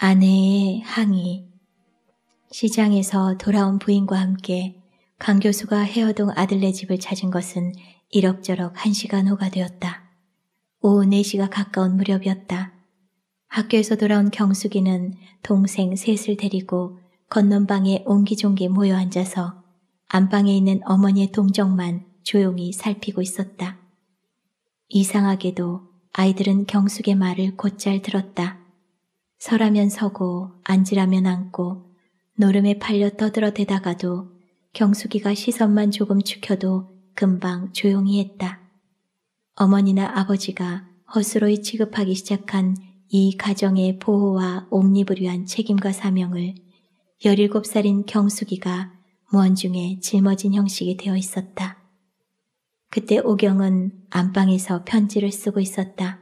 아내의 항의. 시장에서 돌아온 부인과 함께 강 교수가 헤어동 아들네 집을 찾은 것은 이럭저럭 한 시간 후가 되었다. 오후 4시가 가까운 무렵이었다. 학교에서 돌아온 경숙이는 동생 셋을 데리고 건넌방에 옹기종기 모여 앉아서 안방에 있는 어머니의 동정만 조용히 살피고 있었다. 이상하게도 아이들은 경숙의 말을 곧잘 들었다. 서라면 서고 앉으라면 앉고 노름에 팔려 떠들어 대다가도 경숙이가 시선만 조금 축혀도 금방 조용히 했다. 어머니나 아버지가 허수로이 취급하기 시작한 이 가정의 보호와 옹립을 위한 책임과 사명을 17살인 경숙이가 무언중에 짊어진 형식이 되어 있었다. 그때 오경은 안방에서 편지를 쓰고 있었다.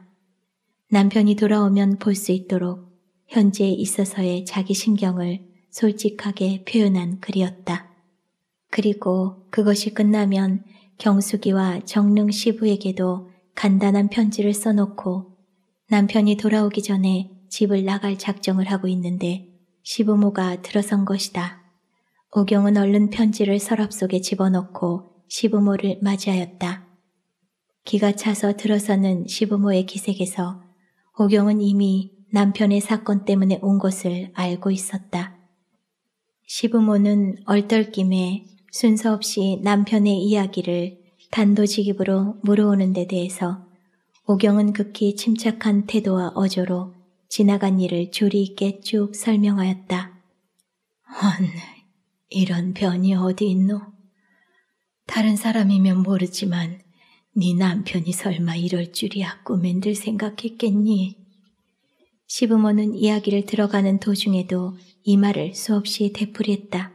남편이 돌아오면 볼 수 있도록 현재에 있어서의 자기 신경을 솔직하게 표현한 글이었다. 그리고 그것이 끝나면 경숙이와 정릉 시부에게도 간단한 편지를 써놓고 남편이 돌아오기 전에 집을 나갈 작정을 하고 있는데 시부모가 들어선 것이다. 오경은 얼른 편지를 서랍 속에 집어넣고 시부모를 맞이하였다. 기가 차서 들어서는 시부모의 기색에서 오경은 이미 남편의 사건 때문에 온 것을 알고 있었다. 시부모는 얼떨김에 순서 없이 남편의 이야기를 단도직입으로 물어오는 데 대해서 오경은 극히 침착한 태도와 어조로 지나간 일을 조리 있게 쭉 설명하였다. 헌, 이런 변이 어디 있노? 다른 사람이면 모르지만 네 남편이 설마 이럴 줄이야 꾸맨들 생각했겠니? 시부모는 이야기를 들어가는 도중에도 이 말을 수없이 되풀이했다.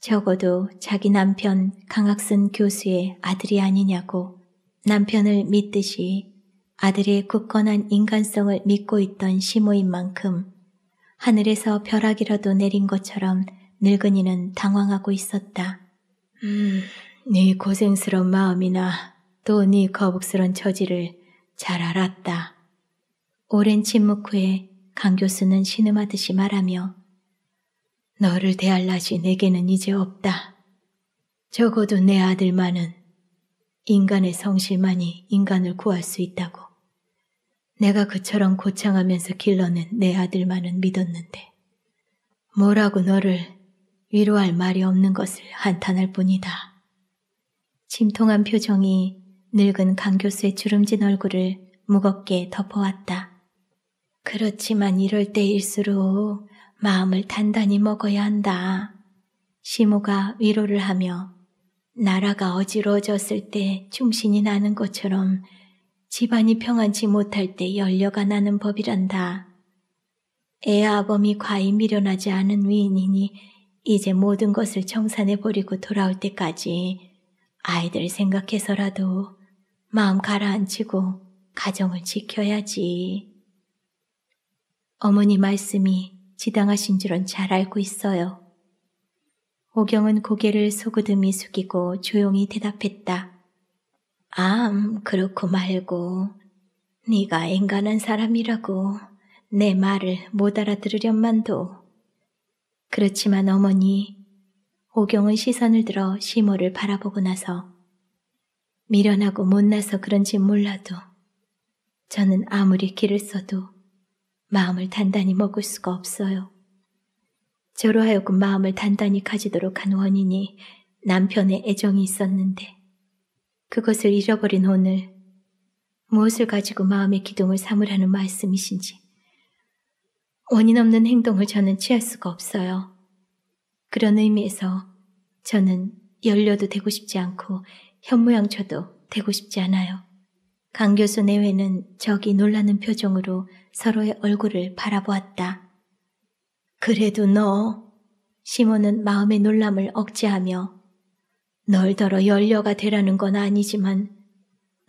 적어도 자기 남편 강학순 교수의 아들이 아니냐고 남편을 믿듯이 아들의 굳건한 인간성을 믿고 있던 시모인 만큼 하늘에서 벼락이라도 내린 것처럼 늙은이는 당황하고 있었다. 음, 네고생스러운 마음이나 또 네거북스러운 처지를 잘 알았다. 오랜 침묵 후에 강 교수는 신음하듯이 말하며 너를 대할 낯이 내게는 이제 없다. 적어도 내 아들만은 인간의 성실만이 인간을 구할 수 있다고. 내가 그처럼 고창하면서 길러낸 내 아들만은 믿었는데 뭐라고 너를 위로할 말이 없는 것을 한탄할 뿐이다. 침통한 표정이 늙은 강 교수의 주름진 얼굴을 무겁게 덮어왔다. 그렇지만 이럴 때일수록 마음을 단단히 먹어야 한다. 시모가 위로를 하며 나라가 어지러워졌을 때 충신이 나는 것처럼 집안이 평안치 못할 때 연려가 나는 법이란다. 애 아범이 과히 미련하지 않은 위인이니 이제 모든 것을 청산해버리고 돌아올 때까지 아이들 생각해서라도 마음 가라앉히고 가정을 지켜야지. 어머니 말씀이 지당하신 줄은 잘 알고 있어요. 오경은 고개를 소그듬이 숙이고 조용히 대답했다. 암, 그렇고 말고 네가 앵간한 사람이라고 내 말을 못 알아들으련만도. 그렇지만 어머니, 오경은 시선을 들어 시모를 바라보고 나서 미련하고 못나서 그런지 몰라도 저는 아무리 길을 써도 마음을 단단히 먹을 수가 없어요. 저로 하여금 마음을 단단히 가지도록 한 원인이 남편의 애정이 있었는데 그것을 잃어버린 오늘 무엇을 가지고 마음의 기둥을 삼으라는 말씀이신지 원인 없는 행동을 저는 취할 수가 없어요. 그런 의미에서 저는 열려도 되고 싶지 않고 현모양처도 되고 싶지 않아요. 강 교수 내외는 적이 놀라는 표정으로 서로의 얼굴을 바라보았다. 그래도 너, 시몬은 마음의 놀람을 억제하며 널더러 연려가 되라는 건 아니지만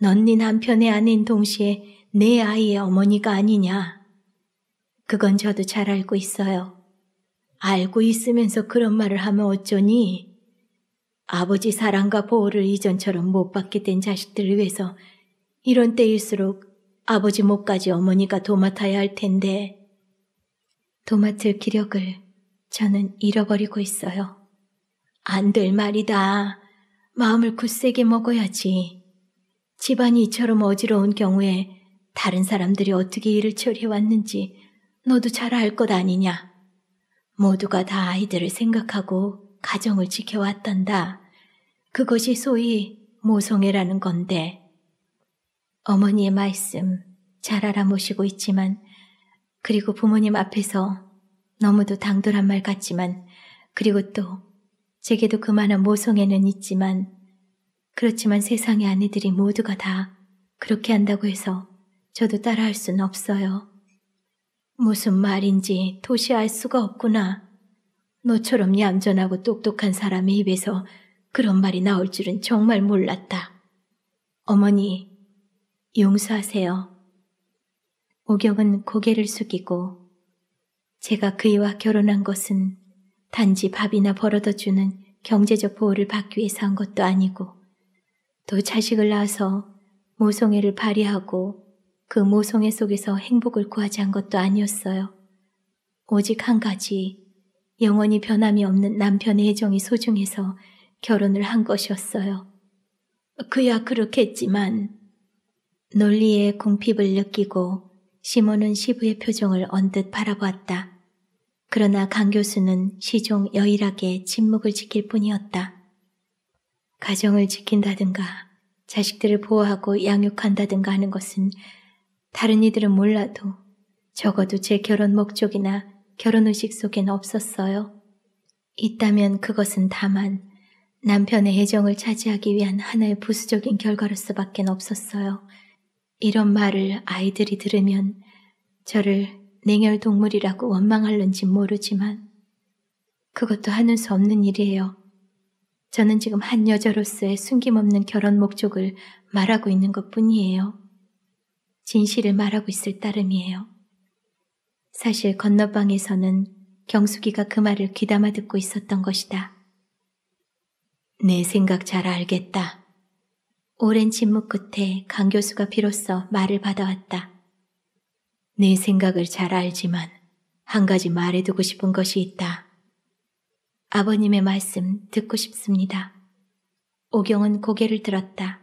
넌 네 남편의 아내인 동시에 내 아이의 어머니가 아니냐. 그건 저도 잘 알고 있어요. 알고 있으면서 그런 말을 하면 어쩌니? 아버지 사랑과 보호를 이전처럼 못 받게 된 자식들을 위해서 이런 때일수록 아버지 몫까지 어머니가 도맡아야 할 텐데 도맡을 기력을 저는 잃어버리고 있어요. 안 될 말이다. 마음을 굳세게 먹어야지. 집안이 이처럼 어지러운 경우에 다른 사람들이 어떻게 일을 처리해왔는지 너도 잘 알 것 아니냐. 모두가 다 아이들을 생각하고 가정을 지켜왔단다. 그것이 소위 모성애라는 건데 어머니의 말씀 잘 알아 모시고 있지만 그리고 부모님 앞에서 너무도 당돌한 말 같지만 그리고 또 제게도 그만한 모성애는 있지만 그렇지만 세상의 아내들이 모두가 다 그렇게 한다고 해서 저도 따라할 순 없어요. 무슨 말인지 도시알 수가 없구나. 너처럼 얌전하고 똑똑한 사람의 입에서 그런 말이 나올 줄은 정말 몰랐다. 어머니, 용서하세요. 오경은 고개를 숙이고 제가 그이와 결혼한 것은 단지 밥이나 벌어다 주는 경제적 보호를 받기 위해서 한 것도 아니고 또 자식을 낳아서 모성애를 발휘하고 그 모성애 속에서 행복을 구하지 한 것도 아니었어요. 오직 한 가지 영원히 변함이 없는 남편의 애정이 소중해서 결혼을 한 것이었어요. 그야 그렇겠지만 논리의 궁핍을 느끼고 시몬은 시부의 표정을 언뜻 바라보았다. 그러나 강 교수는 시종 여일하게 침묵을 지킬 뿐이었다. 가정을 지킨다든가 자식들을 보호하고 양육한다든가 하는 것은 다른 이들은 몰라도 적어도 제 결혼 목적이나 결혼의식 속엔 없었어요. 있다면 그것은 다만 남편의 애정을 차지하기 위한 하나의 부수적인 결과로서밖엔 없었어요. 이런 말을 아이들이 들으면 저를 냉혈 동물이라고 원망할는지 모르지만 그것도 하는 수 없는 일이에요. 저는 지금 한 여자로서의 숨김없는 결혼 목적을 말하고 있는 것 뿐이에요. 진실을 말하고 있을 따름이에요. 사실 건너방에서는 경숙이가 그 말을 귀담아 듣고 있었던 것이다. 내 생각 잘 알겠다. 오랜 침묵 끝에 강 교수가 비로소 말을 받아왔다. 내 생각을 잘 알지만 한 가지 말해두고 싶은 것이 있다. 아버님의 말씀 듣고 싶습니다. 오경은 고개를 들었다.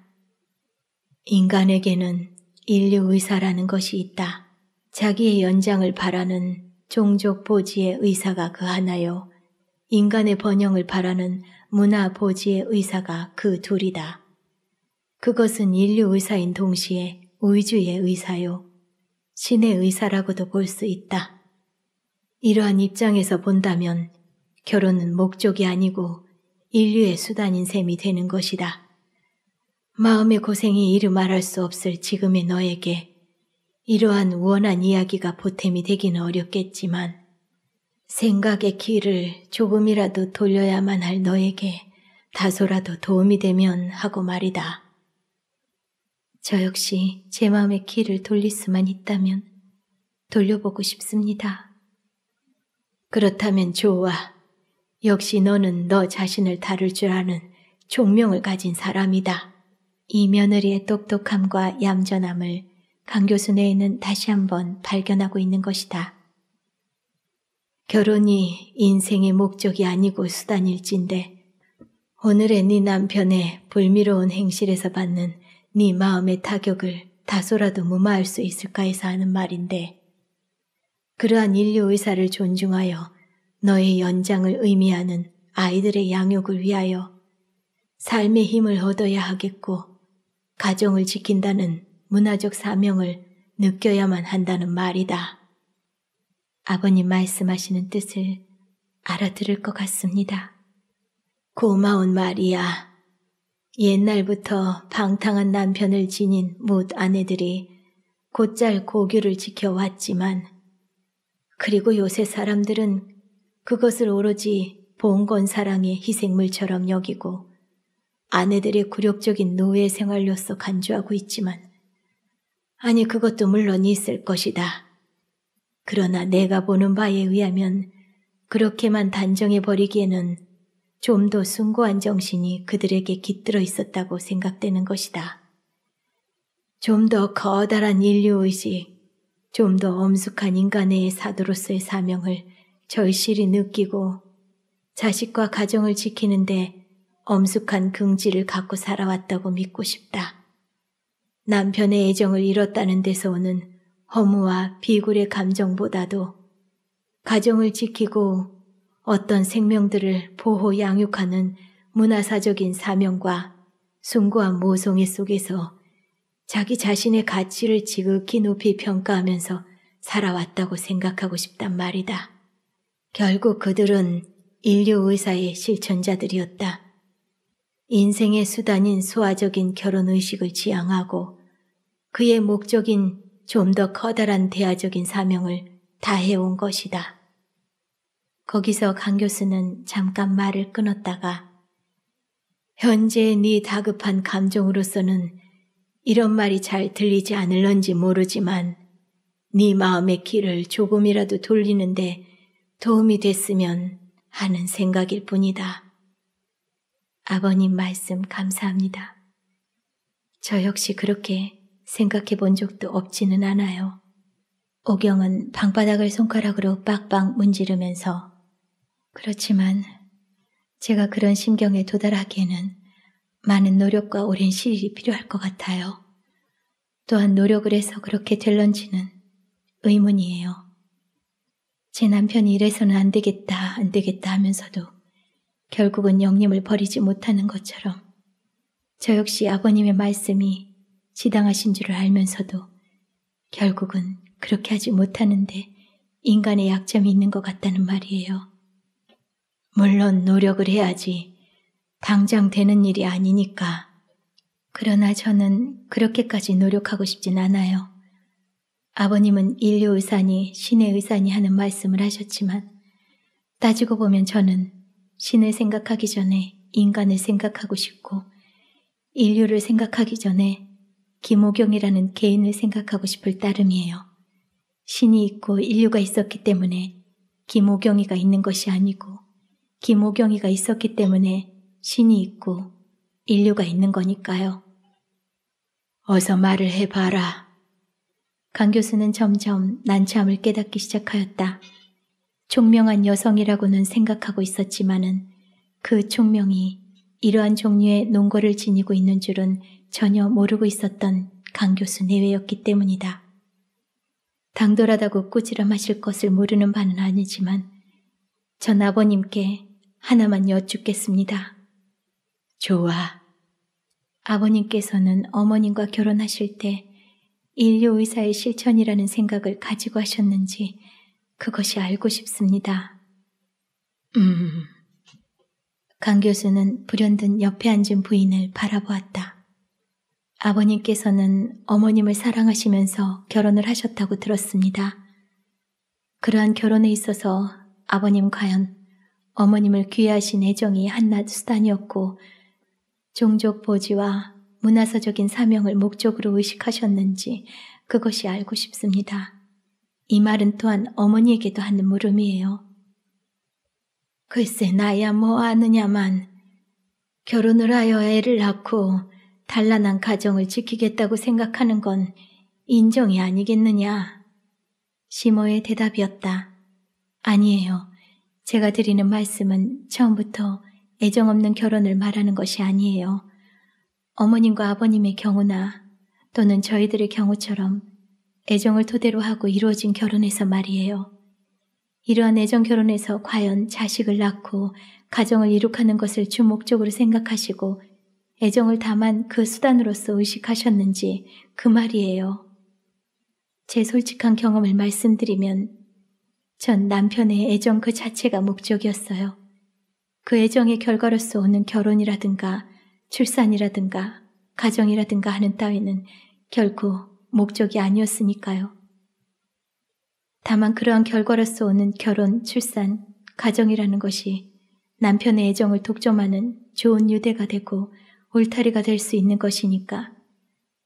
인간에게는 인류 의사라는 것이 있다. 자기의 연장을 바라는 종족 보지의 의사가 그 하나요. 인간의 번영을 바라는 문화 보지의 의사가 그 둘이다. 그것은 인류 의사인 동시에 우주의 의사요. 신의 의사라고도 볼 수 있다. 이러한 입장에서 본다면 결혼은 목적이 아니고 인류의 수단인 셈이 되는 것이다. 마음의 고생이 이루 말할 수 없을 지금의 너에게 이러한 우원한 이야기가 보탬이 되기는 어렵겠지만 생각의 길을 조금이라도 돌려야만 할 너에게 다소라도 도움이 되면 하고 말이다. 저 역시 제 마음의 키를 돌릴 수만 있다면 돌려보고 싶습니다. 그렇다면 좋아. 역시 너는 너 자신을 다룰 줄 아는 종명을 가진 사람이다. 이 며느리의 똑똑함과 얌전함을 강 교수 내에는 다시 한번 발견하고 있는 것이다. 결혼이 인생의 목적이 아니고 수단일진데 오늘의 네 남편의 불미로운 행실에서 받는 네 마음의 타격을 다소라도 무마할 수 있을까 해서 하는 말인데 그러한 인류 의사를 존중하여 너의 연장을 의미하는 아이들의 양육을 위하여 삶의 힘을 얻어야 하겠고 가정을 지킨다는 문화적 사명을 느껴야만 한다는 말이다. 아버님 말씀하시는 뜻을 알아들을 것 같습니다. 고마운 말이야. 옛날부터 방탕한 남편을 지닌 못 아내들이 곧잘 고규를 지켜왔지만 그리고 요새 사람들은 그것을 오로지 봉건 사랑의 희생물처럼 여기고 아내들의 굴욕적인 노예 생활로서 간주하고 있지만 아니 그것도 물론 있을 것이다. 그러나 내가 보는 바에 의하면 그렇게만 단정해 버리기에는 좀더 숭고한 정신이 그들에게 깃들어 있었다고 생각되는 것이다. 좀 더 커다란 인류의식, 좀 더 엄숙한 인간의 사도로서의 사명을 절실히 느끼고 자식과 가정을 지키는데 엄숙한 긍지를 갖고 살아왔다고 믿고 싶다. 남편의 애정을 잃었다는 데서 오는 허무와 비굴의 감정보다도 가정을 지키고 어떤 생명들을 보호 양육하는 문화사적인 사명과 숭고한 모성애 속에서 자기 자신의 가치를 지극히 높이 평가하면서 살아왔다고 생각하고 싶단 말이다. 결국 그들은 인류 의사의 실천자들이었다. 인생의 수단인 소화적인 결혼의식을 지향하고 그의 목적인 좀 더 커다란 대화적인 사명을 다해온 것이다. 거기서 강 교수는 잠깐 말을 끊었다가 현재 네 다급한 감정으로서는 이런 말이 잘 들리지 않을런지 모르지만 네 마음의 길을 조금이라도 돌리는데 도움이 됐으면 하는 생각일 뿐이다. 아버님 말씀 감사합니다. 저 역시 그렇게 생각해 본 적도 없지는 않아요. 오경은 방바닥을 손가락으로 빡빡 문지르면서 그렇지만 제가 그런 심경에 도달하기에는 많은 노력과 오랜 시일이 필요할 것 같아요. 또한 노력을 해서 그렇게 될런지는 의문이에요. 제 남편이 이래서는 안 되겠다, 안 되겠다 하면서도 결국은 영님을 버리지 못하는 것처럼 저 역시 아버님의 말씀이 지당하신 줄을 알면서도 결국은 그렇게 하지 못하는데 인간의 약점이 있는 것 같다는 말이에요. 물론 노력을 해야지 당장 되는 일이 아니니까. 그러나 저는 그렇게까지 노력하고 싶진 않아요. 아버님은 인류 의사니 신의 의사니 하는 말씀을 하셨지만 따지고 보면 저는 신을 생각하기 전에 인간을 생각하고 싶고 인류를 생각하기 전에 김호경이라는 개인을 생각하고 싶을 따름이에요. 신이 있고 인류가 있었기 때문에 김호경이가 있는 것이 아니고 김호경이가 있었기 때문에 신이 있고 인류가 있는 거니까요. 어서 말을 해봐라. 강 교수는 점점 난처을 깨닫기 시작하였다. 총명한 여성이라고는 생각하고 있었지만은 그 총명이 이러한 종류의 논거를 지니고 있는 줄은 전혀 모르고 있었던 강 교수 내외였기 때문이다. 당돌하다고 꾸지람하실 것을 모르는 바는 아니지만 전 아버님께 하나만 여쭙겠습니다. 좋아. 아버님께서는 어머님과 결혼하실 때 인류 의사의 실천이라는 생각을 가지고 하셨는지 그것이 알고 싶습니다. 음. 강 교수는 불현듯 옆에 앉은 부인을 바라보았다. 아버님께서는 어머님을 사랑하시면서 결혼을 하셨다고 들었습니다. 그러한 결혼에 있어서 아버님 과연 어머님을 귀하신 애정이 한낱 수단이었고 종족 보지와 문화사적인 사명을 목적으로 의식하셨는지 그것이 알고 싶습니다. 이 말은 또한 어머니에게도 하는 물음이에요. 글쎄 나야 뭐 아느냐만 결혼을 하여 애를 낳고 단란한 가정을 지키겠다고 생각하는 건 인정이 아니겠느냐. 시모의 대답이었다. 아니에요. 제가 드리는 말씀은 처음부터 애정 없는 결혼을 말하는 것이 아니에요. 어머님과 아버님의 경우나 또는 저희들의 경우처럼 애정을 토대로 하고 이루어진 결혼에서 말이에요. 이러한 애정 결혼에서 과연 자식을 낳고 가정을 이룩하는 것을 주목적으로 생각하시고 애정을 다만 그 수단으로서 의식하셨는지 그 말이에요. 제 솔직한 경험을 말씀드리면 전 남편의 애정 그 자체가 목적이었어요. 그 애정의 결과로서 오는 결혼이라든가 출산이라든가 가정이라든가 하는 따위는 결코 목적이 아니었으니까요. 다만 그러한 결과로서 오는 결혼, 출산, 가정이라는 것이 남편의 애정을 독점하는 좋은 유대가 되고 울타리가 될 수 있는 것이니까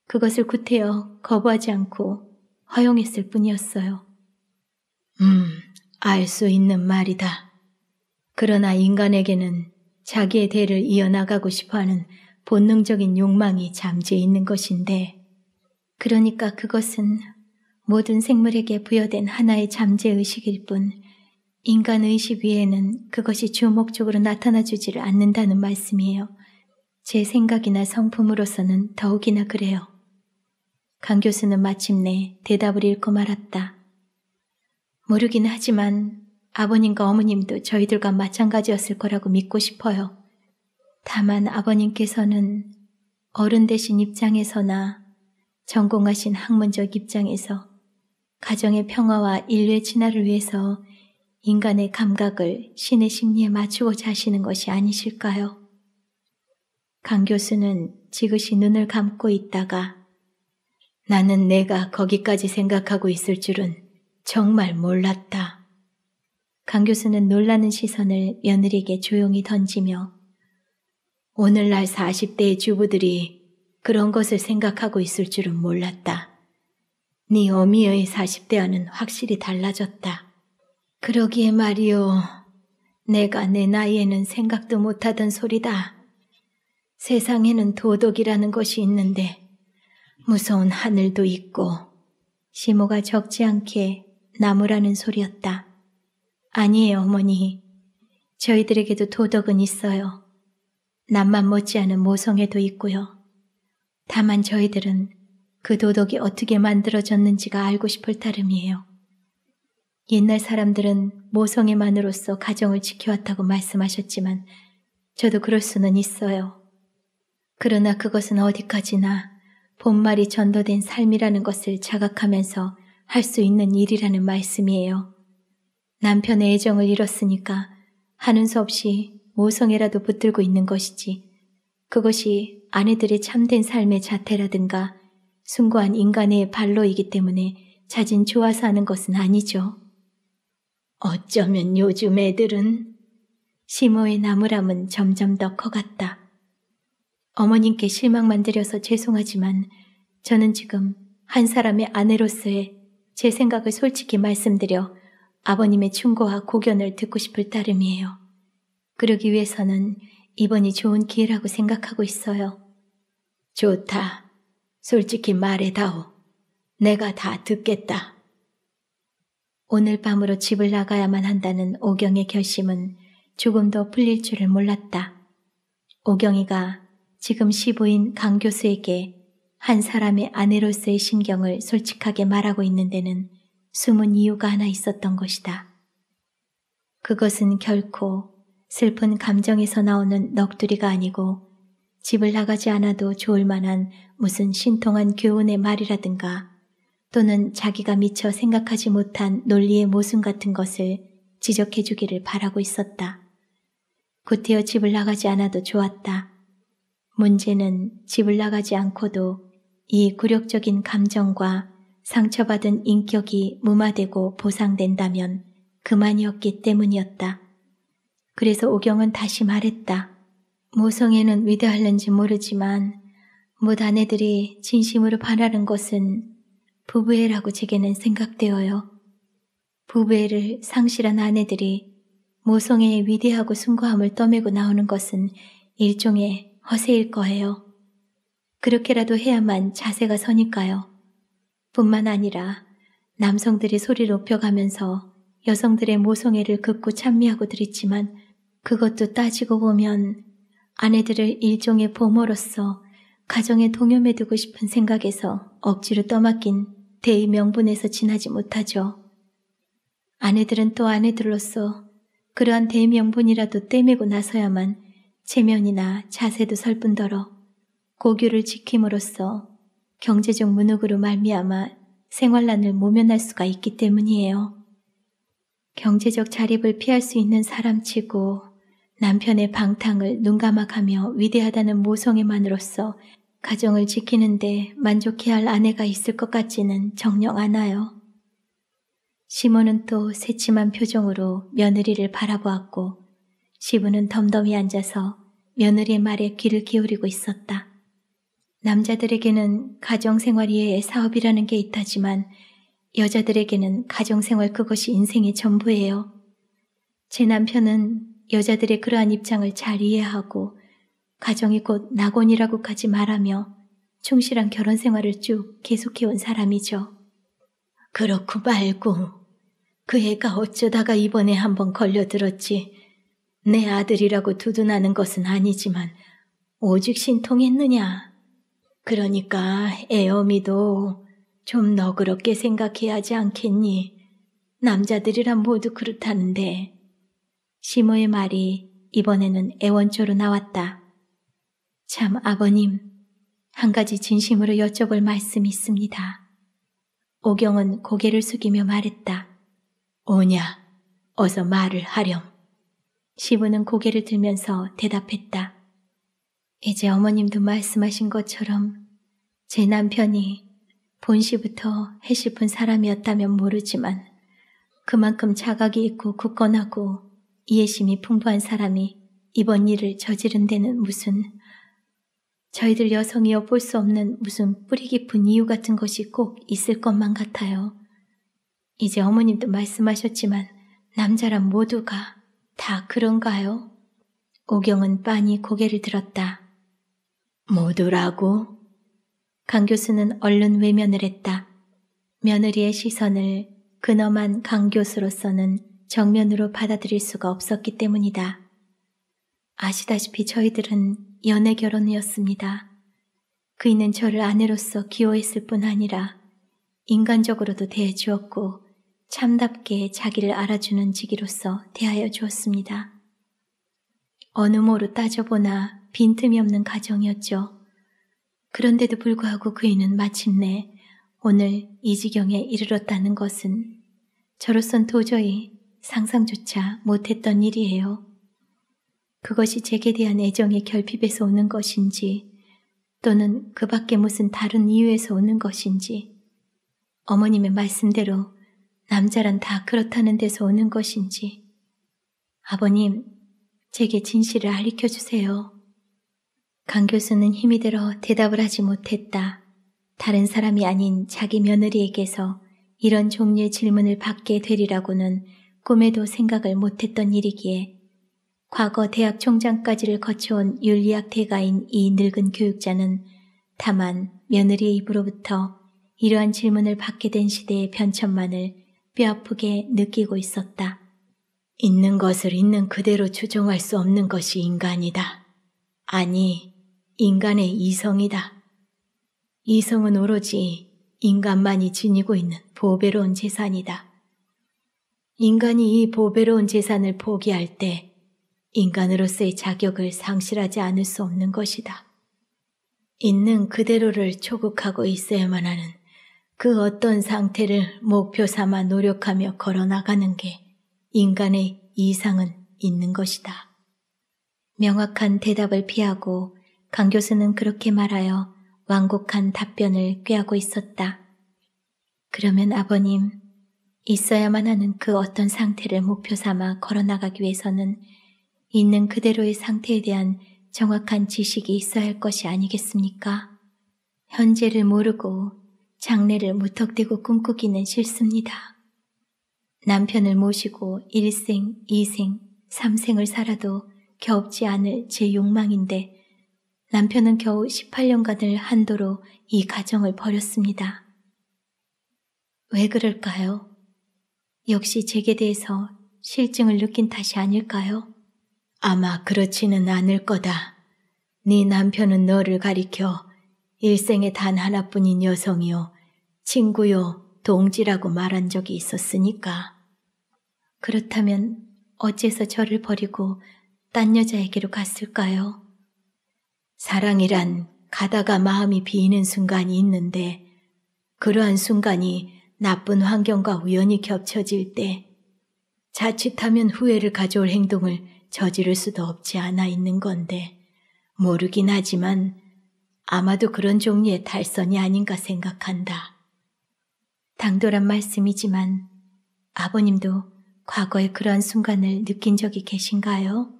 그것을 구태여 거부하지 않고 허용했을 뿐이었어요. 음, 알 수 있는 말이다. 그러나 인간에게는 자기의 대를 이어나가고 싶어하는 본능적인 욕망이 잠재 있는 것인데, 그러니까 그것은 모든 생물에게 부여된 하나의 잠재의식일 뿐, 인간 의식 위에는 그것이 주목적으로 나타나주지를 않는다는 말씀이에요. 제 생각이나 성품으로서는 더욱이나 그래요. 강 교수는 마침내 대답을 읽고 말았다. 모르긴 하지만 아버님과 어머님도 저희들과 마찬가지였을 거라고 믿고 싶어요. 다만 아버님께서는 어른 되신 입장에서나 전공하신 학문적 입장에서 가정의 평화와 인류의 진화를 위해서 인간의 감각을 신의 심리에 맞추고자 하시는 것이 아니실까요? 강 교수는 지그시 눈을 감고 있다가 나는 내가 거기까지 생각하고 있을 줄은 정말 몰랐다. 강 교수는 놀라는 시선을 며느리에게 조용히 던지며 오늘날 40대의 주부들이 그런 것을 생각하고 있을 줄은 몰랐다. 네 어미의 40대와는 확실히 달라졌다. 그러기에 말이오. 내가 내 나이에는 생각도 못하던 소리다. 세상에는 도덕이라는 것이 있는데 무서운 하늘도 있고 시모가 적지 않게 나무라는 소리였다. 아니에요, 어머니. 저희들에게도 도덕은 있어요. 남만 못지않은 모성애도 있고요. 다만 저희들은 그 도덕이 어떻게 만들어졌는지가 알고 싶을 따름이에요. 옛날 사람들은 모성애만으로써 가정을 지켜왔다고 말씀하셨지만 저도 그럴 수는 있어요. 그러나 그것은 어디까지나 본말이 전도된 삶이라는 것을 자각하면서 할수 있는 일이라는 말씀이에요. 남편의 애정을 잃었으니까 하는 수 없이 모성애라도 붙들고 있는 것이지. 그것이 아내들의 참된 삶의 자태라든가 숭고한 인간의 발로이기 때문에 자진 좋아서 하는 것은 아니죠. 어쩌면 요즘 애들은 시모의 나무람은 점점 더 커갔다. 어머님께 실망만 드려서 죄송하지만 저는 지금 한 사람의 아내로서의 제 생각을 솔직히 말씀드려 아버님의 충고와 고견을 듣고 싶을 따름이에요. 그러기 위해서는 이번이 좋은 기회라고 생각하고 있어요. 좋다. 솔직히 말해다오. 내가 다 듣겠다. 오늘 밤으로 집을 나가야만 한다는 오경의 결심은 조금도 풀릴 줄을 몰랐다. 오경이가 지금 시부인 강 교수에게 한 사람의 아내로서의 심경을 솔직하게 말하고 있는 데는 숨은 이유가 하나 있었던 것이다. 그것은 결코 슬픈 감정에서 나오는 넋두리가 아니고 집을 나가지 않아도 좋을 만한 무슨 신통한 교훈의 말이라든가 또는 자기가 미처 생각하지 못한 논리의 모순 같은 것을 지적해 주기를 바라고 있었다. 구태여 집을 나가지 않아도 좋았다. 문제는 집을 나가지 않고도 이 굴욕적인 감정과 상처받은 인격이 무마되고 보상된다면 그만이었기 때문이었다. 그래서 오경은 다시 말했다. 모성애는 위대할는지 모르지만 못 아내들이 진심으로 바라는 것은 부부애라고 제게는 생각되어요. 부부애를 상실한 아내들이 모성애의 위대하고 숭고함을 떠매고 나오는 것은 일종의 허세일 거예요. 그렇게라도 해야만 자세가 서니까요. 뿐만 아니라 남성들이 소리 높여가면서 여성들의 모성애를 극구 찬미하고 들었지만 그것도 따지고 보면 아내들을 일종의 보모로서 가정에 동염해 두고 싶은 생각에서 억지로 떠맡긴 대의 명분에서 지나지 못하죠. 아내들은 또 아내들로서 그러한 대의 명분이라도 떼매고 나서야만 체면이나 자세도 설 뿐더러 고규를 지킴으로써 경제적 문혹으로 말미암아 생활난을 모면할 수가 있기 때문이에요. 경제적 자립을 피할 수 있는 사람치고 남편의 방탕을 눈감아가며 위대하다는 모성애만으로서 가정을 지키는데 만족해할 아내가 있을 것 같지는 정녕 않아요. 시모는또 새침한 표정으로 며느리를 바라보았고 시부는 덤덤히 앉아서 며느리의 말에 귀를 기울이고 있었다. 남자들에게는 가정생활 이의 사업이라는 게 있다지만 여자들에게는 가정생활 그것이 인생의 전부예요. 제 남편은 여자들의 그러한 입장을 잘 이해하고 가정이 곧 낙원이라고까지 말하며 충실한 결혼 생활을 쭉 계속해온 사람이죠. 그렇고 말고 그 애가 어쩌다가 이번에 한번 걸려들었지 내 아들이라고 두둔하는 것은 아니지만 오직 신통했느냐 그러니까 애어미도 좀 너그럽게 생각해야 하지 않겠니? 남자들이란 모두 그렇다는데. 시모의 말이 이번에는 애원초로 나왔다. 참 아버님, 한 가지 진심으로 여쭤볼 말씀이 있습니다. 오경은 고개를 숙이며 말했다. 오냐, 어서 말을 하렴. 시모는 고개를 들면서 대답했다. 이제 어머님도 말씀하신 것처럼 제 남편이 본시부터 해시픈 사람이었다면 모르지만 그만큼 자각이 있고 굳건하고 이해심이 풍부한 사람이 이번 일을 저지른 데는 무슨 저희들 여성이 엿볼 수 없는 무슨 뿌리 깊은 이유 같은 것이 꼭 있을 것만 같아요. 이제 어머님도 말씀하셨지만 남자란 모두가 다 그런가요? 오경은 빤히 고개를 들었다. 모두라고? 강 교수는 얼른 외면을 했다. 며느리의 시선을 근엄한 강 교수로서는 정면으로 받아들일 수가 없었기 때문이다. 아시다시피 저희들은 연애 결혼이었습니다. 그이는 저를 아내로서 기호했을 뿐 아니라 인간적으로도 대해 주었고 참답게 자기를 알아주는 직위로서 대하여 주었습니다. 어느 모로 따져보나 빈틈이 없는 가정이었죠. 그런데도 불구하고 그이는 마침내 오늘 이 지경에 이르렀다는 것은 저로선 도저히 상상조차 못했던 일이에요. 그것이 제게 대한 애정의 결핍에서 오는 것인지 또는 그 밖에 무슨 다른 이유에서 오는 것인지 어머님의 말씀대로 남자란 다 그렇다는 데서 오는 것인지 아버님 제게 진실을 알리켜 주세요. 강 교수는 힘이 들어 대답을 하지 못했다. 다른 사람이 아닌 자기 며느리에게서 이런 종류의 질문을 받게 되리라고는 꿈에도 생각을 못했던 일이기에 과거 대학 총장까지를 거쳐온 윤리학 대가인 이 늙은 교육자는 다만 며느리의 입으로부터 이러한 질문을 받게 된 시대의 변천만을 뼈아프게 느끼고 있었다. 있는 것을 있는 그대로 추종할수 없는 것이 인간이다. 아니, 인간의 이성이다. 이성은 오로지 인간만이 지니고 있는 보배로운 재산이다. 인간이 이 보배로운 재산을 포기할 때 인간으로서의 자격을 상실하지 않을 수 없는 것이다. 있는 그대로를 초국하고 있어야만 하는 그 어떤 상태를 목표 삼아 노력하며 걸어나가는 게 인간의 이상은 있는 것이다. 명확한 대답을 피하고 강 교수는 그렇게 말하여 완곡한 답변을 꾀하고 있었다. 그러면 아버님, 있어야만 하는 그 어떤 상태를 목표 삼아 걸어나가기 위해서는 있는 그대로의 상태에 대한 정확한 지식이 있어야 할 것이 아니겠습니까? 현재를 모르고 장래를 무턱대고 꿈꾸기는 싫습니다. 남편을 모시고 일생, 이생, 삼생을 살아도 겹지 않을 제 욕망인데 남편은 겨우 18년간을 한도로 이 가정을 버렸습니다. 왜 그럴까요? 역시 제게 대해서 실증을 느낀 탓이 아닐까요? 아마 그렇지는 않을 거다. 네 남편은 너를 가리켜 일생에 단 하나뿐인 여성이요, 친구요, 동지라고 말한 적이 있었으니까. 그렇다면 어째서 저를 버리고 딴 여자에게로 갔을까요? 사랑이란 가다가 마음이 비이는 순간이 있는데 그러한 순간이 나쁜 환경과 우연히 겹쳐질 때 자칫하면 후회를 가져올 행동을 저지를 수도 없지 않아 있는 건데 모르긴 하지만 아마도 그런 종류의 달선이 아닌가 생각한다. 당돌한 말씀이지만 아버님도 과거에 그러한 순간을 느낀 적이 계신가요?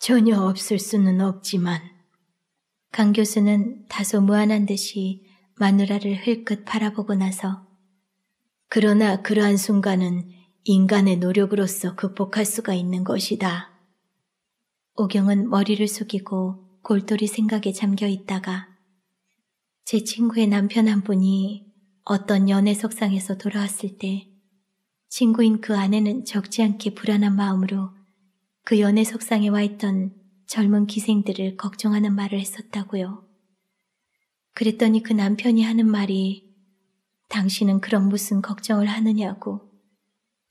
전혀 없을 수는 없지만 강 교수는 다소 무안한 듯이 마누라를 흘끗 바라보고 나서 그러나 그러한 순간은 인간의 노력으로서 극복할 수가 있는 것이다. 오경은 머리를 숙이고 골똘히 생각에 잠겨 있다가 제 친구의 남편 한 분이 어떤 연애 속상에서 돌아왔을 때 친구인 그 아내는 적지 않게 불안한 마음으로 그 연애 석상에 와 있던 젊은 기생들을 걱정하는 말을 했었다고요. 그랬더니 그 남편이 하는 말이 당신은 그런 무슨 걱정을 하느냐고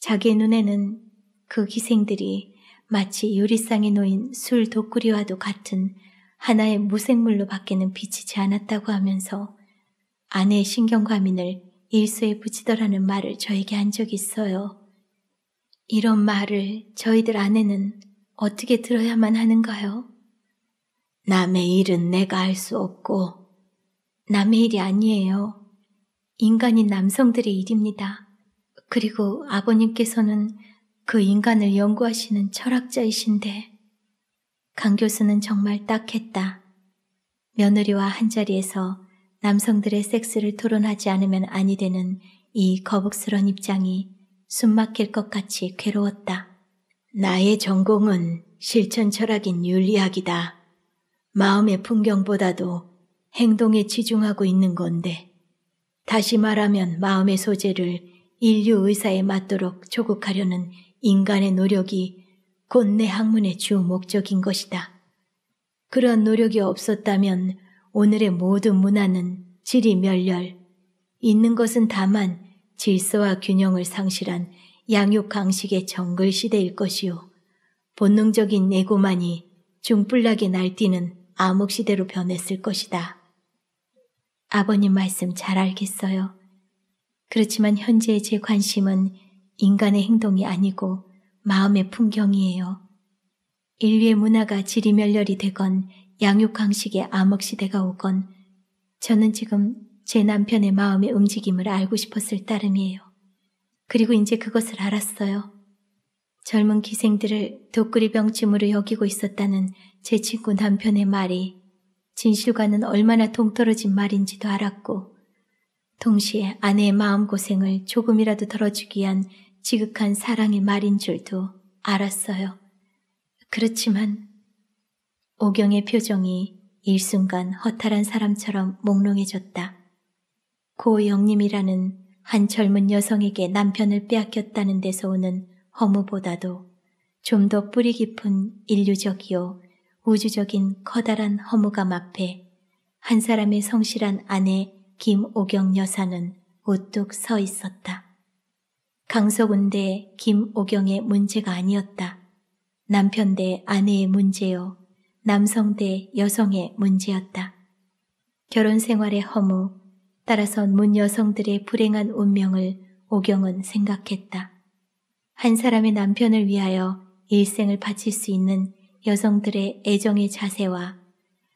자기의 눈에는 그 기생들이 마치 유리상에 놓인 술 독구리와도 같은 하나의 무생물로 밖에는 비치지 않았다고 하면서 아내의 신경과민을 일소에 붙이더라는 말을 저에게 한 적이 있어요. 이런 말을 저희들 아내는 어떻게 들어야만 하는가요? 남의 일은 내가 알 수 없고, 남의 일이 아니에요. 인간인 남성들의 일입니다. 그리고 아버님께서는 그 인간을 연구하시는 철학자이신데, 강 교수는 정말 딱했다. 며느리와 한자리에서 남성들의 섹스를 토론하지 않으면 아니 되는 이 거북스런 입장이 숨막힐 것 같이 괴로웠다. 나의 전공은 실천 철학인 윤리학이다. 마음의 풍경보다도 행동에 치중하고 있는 건데, 다시 말하면 마음의 소재를 인류 의사에 맞도록 조곡하려는 인간의 노력이 곧 내 학문의 주 목적인 것이다. 그런 노력이 없었다면 오늘의 모든 문화는 질이 멸렬, 있는 것은 다만 질서와 균형을 상실한 양육강식의 정글 시대일 것이요. 본능적인 내고만이 중불락게 날뛰는 암흑시대로 변했을 것이다. 아버님 말씀 잘 알겠어요. 그렇지만 현재의 제 관심은 인간의 행동이 아니고 마음의 풍경이에요. 인류의 문화가 지리멸렬이 되건 양육강식의 암흑시대가 오건 저는 지금 제 남편의 마음의 움직임을 알고 싶었을 따름이에요. 그리고 이제 그것을 알았어요. 젊은 기생들을 독그리 병쯤으로 여기고 있었다는 제 친구 남편의 말이 진실과는 얼마나 동떨어진 말인지도 알았고, 동시에 아내의 마음고생을 조금이라도 덜어주기 위한 지극한 사랑의 말인 줄도 알았어요. 그렇지만 오경의 표정이 일순간 허탈한 사람처럼 몽롱해졌다. 고영림이라는 한 젊은 여성에게 남편을 빼앗겼다는 데서 오는 허무보다도 좀 더 뿌리 깊은 인류적이요 우주적인 커다란 허무감 앞에 한 사람의 성실한 아내 김오경 여사는 우뚝 서 있었다. 강석운 대 김오경의 문제가 아니었다. 남편 대 아내의 문제요. 남성 대 여성의 문제였다. 결혼 생활의 허무, 따라서 문 여성들의 불행한 운명을 오경은 생각했다. 한 사람의 남편을 위하여 일생을 바칠 수 있는 여성들의 애정의 자세와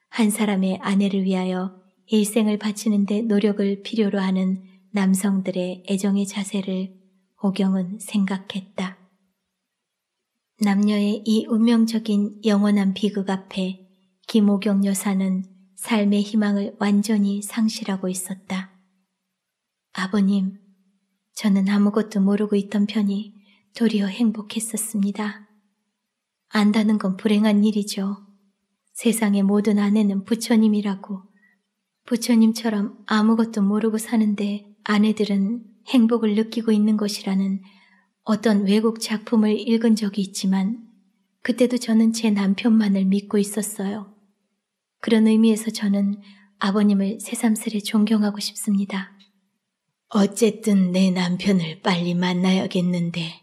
한 사람의 아내를 위하여 일생을 바치는데 노력을 필요로 하는 남성들의 애정의 자세를 오경은 생각했다. 남녀의 이 운명적인 영원한 비극 앞에 김오경 여사는 삶의 희망을 완전히 상실하고 있었다. 아버님, 저는 아무것도 모르고 있던 편이 도리어 행복했었습니다. 안다는 건 불행한 일이죠. 세상의 모든 아내는 부처님이라고. 부처님처럼 아무것도 모르고 사는데 아내들은 행복을 느끼고 있는 것이라는 어떤 외국 작품을 읽은 적이 있지만 그때도 저는 제 남편만을 믿고 있었어요. 그런 의미에서 저는 아버님을 새삼스레 존경하고 싶습니다. 어쨌든 내 남편을 빨리 만나야겠는데.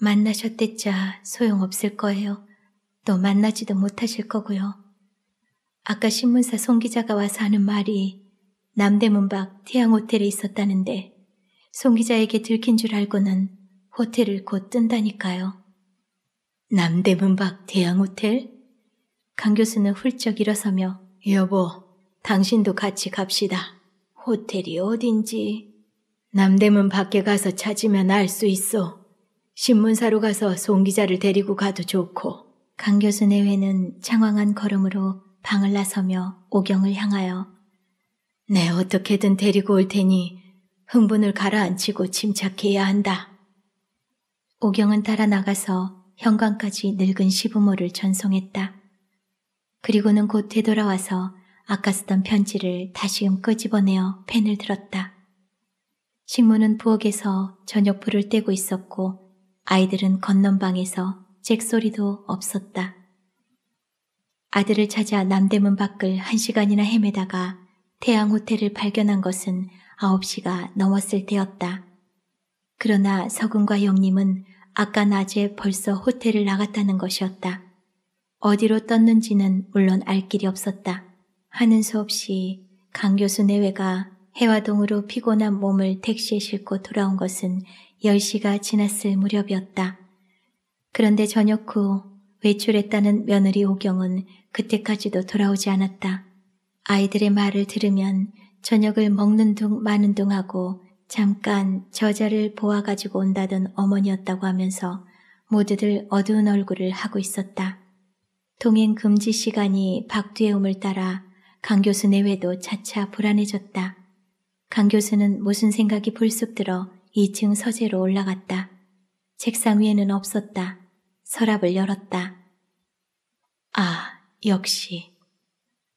만나셨댔자 소용없을 거예요. 또 만나지도 못하실 거고요. 아까 신문사 송 기자가 와서 하는 말이 남대문 밖 태양 호텔에 있었다는데 송 기자에게 들킨 줄 알고는 호텔을 곧 뜬다니까요. 남대문 밖 태양 호텔? 강 교수는 훌쩍 일어서며 여보, 당신도 같이 갑시다. 호텔이 어딘지. 남대문 밖에 가서 찾으면 알 수 있어. 신문사로 가서 송 기자를 데리고 가도 좋고. 강 교수 내외는 장황한 걸음으로 방을 나서며 오경을 향하여 네, 어떻게든 데리고 올 테니 흥분을 가라앉히고 침착해야 한다. 오경은 따라 나가서 현관까지 늙은 시부모를 전송했다. 그리고는 곧 되돌아와서 아까 쓰던 편지를 다시금 끄집어내어 펜을 들었다. 식모는 부엌에서 저녁 불을 떼고 있었고 아이들은 건넌방에서 잭소리도 없었다. 아들을 찾아 남대문 밖을 한 시간이나 헤매다가 태양 호텔을 발견한 것은 9시가 넘었을 때였다. 그러나 서근과 영님은 아까 낮에 벌써 호텔을 나갔다는 것이었다. 어디로 떴는지는 물론 알 길이 없었다. 하는 수 없이 강 교수 내외가 해화동으로 피곤한 몸을 택시에 싣고 돌아온 것은 10시가 지났을 무렵이었다. 그런데 저녁 후 외출했다는 며느리 오경은 그때까지도 돌아오지 않았다. 아이들의 말을 들으면 저녁을 먹는 둥 마는 둥 하고 잠깐 저자를 보아 가지고 온다던 어머니였다고 하면서 모두들 어두운 얼굴을 하고 있었다. 동행 금지 시간이 박두의음을 따라 강 교수 내외도 차차 불안해졌다. 강 교수는 무슨 생각이 불쑥 들어 2층 서재로 올라갔다. 책상 위에는 없었다. 서랍을 열었다. 아, 역시.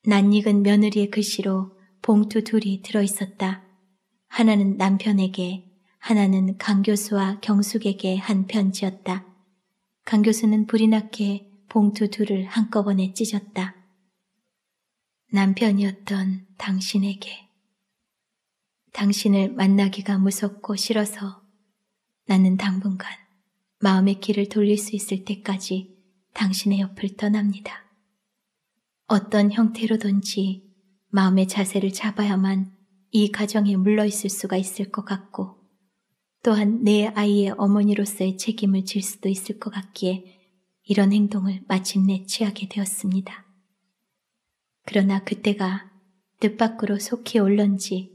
낯익은 며느리의 글씨로 봉투 둘이 들어있었다. 하나는 남편에게, 하나는 강 교수와 경숙에게 한 편지였다. 강 교수는 불이 났게 봉투 둘을 한꺼번에 찢었다. 남편이었던 당신에게. 당신을 만나기가 무섭고 싫어서 나는 당분간 마음의 길을 돌릴 수 있을 때까지 당신의 옆을 떠납니다. 어떤 형태로든지 마음의 자세를 잡아야만 이 가정에 물러있을 수가 있을 것 같고 또한 내 아이의 어머니로서의 책임을 질 수도 있을 것 같기에 이런 행동을 마침내 취하게 되었습니다. 그러나 그때가 뜻밖으로 속히 올런지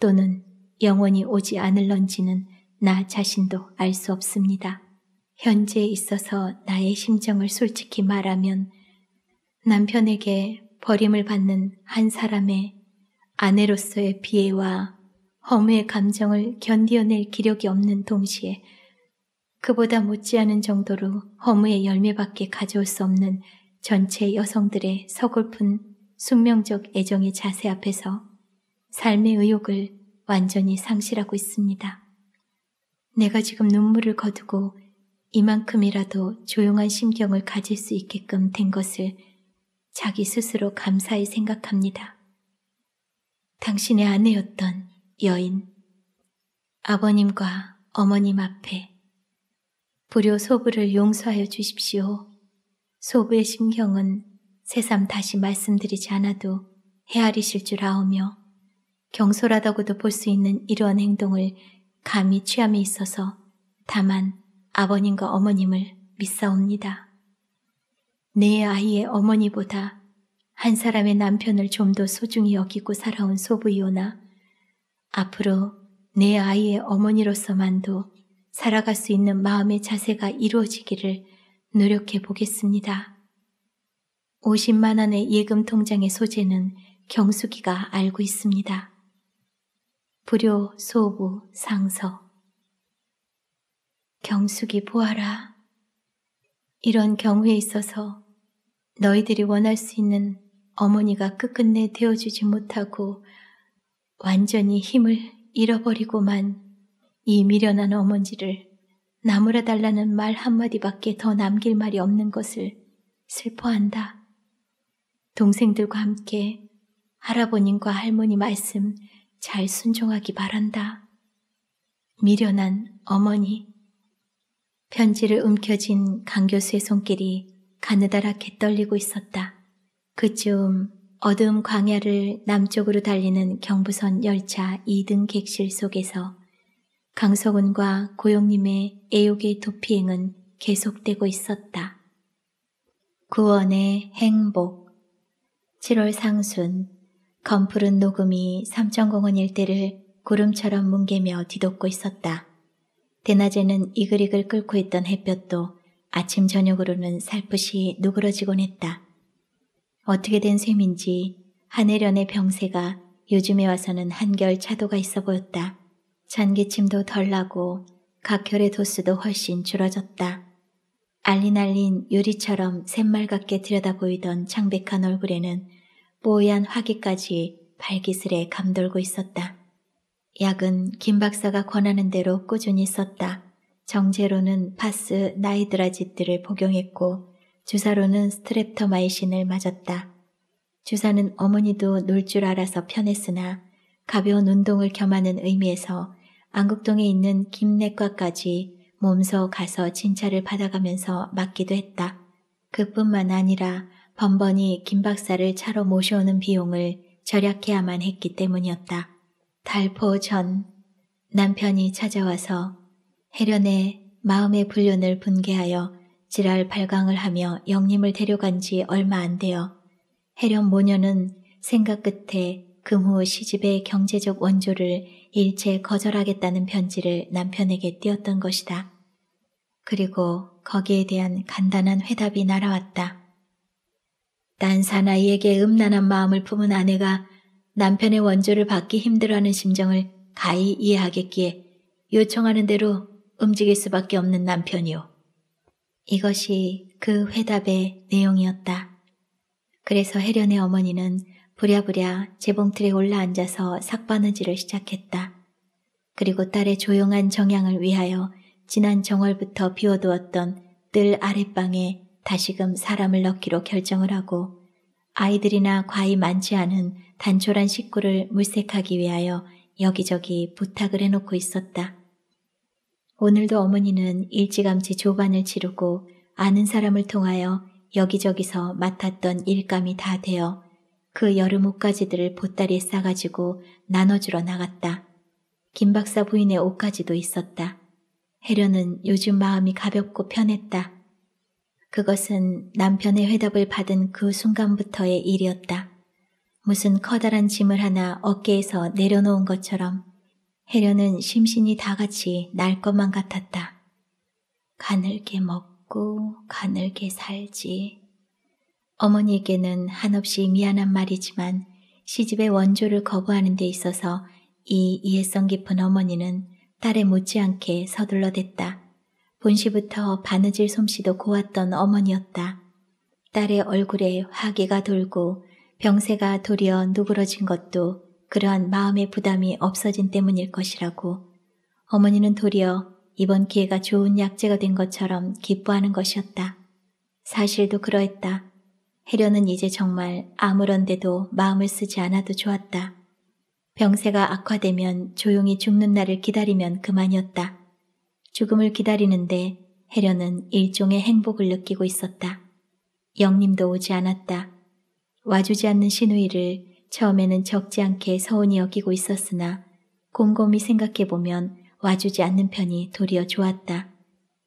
또는 영원히 오지 않을런지는 나 자신도 알 수 없습니다. 현재에 있어서 나의 심정을 솔직히 말하면 남편에게 버림을 받는 한 사람의 아내로서의 비애와 허무의 감정을 견디어낼 기력이 없는 동시에 그보다 못지않은 정도로 허무의 열매밖에 가져올 수 없는 전체 여성들의 서글픈 숙명적 애정의 자세 앞에서 삶의 의욕을 완전히 상실하고 있습니다. 내가 지금 눈물을 거두고 이만큼이라도 조용한 심경을 가질 수 있게끔 된 것을 자기 스스로 감사히 생각합니다. 당신의 아내였던 여인, 아버님과 어머님 앞에 불효 소부를 용서하여 주십시오. 소부의 심경은 새삼 다시 말씀드리지 않아도 헤아리실 줄 아오며 경솔하다고도 볼 수 있는 이러한 행동을 감히 취함에 있어서 다만 아버님과 어머님을 믿사옵니다. 내 아이의 어머니보다 한 사람의 남편을 좀 더 소중히 여기고 살아온 소부이오나 앞으로 내 아이의 어머니로서만도 살아갈 수 있는 마음의 자세가 이루어지기를 노력해 보겠습니다. 50만 원의 예금 통장의 소재는 경숙이가 알고 있습니다. 불효, 소부, 상서. 경숙이 보아라. 이런 경우에 있어서 너희들이 원할 수 있는 어머니가 끝끝내 되어주지 못하고 완전히 힘을 잃어버리고만 이 미련한 어머니를 나무라 달라는 말 한마디밖에 더 남길 말이 없는 것을 슬퍼한다. 동생들과 함께 할아버님과 할머니 말씀 잘 순종하기 바란다. 미련한 어머니. 편지를 움켜쥔 강 교수의 손길이 가느다랗게 떨리고 있었다. 그쯤 어두운 광야를 남쪽으로 달리는 경부선 열차 2등 객실 속에서 강석은과 고용님의 애욕의 도피행은 계속되고 있었다. 구원의 행복 7월 상순 검푸른 녹음이 삼천공원 일대를 구름처럼 뭉개며 뒤덮고 있었다. 대낮에는 이글이글 끓고 있던 햇볕도 아침 저녁으로는 살포시 누그러지곤 했다. 어떻게 된 셈인지 한혜련의 병세가 요즘에 와서는 한결 차도가 있어 보였다. 잔기침도 덜 나고 각혈의 도수도 훨씬 줄어졌다. 알리날린 유리처럼 샘말같게 들여다보이던 창백한 얼굴에는 뽀얀 화기까지 발기슬에 감돌고 있었다. 약은 김 박사가 권하는 대로 꾸준히 썼다. 정제로는 파스 나이드라지트를 복용했고 주사로는 스트랩터마이신을 맞았다. 주사는 어머니도 놀 줄 알아서 편했으나 가벼운 운동을 겸하는 의미에서 안국동에 있는 김내과까지 몸소 가서 진찰을 받아가면서 맡기도 했다. 그뿐만 아니라 번번이 김 박사를 차로 모셔오는 비용을 절약해야만 했기 때문이었다. 달포 전 남편이 찾아와서 해련의 마음의 불륜을 분개하여 지랄 발광을 하며 영림을 데려간 지 얼마 안 되어 해련 모녀는 생각 끝에 금후 시집의 경제적 원조를 일체 거절하겠다는 편지를 남편에게 띄었던 것이다. 그리고 거기에 대한 간단한 회답이 날아왔다. 난 사나이에게 음란한 마음을 품은 아내가 남편의 원조를 받기 힘들어하는 심정을 가히 이해하겠기에 요청하는 대로 움직일 수밖에 없는 남편이요. 이것이 그 회답의 내용이었다. 그래서 혜련의 어머니는 부랴부랴 재봉틀에 올라앉아서 삭바느질을 시작했다. 그리고 딸의 조용한 정향을 위하여 지난 정월부터 비워두었던 뜰 아랫방에 다시금 사람을 넣기로 결정을 하고 아이들이나 과히 많지 않은 단촐한 식구를 물색하기 위하여 여기저기 부탁을 해놓고 있었다. 오늘도 어머니는 일찌감치 조반을 치르고 아는 사람을 통하여 여기저기서 맡았던 일감이 다 되어 그 여름 옷가지들을 보따리에 싸가지고 나눠주러 나갔다. 김 박사 부인의 옷가지도 있었다. 해련은 요즘 마음이 가볍고 편했다. 그것은 남편의 회답을 받은 그 순간부터의 일이었다. 무슨 커다란 짐을 하나 어깨에서 내려놓은 것처럼 해련은 심신이 다 같이 날 것만 같았다. 가늘게 먹고 가늘게 살지. 어머니에게는 한없이 미안한 말이지만 시집의 원조를 거부하는 데 있어서 이 이해성 깊은 어머니는 딸에 못지않게 서둘러댔다. 본시부터 바느질 솜씨도 고왔던 어머니였다. 딸의 얼굴에 화기가 돌고 병세가 도리어 누그러진 것도 그러한 마음의 부담이 없어진 때문일 것이라고 어머니는 도리어 이번 기회가 좋은 약재가 된 것처럼 기뻐하는 것이었다. 사실도 그러했다. 해련은 이제 정말 아무런 데도 마음을 쓰지 않아도 좋았다. 병세가 악화되면 조용히 죽는 날을 기다리면 그만이었다. 죽음을 기다리는데 해련은 일종의 행복을 느끼고 있었다. 영님도 오지 않았다. 와주지 않는 신우이를 처음에는 적지 않게 서운히 여기고 있었으나 곰곰이 생각해보면 와주지 않는 편이 도리어 좋았다.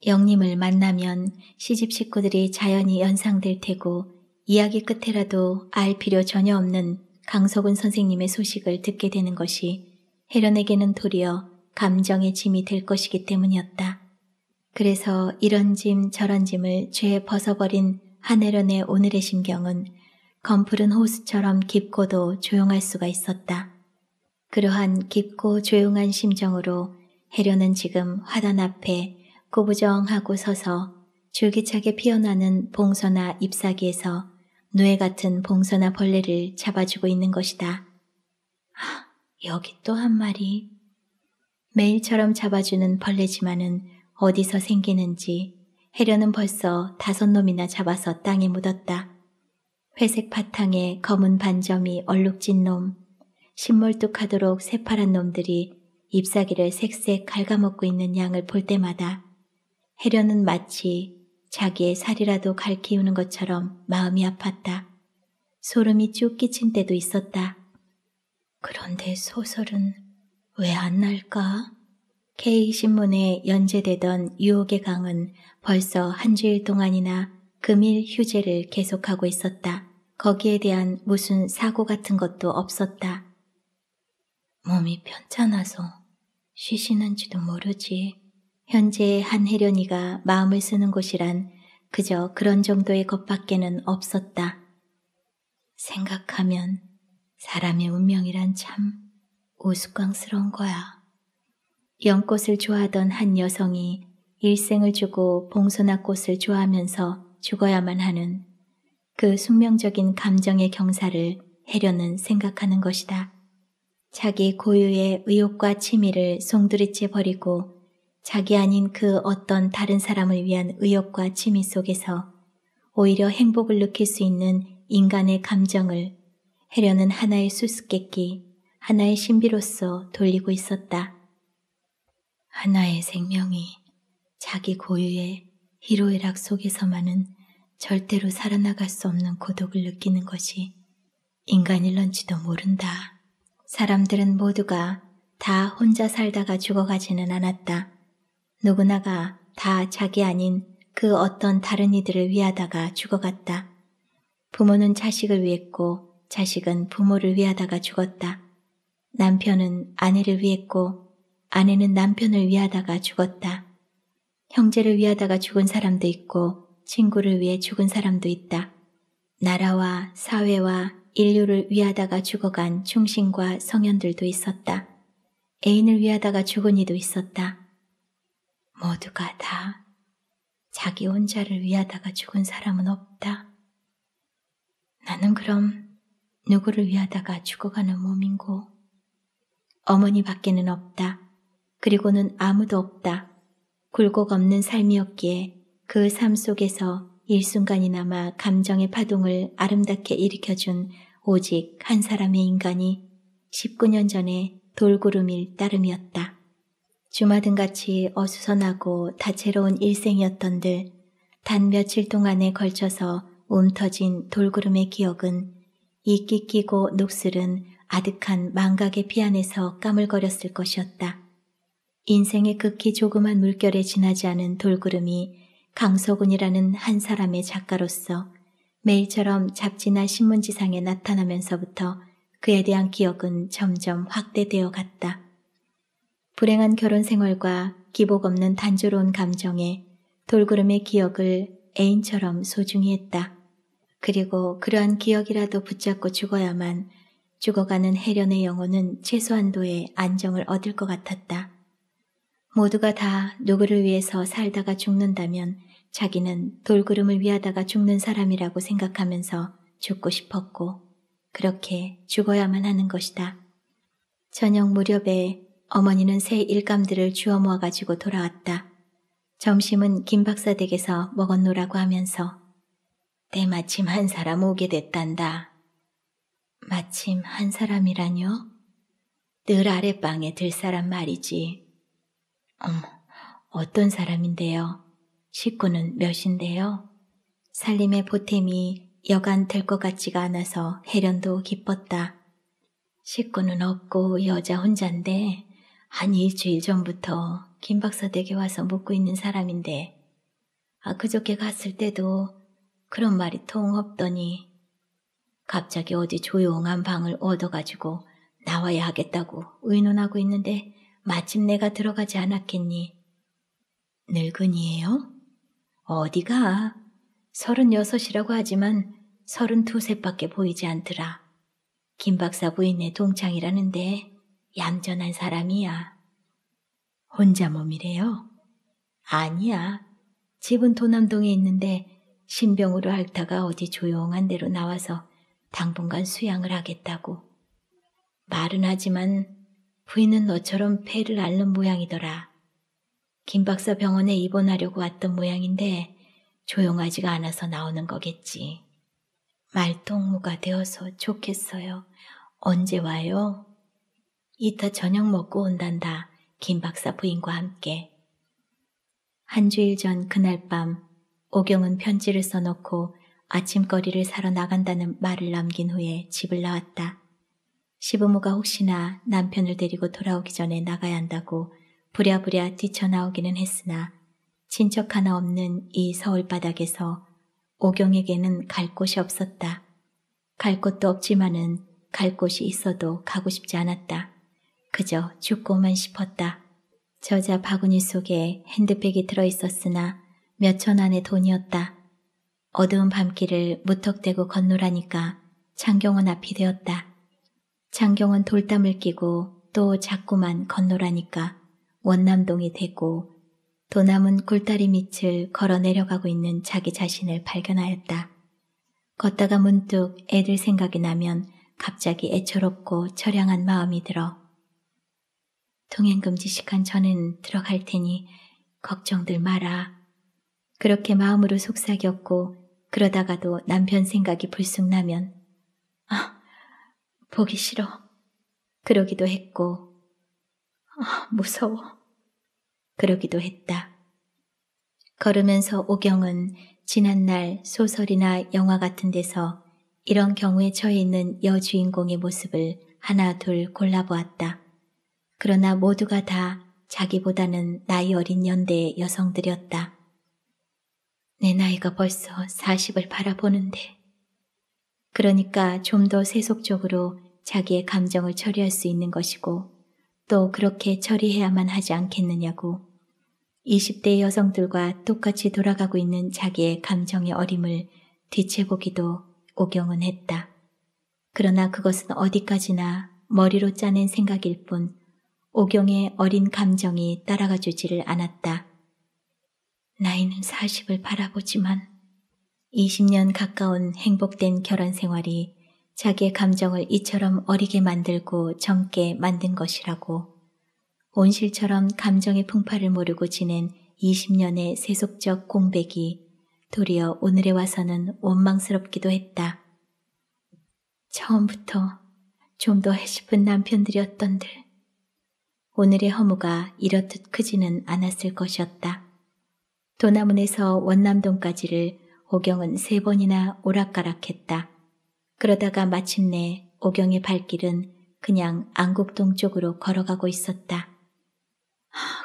영님을 만나면 시집 식구들이 자연히 연상될 테고 이야기 끝에라도 알 필요 전혀 없는 강석은 선생님의 소식을 듣게 되는 것이 혜련에게는 도리어 감정의 짐이 될 것이기 때문이었다. 그래서 이런 짐 저런 짐을 죄에 벗어버린 한혜련의 오늘의 심경은 검푸른 호수처럼 깊고도 조용할 수가 있었다. 그러한 깊고 조용한 심정으로 혜련은 지금 화단 앞에 고부정하고 서서 줄기차게 피어나는 봉서나 잎사귀에서 노예 같은 봉선나 벌레를 잡아주고 있는 것이다. 하, 여기 또 한 마리. 매일처럼 잡아주는 벌레지만은 어디서 생기는지 해려는 벌써 다섯 놈이나 잡아서 땅에 묻었다. 회색 바탕에 검은 반점이 얼룩진 놈, 신물뚝하도록 새파란 놈들이 잎사귀를 색색 갉아먹고 있는 양을 볼 때마다 해려는 마치 자기의 살이라도 갈키우는 것처럼 마음이 아팠다. 소름이 쭉 끼친 때도 있었다. 그런데 소설은 왜 안 날까? K신문에 연재되던 유혹의 강은 벌써 한 주일 동안이나 금일 휴재를 계속하고 있었다. 거기에 대한 무슨 사고 같은 것도 없었다. 몸이 편찮아서 쉬시는지도 모르지. 현재 한혜련이가 마음을 쓰는 곳이란 그저 그런 정도의 것밖에는 없었다. 생각하면 사람의 운명이란 참 우스꽝스러운 거야. 연꽃을 좋아하던 한 여성이 일생을 주고 봉소나 꽃을 좋아하면서 죽어야만 하는 그 숙명적인 감정의 경사를 해려는 생각하는 것이다. 자기 고유의 의욕과 취미를 송두리째 버리고 자기 아닌 그 어떤 다른 사람을 위한 의욕과 취미 속에서 오히려 행복을 느낄 수 있는 인간의 감정을 해려는 하나의 수수께끼, 하나의 신비로서 돌리고 있었다. 하나의 생명이 자기 고유의 희로애락 속에서만은 절대로 살아나갈 수 없는 고독을 느끼는 것이 인간일런지도 모른다. 사람들은 모두가 다 혼자 살다가 죽어가지는 않았다. 누구나가 다 자기 아닌 그 어떤 다른 이들을 위하다가 죽어갔다. 부모는 자식을 위했고 자식은 부모를 위하다가 죽었다. 남편은 아내를 위했고 아내는 남편을 위하다가 죽었다. 형제를 위하다가 죽은 사람도 있고 친구를 위해 죽은 사람도 있다. 나라와 사회와 인류를 위하다가 죽어간 충신과 성현들도 있었다. 애인을 위하다가 죽은 이도 있었다. 모두가 다 자기 혼자를 위하다가 죽은 사람은 없다. 나는 그럼 누구를 위하다가 죽어가는 몸인고 어머니 밖에는 없다. 그리고는 아무도 없다. 굴곡 없는 삶이었기에 그 삶 속에서 일순간이나마 감정의 파동을 아름답게 일으켜준 오직 한 사람의 인간이 19년 전에 돌구름일 따름이었다. 주마등같이 어수선하고 다채로운 일생이었던들 단 며칠 동안에 걸쳐서 움터진 돌구름의 기억은 이끼 끼고 녹슬은 아득한 망각의 피안에서 까물거렸을 것이었다. 인생의 극히 조그만 물결에 지나지 않은 돌구름이 강소군이라는한 사람의 작가로서 매일처럼 잡지나 신문지상에 나타나면서부터 그에 대한 기억은 점점 확대되어 갔다. 불행한 결혼 생활과 기복 없는 단조로운 감정에 돌구름의 기억을 애인처럼 소중히 했다. 그리고 그러한 기억이라도 붙잡고 죽어야만 죽어가는 해련의 영혼은 최소한도의 안정을 얻을 것 같았다. 모두가 다 누구를 위해서 살다가 죽는다면 자기는 돌구름을 위하다가 죽는 사람이라고 생각하면서 죽고 싶었고 그렇게 죽어야만 하는 것이다. 저녁 무렵에 어머니는 새 일감들을 주워 모아가지고 돌아왔다. 점심은 김 박사 댁에서 먹었노라고 하면서 때마침 한 사람 오게 됐단다. 마침 한 사람이라뇨? 늘 아랫방에 들 사람 말이지. 음, 어떤 사람인데요? 식구는 몇인데요? 살림의 보탬이 여간 될 것 같지가 않아서 해련도 기뻤다. 식구는 없고 여자 혼잔데 한 일주일 전부터 김 박사 댁에 와서 묵고 있는 사람인데 아 그저께 갔을 때도 그런 말이 통 없더니 갑자기 어디 조용한 방을 얻어가지고 나와야 하겠다고 의논하고 있는데 마침 내가 들어가지 않았겠니? 늙은이에요? 어디가? 서른여섯이라고 하지만 서른두셋밖에 보이지 않더라. 김 박사 부인의 동창이라는데 얌전한 사람이야. 혼자 몸이래요? 아니야. 집은 도남동에 있는데 신병으로 핥다가 어디 조용한 데로 나와서 당분간 수양을 하겠다고. 말은 하지만 부인은 너처럼 폐를 앓는 모양이더라. 김 박사 병원에 입원하려고 왔던 모양인데 조용하지가 않아서 나오는 거겠지. 말동무가 되어서 좋겠어요. 언제 와요? 이따 저녁 먹고 온단다. 김 박사 부인과 함께. 한 주일 전 그날 밤 오경은 편지를 써놓고 아침거리를 사러 나간다는 말을 남긴 후에 집을 나왔다. 시부모가 혹시나 남편을 데리고 돌아오기 전에 나가야 한다고 부랴부랴 뛰쳐나오기는 했으나 친척 하나 없는 이 서울 바닥에서 오경에게는 갈 곳이 없었다. 갈 곳도 없지만은 갈 곳이 있어도 가고 싶지 않았다. 그저 죽고만 싶었다. 저자 바구니 속에 핸드백이 들어있었으나 몇천 안의 돈이었다. 어두운 밤길을 무턱대고 건너라니까 장경원 앞이 되었다. 장경원 돌담을 끼고 또 자꾸만 건너라니까 원남동이 되고 도남은 굴다리 밑을 걸어 내려가고 있는 자기 자신을 발견하였다. 걷다가 문득 애들 생각이 나면 갑자기 애처롭고 처량한 마음이 들어 통행금지 시간 저는 들어갈 테니 걱정들 마라. 그렇게 마음으로 속삭였고 그러다가도 남편 생각이 불쑥 나면 아, 보기 싫어. 그러기도 했고 아, 무서워. 그러기도 했다. 걸으면서 오경은 지난날 소설이나 영화 같은 데서 이런 경우에 처해 있는 여주인공의 모습을 하나 둘 골라보았다. 그러나 모두가 다 자기보다는 나이 어린 연대의 여성들이었다. 내 나이가 벌써 40을 바라보는데. 그러니까 좀 더 세속적으로 자기의 감정을 처리할 수 있는 것이고 또 그렇게 처리해야만 하지 않겠느냐고 20대 여성들과 똑같이 돌아가고 있는 자기의 감정의 어림을 뒤채보기도 오경은 했다. 그러나 그것은 어디까지나 머리로 짜낸 생각일 뿐 오경의 어린 감정이 따라가 주지를 않았다. 나이는 40을 바라보지만 20년 가까운 행복된 결혼 생활이 자기의 감정을 이처럼 어리게 만들고 젊게 만든 것이라고 온실처럼 감정의 풍파를 모르고 지낸 20년의 세속적 공백이 도리어 오늘에 와서는 원망스럽기도 했다. 처음부터 좀 더 해싶은 남편들이었던들 오늘의 허무가 이렇듯 크지는 않았을 것이었다. 도나문에서 원남동까지를 오경은 세 번이나 오락가락했다. 그러다가 마침내 오경의 발길은 그냥 안국동 쪽으로 걸어가고 있었다.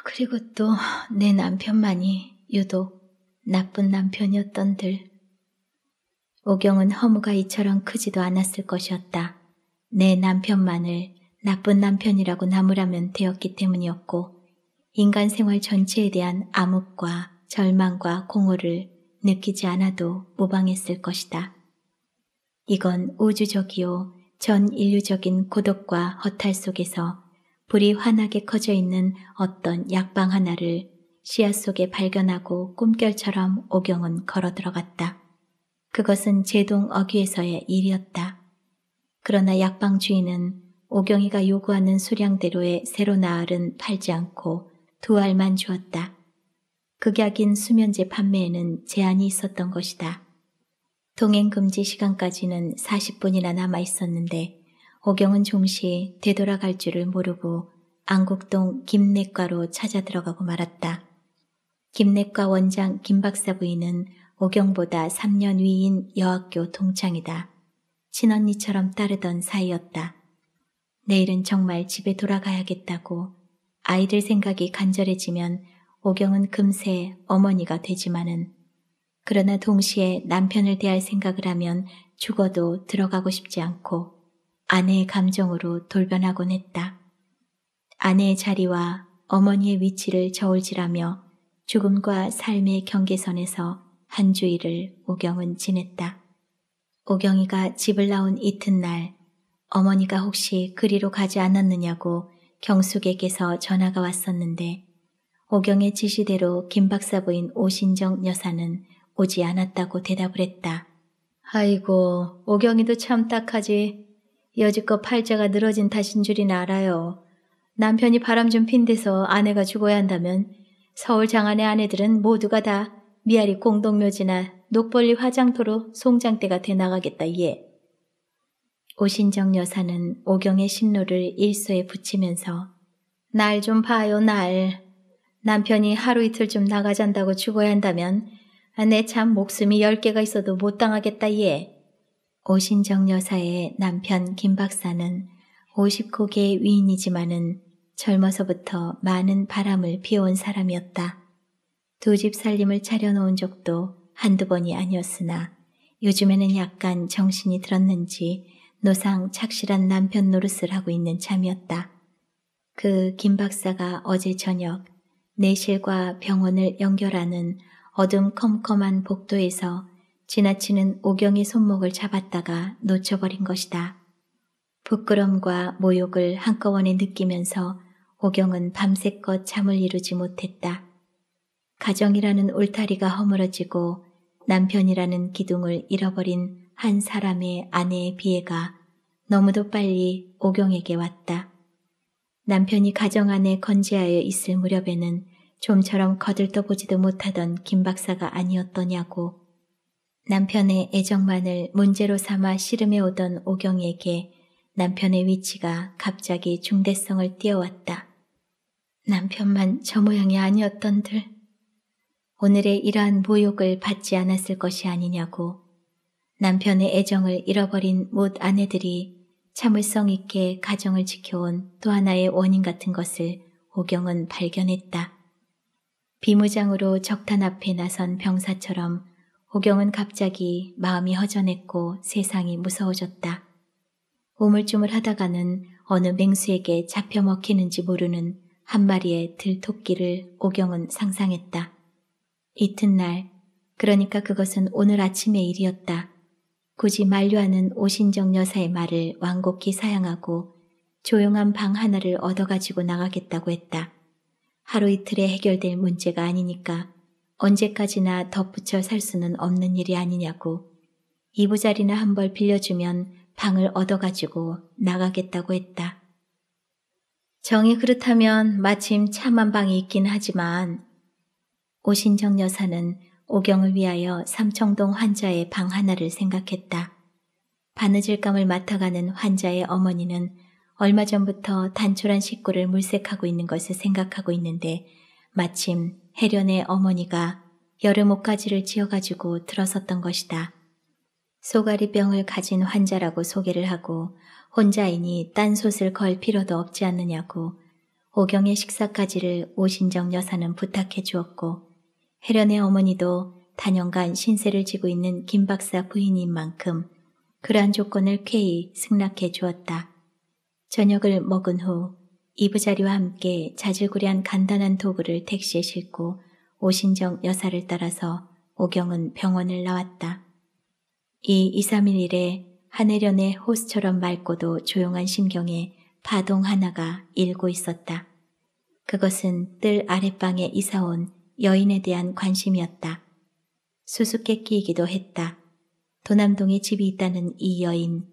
그리고 또 내 남편만이 유독 나쁜 남편이었던들. 오경은 허무가 이처럼 크지도 않았을 것이었다. 내 남편만을 나쁜 남편이라고 나무라면 되었기 때문이었고 인간 생활 전체에 대한 암흑과 절망과 공허를 느끼지 않아도 모방했을 것이다. 이건 우주적이요 전 인류적인 고독과 허탈 속에서 불이 환하게 커져 있는 어떤 약방 하나를 시야 속에 발견하고 꿈결처럼 오경은 걸어 들어갔다. 그것은 제동 어귀에서의 일이었다. 그러나 약방 주인은 오경이가 요구하는 수량대로의 새로 나흘은 팔지 않고 두 알만 주었다. 극약인 수면제 판매에는 제한이 있었던 것이다. 동행금지 시간까지는 40분이나 남아 있었는데 오경은 종시 되돌아갈 줄을 모르고 안국동 김내과로 찾아 들어가고 말았다. 김내과 원장 김박사 부인은 오경보다 3년 위인 여학교 동창이다. 친언니처럼 따르던 사이였다. 내일은 정말 집에 돌아가야겠다고 아이들 생각이 간절해지면 오경은 금세 어머니가 되지만은 그러나 동시에 남편을 대할 생각을 하면 죽어도 들어가고 싶지 않고 아내의 감정으로 돌변하곤 했다. 아내의 자리와 어머니의 위치를 저울질하며 죽음과 삶의 경계선에서 한 주일을 오경은 지냈다. 오경이가 집을 나온 이튿날 어머니가 혹시 그리로 가지 않았느냐고 경숙에게서 전화가 왔었는데 오경의 지시대로 김박사 부인 오신정 여사는 오지 않았다고 대답을 했다. 아이고 오경이도 참 딱하지. 여지껏 팔자가 늘어진 탓인 줄이나 알아요. 남편이 바람 좀핀대서 아내가 죽어야 한다면 서울 장안의 아내들은 모두가 다 미아리 공동묘지나 녹벌리 화장터로 송장대가 돼 나가겠다 예. 오신정 여사는 오경의 신로를 일소에 붙이면서 날 좀 봐요 날. 남편이 하루 이틀 좀 나가잔다고 죽어야 한다면 내 참 목숨이 열 개가 있어도 못 당하겠다 예. 오신정 여사의 남편 김 박사는 5 9개의 위인이지만은 젊어서부터 많은 바람을 피워온 사람이었다. 두 집 살림을 차려놓은 적도 한두 번이 아니었으나 요즘에는 약간 정신이 들었는지 노상 착실한 남편 노릇을 하고 있는 참이었다. 그 김 박사가 어제 저녁 내실과 병원을 연결하는 어둠 컴컴한 복도에서 지나치는 오경의 손목을 잡았다가 놓쳐버린 것이다. 부끄럼과 모욕을 한꺼번에 느끼면서 오경은 밤새껏 잠을 이루지 못했다. 가정이라는 울타리가 허물어지고 남편이라는 기둥을 잃어버린 한 사람의 아내의 비애가 너무도 빨리 오경에게 왔다. 남편이 가정 안에 건재하여 있을 무렵에는 좀처럼 거들떠보지도 못하던 김 박사가 아니었더냐고. 남편의 애정만을 문제로 삼아 씨름해 오던 오경에게 남편의 위치가 갑자기 중대성을 띄어왔다. 남편만 저 모양이 아니었던들. 오늘의 이러한 모욕을 받지 않았을 것이 아니냐고 남편의 애정을 잃어버린 못 아내들이 참을성 있게 가정을 지켜온 또 하나의 원인 같은 것을 오경은 발견했다. 비무장으로 적탄 앞에 나선 병사처럼 오경은 갑자기 마음이 허전했고 세상이 무서워졌다. 우물쭈물 하다가는 어느 맹수에게 잡혀 먹히는지 모르는 한 마리의 들토끼를 오경은 상상했다. 이튿날, 그러니까 그것은 오늘 아침의 일이었다. 굳이 만류하는 오신정 여사의 말을 완곡히 사양하고 조용한 방 하나를 얻어가지고 나가겠다고 했다. 하루 이틀에 해결될 문제가 아니니까 언제까지나 덧붙여 살 수는 없는 일이 아니냐고 이부자리나 한 벌 빌려주면 방을 얻어가지고 나가겠다고 했다. 정이 그렇다면 마침 참한 방이 있긴 하지만 오신정 여사는 오경을 위하여 삼청동 환자의 방 하나를 생각했다. 바느질감을 맡아가는 환자의 어머니는 얼마 전부터 단촐한 식구를 물색하고 있는 것을 생각하고 있는데 마침 해련의 어머니가 여름 옷가지를 지어가지고 들어섰던 것이다. 소가리병을 가진 환자라고 소개를 하고 혼자이니 딴솥을 걸 필요도 없지 않느냐고 오경의 식사까지를 오신정 여사는 부탁해 주었고 혜련의 어머니도 단연간 신세를 지고 있는 김 박사 부인인 만큼 그러한 조건을 쾌히 승낙해 주었다. 저녁을 먹은 후 이부자리와 함께 자질구레한 간단한 도구를 택시에 싣고 오신정 여사를 따라서 오경은 병원을 나왔다. 이 2, 3일 이래 하늘련의 호수처럼 맑고도 조용한 심경에 파동 하나가 일고 있었다. 그것은 뜰 아랫방에 이사온 여인에 대한 관심이었다. 수수께끼이기도 했다. 도남동에 집이 있다는 이 여인,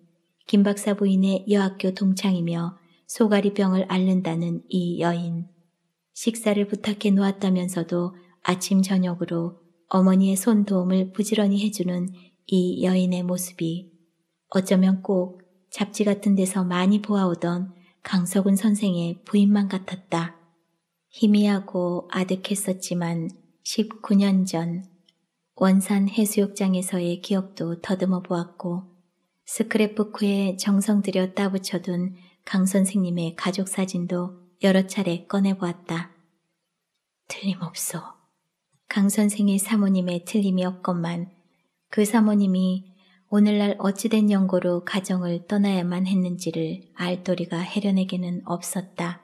김박사 부인의 여학교 동창이며 소가리병을 앓는다는 이 여인. 식사를 부탁해 놓았다면서도 아침 저녁으로 어머니의 손 도움을 부지런히 해주는 이 여인의 모습이 어쩌면 꼭 잡지 같은 데서 많이 보아오던 강석은 선생의 부인만 같았다. 희미하고 아득했었지만 19년 전 원산 해수욕장에서의 기억도 더듬어 보았고 스크랩부크에 정성 들여 따붙여둔 강 선생님의 가족 사진도 여러 차례 꺼내보았다. 틀림없어강 선생의 사모님의 틀림이 었건만그 사모님이 오늘날 어찌된 연고로 가정을 떠나야만 했는지를 알 도리가 해련에게는 없었다.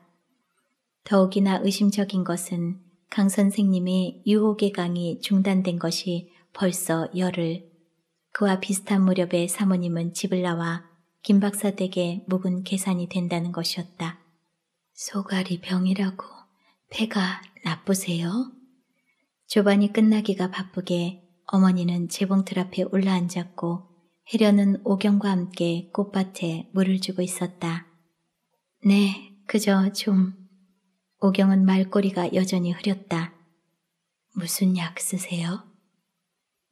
더욱이나 의심적인 것은 강 선생님의 유혹의 강이 중단된 것이 벌써 열흘. 그와 비슷한 무렵에 사모님은 집을 나와 김 박사 댁에 묵은 계산이 된다는 것이었다. 소갈이 병이라고 폐가 나쁘세요? 조반이 끝나기가 바쁘게 어머니는 재봉틀 앞에 올라앉았고 해려는 오경과 함께 꽃밭에 물을 주고 있었다. 네, 그저 좀 오경은 말꼬리가 여전히 흐렸다. 무슨 약 쓰세요?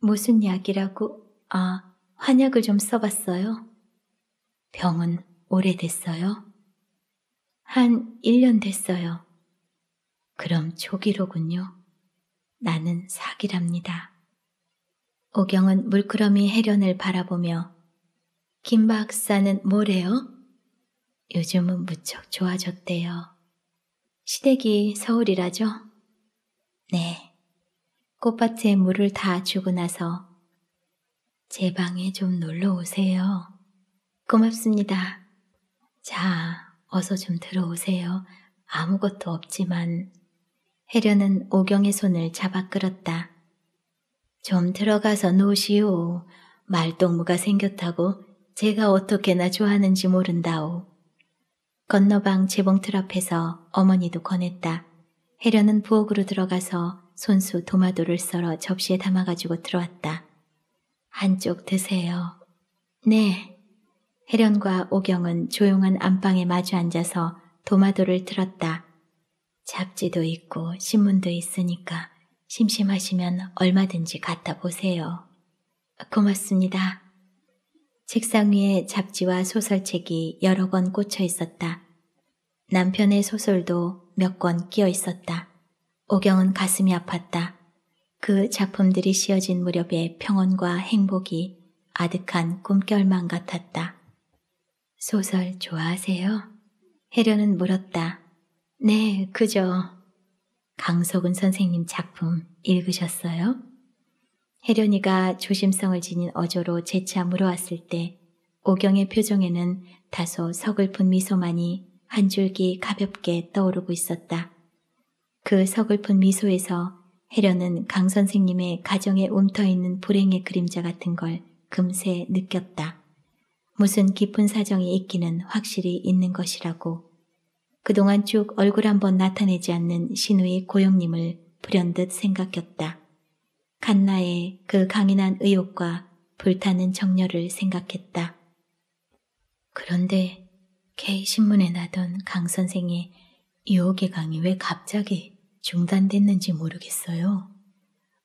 무슨 약이라고? 아, 환약을좀 써봤어요. 병은 오래됐어요? 한 1년 됐어요. 그럼 초기로군요. 나는 사기랍니다. 오경은 물끄러미 해련을 바라보며 김 박사는 뭐래요? 요즘은 무척 좋아졌대요. 시댁이 서울이라죠? 네. 꽃밭에 물을 다 주고 나서 제 방에 좀 놀러 오세요. 고맙습니다. 자, 어서 좀 들어오세요. 아무것도 없지만 해련은 오경의 손을 잡아 끌었다. 좀 들어가서 노시오. 말동무가 생겼다고 제가 어떻게나 좋아하는지 모른다오. 건너방 재봉틀 앞에서 어머니도 권했다. 해련은 부엌으로 들어가서 손수 도마도를 썰어 접시에 담아가지고 들어왔다. 한쪽 드세요. 네. 해련과 오경은 조용한 안방에 마주 앉아서 도마도를 들었다. 잡지도 있고 신문도 있으니까 심심하시면 얼마든지 갖다 보세요. 고맙습니다. 책상 위에 잡지와 소설책이 여러 권 꽂혀 있었다. 남편의 소설도 몇 권 끼어 있었다. 오경은 가슴이 아팠다. 그 작품들이 씌어진 무렵의 평온과 행복이 아득한 꿈결만 같았다. 소설 좋아하세요? 해련은 물었다. 네, 그죠. 강석은 선생님 작품 읽으셨어요? 혜련이가 조심성을 지닌 어조로 재차 물어왔을 때 오경의 표정에는 다소 서글픈 미소만이 한 줄기 가볍게 떠오르고 있었다. 그 서글픈 미소에서 혜련은 강 선생님의 가정에 움터있는 불행의 그림자 같은 걸 금세 느꼈다. 무슨 깊은 사정이 있기는 확실히 있는 것이라고. 그동안 쭉 얼굴 한번 나타내지 않는 신우의 고영님을 불현듯 생각했다. 갓나의그 강인한 의욕과 불타는 정열을 생각했다. 그런데 K 신문에 나던 강 선생의 유혹의 강이 왜 갑자기 중단됐는지 모르겠어요.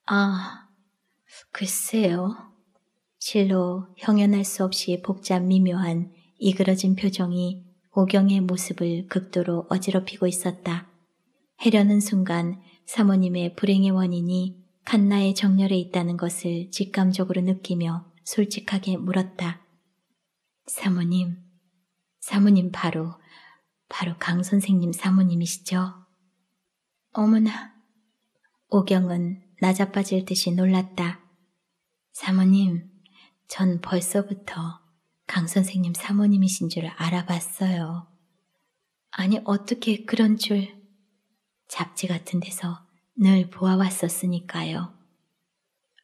아, 글쎄요. 실로 형연할 수 없이 복잡 미묘한 이그러진 표정이 오경의 모습을 극도로 어지럽히고 있었다. 해려는 순간 사모님의 불행의 원인이 칸나의 정열에 있다는 것을 직감적으로 느끼며 솔직하게 물었다. 사모님, 사모님 바로, 바로 강 선생님 사모님이시죠? 어머나. 오경은 나자빠질 듯이 놀랐다. 사모님, 전 벌써부터 강 선생님 사모님이신 줄 알아봤어요. 아니, 어떻게 그런 줄. 잡지 같은 데서 늘 보아왔었으니까요.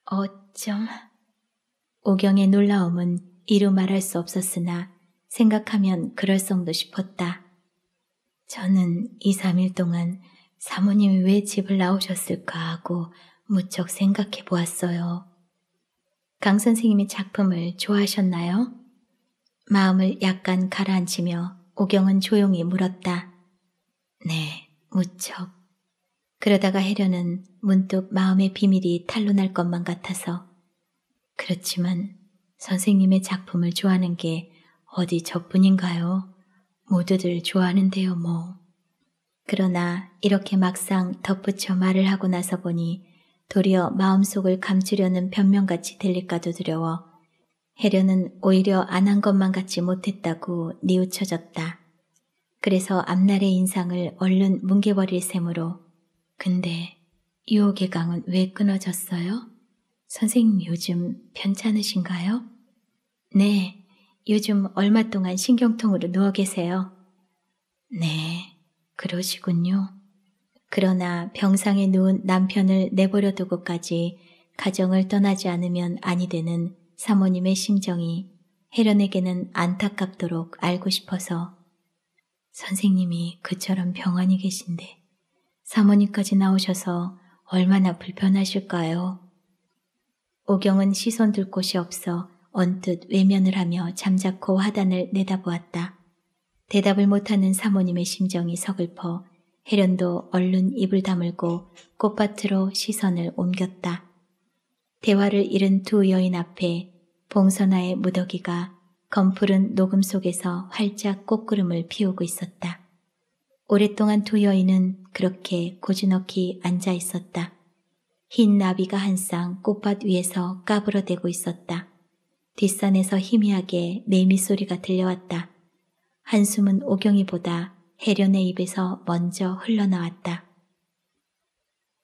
어쩜. 오경의 놀라움은 이루 말할 수 없었으나 생각하면 그럴성도 싶었다. 저는 2, 3일 동안 사모님이 왜 집을 나오셨을까 하고 무척 생각해 보았어요. 강 선생님의 작품을 좋아하셨나요? 마음을 약간 가라앉히며 오경은 조용히 물었다. 네, 무척. 그러다가 해려는 문득 마음의 비밀이 탄로날 것만 같아서 그렇지만 선생님의 작품을 좋아하는 게 어디 저뿐인가요? 모두들 좋아하는데요 뭐. 그러나 이렇게 막상 덧붙여 말을 하고 나서 보니 도리어 마음속을 감추려는 변명같이 들릴까도 두려워 해려는 오히려 안 한 것만 같지 못했다고 뉘우쳐졌다. 그래서 앞날의 인상을 얼른 뭉개버릴 셈으로 근데 유혹의 강은 왜 끊어졌어요? 선생님 요즘 편찮으신가요 네, 요즘 얼마 동안 신경통으로 누워 계세요. 네, 그러시군요. 그러나 병상에 누운 남편을 내버려 두고까지 가정을 떠나지 않으면 아니 되는 사모님의 심정이 혜련에게는 안타깝도록 알고 싶어서 선생님이 그처럼 병원이 계신데 사모님까지 나오셔서 얼마나 불편하실까요? 오경은 시선 둘 곳이 없어 언뜻 외면을 하며 잠자코 화단을 내다보았다. 대답을 못하는 사모님의 심정이 서글퍼 해련도 얼른 입을 다물고 꽃밭으로 시선을 옮겼다. 대화를 잃은 두 여인 앞에 봉선화의 무더기가 검푸른 녹음 속에서 활짝 꽃구름을 피우고 있었다. 오랫동안 두 여인은 그렇게 고즈넉히 앉아 있었다. 흰 나비가 한 쌍 꽃밭 위에서 까불어대고 있었다. 뒷산에서 희미하게 매미 소리가 들려왔다. 한숨은 오경이보다 해련의 입에서 먼저 흘러나왔다.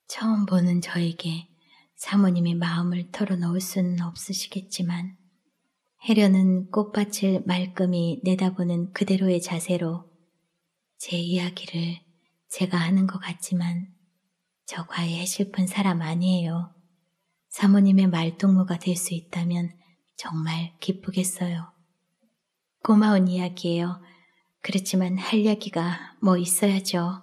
처음 보는 저에게 사모님이 마음을 털어놓을 수는 없으시겠지만 해련은 꽃밭을 말끔히 내다보는 그대로의 자세로 제 이야기를 제가 하는 것 같지만 저 과외 싶은 사람 아니에요. 사모님의 말동무가 될 수 있다면 정말 기쁘겠어요. 고마운 이야기예요. 그렇지만 할 이야기가 뭐 있어야죠.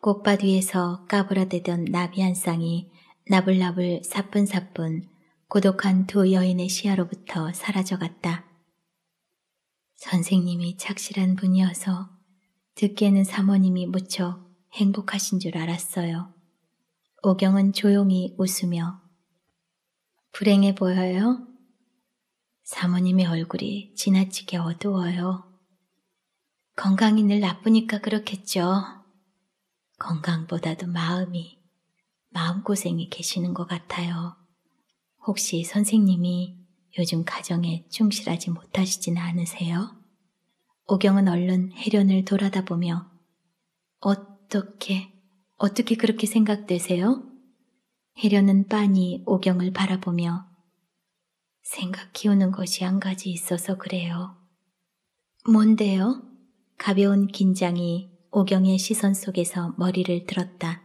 꽃밭 위에서 까불어대던 나비 한 쌍이 나불나불 사뿐사뿐 고독한 두 여인의 시야로부터 사라져갔다. 선생님이 착실한 분이어서 듣기에는 사모님이 무척 행복하신 줄 알았어요. 오경은 조용히 웃으며 불행해 보여요? 사모님의 얼굴이 지나치게 어두워요. 건강이 늘 나쁘니까 그렇겠죠. 건강보다도 마음이, 마음고생이 계시는 것 같아요. 혹시 선생님이 요즘 가정에 충실하지 못하시진 않으세요? 오경은 얼른 해련을 돌아다 보며 어떻게, 어떻게 그렇게 생각되세요? 해련은 빤히 오경을 바라보며 생각 키우는 것이 한 가지 있어서 그래요. 뭔데요? 가벼운 긴장이 오경의 시선 속에서 머리를 들었다.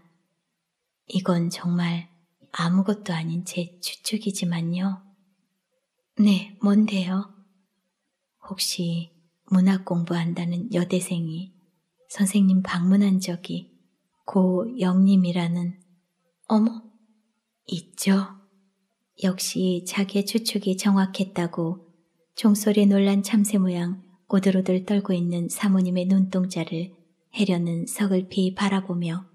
이건 정말 아무것도 아닌 제 추측이지만요. 네, 뭔데요? 혹시 문학 공부한다는 여대생이 선생님 방문한 적이 고 영님이라는 어머 있죠. 역시 자기의 추측이 정확했다고 종소리에 놀란 참새 모양 오들오들 떨고 있는 사모님의 눈동자를 해려는 서글피 바라보며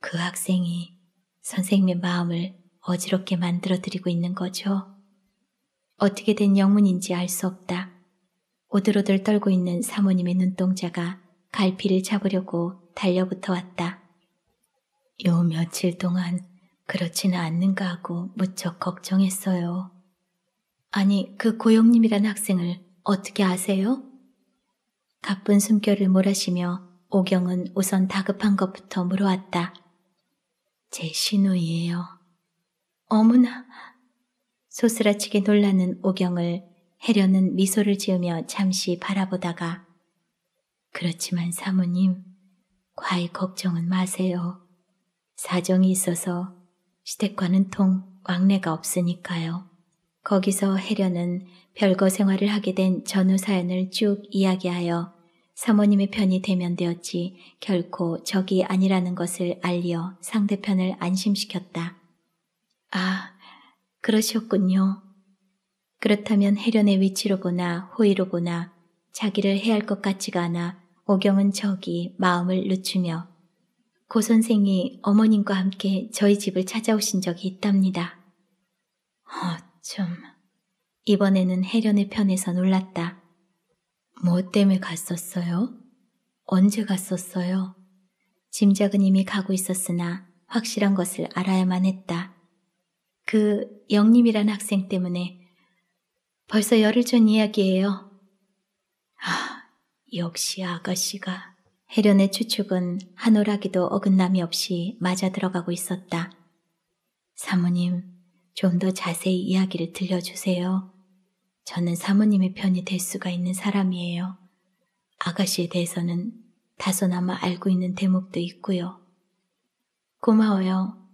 그 학생이 선생님의 마음을 어지럽게 만들어드리고 있는 거죠. 어떻게 된 영문인지 알 수 없다. 오들오들 떨고 있는 사모님의 눈동자가 갈피를 잡으려고 달려붙어 왔다. 요 며칠 동안 그렇지는 않는가 하고 무척 걱정했어요. 아니, 그고영님이란 학생을 어떻게 아세요? 가쁜 숨결을 몰아쉬며 오경은 우선 다급한 것부터 물어왔다. 제 신우이에요. 어머나! 소스라치게 놀라는 오경을 해련은 미소를 지으며 잠시 바라보다가 그렇지만 사모님, 과히 걱정은 마세요. 사정이 있어서 시댁과는 통 왕래가 없으니까요. 거기서 해련은 별거 생활을 하게 된 전후 사연을 쭉 이야기하여 사모님의 편이 대면되었지 결코 적이 아니라는 것을 알려 상대편을 안심시켰다. 아, 그러셨군요. 그렇다면 해련의 위치로구나 호의로구나 자기를 해할 것 같지가 않아 오경은 저기 마음을 늦추며 고 선생이 어머님과 함께 저희 집을 찾아오신 적이 있답니다. 어쩜 이번에는 해련의 편에서 놀랐다. 뭐 때문에 갔었어요? 언제 갔었어요? 짐작은 이미 가고 있었으나 확실한 것을 알아야만 했다. 그영님이란 학생 때문에 벌써 열흘 전 이야기예요. 아, 역시 아가씨가. 해련의 추측은 한오라기도 어긋남이 없이 맞아 들어가고 있었다. 사모님, 좀 더 자세히 이야기를 들려주세요. 저는 사모님의 편이 될 수가 있는 사람이에요. 아가씨에 대해서는 다소나마 알고 있는 대목도 있고요. 고마워요.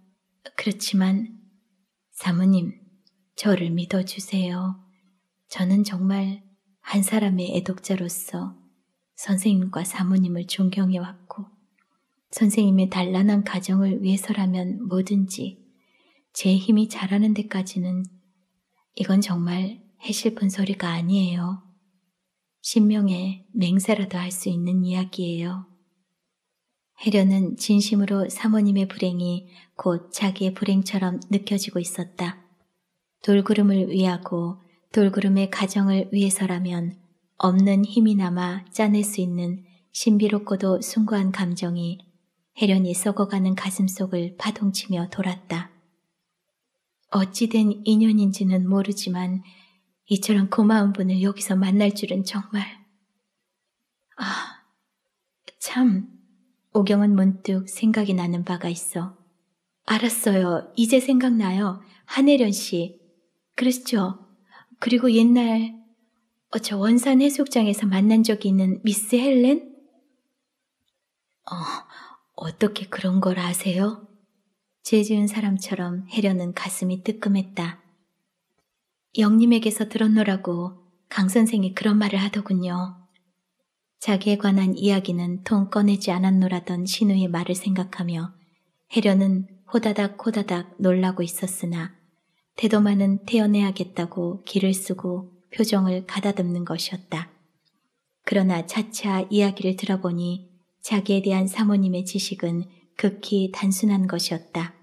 그렇지만 사모님, 저를 믿어주세요. 저는 정말 한 사람의 애독자로서 선생님과 사모님을 존경해왔고, 선생님의 단란한 가정을 위해서라면 뭐든지 제 힘이 자라는 데까지는 이건 정말 해실픈 소리가 아니에요. 신명의 맹세라도 할 수 있는 이야기예요. 해련은 진심으로 사모님의 불행이 곧 자기의 불행처럼 느껴지고 있었다. 돌구름을 위하고 돌구름의 가정을 위해서라면 없는 힘이 남아 짜낼 수 있는 신비롭고도 숭고한 감정이 해련이 썩어가는 가슴속을 파동치며 돌았다. 어찌된 인연인지는 모르지만 이처럼 고마운 분을 여기서 만날 줄은 정말... 아, 참, 오경은 문득 생각이 나는 바가 있어. 알았어요. 이제 생각나요. 한혜련 씨. 그렇죠. 그리고 옛날 어, 저 원산 해수욕장에서 만난 적이 있는 미스 헬렌? 어, 어떻게 그런 걸 아세요? 재 지은 사람처럼 해려는 가슴이 뜨끔했다. 영님에게서 들었노라고 강 선생이 그런 말을 하더군요. 자기에 관한 이야기는 통 꺼내지 않았노라던 신우의 말을 생각하며 해려는 호다닥 호다닥 놀라고 있었으나 테도만은태어내야겠다고 기를 쓰고 표정을 가다듬는 것이었다. 그러나 차차 이야기를 들어보니 자기에 대한 사모님의 지식은 극히 단순한 것이었다.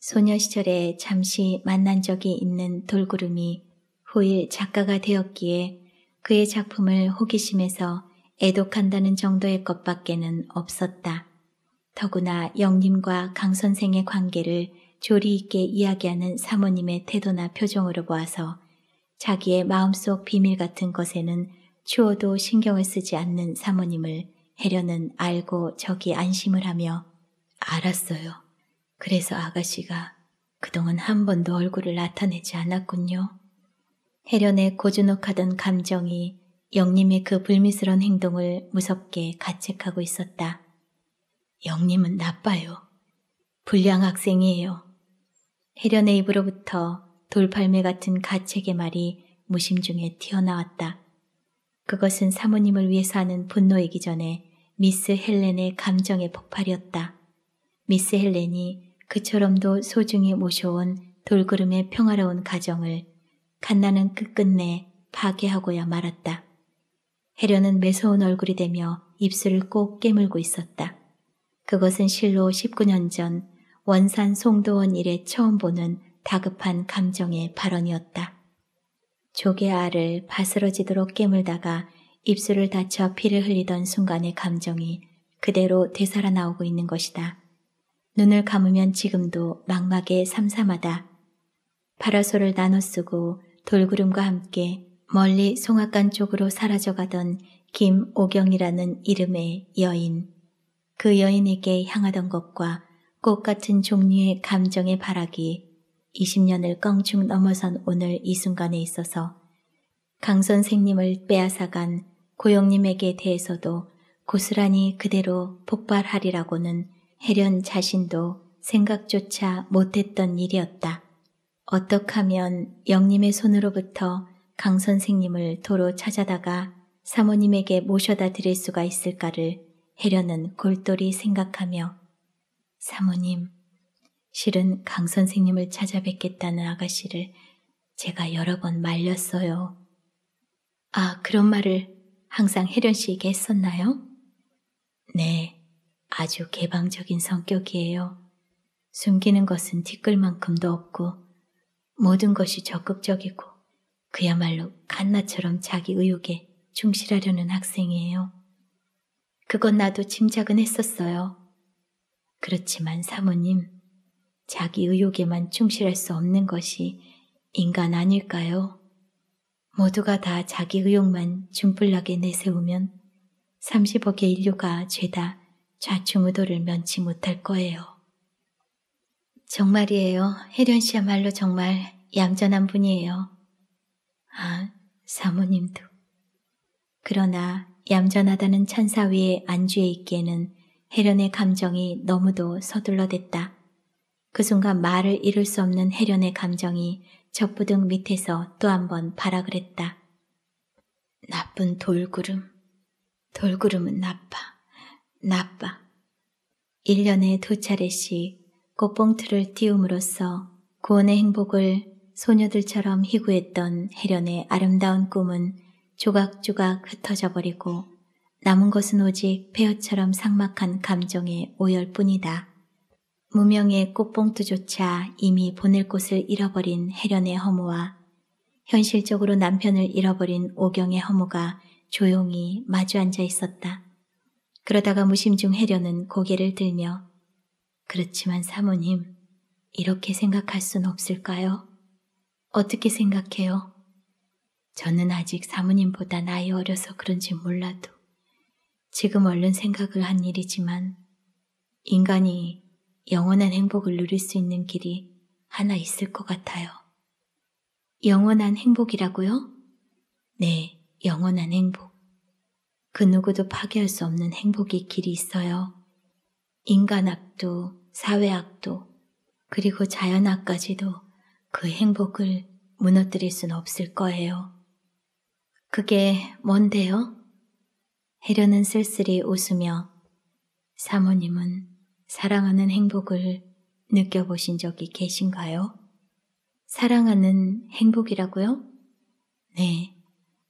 소녀 시절에 잠시 만난 적이 있는 돌구름이 후일 작가가 되었기에 그의 작품을 호기심에서 애독한다는 정도의 것밖에는 없었다. 더구나 영님과 강 선생의 관계를 조리 있게 이야기하는 사모님의 태도나 표정으로 보아서 자기의 마음속 비밀 같은 것에는 추워도 신경을 쓰지 않는 사모님을 해려는 알고 저기 안심을 하며 알았어요. 그래서 아가씨가 그동안 한 번도 얼굴을 나타내지 않았군요. 해련의 고즈넉하던 감정이 영님의 그불미스러운 행동을 무섭게 가책하고 있었다. 영님은 나빠요. 불량 학생이에요. 해련의 입으로부터 돌팔매 같은 가책의 말이 무심중에 튀어나왔다. 그것은 사모님을 위해서 하는 분노이기 전에 미스 헬렌의 감정의 폭발이었다. 미스 헬렌이 그처럼도 소중히 모셔온 돌그름의 평화로운 가정을 갓나는 끝끝내 그 파괴하고야 말았다. 해련은 매서운 얼굴이 되며 입술을 꼭 깨물고 있었다. 그것은 실로 19년 전 원산 송도원 일에 처음 보는 다급한 감정의 발언이었다. 조개 알을 바스러지도록 깨물다가 입술을 다쳐 피를 흘리던 순간의 감정이 그대로 되살아나오고 있는 것이다. 눈을 감으면 지금도 막막에 삼삼하다. 파라솔을 나눠 쓰고 돌구름과 함께 멀리 송악간 쪽으로 사라져가던 김오경이라는 이름의 여인. 그 여인에게 향하던 것과 꽃 같은 종류의 감정의 바라기 20년을 껑충 넘어선 오늘 이 순간에 있어서 강 선생님을 빼앗아간 고영님에게 대해서도 고스란히 그대로 폭발하리라고는 해련 자신도 생각조차 못했던 일이었다. 어떡 하면 영님의 손으로부터 강 선생님을 도로 찾아다가 사모님에게 모셔다 드릴 수가 있을까를 해련은 골똘히 생각하며 사모님, 실은 강 선생님을 찾아뵙겠다는 아가씨를 제가 여러 번 말렸어요. 아, 그런 말을 항상 혜련 씨에게 했었나요? 네, 아주 개방적인 성격이에요. 숨기는 것은 티끌만큼도 없고 모든 것이 적극적이고 그야말로 갓나처럼 자기 의욕에 충실하려는 학생이에요. 그건 나도 짐작은 했었어요. 그렇지만 사모님, 자기 의욕에만 충실할 수 없는 것이 인간 아닐까요? 모두가 다 자기 의욕만 줌불나게 내세우면 30억의 인류가 죄다 좌충 우돌을 면치 못할 거예요. 정말이에요. 혜련 씨야말로 정말 얌전한 분이에요. 아, 사모님도. 그러나 얌전하다는 찬사 위에 안주해 있기에는 해련의 감정이 너무도 서둘러댔다. 그 순간 말을 이룰 수 없는 해련의 감정이 적부등 밑에서 또 한번 발악을 했다. 나쁜 돌구름. 돌구름은 나빠. 나빠. 1년에 두 차례씩 꽃봉투를 띄움으로써 구원의 행복을 소녀들처럼 희구했던 해련의 아름다운 꿈은 조각조각 흩어져 버리고 남은 것은 오직 폐허처럼 상막한 감정의 오열뿐이다. 무명의 꽃봉투조차 이미 보낼 곳을 잃어버린 해련의 허무와 현실적으로 남편을 잃어버린 오경의 허무가 조용히 마주 앉아 있었다. 그러다가 무심중 해련은 고개를 들며 그렇지만 사모님, 이렇게 생각할 순 없을까요? 어떻게 생각해요? 저는 아직 사모님보다 나이 어려서 그런지 몰라도 지금 얼른 생각을 한 일이지만 인간이 영원한 행복을 누릴 수 있는 길이 하나 있을 것 같아요. 영원한 행복이라고요? 네, 영원한 행복. 그 누구도 파괴할 수 없는 행복의 길이 있어요. 인간 학도 사회 학도 그리고 자연 학까지도그 행복을 무너뜨릴 순 없을 거예요. 그게 뭔데요? 해려는 쓸쓸히 웃으며 사모님은 사랑하는 행복을 느껴보신 적이 계신가요? 사랑하는 행복이라고요? 네,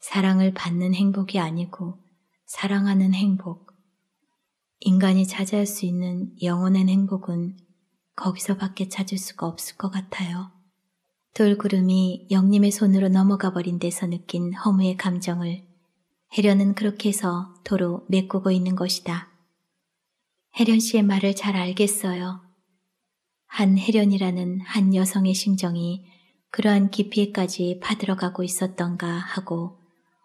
사랑을 받는 행복이 아니고 사랑하는 행복. 인간이 찾아할 수 있는 영원한 행복은 거기서밖에 찾을 수가 없을 것 같아요. 돌구름이 영님의 손으로 넘어가 버린 데서 느낀 허무의 감정을 해련은 그렇게 해서 도로 메꾸고 있는 것이다. 해련 씨의 말을 잘 알겠어요. 한 해련이라는 한 여성의 심정이 그러한 깊이에까지 파들어가고 있었던가 하고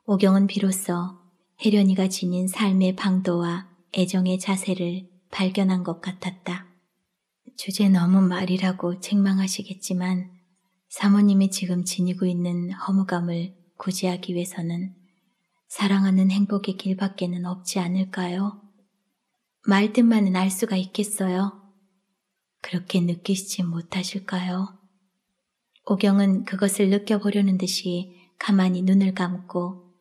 오경은 비로소 해련이가 지닌 삶의 방도와 애정의 자세를 발견한 것 같았다. 주제 너무 말이라고 책망하시겠지만 사모님이 지금 지니고 있는 허무감을 구제하기 위해서는 사랑하는 행복의 길밖에는 없지 않을까요? 말뜻만은 알 수가 있겠어요. 그렇게 느끼시지 못하실까요? 오경은 그것을 느껴보려는 듯이 가만히 눈을 감고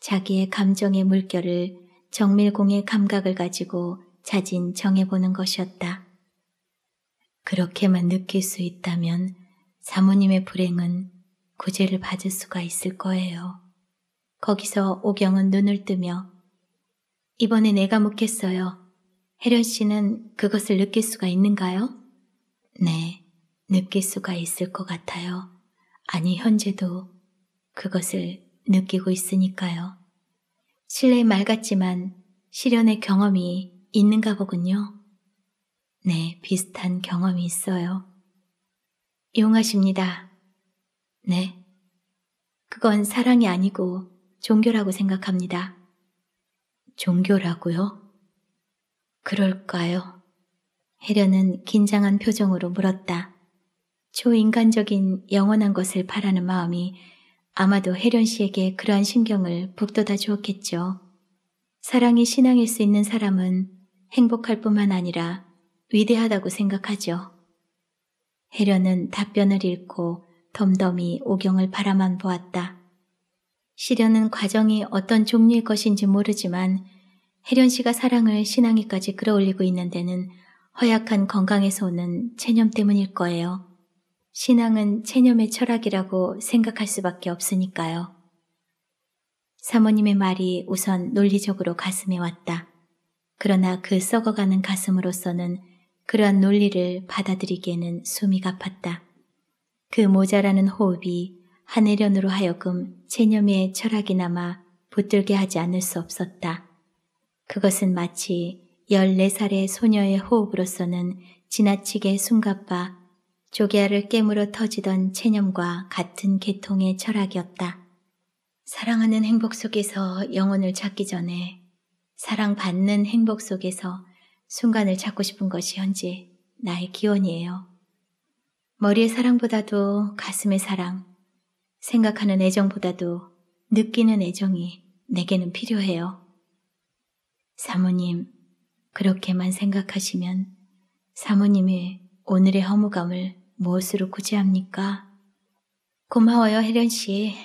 자기의 감정의 물결을 정밀공의 감각을 가지고 자진 정해보는 것이었다. 그렇게만 느낄 수 있다면 사모님의 불행은 구제를 받을 수가 있을 거예요. 거기서 오경은 눈을 뜨며 이번에 내가 묻겠어요. 혜련 씨는 그것을 느낄 수가 있는가요? 네, 느낄 수가 있을 것 같아요. 아니, 현재도 그것을 느끼고 있으니까요. 실례의 말 같지만 실연의 경험이 있는가 보군요. 네, 비슷한 경험이 있어요. 용하십니다. 네. 그건 사랑이 아니고 종교라고 생각합니다. 종교라고요? 그럴까요? 해련은 긴장한 표정으로 물었다. 초인간적인 영원한 것을 바라는 마음이 아마도 해련 씨에게 그러한 심경을 북돋아 주었겠죠. 사랑이 신앙일 수 있는 사람은 행복할 뿐만 아니라 위대하다고 생각하죠. 해련은 답변을 읽고 덤덤히 오경을 바라만 보았다. 시련은 과정이 어떤 종류의 것인지 모르지만 혜련 씨가 사랑을 신앙에까지 끌어올리고 있는 데는 허약한 건강에서 오는 체념 때문일 거예요. 신앙은 체념의 철학이라고 생각할 수밖에 없으니까요. 사모님의 말이 우선 논리적으로 가슴에 왔다. 그러나 그 썩어가는 가슴으로서는 그러한 논리를 받아들이기에는 숨이 가팠다. 그 모자라는 호흡이 한혜련으로 하여금 체념의 철학이나마 붙들게 하지 않을 수 없었다. 그것은 마치 14살의 소녀의 호흡으로서는 지나치게 숨가빠 조개알을 깨물어 터지던 체념과 같은 계통의 철학이었다. 사랑하는 행복 속에서 영혼을 찾기 전에 사랑받는 행복 속에서 순간을 찾고 싶은 것이 현재 나의 기원이에요. 머리의 사랑보다도 가슴의 사랑, 생각하는 애정보다도 느끼는 애정이 내게는 필요해요. 사모님, 그렇게만 생각하시면 사모님의 오늘의 허무감을 무엇으로 구제합니까? 고마워요, 혜련 씨.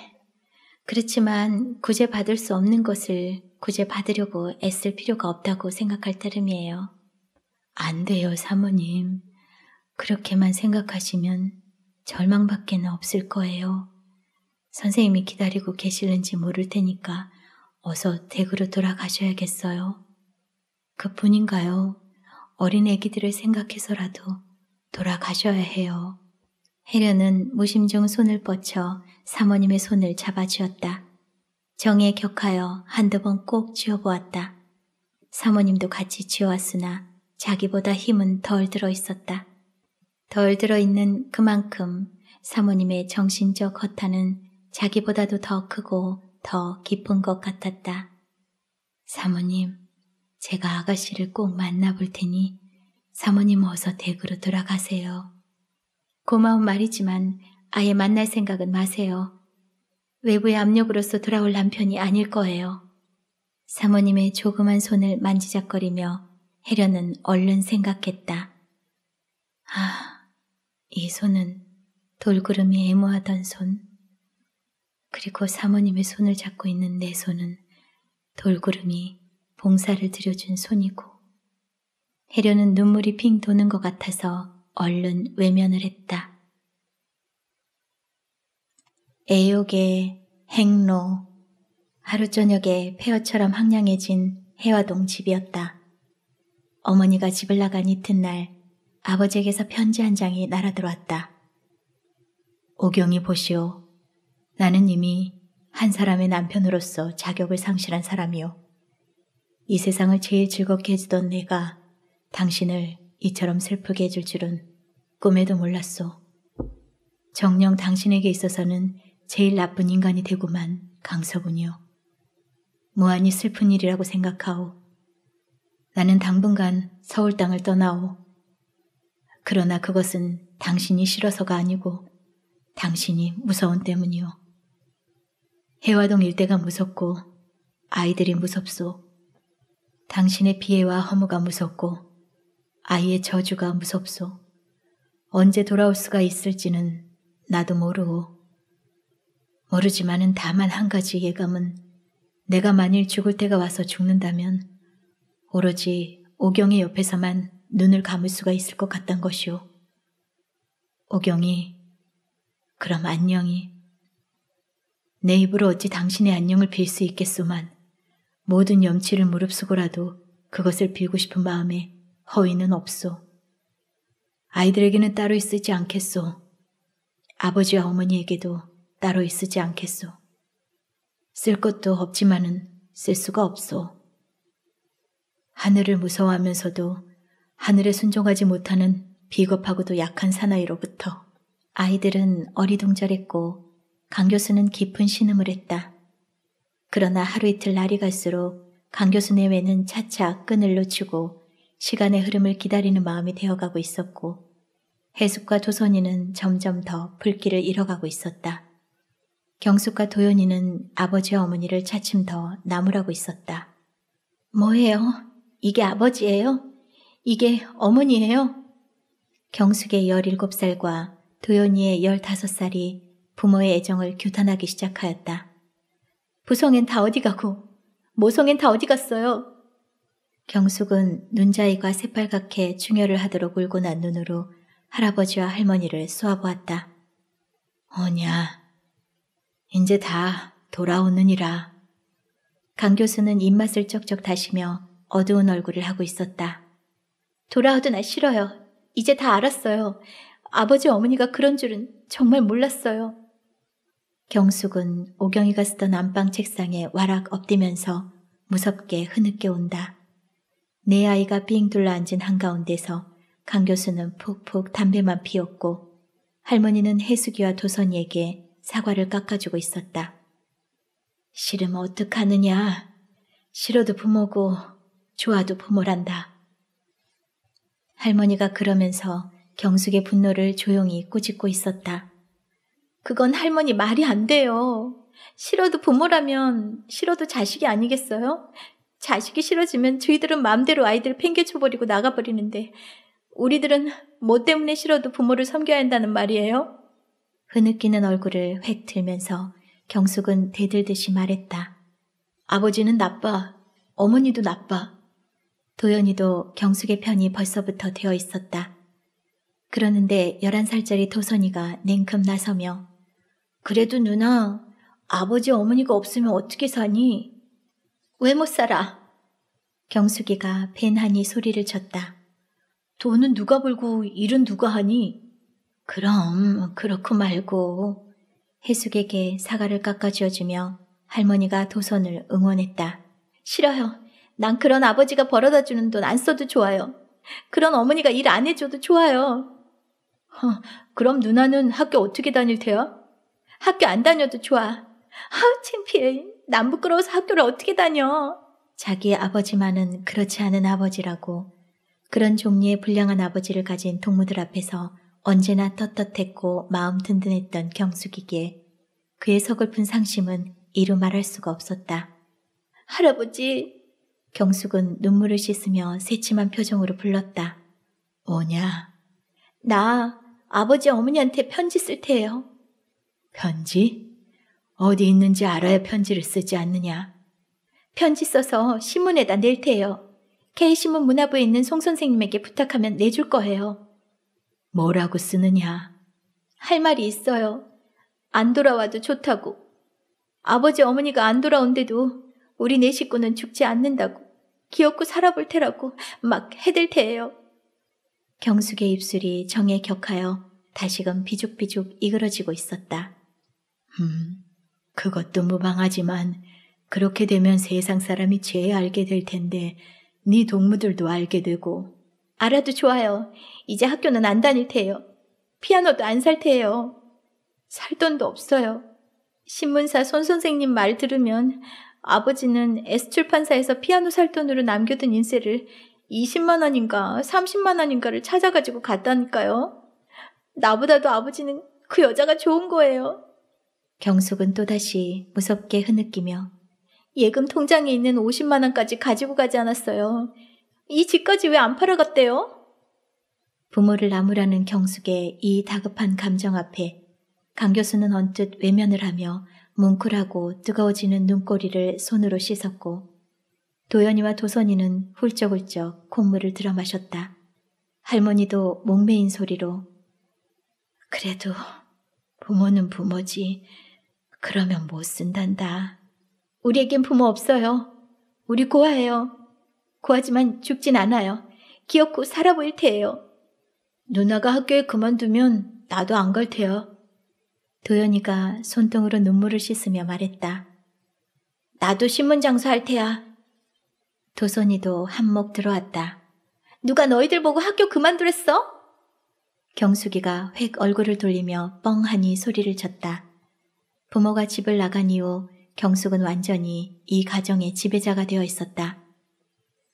그렇지만 구제받을 수 없는 것을 구제받으려고 애쓸 필요가 없다고 생각할 따름이에요. 안 돼요, 사모님. 그렇게만 생각하시면 절망밖에는 없을 거예요. 선생님이 기다리고 계시는지 모를 테니까 어서 댁으로 돌아가셔야겠어요. 그뿐인가요? 어린 애기들을 생각해서라도 돌아가셔야 해요. 해련은 무심중 손을 뻗쳐 사모님의 손을 잡아쥐었다. 정에 격하여 한두 번 꼭 쥐어보았다. 사모님도 같이 쥐어왔으나 자기보다 힘은 덜 들어있었다. 덜 들어있는 그만큼 사모님의 정신적 허탄은 자기보다도 더 크고 더 깊은 것 같았다. 사모님, 제가 아가씨를 꼭 만나볼 테니 사모님 어서 댁으로 돌아가세요. 고마운 말이지만 아예 만날 생각은 마세요. 외부의 압력으로서 돌아올 남편이 아닐 거예요. 사모님의 조그만 손을 만지작거리며 해련은 얼른 생각했다. 아, 이 손은 돌구름이 애모하던 손. 그리고 사모님의 손을 잡고 있는 내 손은 돌구름이 봉사를 들여준 손이고 해려는 눈물이 핑 도는 것 같아서 얼른 외면을 했다. 애욕의 행로 하루 저녁에 폐허처럼 황량해진 해화동 집이었다. 어머니가 집을 나간 이튿날 아버지에게서 편지 한 장이 날아들어왔다. 오경이 보시오. 나는 이미 한 사람의 남편으로서 자격을 상실한 사람이요. 이 세상을 제일 즐겁게 해주던 내가 당신을 이처럼 슬프게 해줄 줄은 꿈에도 몰랐소. 정녕 당신에게 있어서는 제일 나쁜 인간이 되고만 강서군요 무한히 슬픈 일이라고 생각하오. 나는 당분간 서울 땅을 떠나오. 그러나 그것은 당신이 싫어서가 아니고 당신이 무서운 때문이요. 해화동 일대가 무섭고 아이들이 무섭소. 당신의 피해와 허무가 무섭고 아이의 저주가 무섭소. 언제 돌아올 수가 있을지는 나도 모르오. 모르지만은 다만 한 가지 예감은 내가 만일 죽을 때가 와서 죽는다면 오로지 오경의 옆에서만 눈을 감을 수가 있을 것 같단 것이오. 오경이 그럼 안녕히 내 입으로 어찌 당신의 안녕을 빌 수 있겠소만 모든 염치를 무릅쓰고라도 그것을 빌고 싶은 마음에 허위는 없소. 아이들에게는 따로 있으지 않겠소. 아버지와 어머니에게도 따로 있으지 않겠소. 쓸 것도 없지만은 쓸 수가 없소. 하늘을 무서워하면서도 하늘에 순종하지 못하는 비겁하고도 약한 사나이로부터 아이들은 어리둥절했고 강 교수는 깊은 신음을 했다. 그러나 하루 이틀 날이 갈수록 강교수내 외는 차차 끈을 놓치고 시간의 흐름을 기다리는 마음이 되어가고 있었고 해숙과 조선이는 점점 더 불길을 잃어가고 있었다. 경숙과 도연이는 아버지와 어머니를 차츰 더 나무라고 있었다. 뭐예요? 이게 아버지예요? 이게 어머니예요? 경숙의 17살과 도연이의 15살이 부모의 애정을 규탄하기 시작하였다. 부성엔 다 어디 가고 모성엔 다 어디 갔어요? 경숙은 눈자이가 새빨갛게 충혈을 하도록 울고 난 눈으로 할아버지와 할머니를 쏘아보았다. 어냐, 이제 다 돌아오느니라. 강 교수는 입맛을 쩍쩍 다시며 어두운 얼굴을 하고 있었다. 돌아와도 나 싫어요. 이제 다 알았어요. 아버지 어머니가 그런 줄은 정말 몰랐어요. 경숙은 오경이가 쓰던 안방 책상에 와락 엎드면서 무섭게 흐느껴 온다. 내 아이가 삥 둘러앉은 한가운데서 강 교수는 푹푹 담배만 피웠고 할머니는 해숙이와 도선이에게 사과를 깎아주고 있었다. 싫으면 어떡하느냐. 싫어도 부모고 좋아도 부모란다. 할머니가 그러면서 경숙의 분노를 조용히 꾸짖고 있었다. 그건 할머니 말이 안 돼요. 싫어도 부모라면 싫어도 자식이 아니겠어요? 자식이 싫어지면 저희들은 마음대로 아이들 팽개쳐버리고 나가버리는데 우리들은 뭐 때문에 싫어도 부모를 섬겨야 한다는 말이에요? 흐느끼는 그 얼굴을 획 들면서 경숙은 대들듯이 말했다. 아버지는 나빠. 어머니도 나빠. 도연이도 경숙의 편이 벌써부터 되어 있었다. 그러는데 11살짜리 도선이가 냉큼 나서며 그래도 누나, 아버지 어머니가 없으면 어떻게 사니? 왜 못 살아? 경숙이가 벤하니 소리를 쳤다. 돈은 누가 벌고 일은 누가 하니? 그럼 그렇고 말고 해숙에게 사과를 깎아주어주며 할머니가 도선을 응원했다. 싫어요. 난 그런 아버지가 벌어다 주는 돈 안 써도 좋아요. 그런 어머니가 일 안 해줘도 좋아요. 허, 그럼 누나는 학교 어떻게 다닐 테야? 학교 안 다녀도 좋아. 아우, 창피해. 난 부끄러워서 학교를 어떻게 다녀. 자기의 아버지만은 그렇지 않은 아버지라고 그런 종류의 불량한 아버지를 가진 동무들 앞에서 언제나 떳떳했고 마음 든든했던 경숙이기에 그의 서글픈 상심은 이루 말할 수가 없었다. 할아버지! 경숙은 눈물을 씻으며 새침한 표정으로 불렀다. 뭐냐? 나 아버지 어머니한테 편지 쓸 테예요. 편지? 어디 있는지 알아야 편지를 쓰지 않느냐? 편지 써서 신문에다 낼 테요. K신문 문화부에 있는 송 선생님에게 부탁하면 내줄 거예요. 뭐라고 쓰느냐? 할 말이 있어요. 안 돌아와도 좋다고. 아버지 어머니가 안 돌아온데도 우리 네 식구는 죽지 않는다고. 기어고 살아볼 테라고 막 해댈 테예요. 경숙의 입술이 정에 격하여 다시금 비죽비죽 이그러지고 있었다. 음, 그것도 무방하지만 그렇게 되면 세상 사람이 죄 알게 될 텐데 네 동무들도 알게 되고 알아도 좋아요. 이제 학교는 안 다닐 테요. 피아노도 안 살 테요. 살 돈도 없어요. 신문사 손 선생님 말 들으면 아버지는 S출판사에서 피아노 살 돈으로 남겨둔 인세를 20만 원인가 30만 원인가를 찾아가지고 갔다니까요. 나보다도 아버지는 그 여자가 좋은 거예요. 경숙은 또다시 무섭게 흐느끼며 예금 통장에 있는 50만 원까지 가지고 가지 않았어요. 이 집까지 왜 안 팔아갔대요? 부모를 나무라는 경숙의 이 다급한 감정 앞에 강 교수는 언뜻 외면을 하며 뭉클하고 뜨거워지는 눈꼬리를 손으로 씻었고 도연이와 도선이는 훌쩍훌쩍 콧물을 들여 마셨다. 할머니도 목매인 소리로 그래도 부모는 부모지 그러면 못 쓴단다. 우리에겐 부모 없어요. 우리 고아예요. 고하지만 죽진 않아요. 귀엽고 살아 보일 테예요. 누나가 학교에 그만두면 나도 안 갈 테요. 도연이가 손등으로 눈물을 씻으며 말했다. 나도 신문 장사할 테야. 도선이도 한몫 들어왔다. 누가 너희들 보고 학교 그만두랬어? 경숙이가 획 얼굴을 돌리며 뻥하니 소리를 쳤다. 부모가 집을 나간 이후 경숙은 완전히 이 가정의 지배자가 되어 있었다.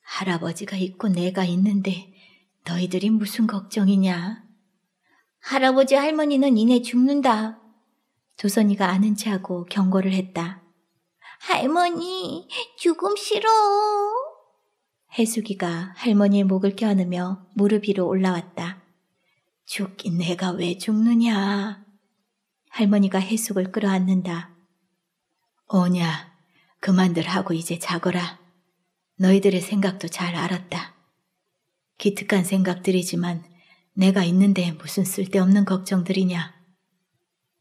할아버지가 있고 내가 있는데 너희들이 무슨 걱정이냐? 할아버지 할머니는 이내 죽는다. 조선이가 아는 체 하고 경고를 했다. 할머니, 죽음 싫어. 해숙이가 할머니의 목을 껴안으며 무릎 위로 올라왔다. 죽긴 내가 왜 죽느냐? 할머니가 해숙을 끌어안는다. 오냐, 그만들 하고 이제 자거라. 너희들의 생각도 잘 알았다. 기특한 생각들이지만 내가 있는데 무슨 쓸데없는 걱정들이냐.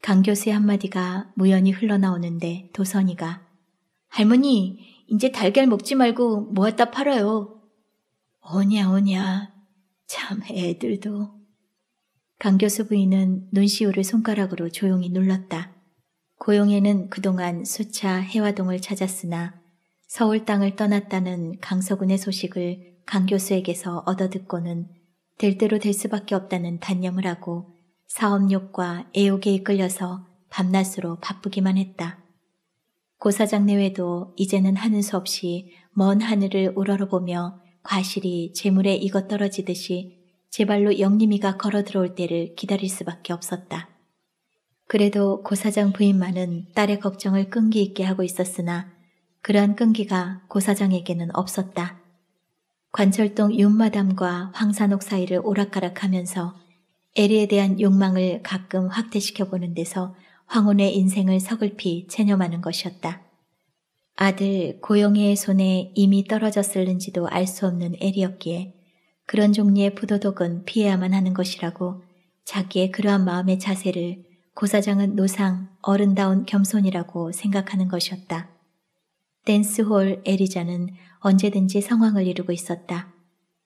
강 교수의 한마디가 무연히 흘러나오는데 도선이가 할머니, 이제 달걀 먹지 말고 모았다 팔아요. 오냐, 오냐. 참 애들도. 강 교수 부인은 눈시울을 손가락으로 조용히 눌렀다. 고용에는 그동안 수차 해화동을 찾았으나 서울 땅을 떠났다는 강서군의 소식을 강 교수에게서 얻어듣고는 될 대로 될 수밖에 없다는 단념을 하고 사업욕과 애욕에 이끌려서 밤낮으로 바쁘기만 했다. 고사장 내외도 이제는 하는 수 없이 먼 하늘을 우러러보며 과실이 재물에 익어 떨어지듯이 제 발로 영림이가 걸어 들어올 때를 기다릴 수밖에 없었다. 그래도 고사장 부인만은 딸의 걱정을 끈기 있게 하고 있었으나 그러한 끈기가 고사장에게는 없었다. 관철동 윤마담과 황산옥 사이를 오락가락하면서 에리에 대한 욕망을 가끔 확대시켜 보는 데서 황혼의 인생을 서글피 체념하는 것이었다. 아들 고영희의 손에 이미 떨어졌을는지도 알 수 없는 에리였기에 그런 종류의 부도덕은 피해야만 하는 것이라고 자기의 그러한 마음의 자세를 고사장은 노상, 어른다운 겸손이라고 생각하는 것이었다. 댄스홀 에리자는 언제든지 상황을 이루고 있었다.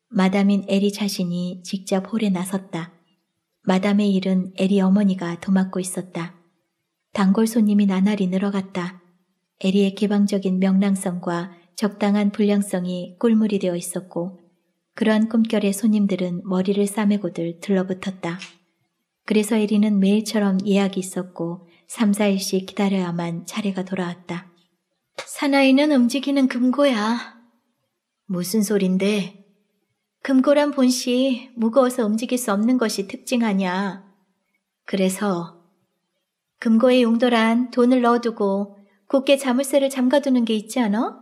마담인 에리 자신이 직접 홀에 나섰다. 마담의 일은 에리 어머니가 도맡고 있었다. 단골 손님이 나날이 늘어갔다. 에리의 개방적인 명랑성과 적당한 불량성이 꿀물이 되어 있었고 그러한 꿈결에 손님들은 머리를 싸매고들 들러붙었다. 그래서 에리는 매일처럼 예약이 있었고 3, 4일씩 기다려야만 차례가 돌아왔다. 사나이는 움직이는 금고야. 무슨 소린데? 금고란 본시 무거워서 움직일 수 없는 것이 특징 아냐. 그래서 금고의 용도란 돈을 넣어두고 곱게 자물쇠를 잠가두는 게 있지 않아?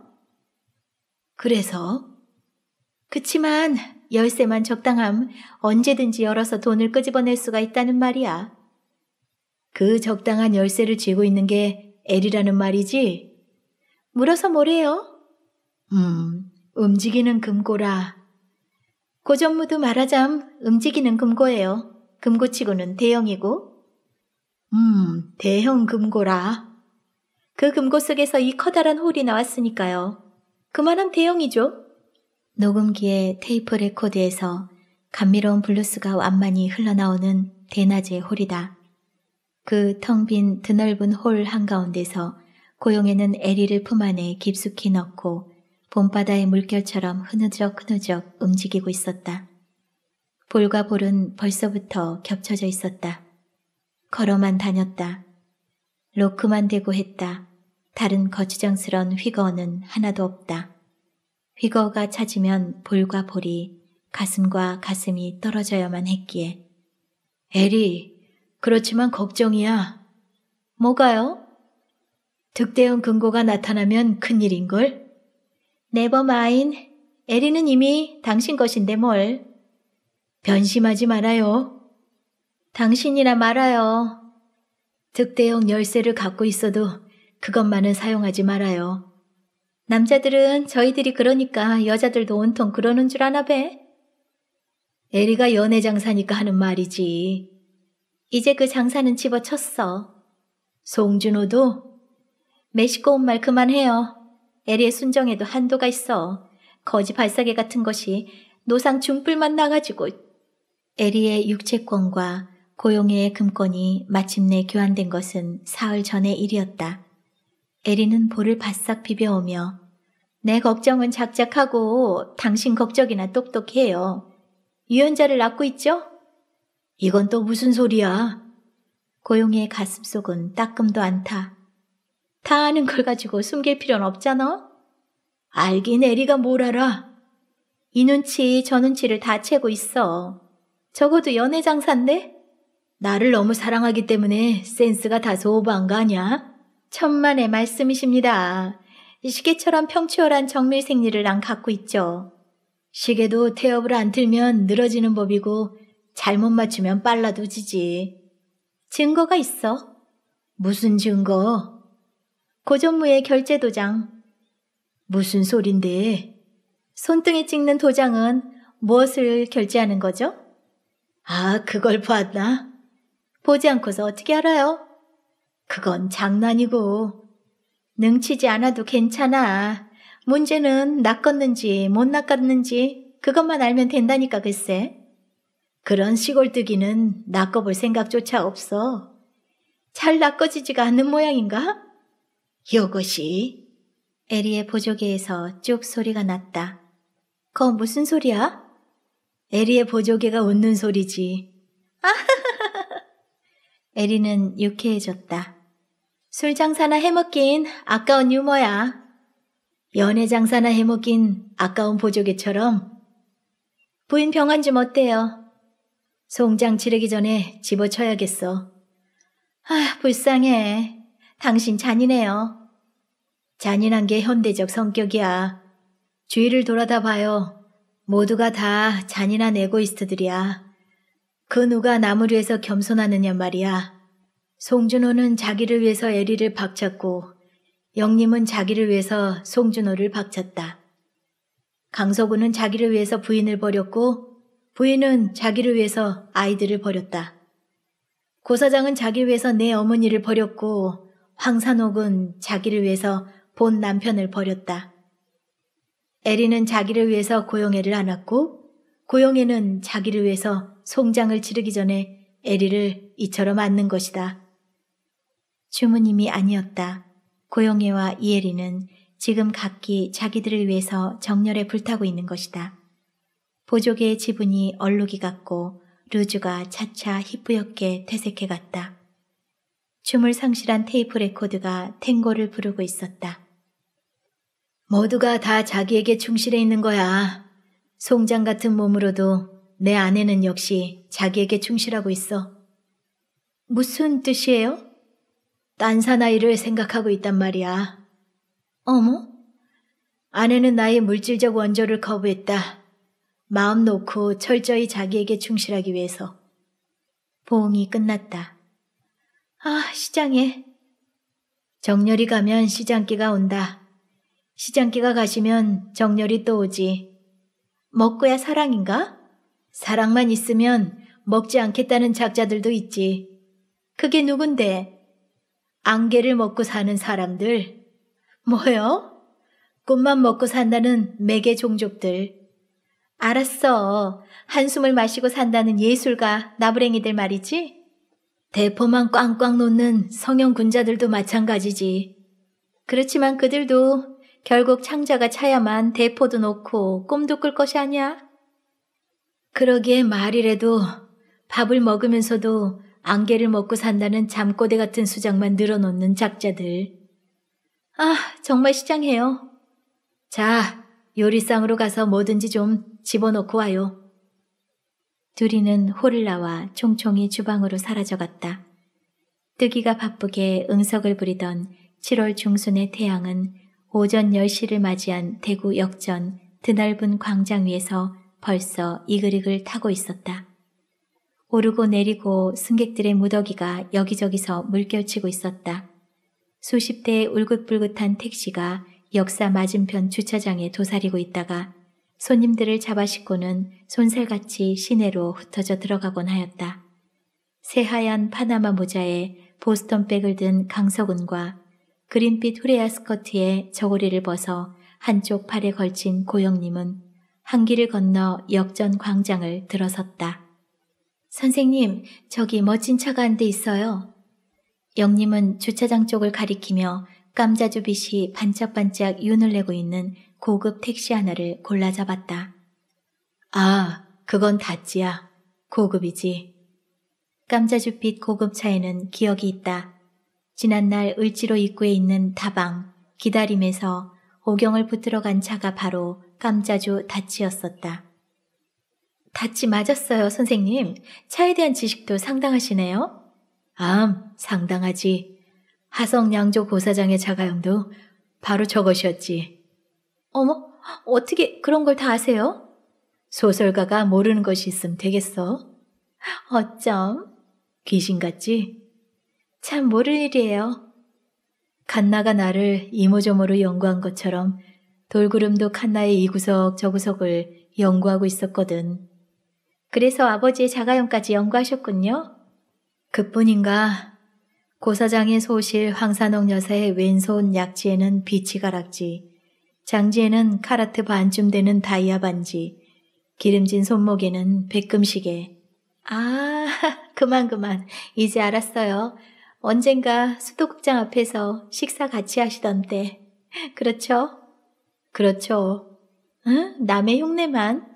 그래서 그치만 열쇠만 적당함 언제든지 열어서 돈을 끄집어낼 수가 있다는 말이야. 그 적당한 열쇠를 쥐고 있는 게애리라는 말이지? 물어서 뭐래요? 음, 움직이는 금고라. 고전무도 말하자면 움직이는 금고예요. 금고치고는 대형이고. 음, 대형 금고라. 그 금고 속에서 이 커다란 홀이 나왔으니까요. 그만한 대형이죠. 녹음기의 테이프 레코드에서 감미로운 블루스가 완만히 흘러나오는 대낮의 홀이다. 그 텅 빈 드넓은 홀 한가운데서 고용에는 에리를 품 안에 깊숙이 넣고 봄바다의 물결처럼 흐느적흐느적 움직이고 있었다. 볼과 볼은 벌써부터 겹쳐져 있었다. 걸어만 다녔다. 로크만 대고 했다. 다른 거추장스런 휘거는 하나도 없다. 비거가 찾으면 볼과 볼이 가슴과 가슴이 떨어져야만 했기에 에리, 그렇지만 걱정이야. 뭐가요? 득대응 금고가 나타나면 큰일인걸? 네버마인, 에리는 이미 당신 것인데 뭘. 변심하지 말아요. 당신이나 말아요. 득대용 열쇠를 갖고 있어도 그것만은 사용하지 말아요. 남자들은 저희들이 그러니까 여자들도 온통 그러는 줄 아나 배? 에리가 연애 장사니까 하는 말이지. 이제 그 장사는 집어쳤어. 송준호도 메시꺼운말 그만해요. 에리의 순정에도 한도가 있어. 거지 발사계 같은 것이 노상 중불만 나가지고 에리의 육체권과 고용의 금권이 마침내 교환된 것은 사흘 전의 일이었다. 에리는 볼을 바싹 비벼오며 내 걱정은 작작하고 당신 걱정이나 똑똑해요. 유연자를 낳고 있죠? 이건 또 무슨 소리야? 고용이의 가슴속은 따끔도 않다. 다 아는 걸 가지고 숨길 필요는 없잖아? 알긴 애리가 뭘 알아? 이 눈치 저 눈치를 다 채고 있어. 적어도 연애 장사인데? 나를 너무 사랑하기 때문에 센스가 다소 오버한 거 아냐? 천만의 말씀이십니다. 이 시계처럼 평치월한 정밀 생리를 난 갖고 있죠. 시계도 태엽을 안 틀면 늘어지는 법이고 잘못 맞추면 빨라도 지지. 증거가 있어. 무슨 증거? 고전무의 결제 도장. 무슨 소린데? 손등에 찍는 도장은 무엇을 결제하는 거죠? 아, 그걸 봤나? 보지 않고서 어떻게 알아요? 그건 장난이고. 능치지 않아도 괜찮아. 문제는 낚았는지 못 낚았는지 그것만 알면 된다니까 글쎄. 그런 시골뜨기는 낚아볼 생각조차 없어. 잘 낚아지지가 않는 모양인가? 이것이 에리의 보조개에서 쭉 소리가 났다. 거 무슨 소리야? 에리의 보조개가 웃는 소리지. 아하하하하. 에리는 유쾌해졌다. 술 장사나 해먹긴 아까운 유머야. 연애 장사나 해먹긴 아까운 보조개처럼. 부인 병환 좀 어때요? 송장 치르기 전에 집어쳐야겠어. 아, 불쌍해. 당신 잔인해요. 잔인한 게 현대적 성격이야. 주위를 돌아다 봐요. 모두가 다 잔인한 에고이스트들이야. 그 누가 나무류에서 겸손하느냐 말이야. 송준호는 자기를 위해서 에리를 박쳤고 영림은 자기를 위해서 송준호를 박쳤다. 강서구는 자기를 위해서 부인을 버렸고 부인은 자기를 위해서 아이들을 버렸다. 고사장은 자기를 위해서 내 어머니를 버렸고 황산옥은 자기를 위해서 본 남편을 버렸다. 에리는 자기를 위해서 고영애를 안았고 고영애는 자기를 위해서 송장을 치르기 전에 에리를 이처럼 안는 것이다. 주무님이 아니었다. 고영애와 이혜리는 지금 각기 자기들을 위해서 정열에 불타고 있는 것이다. 보조개의 지분이 얼룩이 같고 루즈가 차차 희뿌옇게 퇴색해 갔다. 춤을 상실한 테이프 레코드가 탱고를 부르고 있었다. 모두가 다 자기에게 충실해 있는 거야. 송장 같은 몸으로도 내 아내는 역시 자기에게 충실하고 있어. 무슨 뜻이에요? 딴 사나이를 생각하고 있단 말이야. 어머? 아내는 나의 물질적 원조를 거부했다. 마음 놓고 철저히 자기에게 충실하기 위해서. 보험이 끝났다. 아, 시장에. 정렬이 가면 시장기가 온다. 시장기가 가시면 정렬이 또 오지. 먹고야 사랑인가? 사랑만 있으면 먹지 않겠다는 작자들도 있지. 그게 누군데? 안개를 먹고 사는 사람들. 뭐요? 꿈만 먹고 산다는 매개 종족들. 알았어. 한숨을 마시고 산다는 예술가 나부랭이들 말이지? 대포만 꽝꽝 놓는 성형군자들도 마찬가지지. 그렇지만 그들도 결국 창자가 차야만 대포도 놓고 꿈도 꿀 것이 아니야. 그러기에 말이라도 밥을 먹으면서도 안개를 먹고 산다는 잠꼬대 같은 수작만 늘어놓는 작자들. 아, 정말 시장해요. 자, 요리상으로 가서 뭐든지 좀 집어넣고 와요. 둘이는 홀을 나와 총총히 주방으로 사라져갔다. 뜨기가 바쁘게 응석을 부리던 7월 중순의 태양은 오전 10시를 맞이한 대구 역전 드넓은 광장 위에서 벌써 이글이글 타고 있었다. 오르고 내리고 승객들의 무더기가 여기저기서 물결치고 있었다. 수십 대의 울긋불긋한 택시가 역사 맞은편 주차장에 도사리고 있다가 손님들을 잡아싣고는 손살같이 시내로 흩어져 들어가곤 하였다. 새하얀 파나마 모자에 보스턴 백을 든 강석훈과 그린빛 후레아 스커트에 저고리를 벗어 한쪽 팔에 걸친 고영님은 한길을 건너 역전 광장을 들어섰다. 선생님, 저기 멋진 차가 한대 있어요. 영님은 주차장 쪽을 가리키며 깜자주빛이 반짝반짝 윤을 내고 있는 고급 택시 하나를 골라 잡았다. 아, 그건 다지야. 고급이지. 깜자주빛 고급차에는 기억이 있다. 지난날 을지로 입구에 있는 다방, 기다림에서 오경을 붙들어 간 차가 바로 깜자주 다치였었다. 같이 맞았어요, 선생님. 차에 대한 지식도 상당하시네요. 암, 상당하지. 하성 양조 고사장의 자가용도 바로 저것이었지. 어머, 어떻게 그런 걸 다 아세요? 소설가가 모르는 것이 있음 되겠어? 어쩜? 귀신 같지? 참 모를 일이에요. 갓나가 나를 이모저모로 연구한 것처럼 돌구름도 칸나의 이구석 저구석을 연구하고 있었거든. 그래서 아버지의 자가용까지 연구하셨군요. 그뿐인가 고사장의 소실 황산옥 여사의 왼손 약지에는 비치 가락지, 장지에는 카라트 반쯤 되는 다이아 반지, 기름진 손목에는 백금시계. 아, 그만 그만. 이제 알았어요. 언젠가 수도국장 앞에서 식사 같이 하시던 때. 그렇죠? 그렇죠. 응? 남의 흉내만.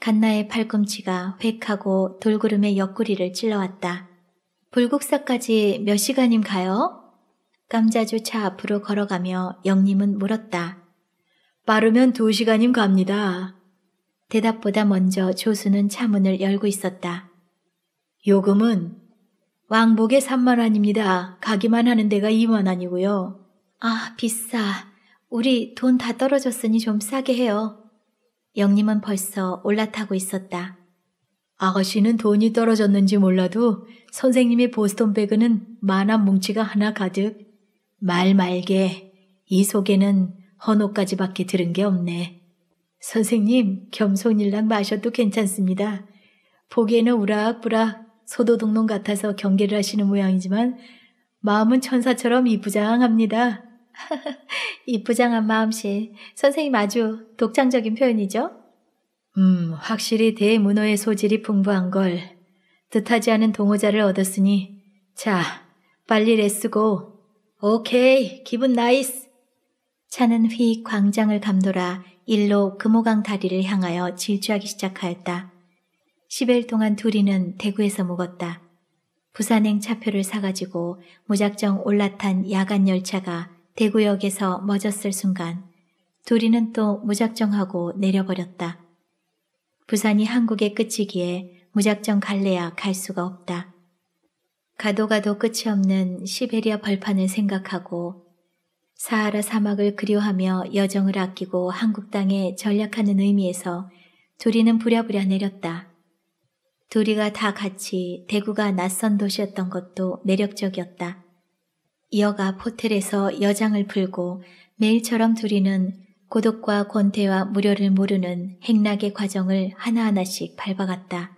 갓나의 팔꿈치가 획하고 돌구름의 옆구리를 찔러왔다. 불국사까지 몇 시간임 가요? 깜자주차 앞으로 걸어가며 영님은 물었다. 빠르면 두 시간임 갑니다. 대답보다 먼저 조수는 차문을 열고 있었다. 요금은 왕복에 3만 원입니다. 가기만 하는 데가 2만 원이고요. 아, 비싸. 우리 돈 다 떨어졌으니 좀 싸게 해요. 영림은 벌써 올라타고 있었다. 아가씨는 돈이 떨어졌는지 몰라도 선생님의 보스톤 배그는 만한 뭉치가 하나 가득. 말 말게. 이 속에는 헌옷까지밖에 들은 게 없네. 선생님, 겸손일랑 마셔도 괜찮습니다. 보기에는 우락부락 소도둑놈 같아서 경계를 하시는 모양이지만 마음은 천사처럼 이쁘장합니다 이 부장한 마음씨, 선생님 아주 독창적인 표현이죠? 음, 확실히 대문어의 소질이 풍부한 걸 뜻하지 않은 동호자를 얻었으니 자, 빨리 레스고 오케이, 기분 나이스. 차는 휙 광장을 감돌아 일로 금호강 다리를 향하여 질주하기 시작하였다. 10일 동안 둘이는 대구에서 묵었다. 부산행 차표를 사가지고 무작정 올라탄 야간 열차가 대구역에서 멎었을 순간 도리는 또 무작정하고 내려버렸다. 부산이 한국의 끝이기에 무작정 갈래야 갈 수가 없다. 가도 가도 끝이 없는 시베리아 벌판을 생각하고 사하라 사막을 그리워하며 여정을 아끼고 한국 땅에 전략하는 의미에서 도리는 부랴부랴 내렸다. 도리가 다 같이 대구가 낯선 도시였던 것도 매력적이었다. 이어가 포텔에서 여장을 풀고 매일처럼 둘이는 고독과 권태와 무료를 모르는 행락의 과정을 하나하나씩 밟아갔다.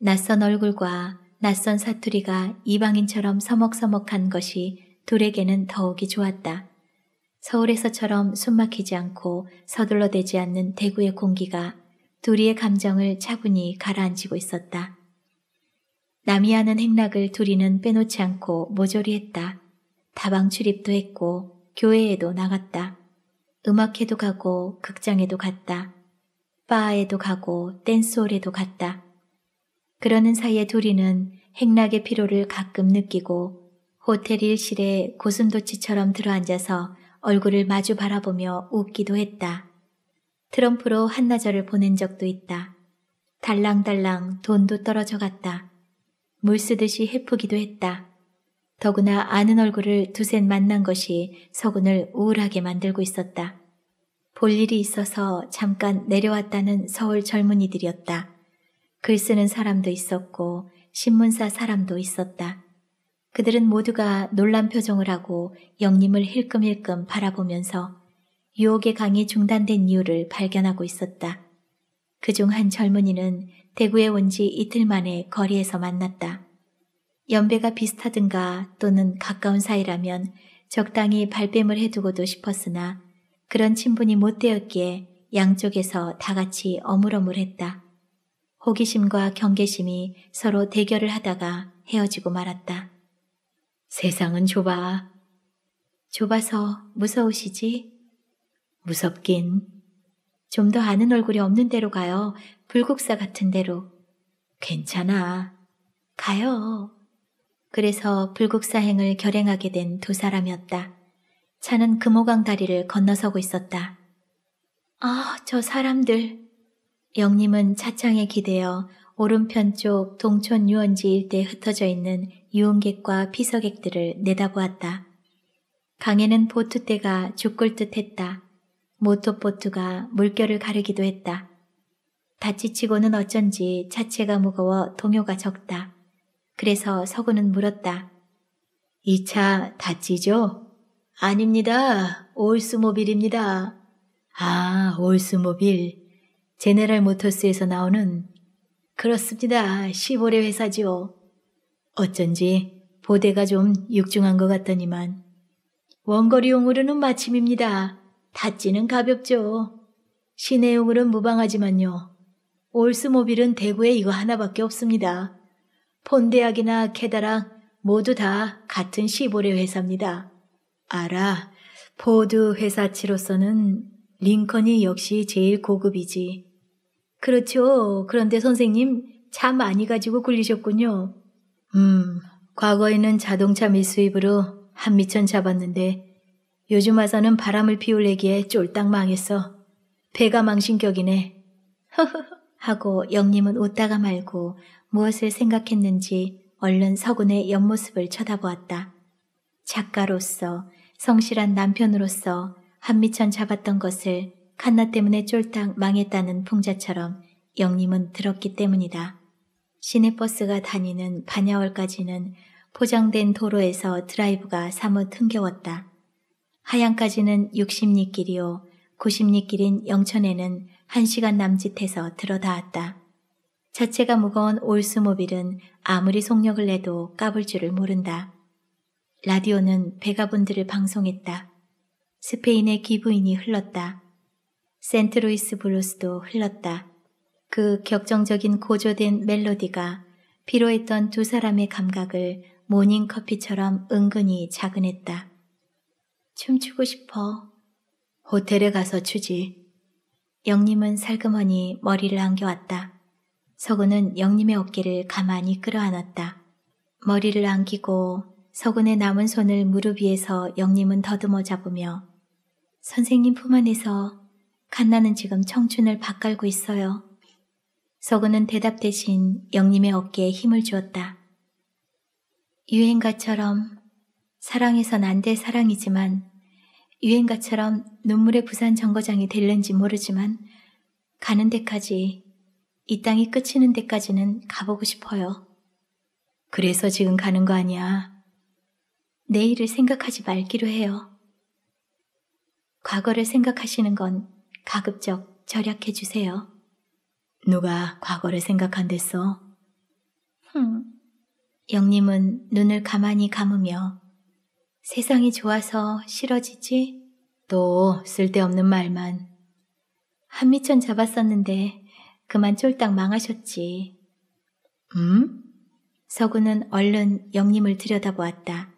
낯선 얼굴과 낯선 사투리가 이방인처럼 서먹서먹한 것이 둘에게는 더욱이 좋았다. 서울에서처럼 숨막히지 않고 서둘러대지 않는 대구의 공기가 둘이의 감정을 차분히 가라앉히고 있었다. 남이 하는 행락을 둘이는 빼놓지 않고 모조리 했다. 다방 출입도 했고 교회에도 나갔다. 음악회도 가고 극장에도 갔다. 바에도 가고 댄스홀에도 갔다. 그러는 사이에 둘이는 행락의 피로를 가끔 느끼고 호텔 일실에 고슴도치처럼 들어앉아서 얼굴을 마주 바라보며 웃기도 했다. 트럼프로 한나절을 보낸 적도 있다. 달랑달랑 돈도 떨어져 갔다. 물 쓰듯이 헤프기도 했다. 더구나 아는 얼굴을 두 셋 만난 것이 서군을 우울하게 만들고 있었다. 볼 일이 있어서 잠깐 내려왔다는 서울 젊은이들이었다. 글 쓰는 사람도 있었고 신문사 사람도 있었다. 그들은 모두가 놀란 표정을 하고 영림을 힐끔힐끔 바라보면서 유혹의 강이 중단된 이유를 발견하고 있었다. 그 중 한 젊은이는 대구에 온 지 이틀 만에 거리에서 만났다. 연배가 비슷하든가 또는 가까운 사이라면 적당히 발뺌을 해두고도 싶었으나 그런 친분이 못 되었기에 양쪽에서 다 같이 어물어물했다. 호기심과 경계심이 서로 대결을 하다가 헤어지고 말았다. 세상은 좁아. 좁아서 무서우시지? 무섭긴. 좀 더 아는 얼굴이 없는 데로 가요. 불국사 같은 데로. 괜찮아. 가요. 그래서 불국사행을 결행하게 된 두 사람이었다. 차는 금호강 다리를 건너서고 있었다. 아, 저 사람들. 영림은 차창에 기대어 오른편 쪽 동촌 유원지 일대 에 흩어져 있는 유흥객과 피서객들을 내다보았다. 강에는 보트대가 죽을 듯 했다. 모토보트가 물결을 가르기도 했다. 다치치고는 어쩐지 자체가 무거워 동요가 적다. 그래서 서구는 물었다. 이 차 다치죠? 아닙니다. 올스모빌입니다. 아, 올스모빌. 제네랄 모터스에서 나오는 그렇습니다. 시보레 회사지요. 어쩐지 보대가 좀 육중한 것 같더니만 원거리용으로는 마침입니다. 다지는 가볍죠. 시내용으로는 무방하지만요. 올스모빌은 대구에 이거 하나밖에 없습니다. 폰대학이나 캐다랑 모두 다 같은 시보레 회사입니다. 알아. 포드 회사치로서는 링컨이 역시 제일 고급이지. 그렇죠. 그런데 선생님, 차 많이 가지고 굴리셨군요. 음, 과거에는 자동차 밀수입으로 한 미천 잡았는데 요즘 와서는 바람을 피울래기에 쫄딱 망했어. 배가 망신격이네. 허허 하고 영님은 웃다가 말고 무엇을 생각했는지 얼른 서군의 옆모습을 쳐다보았다. 작가로서, 성실한 남편으로서 한미천 잡았던 것을 칸나 때문에 쫄딱 망했다는 풍자처럼 영림은 들었기 때문이다. 시내버스가 다니는 반야월까지는 포장된 도로에서 드라이브가 사뭇 흥겨웠다. 하양까지는 60리 길이요, 90리 길인 영천에는 1시간 남짓해서 들어다았다. 자체가 무거운 올스모빌은 아무리 속력을 내도 까불 줄을 모른다. 라디오는 베가분들을 방송했다. 스페인의 기부인이 흘렀다. 센트루이스 블루스도 흘렀다. 그 격정적인 고조된 멜로디가 피로했던 두 사람의 감각을 모닝커피처럼 은근히 자근했다. 춤추고 싶어. 호텔에 가서 추지. 영림은 살그머니 머리를 안겨왔다. 서구는 영림의 어깨를 가만히 끌어안았다. 머리를 안기고 서군의 남은 손을 무릎 위에서 영림은 더듬어 잡으며 선생님 품 안에서 갓나는 지금 청춘을 박갈고 있어요. 서구는 대답 대신 영림의 어깨에 힘을 주었다. 유행가처럼 사랑해선 안 될 사랑이지만 유행가처럼 눈물의 부산 정거장이 될는지 모르지만 가는 데까지 이 땅이 끝이는 데까지는 가보고 싶어요. 그래서 지금 가는 거 아니야. 내일을 생각하지 말기로 해요. 과거를 생각하시는 건 가급적 절약해 주세요. 누가 과거를 생각한댔어? 흠. 영님은 눈을 가만히 감으며 세상이 좋아서 싫어지지? 또 쓸데없는 말만. 한미천 잡았었는데 그만 쫄딱 망하셨지. 음? 서구는 얼른 영님을 들여다보았다.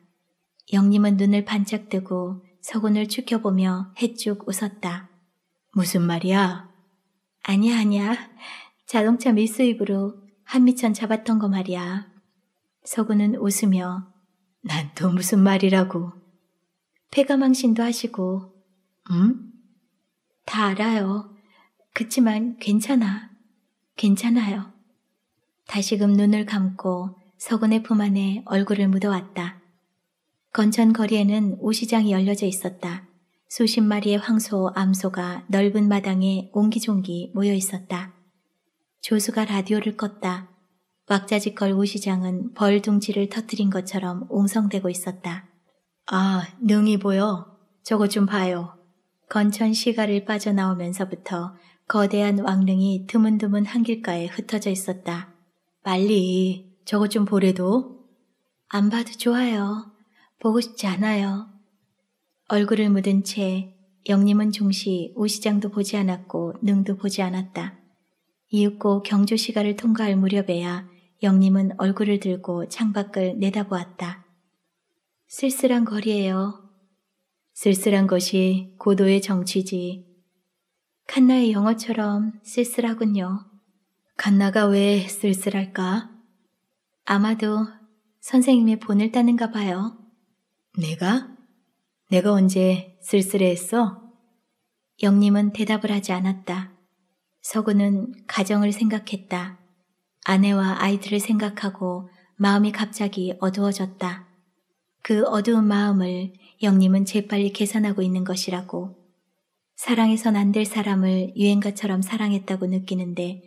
영님은 눈을 반짝뜨고 서군을 추켜보며 해쭉 웃었다. 무슨 말이야? 아니야, 아니야. 자동차 밀수입으로 한미천 잡았던 거 말이야. 서구는 웃으며 난 또 무슨 말이라고. 폐가망신도 하시고 응? 음? 다 알아요. 그치만 괜찮아. 괜찮아요. 다시금 눈을 감고 서군의 품 안에 얼굴을 묻어왔다. 건천 거리에는 우시장이 열려져 있었다. 수십 마리의 황소, 암소가 넓은 마당에 옹기종기 모여 있었다. 조수가 라디오를 껐다. 왁자지껄 우시장은 벌둥지를 터뜨린 것처럼 웅성대고 있었다. 아, 능이 보여. 저거 좀 봐요. 건천 시가를 빠져나오면서부터 거대한 왕릉이 드문드문 한길가에 흩어져 있었다. 빨리 저것 좀 보래도. 안 봐도 좋아요. 보고 싶지 않아요. 얼굴을 묻은 채 영림은 종시 우시장도 보지 않았고 능도 보지 않았다. 이윽고 경조시가를 통과할 무렵에야 영림은 얼굴을 들고 창밖을 내다보았다. 쓸쓸한 거리예요. 쓸쓸한 것이 고도의 정취지 칸나의 영어처럼 쓸쓸하군요. 칸나가 왜 쓸쓸할까? 아마도 선생님의 본을 따는가 봐요. 내가? 내가 언제 쓸쓸해했어? 영님은 대답을 하지 않았다. 서구는 가정을 생각했다. 아내와 아이들을 생각하고 마음이 갑자기 어두워졌다. 그 어두운 마음을 영님은 재빨리 계산하고 있는 것이라고. 사랑해선 안 될 사람을 유행가처럼 사랑했다고 느끼는데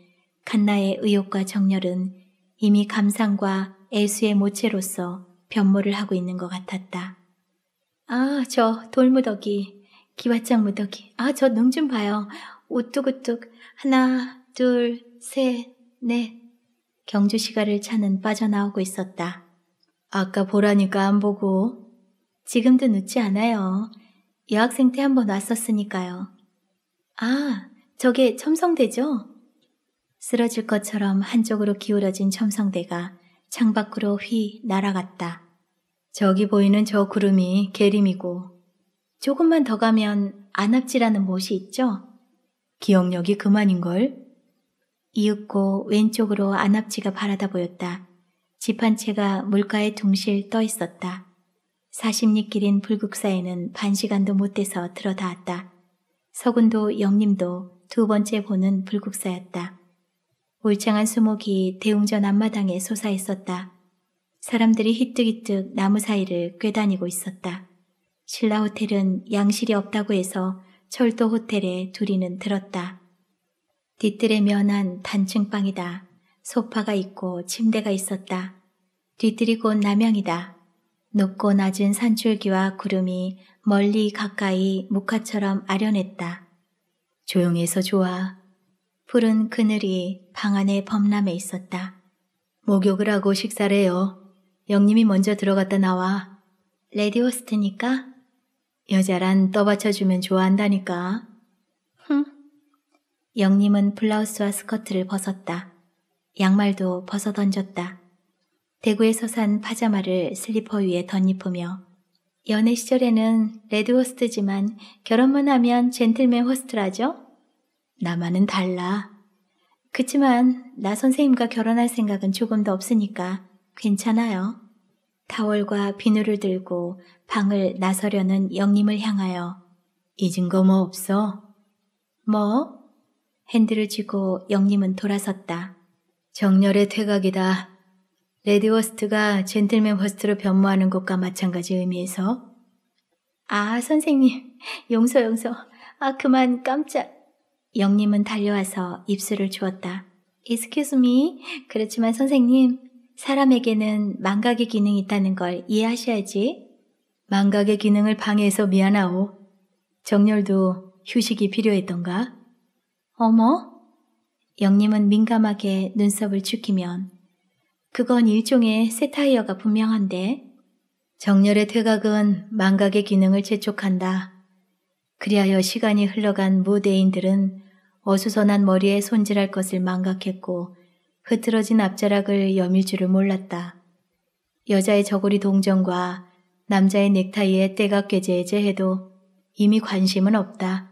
칸나의 의욕과 정열은 이미 감상과 애수의 모체로서 변모를 하고 있는 것 같았다. 아, 저 돌무더기, 기왓장 무더기, 아, 저 눈 좀 봐요. 오뚝오뚝, 하나, 둘, 셋, 넷. 경주 시가를 차는 빠져나오고 있었다. 아까 보라니까 안 보고. 지금도 늦지 않아요. 여학생 때 한 번 왔었으니까요. 아, 저게 첨성대죠? 쓰러질 것처럼 한쪽으로 기울어진 첨성대가 창밖으로 휘 날아갔다. 저기 보이는 저 구름이 계림이고 조금만 더 가면 안압지라는 못이 있죠? 기억력이 그만인걸? 이윽고 왼쪽으로 안압지가 바라다 보였다. 지판채가 물가에 둥실 떠 있었다. 40리 길인 불국사에는 반 시간도 못 돼서 들어다았다. 서군도 영림도 두 번째 보는 불국사였다. 울창한 수목이 대웅전 앞마당에 솟아있었다. 사람들이 히뜩히뜩 나무 사이를 꿰다니고 있었다. 신라 호텔은 양실이 없다고 해서 철도 호텔에 둘이는 들었다. 뒤뜰에 면한 단층방이다. 소파가 있고 침대가 있었다. 뒤뜰이 곧 남양이다. 높고 낮은 산줄기와 구름이 멀리 가까이 묵화처럼 아련했다. 조용해서 좋아. 푸른 그늘이 방 안에 범람해 있었다. 목욕을 하고 식사를 해요. 영님이 먼저 들어갔다 나와. 레디호스트니까? 여자란 떠받쳐주면 좋아한다니까. 흥. 영님은 블라우스와 스커트를 벗었다. 양말도 벗어 던졌다. 대구에서 산 파자마를 슬리퍼 위에 덧입으며 연애 시절에는 레드 호스트지만 결혼만 하면 젠틀맨 호스트라죠? 나만은 달라. 그치만 나 선생님과 결혼할 생각은 조금도 없으니까 괜찮아요. 타월과 비누를 들고 방을 나서려는 영님을 향하여 잊은 거 뭐 없어? 뭐? 핸들을 쥐고 영님은 돌아섰다. 정렬의 퇴각이다. 레디 워스트가 젠틀맨 호스트로 변모하는 것과 마찬가지 의미에서 아 선생님 용서 용서 아 그만 깜짝 영님은 달려와서 입술을 주었다. Excuse me. 그렇지만 선생님 사람에게는 망각의 기능이 있다는 걸 이해하셔야지. 망각의 기능을 방해해서 미안하오. 정렬도 휴식이 필요했던가? 어머? 영님은 민감하게 눈썹을 죽이면 그건 일종의 세타이어가 분명한데 정렬의 퇴각은 망각의 기능을 재촉한다. 그리하여 시간이 흘러간 무대인들은 어수선한 머리에 손질할 것을 망각했고 흐트러진 앞자락을 여밀 줄을 몰랐다. 여자의 저고리 동전과 남자의 넥타이에 때가 꿰제해제해도 이미 관심은 없다.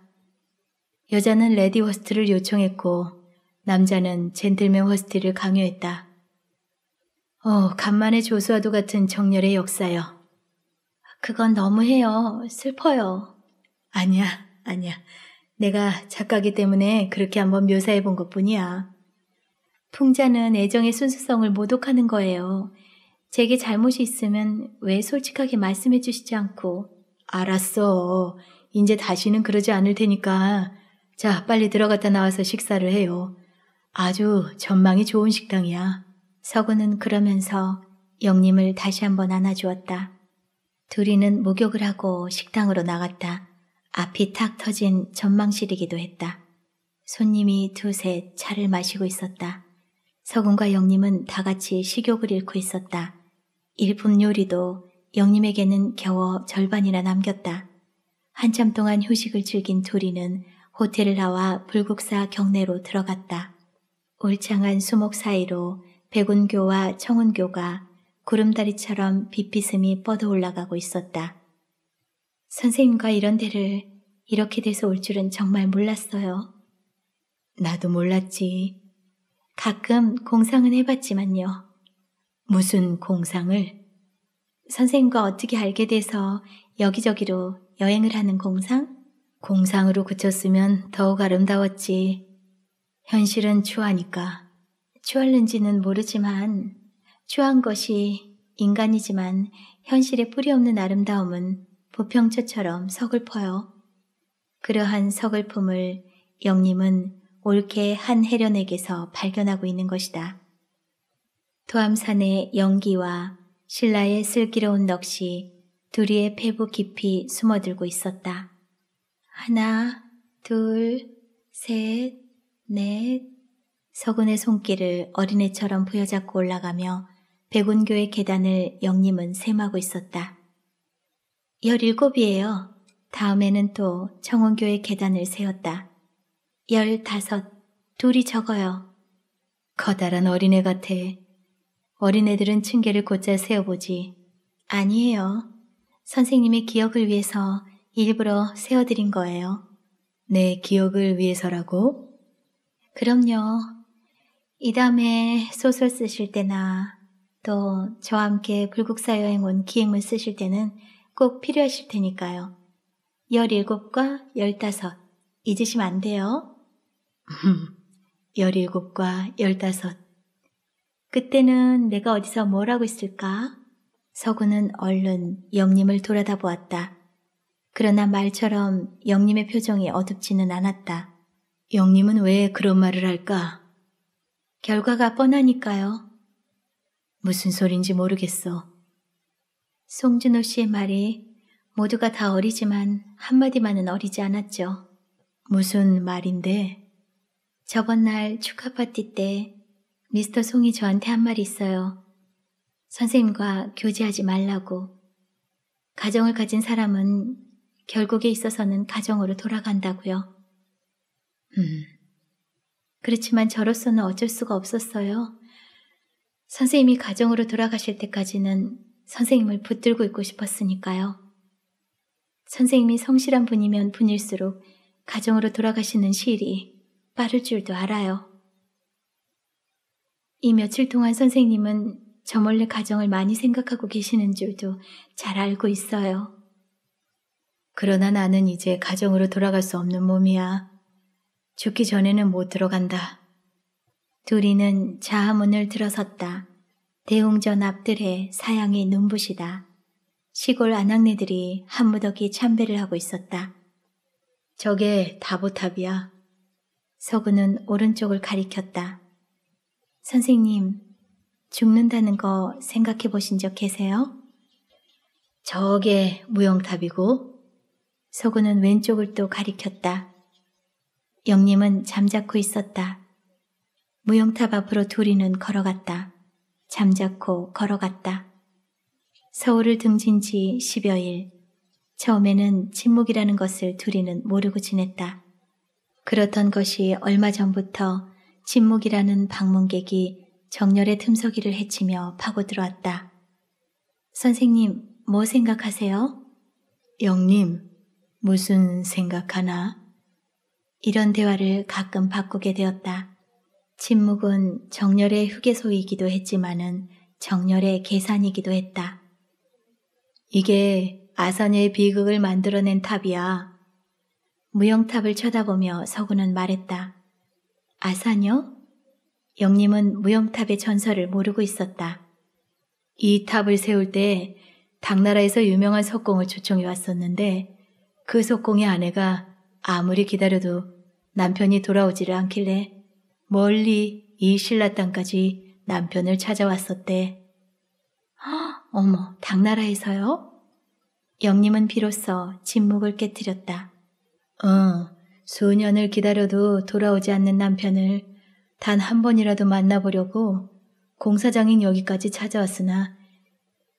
여자는 레디 워스트를 요청했고 남자는 젠틀맨 워스트를 강요했다. 어, 간만에 조수와도 같은 정열의 역사요. 그건 너무해요. 슬퍼요. 아니야, 아니야. 내가 작가기 때문에 그렇게 한번 묘사해 본 것 뿐이야. 풍자는 애정의 순수성을 모독하는 거예요. 제게 잘못이 있으면 왜 솔직하게 말씀해 주시지 않고, 알았어. 이제 다시는 그러지 않을 테니까, 자, 빨리 들어갔다 나와서 식사를 해요. 아주 전망이 좋은 식당이야. 서구는 그러면서 영림을 다시 한번 안아주었다. 둘이는 목욕을 하고 식당으로 나갔다. 앞이 탁 터진 전망실이기도 했다. 손님이 두세 차를 마시고 있었다. 서군과 영림은 다 같이 식욕을 잃고 있었다. 일품 요리도 영림에게는 겨워 절반이나 남겼다. 한참 동안 휴식을 즐긴 둘이는 호텔을 나와 불국사 경내로 들어갔다. 울창한 수목 사이로 백운교와 청운교가 구름다리처럼 비피슴이 뻗어 올라가고 있었다. 선생님과 이런 데를 이렇게 돼서 올 줄은 정말 몰랐어요. 나도 몰랐지. 가끔 공상은 해봤지만요. 무슨 공상을? 선생님과 어떻게 알게 돼서 여기저기로 여행을 하는 공상? 공상으로 그쳤으면 더욱 아름다웠지. 현실은 추하니까. 추할는지는 모르지만 추한 것이 인간이지만 현실에 뿌리 없는 아름다움은 부평초처럼 서글퍼요. 그러한 서글픔을 영님은 올케 한해련에게서 발견하고 있는 것이다. 도암산의 연기와 신라의 슬기로운 넋이 둘이의 폐부 깊이 숨어들고 있었다. 하나, 둘, 셋, 넷, 서군의 손길을 어린애처럼 부여잡고 올라가며 백운교의 계단을 영림은 셈하고 있었다. 열일곱이에요. 다음에는 또 청운교의 계단을 세웠다 열다섯, 둘이 적어요. 커다란 어린애 같아. 어린애들은 층계를 곧잘 세워보지 아니에요. 선생님의 기억을 위해서 일부러 세워드린 거예요. 내 기억을 위해서라고? 그럼요. 이 다음에 소설 쓰실 때나 또 저와 함께 불국사 여행 온 기행문 쓰실 때는 꼭 필요하실 테니까요. 17과 15 잊으시면 안 돼요. 17과 15 그때는 내가 어디서 뭘 하고 있을까? 서구는 얼른 영님을 돌아다 보았다. 그러나 말처럼 영님의 표정이 어둡지는 않았다. 영님은 왜 그런 말을 할까? 결과가 뻔하니까요. 무슨 소린지 모르겠어. 송준호 씨의 말이 모두가 다 어리지만 한마디만은 어리지 않았죠. 무슨 말인데? 저번 날 축하 파티 때 미스터 송이 저한테 한 말이 있어요. 선생님과 교제하지 말라고. 가정을 가진 사람은 결국에 있어서는 가정으로 돌아간다고요. 음. 그렇지만 저로서는 어쩔 수가 없었어요. 선생님이 가정으로 돌아가실 때까지는 선생님을 붙들고 있고 싶었으니까요. 선생님이 성실한 분이면 분일수록 가정으로 돌아가시는 시일이 빠를 줄도 알아요. 이 며칠 동안 선생님은 저 멀리 가정을 많이 생각하고 계시는 줄도 잘 알고 있어요. 그러나 나는 이제 가정으로 돌아갈 수 없는 몸이야. 죽기 전에는 못 들어간다. 둘이는 자하문을 들어섰다. 대웅전 앞들에 사양이 눈부시다. 시골 안악네들이 한무더기 참배를 하고 있었다. 저게 다보탑이야. 서구는 오른쪽을 가리켰다. 선생님, 죽는다는 거 생각해 보신 적 계세요? 저게 무용탑이고 서구는 왼쪽을 또 가리켰다. 영림은 잠자코 있었다. 무용탑 앞으로 둘이는 걸어갔다. 잠자코 걸어갔다. 서울을 등진 지 10여일. 처음에는 침묵이라는 것을 둘이는 모르고 지냈다. 그렇던 것이 얼마 전부터 침묵이라는 방문객이 정렬의 틈서기를 헤치며 파고들어왔다. 선생님, 뭐 생각하세요? 영님, 무슨 생각하나? 이런 대화를 가끔 바꾸게 되었다. 침묵은 정렬의 휴게소이기도 했지만은 정렬의 계산이기도 했다. 이게 아산의 비극을 만들어낸 탑이야. 무영탑을 쳐다보며 서구는 말했다. 아산요? 영림은 무영탑의 전설을 모르고 있었다. 이 탑을 세울 때 당나라에서 유명한 석공을 초청해 왔었는데 그 석공의 아내가 아무리 기다려도 남편이 돌아오지를 않길래 멀리 이 신라 땅까지 남편을 찾아왔었대. 어머, 당나라에서요? 영님은 비로소 침묵을 깨뜨렸다. 응, 어, 수년을 기다려도 돌아오지 않는 남편을 단 한 번이라도 만나보려고 공사장인 여기까지 찾아왔으나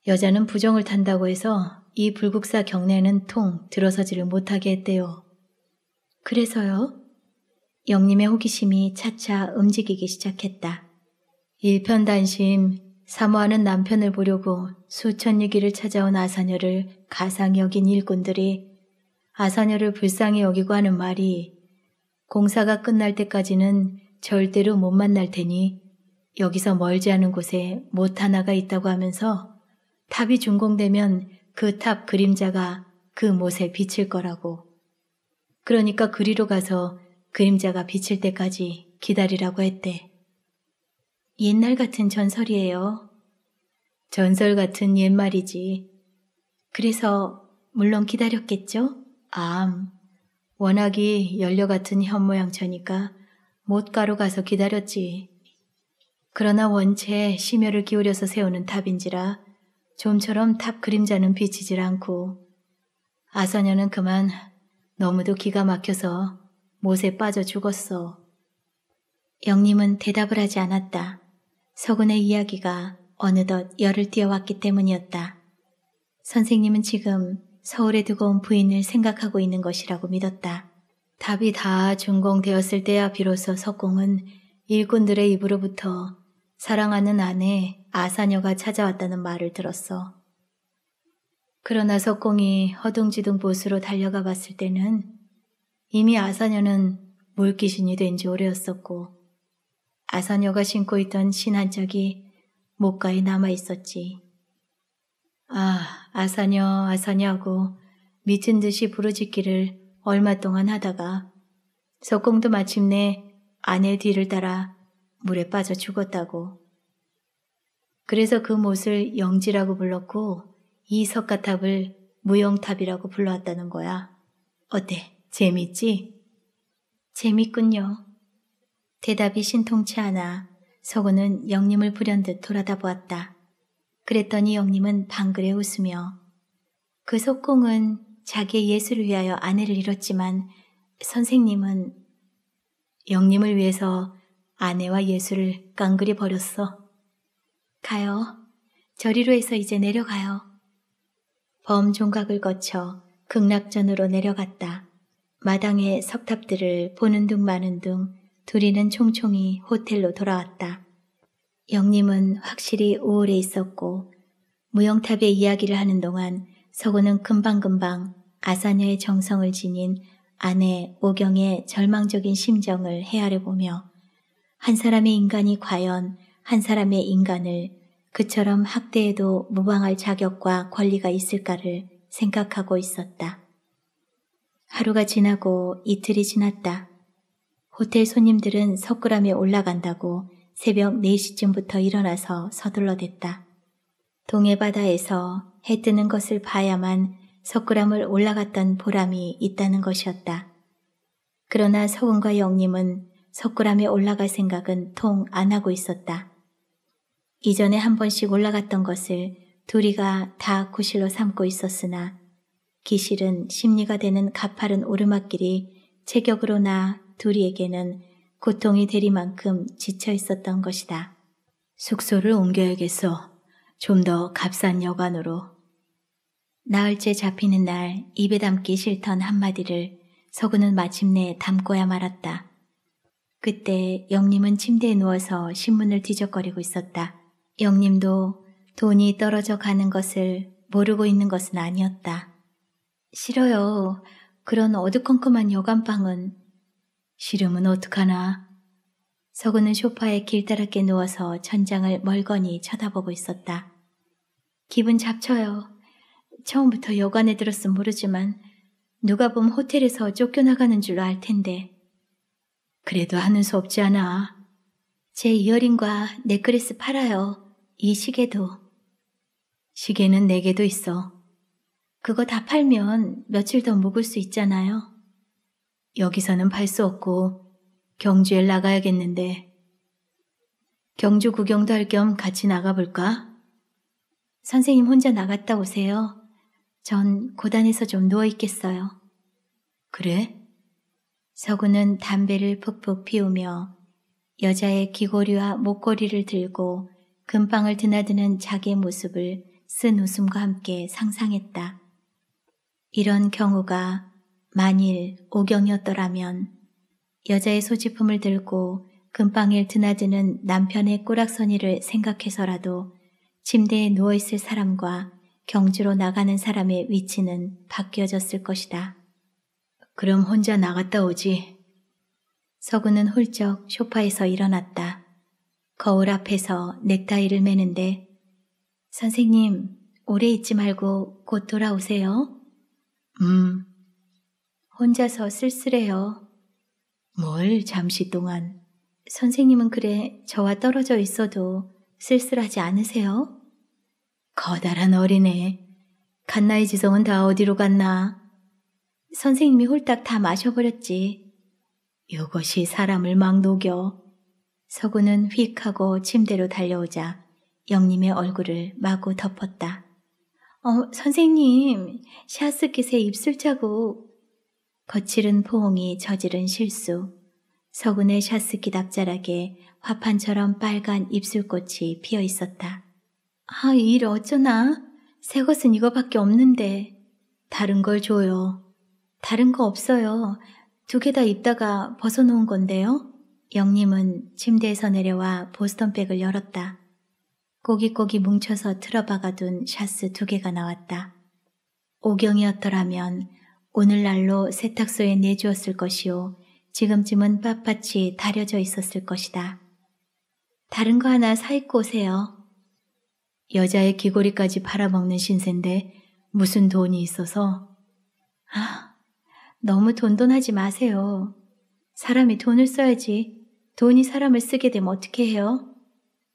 여자는 부정을 탄다고 해서 이 불국사 경내는 통 들어서지를 못하게 했대요. 그래서요? 영님의 호기심이 차차 움직이기 시작했다. 일편단심, 사모하는 남편을 보려고 수천 유기를 찾아온 아사녀를 가상 여긴 일꾼들이 아사녀를 불쌍히 여기고 하는 말이 공사가 끝날 때까지는 절대로 못 만날 테니 여기서 멀지 않은 곳에 못 하나가 있다고 하면서 탑이 준공되면 그 탑 그림자가 그 못에 비칠 거라고 그러니까 그리로 가서 그림자가 비칠 때까지 기다리라고 했대. 옛날 같은 전설이에요. 전설 같은 옛말이지. 그래서 물론 기다렸겠죠? 암. 워낙이 연료 같은 현모양처니까 못가로 가서 기다렸지. 그러나 원체 심혈을 기울여서 세우는 탑인지라 좀처럼 탑 그림자는 비치질 않고 아사녀는 그만 너무도 기가 막혀서 못에 빠져 죽었어. 영님은 대답을 하지 않았다. 서군의 이야기가 어느덧 열을 띄어왔기 때문이었다. 선생님은 지금 서울에 두고 온 부인을 생각하고 있는 것이라고 믿었다. 답이 다 준공되었을 때야 비로소 석공은 일꾼들의 입으로부터 사랑하는 아내 아사녀가 찾아왔다는 말을 들었어. 그러나 석공이 허둥지둥 보스로 달려가 봤을 때는 이미 아사녀는 물귀신이 된 지 오래였었고 아사녀가 신고 있던 신한 짝이 목가에 남아 있었지. 아, 아사녀, 아사녀하고 미친 듯이 부르짖기를 얼마 동안 하다가 석공도 마침내 아내 뒤를 따라 물에 빠져 죽었다고. 그래서 그 못을 영지라고 불렀고 이 석가탑을 무용탑이라고 불러왔다는 거야. 어때? 재밌지? 재밌군요. 대답이 신통치 않아 서구는 영님을 불현듯 돌아다 보았다. 그랬더니 영님은 방글에 웃으며 그속공은 자기의 예술을 위하여 아내를 잃었지만 선생님은 영님을 위해서 아내와 예술을 깡그리 버렸어. 가요. 저리로 해서 이제 내려가요. 범종각을 거쳐 극락전으로 내려갔다. 마당의 석탑들을 보는 둥 마는 둥 둘이는 총총히 호텔로 돌아왔다. 영림은 확실히 우울해 있었고 무용탑의 이야기를 하는 동안 서구는 금방금방 아사녀의 정성을 지닌 아내 오경의 절망적인 심정을 헤아려 보며 한 사람의 인간이 과연 한 사람의 인간을 그처럼 학대에도 무방할 자격과 권리가 있을까를 생각하고 있었다. 하루가 지나고 이틀이 지났다. 호텔 손님들은 석굴암에 올라간다고 새벽 4시쯤부터 일어나서 서둘러댔다. 동해바다에서 해 뜨는 것을 봐야만 석굴암을 올라갔던 보람이 있다는 것이었다. 그러나 서운과 영님은 석굴암에 올라갈 생각은 통 안 하고 있었다. 이전에 한 번씩 올라갔던 것을 둘이가다 구실로 삼고 있었으나 기실은 심리가 되는 가파른 오르막길이 체격으로나 둘이에게는 고통이 되리만큼 지쳐 있었던 것이다. 숙소를 옮겨야겠어. 좀 더 값싼 여관으로. 나흘째 잡히는 날 입에 담기 싫던 한마디를 서구는 마침내 담고야 말았다. 그때 영림은 침대에 누워서 신문을 뒤적거리고 있었다. 영님도 돈이 떨어져 가는 것을 모르고 있는 것은 아니었다. 싫어요. 그런 어두컴컴한 여간방은. 싫으면 어떡하나. 서구는 소파에 길다랗게 누워서 천장을 멀거니 쳐다보고 있었다. 기분 잡쳐요. 처음부터 여관에 들었음 모르지만 누가 봄 호텔에서 쫓겨나가는 줄로 알 텐데. 그래도 하는 수 없지 않아. 제 이어링과 넥클리스 팔아요. 이 시계도. 시계는 네 개도 있어. 그거 다 팔면 며칠 더 묵을 수 있잖아요. 여기서는 팔 수 없고 경주에 나가야겠는데. 경주 구경도 할 겸 같이 나가볼까? 선생님 혼자 나갔다 오세요. 전 고단에서 좀 누워 있겠어요. 그래? 서구는 담배를 푹푹 피우며 여자의 귀고리와 목걸이를 들고 금방을 드나드는 자기의 모습을 쓴 웃음과 함께 상상했다. 이런 경우가 만일 오경이었더라면 여자의 소지품을 들고 금방을 드나드는 남편의 꼬락서니를 생각해서라도 침대에 누워있을 사람과 경주로 나가는 사람의 위치는 바뀌어졌을 것이다. 그럼 혼자 나갔다 오지. 서구는 훌쩍 쇼파에서 일어났다. 거울 앞에서 넥타이를 매는데 선생님, 오래 있지 말고 곧 돌아오세요. 음. 혼자서 쓸쓸해요. 뭘 잠시 동안. 선생님은 그래 저와 떨어져 있어도 쓸쓸하지 않으세요? 커다란 어린애. 갓나이 지성은 다 어디로 갔나? 선생님이 홀딱 다 마셔버렸지. 이것이 사람을 막 녹여. 서구는 휙 하고 침대로 달려오자 영님의 얼굴을 마구 덮었다. 어, 선생님, 샤스킷의 입술 자국. 거칠은 포옹이 저지른 실수. 서군의 샤스킷 앞자락에 화판처럼 빨간 입술꽃이 피어 있었다. 아, 이 일 어쩌나? 새 것은 이거밖에 없는데. 다른 걸 줘요. 다른 거 없어요. 두 개 다 입다가 벗어놓은 건데요. 영림은 침대에서 내려와 보스턴백을 열었다. 꼬기꼬기 뭉쳐서 틀어박아 둔샷스두 개가 나왔다. 오경이었더라면 오늘날로 세탁소에 내주었을 것이오 지금쯤은 빳빳이 다려져 있었을 것이다. 다른 거 하나 사입고 오세요. 여자의 귀고리까지 팔아먹는 신세인데 무슨 돈이 있어서? 아, 너무 돈돈하지 마세요. 사람이 돈을 써야지 돈이 사람을 쓰게 되면 어떻게 해요?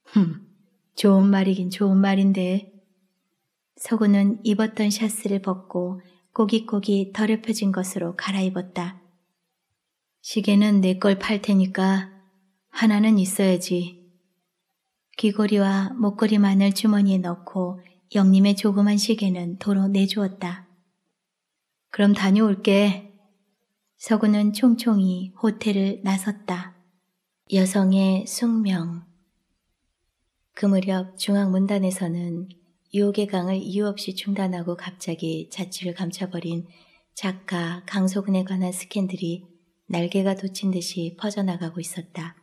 흠, 좋은 말이긴 좋은 말인데. 서구는 입었던 샤스를 벗고 꼬깃꼬깃 더럽혀진 것으로 갈아입었다. 시계는 내 걸 팔 테니까 하나는 있어야지. 귀걸이와 목걸이만을 주머니에 넣고 영림의 조그만 시계는 도로 내주었다. 그럼 다녀올게. 서구는 총총히 호텔을 나섰다. 여성의 숙명 그 무렵 중앙문단에서는 유혹의 강을 이유 없이 중단하고 갑자기 자취를 감춰버린 작가 강소근에 관한 스캔들이 날개가 돋친 듯이 퍼져나가고 있었다.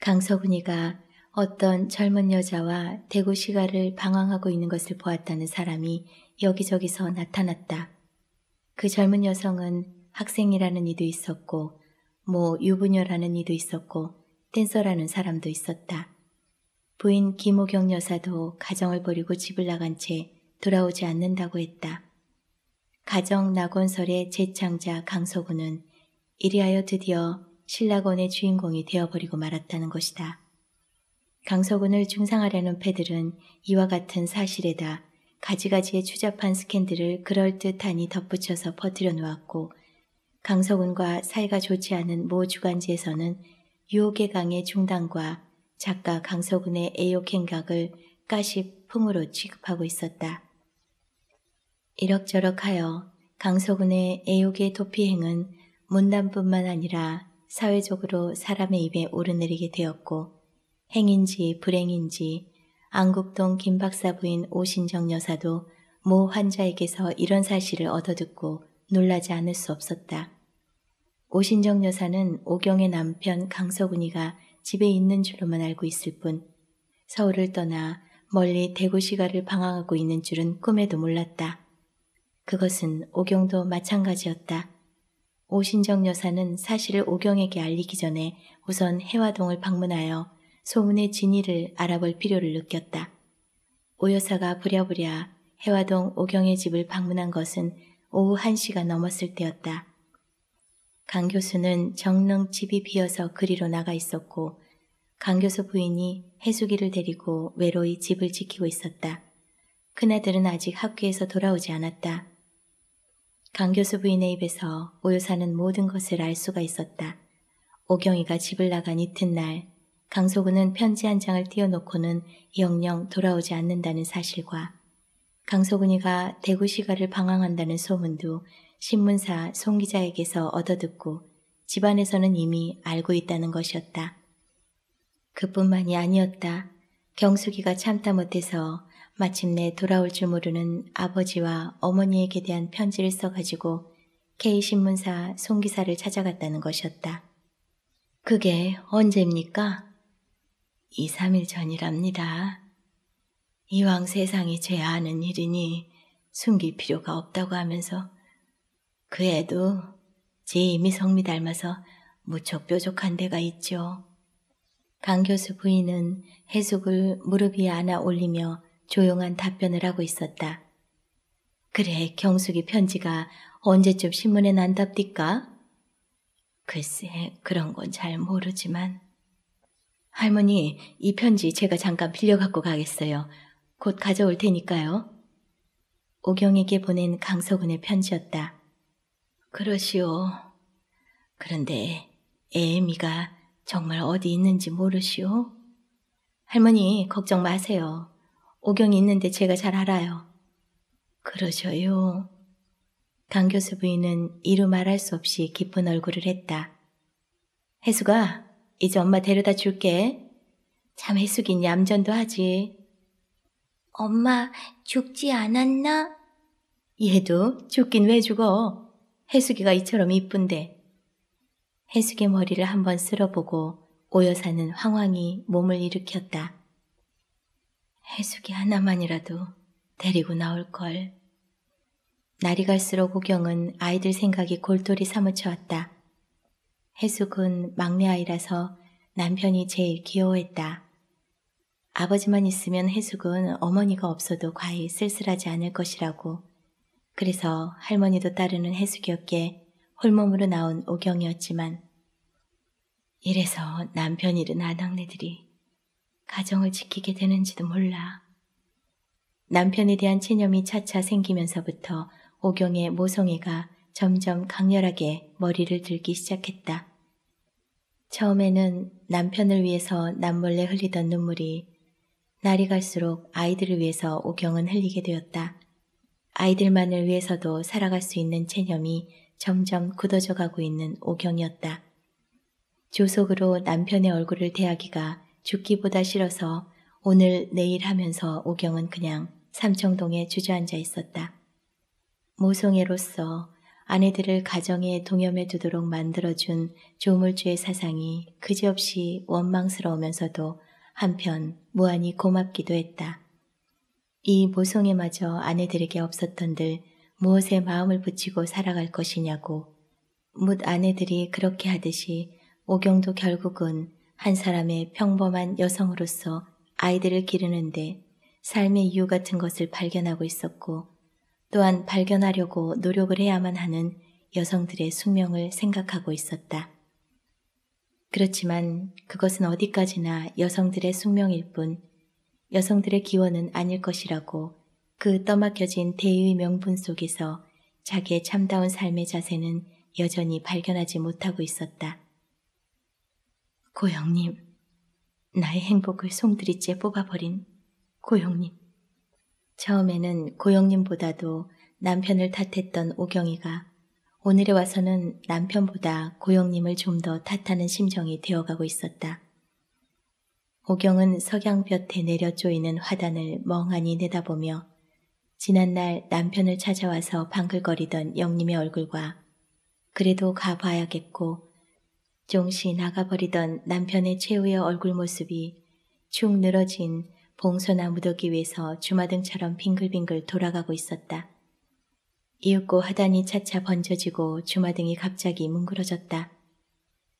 강소근이가 어떤 젊은 여자와 대구 시가를 방황하고 있는 것을 보았다는 사람이 여기저기서 나타났다. 그 젊은 여성은 학생이라는 이도 있었고 뭐 유부녀라는 이도 있었고 댄서라는 사람도 있었다. 부인 김호경 여사도 가정을 버리고 집을 나간 채 돌아오지 않는다고 했다. 가정 낙원설의 재창자 강서구는 이리하여 드디어 신라곤의 주인공이 되어버리고 말았다는 것이다. 강서군을 중상하려는 패들은 이와 같은 사실에다 가지가지의 추잡한 스캔들을 그럴듯하니 덧붙여서 퍼뜨려 놓았고 강석훈과 사이가 좋지 않은 모 주간지에서는 유혹의 강의 중단과 작가 강석훈의 애욕행각을 가시풍으로 취급하고 있었다. 이럭저럭하여 강석훈의 애욕의 도피행은 문단뿐만 아니라 사회적으로 사람의 입에 오르내리게 되었고 행인지 불행인지 안국동 김박사 부인 오신정 여사도 모 환자에게서 이런 사실을 얻어듣고 놀라지 않을 수 없었다. 오신정 여사는 오경의 남편 강서군이가 집에 있는 줄로만 알고 있을 뿐 서울을 떠나 멀리 대구시가를 방황하고 있는 줄은 꿈에도 몰랐다. 그것은 오경도 마찬가지였다. 오신정 여사는 사실을 오경에게 알리기 전에 우선 해화동을 방문하여 소문의 진위를 알아볼 필요를 느꼈다. 오 여사가 부랴부랴 해화동 오경의 집을 방문한 것은 오후 1시가 넘었을 때였다. 강 교수는 정릉 집이 비어서 그리로 나가 있었고 강 교수 부인이 해수기를 데리고 외로이 집을 지키고 있었다. 큰아들은 아직 학교에서 돌아오지 않았다. 강 교수 부인의 입에서 오유사는 모든 것을 알 수가 있었다. 오경이가 집을 나간 이튿날 강소구는 편지 한 장을 띄워놓고는 영영 돌아오지 않는다는 사실과 강소근이가 대구시가를 방황한다는 소문도 신문사 송 기자에게서 얻어듣고 집안에서는 이미 알고 있다는 것이었다. 그뿐만이 아니었다. 경숙이가 참다 못해서 마침내 돌아올 줄 모르는 아버지와 어머니에게 대한 편지를 써가지고 K신문사 송기사를 찾아갔다는 것이었다. 그게 언제입니까? 2, 3일 전이랍니다. 이왕 세상이 죄아는 일이니 숨길 필요가 없다고 하면서 그 애도 제 이미성미 닮아서 무척 뾰족한 데가 있죠. 강 교수 부인은 해숙을 무릎 위에 안아 올리며 조용한 답변을 하고 있었다. 그래, 경숙이 편지가 언제쯤 신문에 난답디까? 글쎄, 그런 건 잘 모르지만. 할머니, 이 편지 제가 잠깐 빌려 갖고 가겠어요. 곧 가져올 테니까요. 오경에게 보낸 강석은의 편지였다. 그러시오. 그런데 애미가 정말 어디 있는지 모르시오? 할머니, 걱정 마세요. 오경이 있는데 제가 잘 알아요. 그러셔요. 강 교수 부인은 이루 말할 수 없이 깊은 얼굴을 했다. 혜수가 이제 엄마 데려다 줄게. 참 혜숙이 얌전도 하지. 엄마 죽지 않았나? 얘도 죽긴 왜 죽어? 해숙이가 이처럼 이쁜데. 해숙의 머리를 한번 쓸어보고 오여사는 황황히 몸을 일으켰다. 해숙이 하나만이라도 데리고 나올걸. 날이 갈수록 우경은 아이들 생각이 골똘히 사무쳐왔다. 해숙은 막내 아이라서 남편이 제일 귀여워했다. 아버지만 있으면 해숙은 어머니가 없어도 과히 쓸쓸하지 않을 것이라고 그래서 할머니도 따르는 해숙이었기에 홀몸으로 나온 오경이었지만 이래서 남편 잃은 아낙네들이 가정을 지키게 되는지도 몰라. 남편에 대한 체념이 차차 생기면서부터 오경의 모성애가 점점 강렬하게 머리를 들기 시작했다. 처음에는 남편을 위해서 남몰래 흘리던 눈물이 날이 갈수록 아이들을 위해서 오경은 흘리게 되었다. 아이들만을 위해서도 살아갈 수 있는 체념이 점점 굳어져 가고 있는 오경이었다. 조속으로 남편의 얼굴을 대하기가 죽기보다 싫어서 오늘 내일 하면서 오경은 그냥 삼청동에 주저앉아 있었다. 모성애로서 아내들을 가정에 동염해 두도록 만들어준 조물주의 사상이 그지없이 원망스러우면서도 한편 무한히 고맙기도 했다. 이 모성애마저 아내들에게 없었던들 무엇에 마음을 붙이고 살아갈 것이냐고 묻 아내들이 그렇게 하듯이 오경도 결국은 한 사람의 평범한 여성으로서 아이들을 기르는데 삶의 이유 같은 것을 발견하고 있었고 또한 발견하려고 노력을 해야만 하는 여성들의 숙명을 생각하고 있었다. 그렇지만 그것은 어디까지나 여성들의 숙명일 뿐 여성들의 기원은 아닐 것이라고 그 떠막혀진 대의 명분 속에서 자기의 참다운 삶의 자세는 여전히 발견하지 못하고 있었다. 고영님, 나의 행복을 송두리째 뽑아버린 고영님. 처음에는 고영님보다도 남편을 탓했던 오경이가 오늘에 와서는 남편보다 고영님을 좀 더 탓하는 심정이 되어가고 있었다. 오경은 석양볕에 내려 쪼이는 화단을 멍하니 내다보며 지난날 남편을 찾아와서 방글거리던 영님의 얼굴과 그래도 가봐야겠고 종시 나가버리던 남편의 최후의 얼굴 모습이 축 늘어진 봉선나 무더기 위에서 주마등처럼 빙글빙글 돌아가고 있었다. 이윽고 하단이 차차 번져지고 주마등이 갑자기 뭉그러졌다.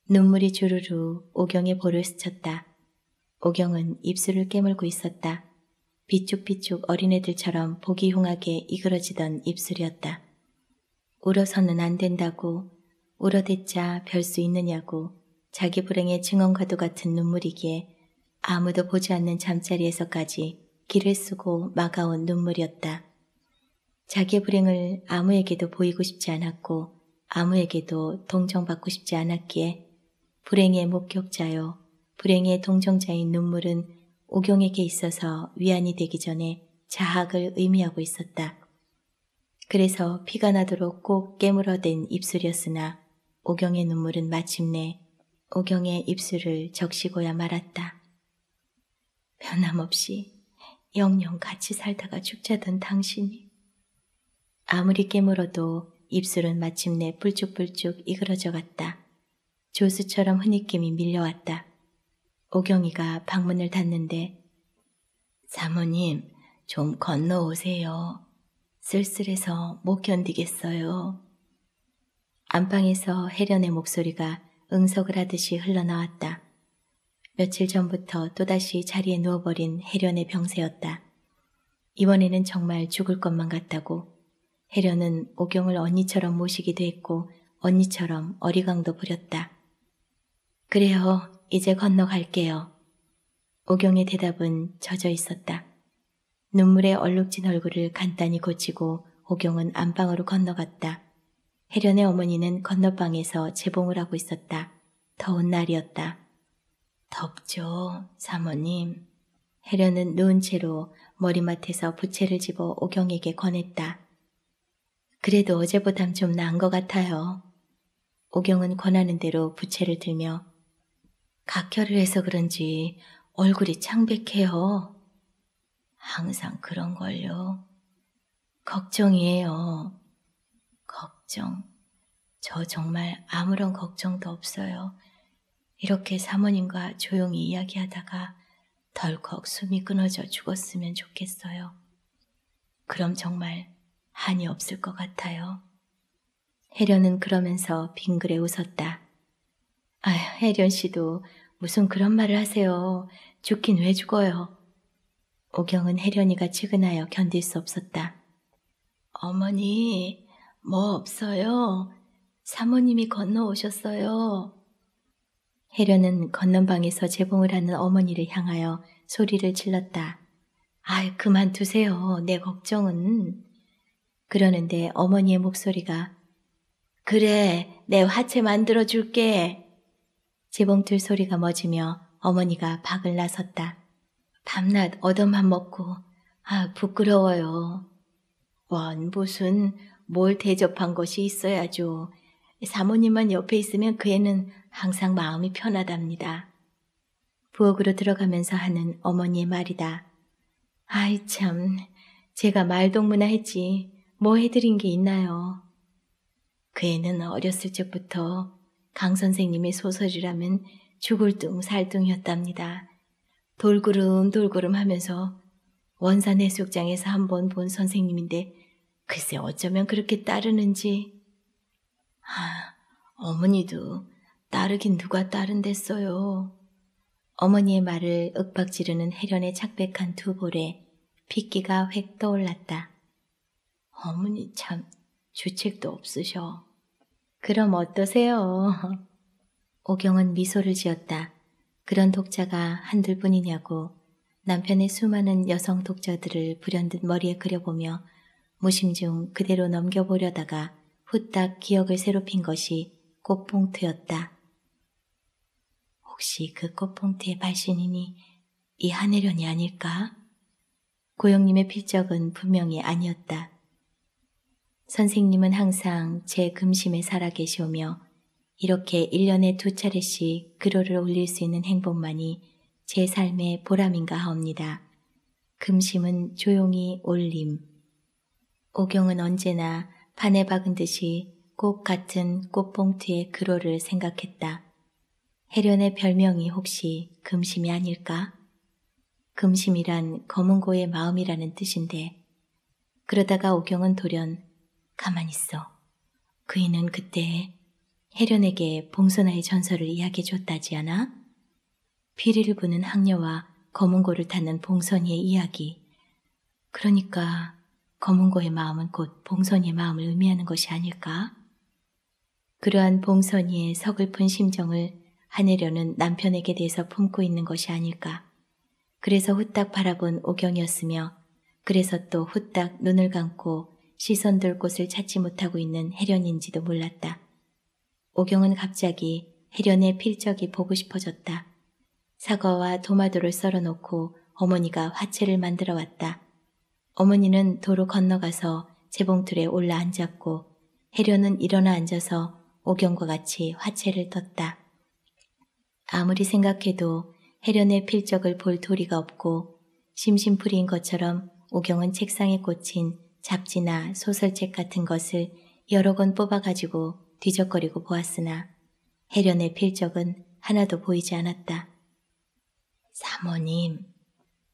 눈물이 주르르 오경의 볼을 스쳤다. 오경은 입술을 깨물고 있었다. 비쭉비쭉 어린애들처럼 보기 흉하게 이그러지던 입술이었다. 울어서는 안 된다고, 울어댔자 별 수 있느냐고, 자기 불행의 증언과도 같은 눈물이기에 아무도 보지 않는 잠자리에서까지 길을 쓰고 막아온 눈물이었다. 자기의 불행을 아무에게도 보이고 싶지 않았고 아무에게도 동정받고 싶지 않았기에 불행의 목격자요 불행의 동정자인 눈물은 오경에게 있어서 위안이 되기 전에 자학을 의미하고 있었다. 그래서 피가 나도록 꼭 깨물어댄 입술이었으나 오경의 눈물은 마침내 오경의 입술을 적시고야 말았다. 변함없이 영영 같이 살다가 죽자던 당신이 아무리 깨물어도 입술은 마침내 불쭉불쭉 이그러져 갔다. 조수처럼 흐느낌이 밀려왔다. 오경이가 방문을 닫는데 사모님 좀 건너오세요. 쓸쓸해서 못 견디겠어요. 안방에서 혜련의 목소리가 응석을 하듯이 흘러나왔다. 며칠 전부터 또다시 자리에 누워버린 혜련의 병세였다. 이번에는 정말 죽을 것만 같다고 혜련은 오경을 언니처럼 모시기도 했고 언니처럼 어리광도 부렸다. 그래요. 이제 건너갈게요. 오경의 대답은 젖어 있었다. 눈물에 얼룩진 얼굴을 간단히 고치고 오경은 안방으로 건너갔다. 혜련의 어머니는 건너방에서 재봉을 하고 있었다. 더운 날이었다. 덥죠, 사모님. 혜련은 누운 채로 머리맡에서 부채를 집어 오경에게 권했다. 그래도 어제보단 좀 나은 것 같아요. 오경은 권하는 대로 부채를 들며 각혈을 해서 그런지 얼굴이 창백해요. 항상 그런걸요. 걱정이에요. 걱정. 저 정말 아무런 걱정도 없어요. 이렇게 사모님과 조용히 이야기하다가 덜컥 숨이 끊어져 죽었으면 좋겠어요. 그럼 정말 한이 없을 것 같아요. 해련은 그러면서 빙그레 웃었다. 아휴, 해련 씨도 무슨 그런 말을 하세요. 죽긴 왜 죽어요. 오경은 해련이가 측은하여 견딜 수 없었다. 어머니, 뭐 없어요? 사모님이 건너오셨어요. 해련은 건넌방에서 재봉을 하는 어머니를 향하여 소리를 질렀다. 아이, 그만두세요. 내 걱정은. 그러는데 어머니의 목소리가 그래, 내 화채 만들어 줄게. 재봉틀 소리가 멎으며 어머니가 박을 나섰다. 밤낮 얻어만 먹고 아 부끄러워요. 원붓은 뭘 대접한 것이 있어야죠. 사모님만 옆에 있으면 그 애는 항상 마음이 편하답니다. 부엌으로 들어가면서 하는 어머니의 말이다. 아이 참, 제가 말동무나 했지. 뭐 해드린 게 있나요? 그 애는 어렸을 적부터 강 선생님의 소설이라면 죽을 둥 살둥이었답니다. 돌구름 돌구름 하면서 원산 해수욕장에서 한 번 본 선생님인데 글쎄 어쩌면 그렇게 따르는지. 아, 어머니도 따르긴 누가 따른댔어요. 어머니의 말을 윽박 지르는 해련의 착백한 두 볼에 핏기가 획 떠올랐다. 어머니 참 주책도 없으셔. 그럼 어떠세요? 오경은 미소를 지었다. 그런 독자가 한둘 뿐이냐고 남편의 수많은 여성 독자들을 불현듯 머리에 그려보며 무심중 그대로 넘겨보려다가 후딱 기억을 새롭힌 것이 꽃봉투였다. 혹시 그 꽃봉투의 발신인이 이하늘연이 아닐까? 고영님의 필적은 분명히 아니었다. 선생님은 항상 제 금심에 살아계시오며 이렇게 1년에 두 차례씩 글호를 올릴 수 있는 행복만이 제 삶의 보람인가 하옵니다. 금심은 조용히 올림. 오경은 언제나 판에 박은 듯이 꽃 같은 꽃봉투의 그로를 생각했다. 해련의 별명이 혹시 금심이 아닐까? 금심이란 검은고의 마음이라는 뜻인데 그러다가 오경은 돌연 가만 있어. 그이는 그때 해련에게 봉선아의 전설을 이야기해 줬다지 않아? 피리를 부는 학녀와 검은고를 타는 봉선이의 이야기. 그러니까 검은고의 마음은 곧 봉선이의 마음을 의미하는 것이 아닐까? 그러한 봉선이의 서글픈 심정을 하내려는 남편에게 대해서 품고 있는 것이 아닐까. 그래서 후딱 바라본 오경이었으며 그래서 또 후딱 눈을 감고 시선 돌 곳을 찾지 못하고 있는 혜련인지도 몰랐다. 오경은 갑자기 혜련의 필적이 보고 싶어졌다. 사과와 도마도를 썰어놓고 어머니가 화채를 만들어 왔다. 어머니는 도로 건너가서 재봉틀에 올라 앉았고 혜련은 일어나 앉아서 오경과 같이 화채를 떴다. 아무리 생각해도 혜련의 필적을 볼 도리가 없고 심심풀이인 것처럼 오경은 책상에 꽂힌 잡지나 소설책 같은 것을 여러 권 뽑아가지고 뒤적거리고 보았으나 해련의 필적은 하나도 보이지 않았다. 사모님.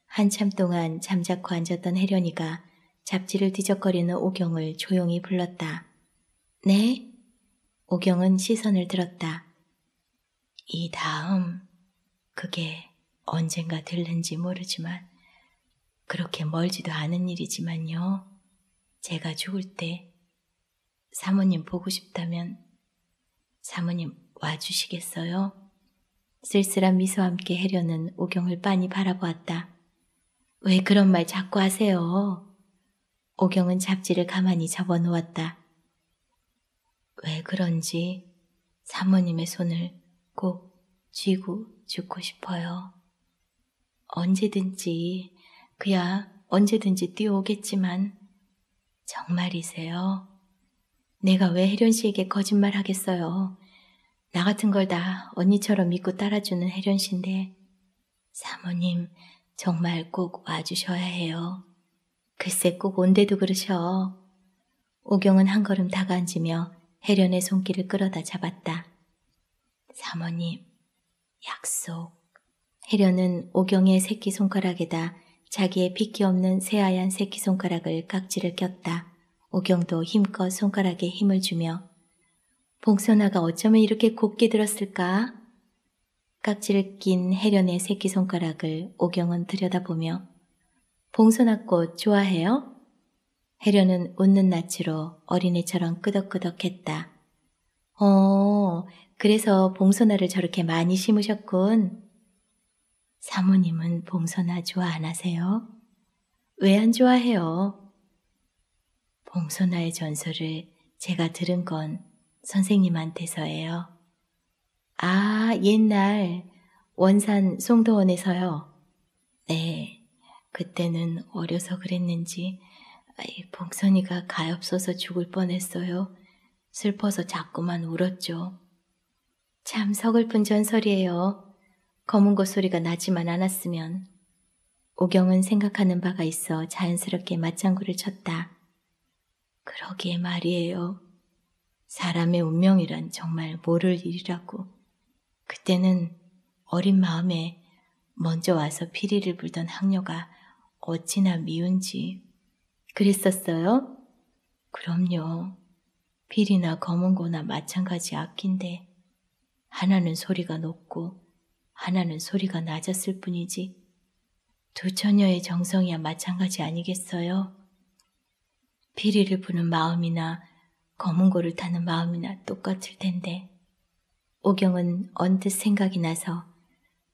한참 동안 잠자코 앉았던 해련이가 잡지를 뒤적거리는 오경을 조용히 불렀다. 네? 오경은 시선을 들었다. 이 다음, 그게 언젠가 들는지 모르지만, 그렇게 멀지도 않은 일이지만요. 제가 죽을 때 사모님 보고 싶다면 사모님 와주시겠어요? 쓸쓸한 미소와 함께 해려는 오경을 빤히 바라보았다. 왜 그런 말 자꾸 하세요? 오경은 잡지를 가만히 접어놓았다. 왜 그런지 사모님의 손을 꼭 쥐고 죽고 싶어요. 언제든지, 그야 언제든지 뛰어오겠지만 정말이세요? 내가 왜 혜련 씨에게 거짓말 하겠어요? 나 같은 걸 다 언니처럼 믿고 따라주는 혜련 씨인데, 사모님, 정말 꼭 와주셔야 해요. 글쎄 꼭 온대도 그러셔. 오경은 한 걸음 다가앉으며 혜련의 손길을 끌어다 잡았다. 사모님, 약속. 혜련은 오경의 새끼 손가락에다 자기의 핏기 없는 새하얀 새끼손가락을 깍지를 꼈다. 오경도 힘껏 손가락에 힘을 주며 봉선아가 어쩌면 이렇게 곱게 들었을까? 깍지를 낀 해련의 새끼손가락을 오경은 들여다보며 봉선아꽃 좋아해요? 해련은 웃는 낯으로 어린애처럼 끄덕끄덕했다. 어, 그래서 봉선아를 저렇게 많이 심으셨군. 사모님은 봉선아 좋아 안 하세요? 왜 안 좋아해요? 봉선아의 전설을 제가 들은 건 선생님한테서예요. 아, 옛날 원산 송도원에서요. 네, 그때는 어려서 그랬는지 봉선이가 가엾어서 죽을 뻔했어요. 슬퍼서 자꾸만 울었죠. 참 서글픈 전설이에요. 검은고 소리가 나지만 않았으면 오경은 생각하는 바가 있어 자연스럽게 맞장구를 쳤다. 그러게 말이에요. 사람의 운명이란 정말 모를 일이라고. 그때는 어린 마음에 먼저 와서 피리를 불던 학녀가 어찌나 미운지. 그랬었어요? 그럼요. 피리나 검은고나 마찬가지 악기인데 하나는 소리가 높고 하나는 소리가 낮았을 뿐이지 두 처녀의 정성이야 마찬가지 아니겠어요? 피리를 부는 마음이나 검은고를 타는 마음이나 똑같을 텐데 오경은 언뜻 생각이 나서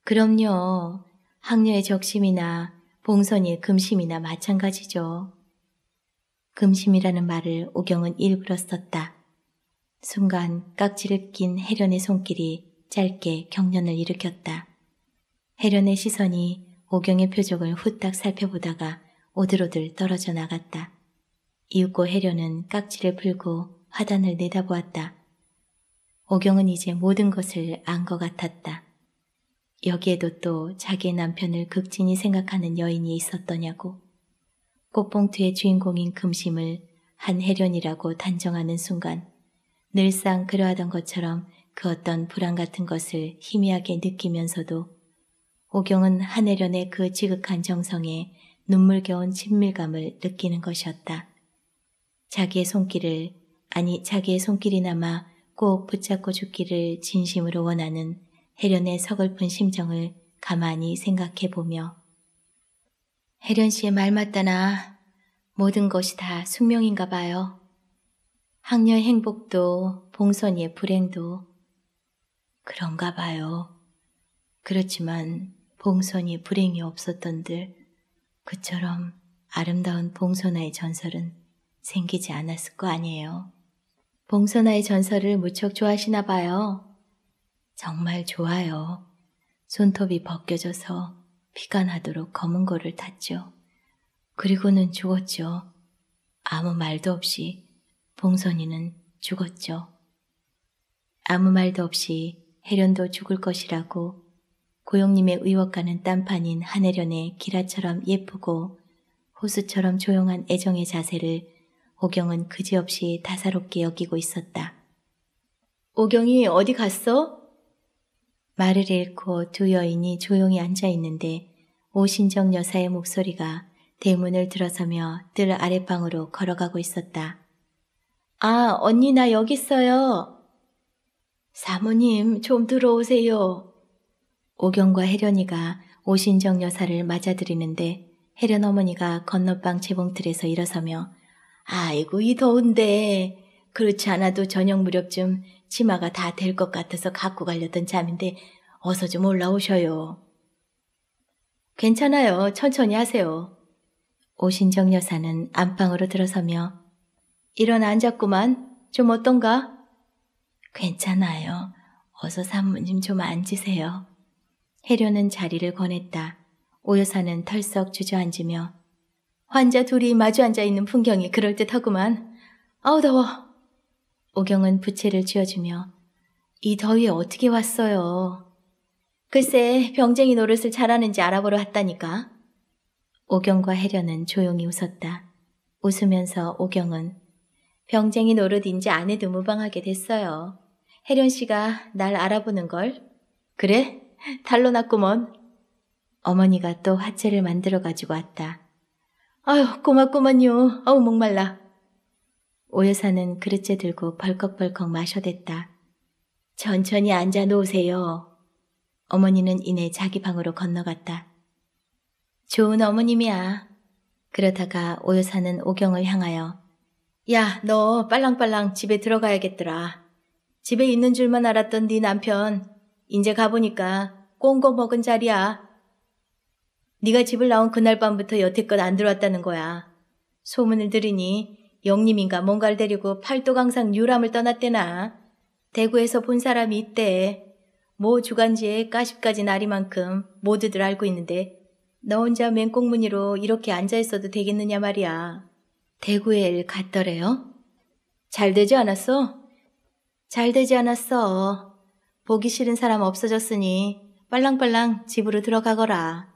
그럼요. 학녀의 적심이나 봉선이의 금심이나 마찬가지죠. 금심이라는 말을 오경은 일부러 썼다. 순간 깍지를 낀 해련의 손길이 짧게 경련을 일으켰다. 해련의 시선이 오경의 표적을 후딱 살펴보다가 오들오들 떨어져 나갔다. 이윽고 해련은 깍지를 풀고 화단을 내다보았다. 오경은 이제 모든 것을 안 것 같았다. 여기에도 또 자기의 남편을 극진히 생각하는 여인이 있었더냐고. 꽃봉투의 주인공인 금심을 한해련이라고 단정하는 순간 늘상 그러하던 것처럼 그 어떤 불안 같은 것을 희미하게 느끼면서도 오경은 한혜련의 그 지극한 정성에 눈물겨운 친밀감을 느끼는 것이었다. 자기의 손길을 아니 자기의 손길이나마 꼭 붙잡고 죽기를 진심으로 원하는 혜련의 서글픈 심정을 가만히 생각해 보며 혜련 씨의 말 맞다나 모든 것이 다 숙명인가 봐요. 학녀의 행복도 봉선이의 불행도 그런가 봐요. 그렇지만 봉선이 불행이 없었던들 그처럼 아름다운 봉선아의 전설은 생기지 않았을 거 아니에요. 봉선아의 전설을 무척 좋아하시나 봐요. 정말 좋아요. 손톱이 벗겨져서 피가 나도록 검은 거를 탔죠. 그리고는 죽었죠. 아무 말도 없이 봉선이는 죽었죠. 아무 말도 없이 해련도 죽을 것이라고 고용님의 의혹가는 딴판인 한해련의 기라처럼 예쁘고 호수처럼 조용한 애정의 자세를 오경은 그지없이 다사롭게 여기고 있었다. 오경이 어디 갔어? 말을 잃고 두 여인이 조용히 앉아 있는데 오신정 여사의 목소리가 대문을 들어서며 뜰 아랫방으로 걸어가고 있었다. 아, 언니 나 여기 있어요. 사모님, 좀 들어오세요. 오경과 혜련이가 오신정 여사를 맞아들이는데 혜련 어머니가 건너방 재봉틀에서 일어서며 아이고 이 더운데 그렇지 않아도 저녁 무렵쯤 치마가 다 될 것 같아서 갖고 가려던 잠인데 어서 좀 올라오셔요. 괜찮아요. 천천히 하세요. 오신정 여사는 안방으로 들어서며 일어나 앉았구만. 좀 어떤가? 괜찮아요. 어서 사모님 좀 앉으세요. 해려는 자리를 권했다. 오여사는 털썩 주저앉으며 환자 둘이 마주 앉아 있는 풍경이 그럴듯하구만. 아우 더워. 오경은 부채를 쥐어주며 이 더위에 어떻게 왔어요? 글쎄 병쟁이 노릇을 잘하는지 알아보러 왔다니까. 오경과 해려는 조용히 웃었다. 웃으면서 오경은 병쟁이 노릇인지 안 해도 무방하게 됐어요. 혜련 씨가 날 알아보는 걸. 그래? 달러 났구먼. 어머니가 또 화채를 만들어 가지고 왔다. 아유, 고맙구만요. 어우, 목말라. 오 여사는 그릇째 들고 벌컥벌컥 마셔댔다. 천천히 앉아 놓으세요. 어머니는 이내 자기 방으로 건너갔다. 좋은 어머님이야. 그러다가 오 여사는 오경을 향하여 야, 너 빨랑빨랑 집에 들어가야겠더라. 집에 있는 줄만 알았던 네 남편 이제 가보니까 꽁꽁 먹은 자리야. 네가 집을 나온 그날 밤부터 여태껏 안 들어왔다는 거야. 소문을 들으니 영림인가 뭔가를 데리고 팔도강상 유람을 떠났대나. 대구에서 본 사람이 있대. 모 주간지에 까십까지 날이만큼 모두들 알고 있는데 너 혼자 맹꽁무늬로 이렇게 앉아있어도 되겠느냐 말이야. 대구에 갔더래요? 잘 되지 않았어? 잘 되지 않았어. 보기 싫은 사람 없어졌으니 빨랑빨랑 집으로 들어가거라.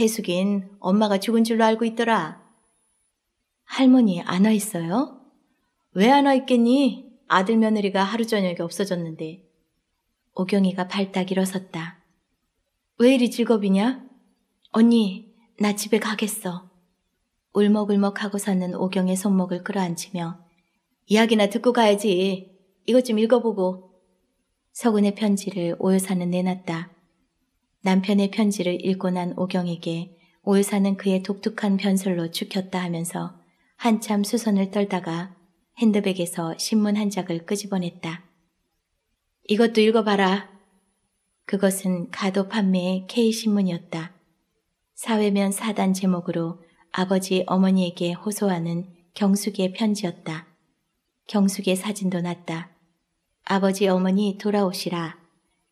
해숙인 엄마가 죽은 줄로 알고 있더라. 할머니 안와 있어요? 왜 안와 있겠니? 아들 며느리가 하루 저녁에 없어졌는데. 오경이가 발딱 일어섰다. 왜 이리 즐겁이냐? 언니, 나 집에 가겠어. 울먹울먹하고 사는 오경의 손목을 끌어안치며 이야기나 듣고 가야지. 이것 좀 읽어보고. 서군의 편지를 오유사는 내놨다. 남편의 편지를 읽고 난 오경에게 오유사는 그의 독특한 변설로 죽였다 하면서 한참 수선을 떨다가 핸드백에서 신문 한 장을 끄집어냈다. 이것도 읽어봐라. 그것은 가도 판매의 K신문이었다. 사회면 사단 제목으로 아버지 어머니에게 호소하는 경숙의 편지였다. 경숙의 사진도 났다. 아버지 어머니 돌아오시라.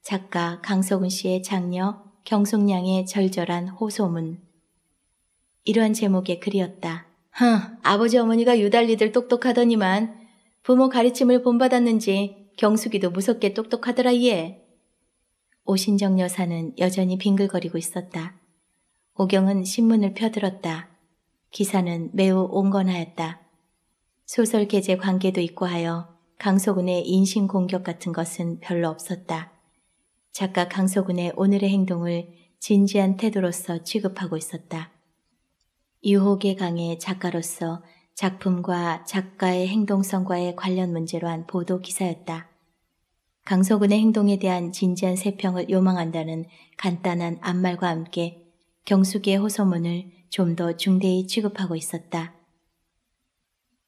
작가 강석훈 씨의 장녀 경숙량의 절절한 호소문. 이러한 제목의 글이었다. 흥, 아버지 어머니가 유달리들 똑똑하더니만 부모 가르침을 본받았는지 경숙이도 무섭게 똑똑하더라 이에. 오신정 여사는 여전히 빙글거리고 있었다. 오경은 신문을 펴들었다. 기사는 매우 온건하였다. 소설 게재 관계도 있고 하여 강서군의 인신공격 같은 것은 별로 없었다. 작가 강서군의 오늘의 행동을 진지한 태도로서 취급하고 있었다. 유혹의 강의 작가로서 작품과 작가의 행동성과의 관련 문제로 한 보도 기사였다. 강서군의 행동에 대한 진지한 세평을 요망한다는 간단한 앞말과 함께 경숙의 호소문을 좀 더 중대히 취급하고 있었다.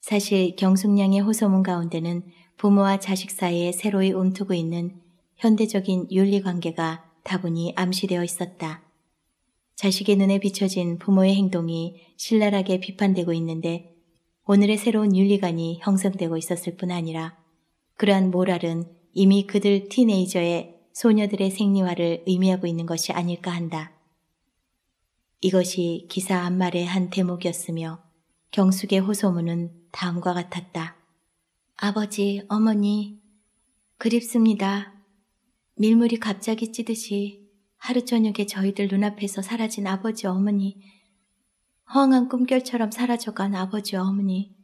사실 경숙량의 호소문 가운데는 부모와 자식 사이에 새로이 움트고 있는 현대적인 윤리관계가 다분히 암시되어 있었다. 자식의 눈에 비춰진 부모의 행동이 신랄하게 비판되고 있는데 오늘의 새로운 윤리관이 형성되고 있었을 뿐 아니라 그러한 모랄은 이미 그들 티네이저의 소녀들의 생리화를 의미하고 있는 것이 아닐까 한다. 이것이 기사 앞말의 한 대목이었으며 경숙의 호소문은 다음과 같았다. 아버지, 어머니, 그립습니다. 밀물이 갑자기 찌듯이 하루 저녁에 저희들 눈앞에서 사라진 아버지, 어머니, 허황한 꿈결처럼 사라져간 아버지, 어머니.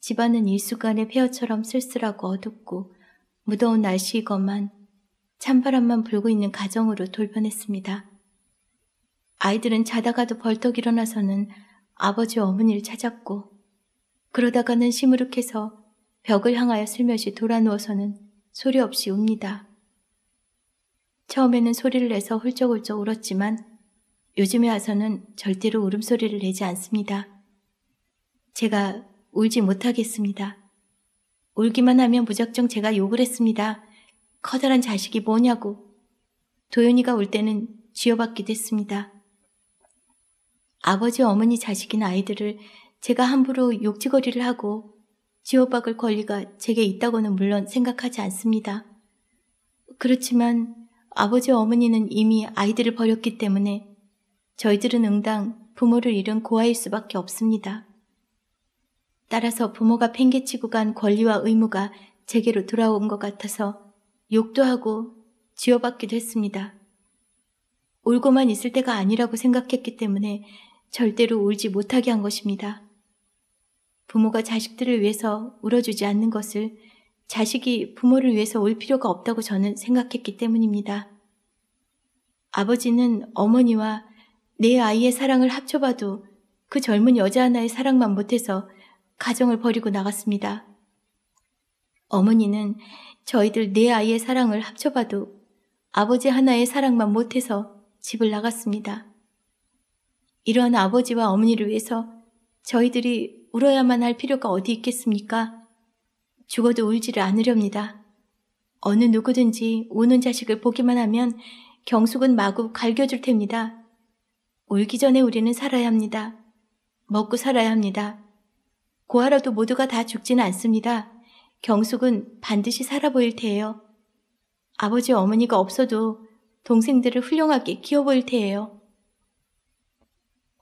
집안은 일수간의 폐허처럼 쓸쓸하고 어둡고 무더운 날씨이거만 찬바람만 불고 있는 가정으로 돌변했습니다. 아이들은 자다가도 벌떡 일어나서는 아버지 어머니를 찾았고 그러다가는 시무룩해서 벽을 향하여 슬며시 돌아누워서는 소리 없이 웁니다. 처음에는 소리를 내서 훌쩍훌쩍 울었지만 요즘에 와서는 절대로 울음소리를 내지 않습니다. 제가 울지 못하겠습니다. 울기만 하면 무작정 제가 욕을 했습니다. 커다란 자식이 뭐냐고. 도윤이가 울 때는 쥐어받기도 했습니다. 아버지 어머니 자식인 아이들을 제가 함부로 욕지거리를 하고 지옥박을 권리가 제게 있다고는 물론 생각하지 않습니다. 그렇지만 아버지 어머니는 이미 아이들을 버렸기 때문에 저희들은 응당 부모를 잃은 고아일 수밖에 없습니다. 따라서 부모가 팽개치고 간 권리와 의무가 제게로 돌아온 것 같아서 욕도 하고 지어받기도 했습니다. 울고만 있을 때가 아니라고 생각했기 때문에 절대로 울지 못하게 한 것입니다. 부모가 자식들을 위해서 울어주지 않는 것을 자식이 부모를 위해서 울 필요가 없다고 저는 생각했기 때문입니다. 아버지는 어머니와 내 아이의 사랑을 합쳐봐도 그 젊은 여자 하나의 사랑만 못해서 가정을 버리고 나갔습니다. 어머니는 저희들 내 아이의 사랑을 합쳐봐도 아버지 하나의 사랑만 못해서 집을 나갔습니다. 이러한 아버지와 어머니를 위해서 저희들이 울어야만 할 필요가 어디 있겠습니까? 죽어도 울지를 않으렵니다. 어느 누구든지 우는 자식을 보기만 하면 경숙은 마구 갈겨줄 탭니다. 울기 전에 우리는 살아야 합니다. 먹고 살아야 합니다. 고아라도 모두가 다 죽지는 않습니다. 경숙은 반드시 살아 보일 테예요. 아버지 어머니가 없어도 동생들을 훌륭하게 키워 보일 테예요.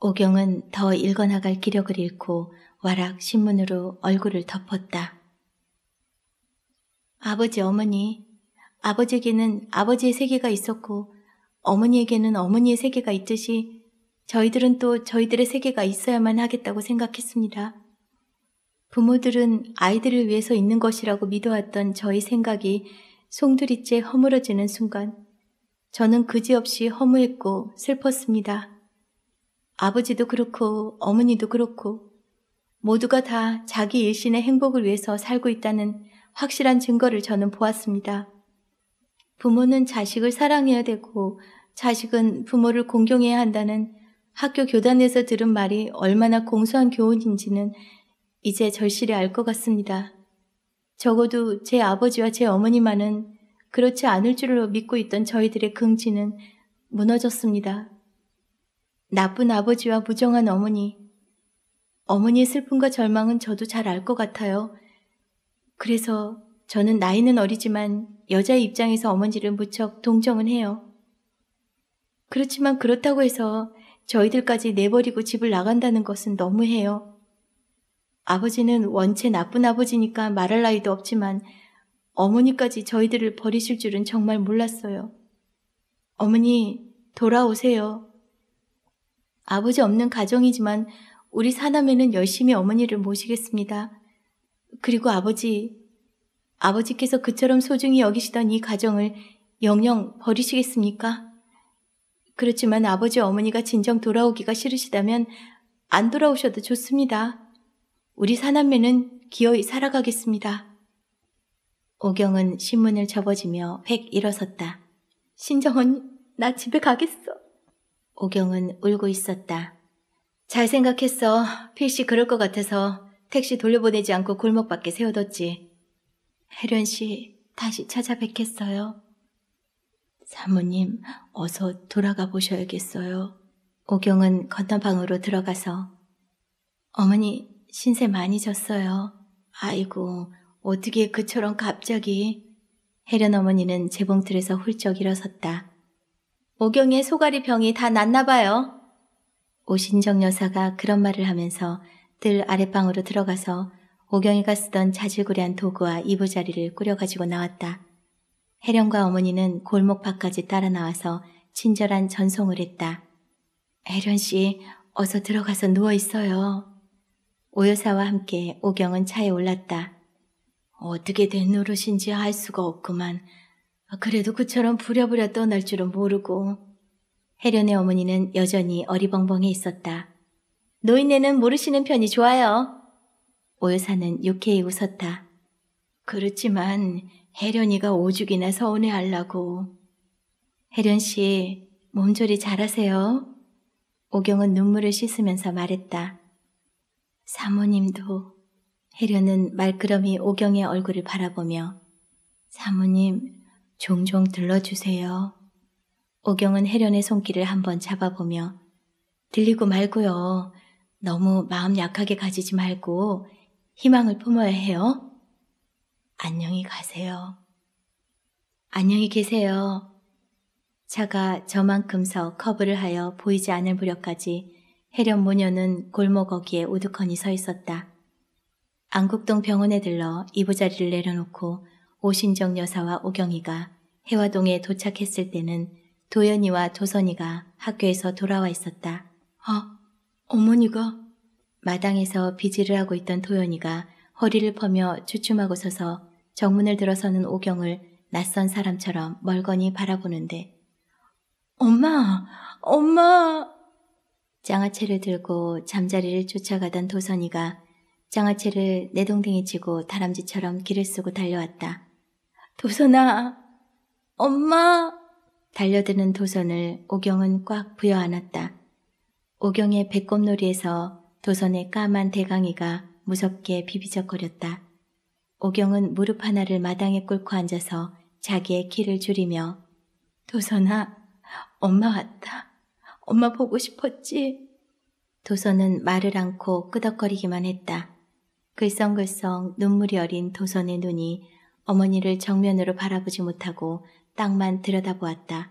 오경은 더 읽어나갈 기력을 잃고 와락 신문으로 얼굴을 덮었다. 아버지, 어머니. 아버지에게는 아버지의 세계가 있었고 어머니에게는 어머니의 세계가 있듯이 저희들은 또 저희들의 세계가 있어야만 하겠다고 생각했습니다. 부모들은 아이들을 위해서 있는 것이라고 믿어왔던 저희 생각이 송두리째 허물어지는 순간 저는 그지없이 허무했고 슬펐습니다. 아버지도 그렇고 어머니도 그렇고 모두가 다 자기 일신의 행복을 위해서 살고 있다는 확실한 증거를 저는 보았습니다. 부모는 자식을 사랑해야 되고 자식은 부모를 공경해야 한다는 학교 교단에서 들은 말이 얼마나 공수한 교훈인지는 이제 절실히 알 것 같습니다. 적어도 제 아버지와 제 어머니만은 그렇지 않을 줄로 믿고 있던 저희들의 긍지는 무너졌습니다. 나쁜 아버지와 무정한 어머니, 어머니의 슬픔과 절망은 저도 잘 알 것 같아요. 그래서 저는 나이는 어리지만 여자의 입장에서 어머니를 무척 동정은 해요. 그렇지만 그렇다고 해서 저희들까지 내버리고 집을 나간다는 것은 너무해요. 아버지는 원체 나쁜 아버지니까 말할 나이도 없지만 어머니까지 저희들을 버리실 줄은 정말 몰랐어요. 어머니, 돌아오세요. 아버지 없는 가정이지만 우리 사남에는 열심히 어머니를 모시겠습니다. 그리고 아버지, 아버지께서 그처럼 소중히 여기시던 이 가정을 영영 버리시겠습니까? 그렇지만 아버지 어머니가 진정 돌아오기가 싫으시다면 안 돌아오셔도 좋습니다. 우리 사남매는 기어이 살아가겠습니다. 오경은 신문을 접어지며 획 일어섰다. 신정은 나 집에 가겠어. 오경은 울고 있었다. 잘 생각했어. 필씨 그럴 것 같아서 택시 돌려보내지 않고 골목 밖에 세워뒀지. 혜련 씨, 다시 찾아뵙겠어요. 사모님, 어서 돌아가 보셔야겠어요. 오경은 건너방으로 들어가서 어머니, 신세 많이 졌어요. 아이고, 어떻게 그처럼 갑자기. 혜련 어머니는 재봉틀에서 훌쩍 일어섰다. 오경의 소가이 병이 다 났나 봐요. 오신정 여사가 그런 말을 하면서 들 아랫방으로 들어가서 오경이가 쓰던 자질구레한 도구와 이부자리를 꾸려가지고 나왔다. 혜령과 어머니는 골목 밖까지 따라 나와서 친절한 전송을 했다. 혜련 씨, 어서 들어가서 누워 있어요. 오 여사와 함께 오경은 차에 올랐다. 어떻게 된 노릇인지 알 수가 없구만. 그래도 그처럼 부랴부랴 떠날 줄은 모르고 혜련의 어머니는 여전히 어리벙벙해 있었다. 노인네는 모르시는 편이 좋아요. 오여사는 유쾌히 웃었다. 그렇지만 혜련이가 오죽이나 서운해하려고. 혜련 씨, 몸조리 잘하세요. 오경은 눈물을 씻으면서 말했다. 사모님도 혜련은 말끄러미 오경의 얼굴을 바라보며 사모님 종종 들러주세요. 오경은 혜련의 손길을 한번 잡아보며 들리고 말고요. 너무 마음 약하게 가지지 말고 희망을 품어야 해요. 안녕히 가세요. 안녕히 계세요. 차가 저만큼서 커브를 하여 보이지 않을 무렵까지 혜련 모녀는 골목 어기에 우두커니 서 있었다. 안국동 병원에 들러 이부자리를 내려놓고 오신정 여사와 오경이가 해화동에 도착했을 때는 도연이와 도선이가 학교에서 돌아와 있었다. 아, 어머니가? 마당에서 비질을 하고 있던 도연이가 허리를 펴며 주춤하고 서서 정문을 들어서는 오경을 낯선 사람처럼 멀거니 바라보는데 엄마! 엄마! 장아채를 들고 잠자리를 쫓아가던 도선이가 장아채를 내동댕이 치고 다람쥐처럼 길을 쓰고 달려왔다. 도선아! 엄마! 달려드는 도선을 오경은 꽉 부여 안았다. 오경의 배꼽놀이에서 도선의 까만 대강이가 무섭게 비비적거렸다. 오경은 무릎 하나를 마당에 꿇고 앉아서 자기의 키를 줄이며 도선아, 엄마 왔다. 엄마 보고 싶었지? 도선은 말을 않고 끄덕거리기만 했다. 글썽글썽 눈물이 어린 도선의 눈이 어머니를 정면으로 바라보지 못하고 땅만 들여다보았다.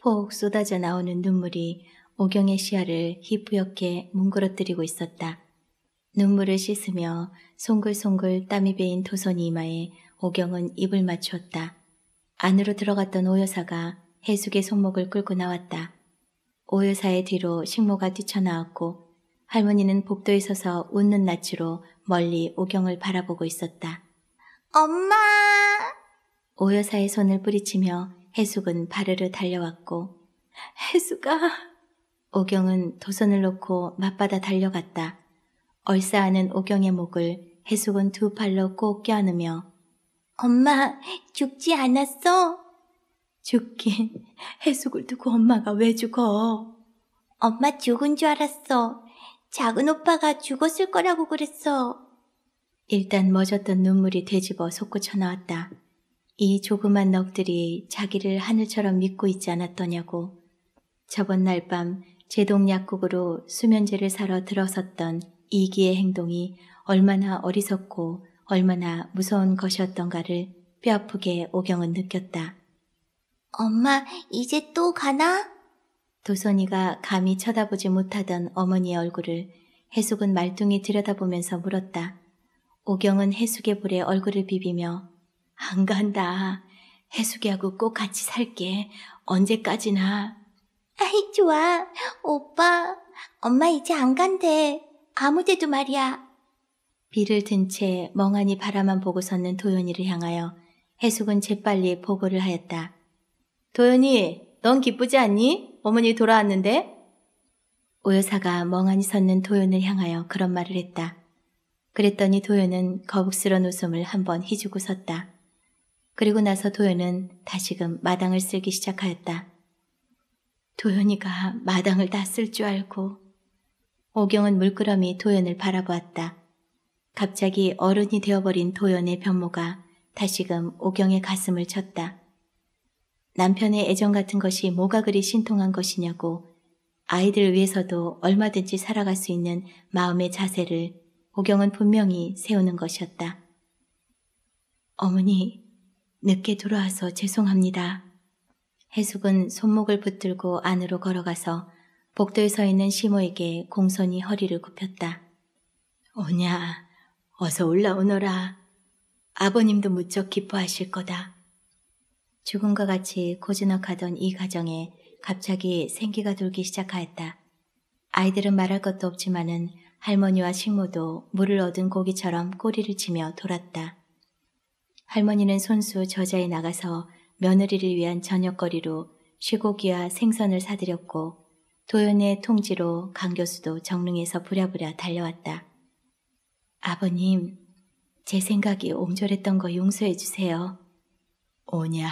폭 쏟아져 나오는 눈물이 오경의 시야를 희뿌옇게 뭉그러뜨리고 있었다. 눈물을 씻으며 송글송글 땀이 배인 도선 이마에 오경은 입을 맞추었다. 안으로 들어갔던 오여사가 해숙의 손목을 끌고 나왔다. 오여사의 뒤로 식모가 뛰쳐나왔고 할머니는 복도에 서서 웃는 낯으로 멀리 오경을 바라보고 있었다. 엄마! 오여사의 손을 뿌리치며 해숙은 바르르 달려왔고 해숙아! 오경은 도선을 놓고 맞받아 달려갔다. 얼싸하는 오경의 목을 해숙은 두 팔로 꼭 껴안으며 엄마 죽지 않았어? 죽긴 해숙을 두고 엄마가 왜 죽어? 엄마 죽은 줄 알았어. 작은 오빠가 죽었을 거라고 그랬어. 일단 멎었던 눈물이 되집어 솟구쳐 나왔다. 이 조그만 넋들이 자기를 하늘처럼 믿고 있지 않았더냐고 저번 날 밤 제동약국으로 수면제를 사러 들어섰던 이기의 행동이 얼마나 어리석고 얼마나 무서운 것이었던가를 뼈아프게 오경은 느꼈다. 엄마, 이제 또 가나? 도선이가 감히 쳐다보지 못하던 어머니의 얼굴을 해숙은 말뚱이 들여다보면서 물었다. 오경은 해숙의 볼에 얼굴을 비비며 안 간다. 해숙이하고 꼭 같이 살게. 언제까지나. 아이, 좋아. 오빠, 엄마 이제 안 간대. 아무 데도 말이야. 비를 든 채 멍하니 바라만 보고 섰는 도연이를 향하여 해숙은 재빨리 보고를 하였다. 도연이, 넌 기쁘지 않니? 어머니 돌아왔는데? 오여사가 멍하니 섰는 도연을 향하여 그런 말을 했다. 그랬더니 도연은 거북스러운 웃음을 한번 희주고 섰다. 그리고 나서 도현은 다시금 마당을 쓸기 시작하였다. 도현이가 마당을 다 쓸 줄 알고 오경은 물끄러미 도현을 바라보았다. 갑자기 어른이 되어버린 도현의 변모가 다시금 오경의 가슴을 쳤다. 남편의 애정 같은 것이 뭐가 그리 신통한 것이냐고 아이들 위해서도 얼마든지 살아갈 수 있는 마음의 자세를 오경은 분명히 세우는 것이었다. 어머니, 늦게 돌아와서 죄송합니다. 해숙은 손목을 붙들고 안으로 걸어가서 복도에 서 있는 시모에게 공손히 허리를 굽혔다. 오냐, 어서 올라오너라. 아버님도 무척 기뻐하실 거다. 죽음과 같이 고즈넉하던 이 가정에 갑자기 생기가 돌기 시작하였다. 아이들은 말할 것도 없지만은 할머니와 식모도 물을 얻은 고기처럼 꼬리를 치며 돌았다. 할머니는 손수 저자에 나가서 며느리를 위한 저녁거리로 쇠고기와 생선을 사들였고 도연의 통지로 강 교수도 정릉에서 부랴부랴 달려왔다. 아버님, 제 생각이 옹졸했던 거 용서해 주세요. 오냐,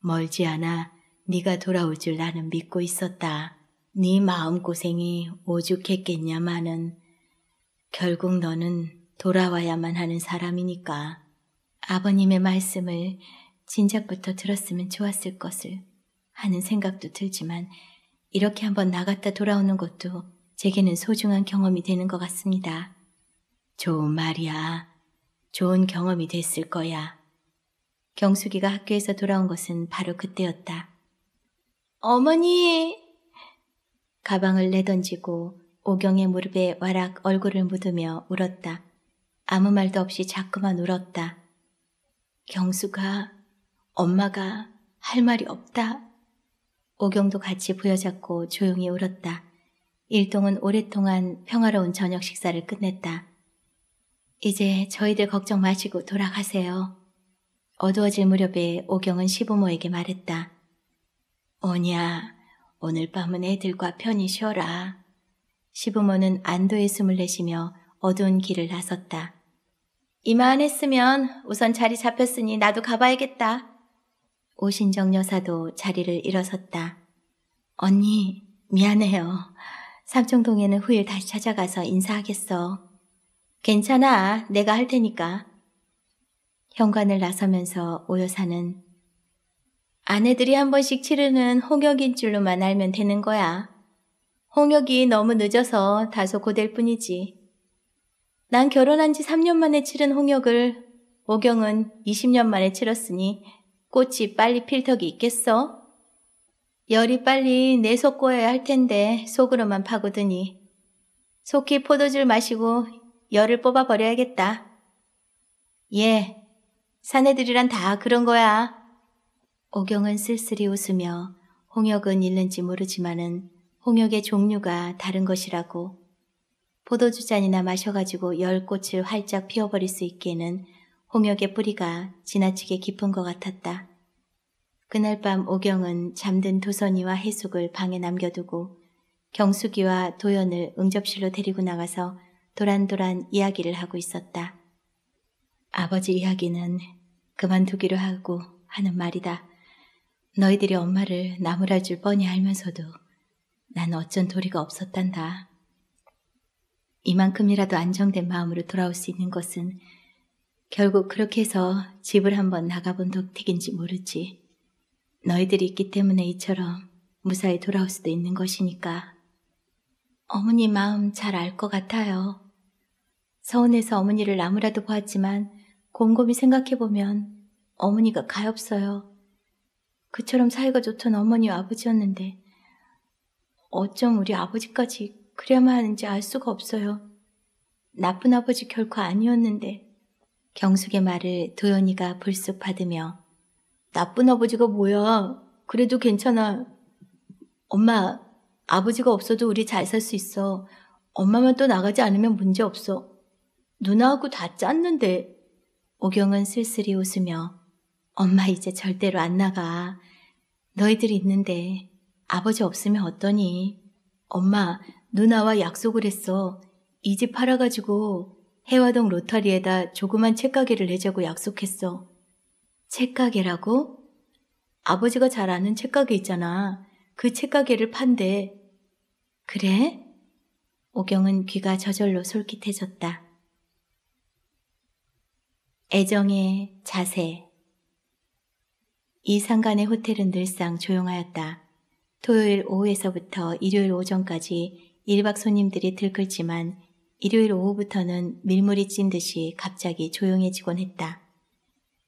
멀지 않아 네가 돌아올 줄 나는 믿고 있었다. 네 마음고생이 오죽했겠냐마는 결국 너는 돌아와야만 하는 사람이니까. 아버님의 말씀을 진작부터 들었으면 좋았을 것을 하는 생각도 들지만 이렇게 한번 나갔다 돌아오는 것도 제게는 소중한 경험이 되는 것 같습니다. 좋은 말이야. 좋은 경험이 됐을 거야. 경숙이가 학교에서 돌아온 것은 바로 그때였다. 어머니! 가방을 내던지고 오경의 무릎에 와락 얼굴을 묻으며 울었다. 아무 말도 없이 자꾸만 울었다. 경수가 엄마가 할 말이 없다. 오경도 같이 부여잡고 조용히 울었다. 일동은 오랫동안 평화로운 저녁 식사를 끝냈다. 이제 저희들 걱정 마시고 돌아가세요. 어두워질 무렵에 오경은 시부모에게 말했다. 오냐, 오늘 밤은 애들과 편히 쉬어라. 시부모는 안도의 숨을 내쉬며 어두운 길을 나섰다. 이만 했으면 우선 자리 잡혔으니 나도 가봐야겠다. 오신정 여사도 자리를 일어섰다. 언니, 미안해요. 삼청동에는 후일 다시 찾아가서 인사하겠어. 괜찮아. 내가 할 테니까. 현관을 나서면서 오여사는 아내들이 한 번씩 치르는 홍역인 줄로만 알면 되는 거야. 홍역이 너무 늦어서 다소 고될 뿐이지. 난 결혼한 지 3년 만에 치른 홍역을 오경은 20년 만에 치렀으니 꽃이 빨리 필 턱이 있겠어? 열이 빨리 내솟고야 할 텐데 속으로만 파고드니 속히 포도주를 마시고 열을 뽑아버려야겠다. 예, 사내들이란 다 그런 거야. 오경은 쓸쓸히 웃으며 홍역은 잃는지 모르지만은 홍역의 종류가 다른 것이라고 포도주 잔이나 마셔가지고 열 꽃을 활짝 피워버릴 수 있기에는 홍역의 뿌리가 지나치게 깊은 것 같았다. 그날 밤 오경은 잠든 도선이와 해숙을 방에 남겨두고 경숙이와 도연을 응접실로 데리고 나가서 도란도란 이야기를 하고 있었다. 아버지 이야기는 그만두기로 하고 하는 말이다. 너희들이 엄마를 나무랄 줄 뻔히 알면서도 난 어쩐 도리가 없었단다. 이만큼이라도 안정된 마음으로 돌아올 수 있는 것은 결국 그렇게 해서 집을 한번 나가본 덕택인지 모르지. 너희들이 있기 때문에 이처럼 무사히 돌아올 수도 있는 것이니까. 어머니 마음 잘 알 것 같아요. 서운해서 어머니를 아무라도 보았지만 곰곰이 생각해보면 어머니가 가엾어요. 그처럼 사이가 좋던 어머니와 아버지였는데 어쩜 우리 아버지까지 그래야만 하는지 알 수가 없어요. 나쁜 아버지 결코 아니었는데. 경숙의 말을 도연이가 불쑥 받으며 나쁜 아버지가 뭐야. 그래도 괜찮아. 엄마, 아버지가 없어도 우리 잘 살 수 있어. 엄마만 또 나가지 않으면 문제 없어. 누나하고 다 짰는데. 오경은 쓸쓸히 웃으며 엄마 이제 절대로 안 나가. 너희들 있는데 아버지 없으면 어떠니? 엄마, 누나와 약속을 했어. 이 집 팔아가지고 해화동 로터리에다 조그만 책가게를 내자고 약속했어. 책가게라고? 아버지가 잘 아는 책가게 있잖아. 그 책가게를 판대. 그래? 오경은 귀가 저절로 솔깃해졌다. 애정의 자세 이 상간의 호텔은 늘상 조용하였다. 토요일 오후에서부터 일요일 오전까지 일박 손님들이 들끓지만 일요일 오후부터는 밀물이 찐 듯이 갑자기 조용해지곤 했다.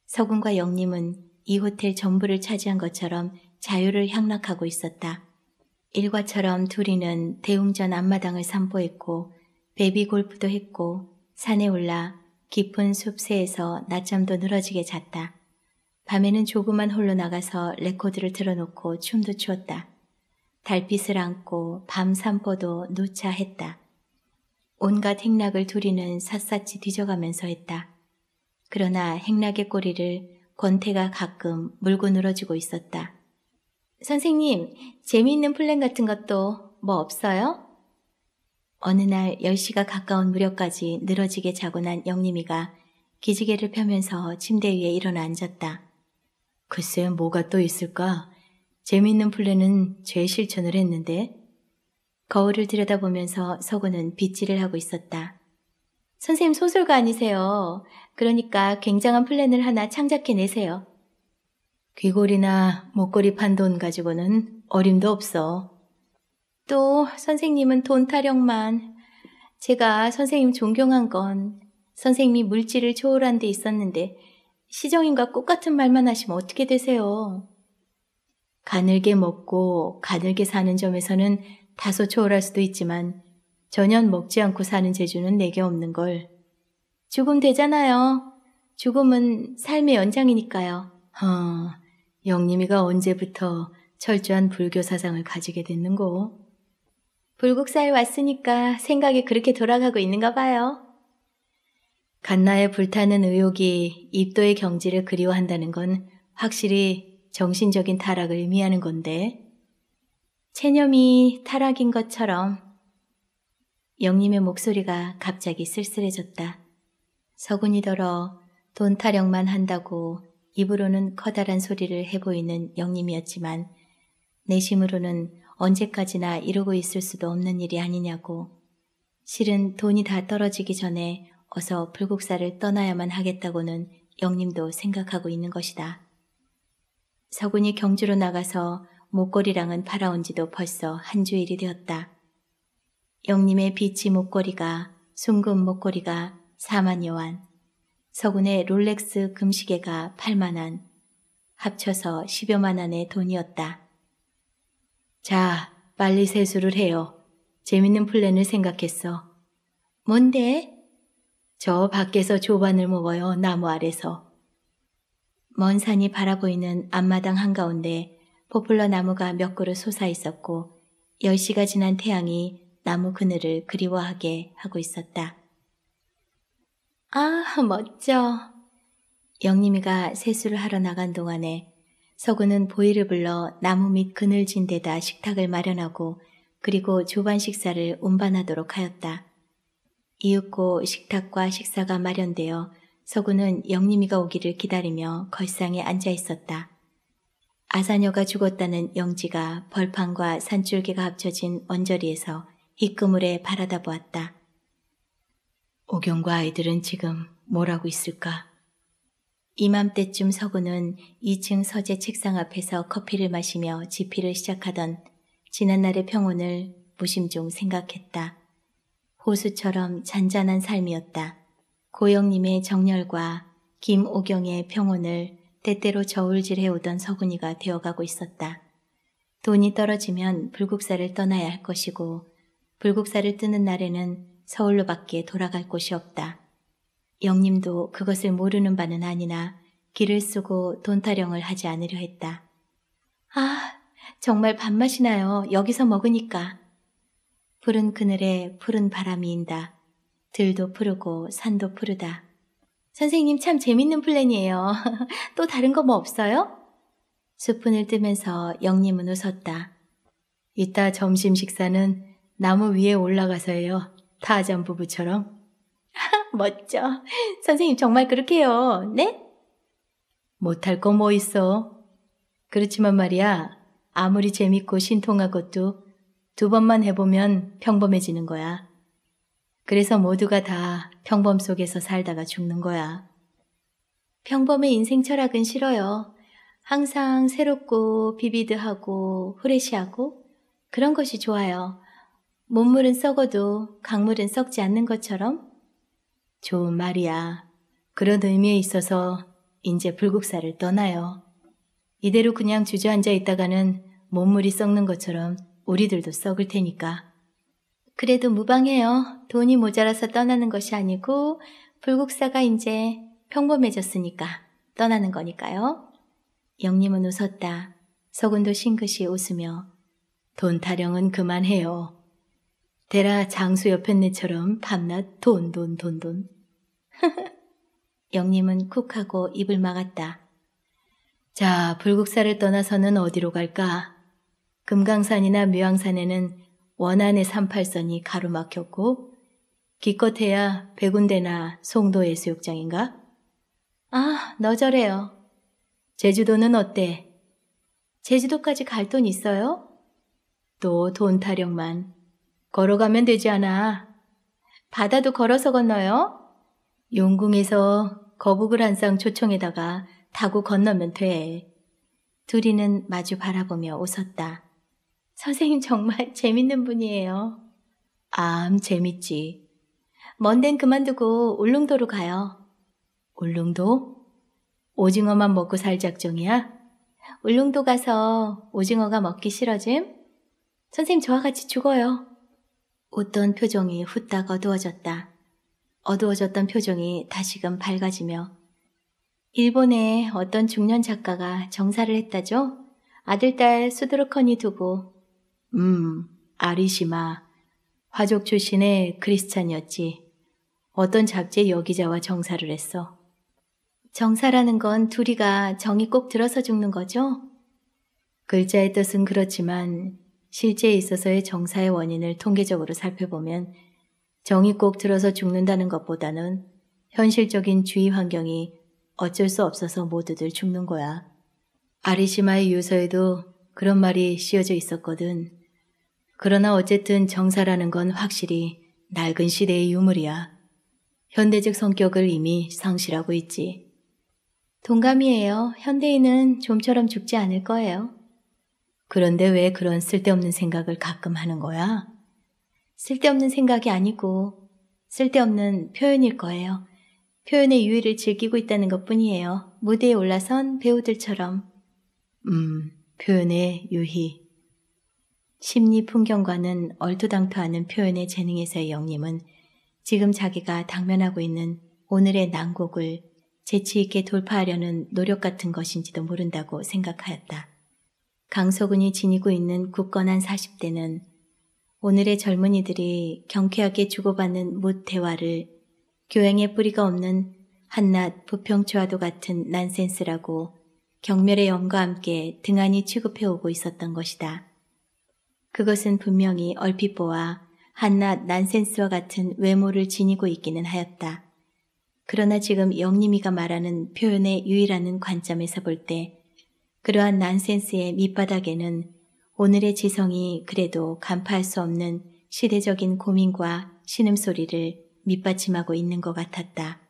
서군과 영림은 이 호텔 전부를 차지한 것처럼 자유를 향락하고 있었다. 일과처럼 둘이는 대웅전 앞마당을 산보했고 베비 골프도 했고 산에 올라 깊은 숲새에서 낮잠도 늘어지게 잤다. 밤에는 조그만 홀로 나가서 레코드를 틀어놓고 춤도 추었다. 달빛을 안고 밤산보도 놓자 했다. 온갖 행락을 두리는 샅샅이 뒤져가면서 했다. 그러나 행락의 꼬리를 권태가 가끔 물고 늘어지고 있었다. 선생님, 재미있는 플랜 같은 것도 뭐 없어요? 어느 날 10시가 가까운 무렵까지 늘어지게 자고 난 영림이가 기지개를 펴면서 침대 위에 일어나 앉았다. 글쎄 뭐가 또 있을까? 재미있는 플랜은 죄 실천을 했는데 거울을 들여다보면서 서구는 빗질을 하고 있었다. 선생님 소설가 아니세요. 그러니까 굉장한 플랜을 하나 창작해내세요. 귀골이나 목걸이 판 돈 가지고는 어림도 없어. 또 선생님은 돈 타령만. 제가 선생님 존경한 건 선생님이 물질을 초월한 데 있었는데 시정인과 똑같은 말만 하시면 어떻게 되세요? 가늘게 먹고 가늘게 사는 점에서는 다소 초월할 수도 있지만 전혀 먹지 않고 사는 재주는 내게 없는 걸. 죽음 되잖아요. 죽음은 삶의 연장이니까요. 허, 영림이가 언제부터 철저한 불교 사상을 가지게 됐는고? 불국사에 왔으니까 생각이 그렇게 돌아가고 있는가 봐요. 갓나의 불타는 의욕이 입도의 경지를 그리워한다는 건 확실히 정신적인 타락을 의미하는 건데, 체념이 타락인 것처럼 영님의 목소리가 갑자기 쓸쓸해졌다. 서군이더러 돈 타령만 한다고 입으로는 커다란 소리를 해보이는 영님이었지만 내심으로는 언제까지나 이러고 있을 수도 없는 일이 아니냐고 실은 돈이 다 떨어지기 전에 어서 불국사를 떠나야만 하겠다고는 영님도 생각하고 있는 것이다. 서군이 경주로 나가서 목걸이랑은 팔아온 지도 벌써 한 주일이 되었다. 영님의 비치 목걸이가 순금 목걸이가 4만 여원 서군의 롤렉스 금시계가 8만 원, 합쳐서 10여만 원의 돈이었다. 자, 빨리 세수를 해요. 재밌는 플랜을 생각했어. 뭔데? 저 밖에서 조반을 먹어요, 나무 아래서. 먼 산이 바라보이는 앞마당 한가운데 포플러 나무가 몇 그루 솟아 있었고 10시가 지난 태양이 나무 그늘을 그리워하게 하고 있었다. 아, 멋져. 영님이가 세수를 하러 나간 동안에 서구는 보이를 불러 나무 밑 그늘진 데다 식탁을 마련하고 그리고 조반 식사를 운반하도록 하였다. 이윽고 식탁과 식사가 마련되어 서구는 영림이가 오기를 기다리며 걸상에 앉아 있었다. 아사녀가 죽었다는 영지가 벌판과 산줄기가 합쳐진 원저리에서 희끄물에 바라다 보았다. 오경과 아이들은 지금 뭘 하고 있을까? 이맘때쯤 서구는 2층 서재 책상 앞에서 커피를 마시며 지피를 시작하던 지난날의 평온을 무심중 생각했다. 호수처럼 잔잔한 삶이었다. 고영님의 정열과 김오경의 평온을 때때로 저울질해오던 서군이가 되어가고 있었다. 돈이 떨어지면 불국사를 떠나야 할 것이고 불국사를 뜨는 날에는 서울로 밖에 돌아갈 곳이 없다. 영님도 그것을 모르는 바는 아니나 길을 쓰고 돈 타령을 하지 않으려 했다. 아, 정말 밥맛이 나요. 여기서 먹으니까. 푸른 그늘에 푸른 바람이 인다. 들도 푸르고 산도 푸르다. 선생님 참 재밌는 플랜이에요. 또 다른 거 뭐 없어요? 수푼을 뜨면서 영님은 웃었다. 이따 점심 식사는 나무 위에 올라가서 해요. 타잔 부부처럼. 멋져. 선생님 정말 그렇게 해요. 네? 못할 거 뭐 있어. 그렇지만 말이야. 아무리 재밌고 신통한 것도 두 번만 해보면 평범해지는 거야. 그래서 모두가 다 평범 속에서 살다가 죽는 거야. 평범의 인생 철학은 싫어요. 항상 새롭고 비비드하고 후레쉬하고 그런 것이 좋아요. 몸물은 썩어도 강물은 썩지 않는 것처럼? 좋은 말이야. 그런 의미에 있어서 이제 불국사를 떠나요. 이대로 그냥 주저앉아 있다가는 몸물이 썩는 것처럼 우리들도 썩을 테니까. 그래도 무방해요. 돈이 모자라서 떠나는 것이 아니고 불국사가 이제 평범해졌으니까 떠나는 거니까요. 영림은 웃었다. 서군도 싱긋이 웃으며 돈 타령은 그만해요. 대라 장수 옆에네처럼 밤낮 돈 돈 돈 돈. 영림은 쿡 하고 입을 막았다. 자, 불국사를 떠나서는 어디로 갈까? 금강산이나 묘양산에는 원안의 38선이 가로막혔고 기껏해야 백운대나 송도 해수욕장인가? 아, 너저래요. 제주도는 어때? 제주도까지 갈 돈 있어요? 또 돈 타령만. 걸어가면 되지 않아. 바다도 걸어서 건너요? 용궁에서 거북을 한 쌍 초청에다가 타고 건너면 돼. 둘이는 마주 바라보며 웃었다. 선생님 정말 재밌는 분이에요. 암, 아, 재밌지. 먼덴 그만두고 울릉도로 가요. 울릉도? 오징어만 먹고 살 작정이야? 울릉도 가서 오징어가 먹기 싫어짐? 선생님 저와 같이 죽어요. 웃던 표정이 후딱 어두워졌다. 어두워졌던 표정이 다시금 밝아지며 일본의 어떤 중년 작가가 정사를 했다죠? 아들딸 수두룩허니 두고 음, 아리시마. 화족 출신의 크리스찬이었지. 어떤 잡지의 여기자와 정사를 했어. 정사라는 건 둘이가 정이 꼭 들어서 죽는 거죠? 글자의 뜻은 그렇지만 실제에 있어서의 정사의 원인을 통계적으로 살펴보면 정이 꼭 들어서 죽는다는 것보다는 현실적인 주위 환경이 어쩔 수 없어서 모두들 죽는 거야. 아리시마의 유서에도 그런 말이 씌어져 있었거든. 그러나 어쨌든 정사라는 건 확실히 낡은 시대의 유물이야. 현대적 성격을 이미 상실하고 있지. 동감이에요. 현대인은 좀처럼 죽지 않을 거예요. 그런데 왜 그런 쓸데없는 생각을 가끔 하는 거야? 쓸데없는 생각이 아니고 쓸데없는 표현일 거예요. 표현의 유의를 즐기고 있다는 것 뿐이에요. 무대에 올라선 배우들처럼. 음, 표현의 유희. 심리 풍경과는 얼토당토하는 표현의 재능에서의 영림은 지금 자기가 당면하고 있는 오늘의 난곡을 재치있게 돌파하려는 노력 같은 것인지도 모른다고 생각하였다. 강소근이 지니고 있는 굳건한 40대는 오늘의 젊은이들이 경쾌하게 주고받는 무 대화를 교양의 뿌리가 없는 한낱 부평초와도 같은 난센스라고 경멸의 염과 함께 등한히 취급해오고 있었던 것이다. 그것은 분명히 얼핏 보아 한낱 난센스와 같은 외모를 지니고 있기는 하였다. 그러나 지금 영림이가 말하는 표현의 유일하는 관점에서 볼 때 그러한 난센스의 밑바닥에는 오늘의 지성이 그래도 간파할 수 없는 시대적인 고민과 신음소리를 밑받침하고 있는 것 같았다.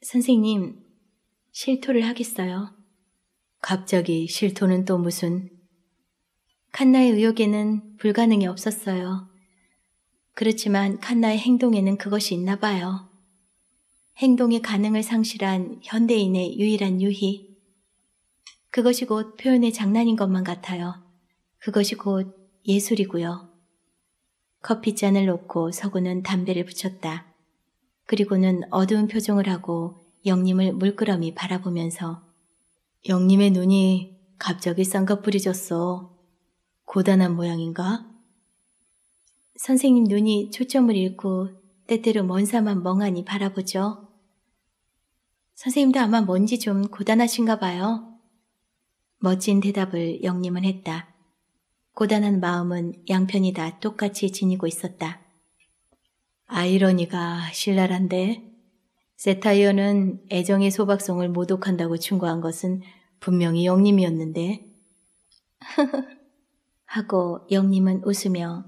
선생님, 실토를 하겠어요? 갑자기 실토는 또 무슨 칸나의 의욕에는 불가능이 없었어요. 그렇지만 칸나의 행동에는 그것이 있나 봐요. 행동의 가능을 상실한 현대인의 유일한 유희. 그것이 곧 표현의 장난인 것만 같아요. 그것이 곧 예술이고요. 커피잔을 놓고 서구는 담배를 붙였다. 그리고는 어두운 표정을 하고 영님을 물끄러미 바라보면서 영님의 눈이 갑자기 쌍꺼풀이 졌어. 고단한 모양인가? 선생님 눈이 초점을 잃고 때때로 먼사만 멍하니 바라보죠. 선생님도 아마 뭔지 좀 고단하신가 봐요. 멋진 대답을 영림은 했다. 고단한 마음은 양편이 다 똑같이 지니고 있었다. 아이러니가 신랄한데 세타이어는 애정의 소박성을 모독한다고 충고한 것은 분명히 영림이었는데 하고 영님은 웃으며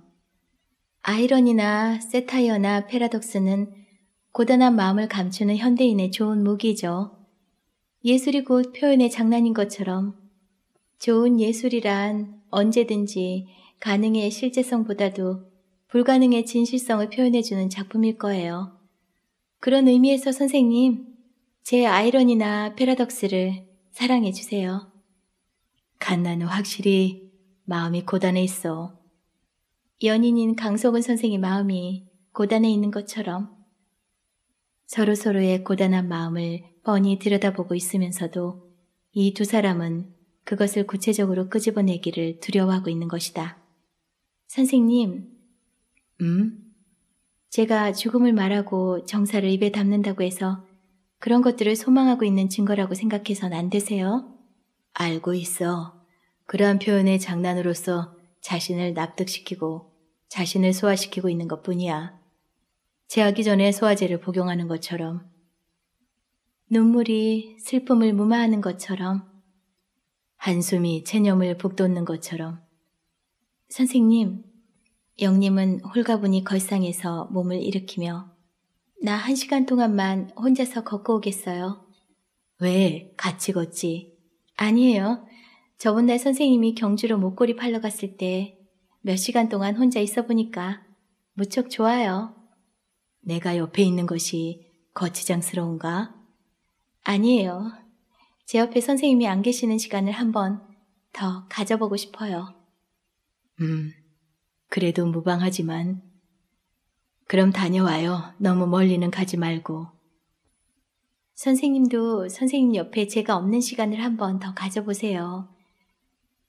아이러니나 세타이어나 패러독스는 고단한 마음을 감추는 현대인의 좋은 무기죠. 예술이 곧 표현의 장난인 것처럼 좋은 예술이란 언제든지 가능의 실제성보다도 불가능의 진실성을 표현해주는 작품일 거예요. 그런 의미에서 선생님, 제 아이러니나 패러독스를 사랑해주세요. 갓나는 확실히 마음이 고단해 있어. 연인인 강석은 선생의 마음이 고단해 있는 것처럼 서로서로의 고단한 마음을 뻔히 들여다보고 있으면서도 이 두 사람은 그것을 구체적으로 끄집어내기를 두려워하고 있는 것이다. 선생님, 음? 제가 죽음을 말하고 정사를 입에 담는다고 해서 그런 것들을 소망하고 있는 증거라고 생각해선 안 되세요? 알고 있어. 그러한 표현의 장난으로서 자신을 납득시키고 자신을 소화시키고 있는 것 뿐이야. 제하기 전에 소화제를 복용하는 것처럼 눈물이 슬픔을 무마하는 것처럼 한숨이 체념을 북돋는 것처럼 선생님, 영님은 홀가분히 걸상에서 몸을 일으키며 나 한 시간 동안만 혼자서 걷고 오겠어요. 왜? 같이 걷지. 아니에요. 저번날 선생님이 경주로 목걸이 팔러 갔을 때 몇 시간 동안 혼자 있어 보니까 무척 좋아요. 내가 옆에 있는 것이 거치장스러운가? 아니에요. 제 옆에 선생님이 안 계시는 시간을 한번 더 가져보고 싶어요. 음, 그래도 무방하지만. 그럼 다녀와요. 너무 멀리는 가지 말고. 선생님도 선생님 옆에 제가 없는 시간을 한번 더 가져보세요.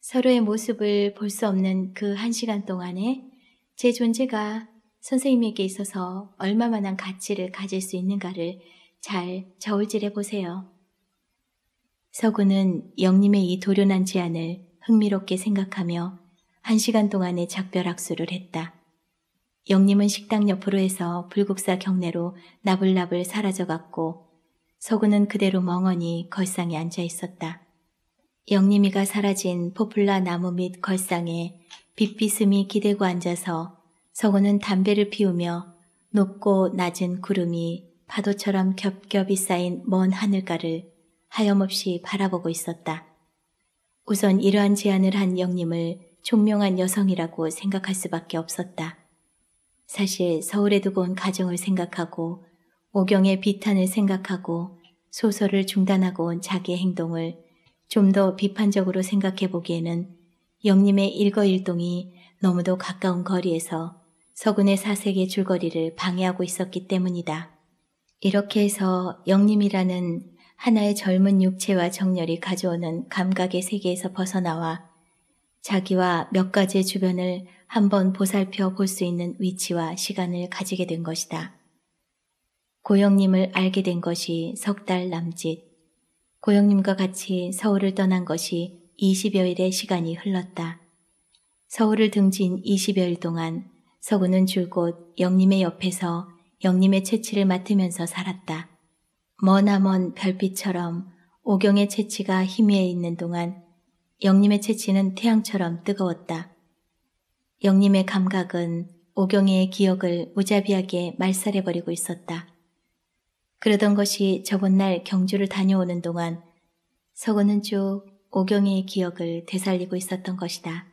서로의 모습을 볼 수 없는 그 한 시간 동안에 제 존재가 선생님에게 있어서 얼마만한 가치를 가질 수 있는가를 잘 저울질해 보세요. 서구는 영님의 이 도련한 제안을 흥미롭게 생각하며 한 시간 동안의 작별 악수를 했다. 영님은 식당 옆으로 해서 불국사 경내로 나불나불 사라져갔고 서구는 그대로 멍하니 걸상에 앉아 있었다. 영림이가 사라진 포플라 나무 밑 걸상에 빛비음이 기대고 앉아서 서고는 담배를 피우며 높고 낮은 구름이 파도처럼 겹겹이 쌓인 먼 하늘가를 하염없이 바라보고 있었다. 우선 이러한 제안을 한 영림을 총명한 여성이라고 생각할 수밖에 없었다. 사실 서울에 두고 온 가정을 생각하고 오경의 비탄을 생각하고 소설을 중단하고 온 자기의 행동을 좀더 비판적으로 생각해 보기에는 영림의 일거일동이 너무도 가까운 거리에서 서군의 사색의 줄거리를 방해하고 있었기 때문이다. 이렇게 해서 영림이라는 하나의 젊은 육체와 정열이 가져오는 감각의 세계에서 벗어나와 자기와 몇 가지의 주변을 한번 보살펴 볼 수 있는 위치와 시간을 가지게 된 것이다. 고영님을 알게 된 것이 석 달 남짓 고영님과 같이 서울을 떠난 것이 20여일의 시간이 흘렀다. 서울을 등진 20여일 동안 서구는 줄곧 영님의 옆에서 영님의 채취를 맡으면서 살았다. 머나먼 별빛처럼 오경의 채취가 희미해 있는 동안 영님의 채취는 태양처럼 뜨거웠다. 영님의 감각은 오경의 기억을 무자비하게 말살해버리고 있었다. 그러던 것이 저번 날 경주를 다녀오는 동안 서구는 쭉 오경의 기억을 되살리고 있었던 것이다.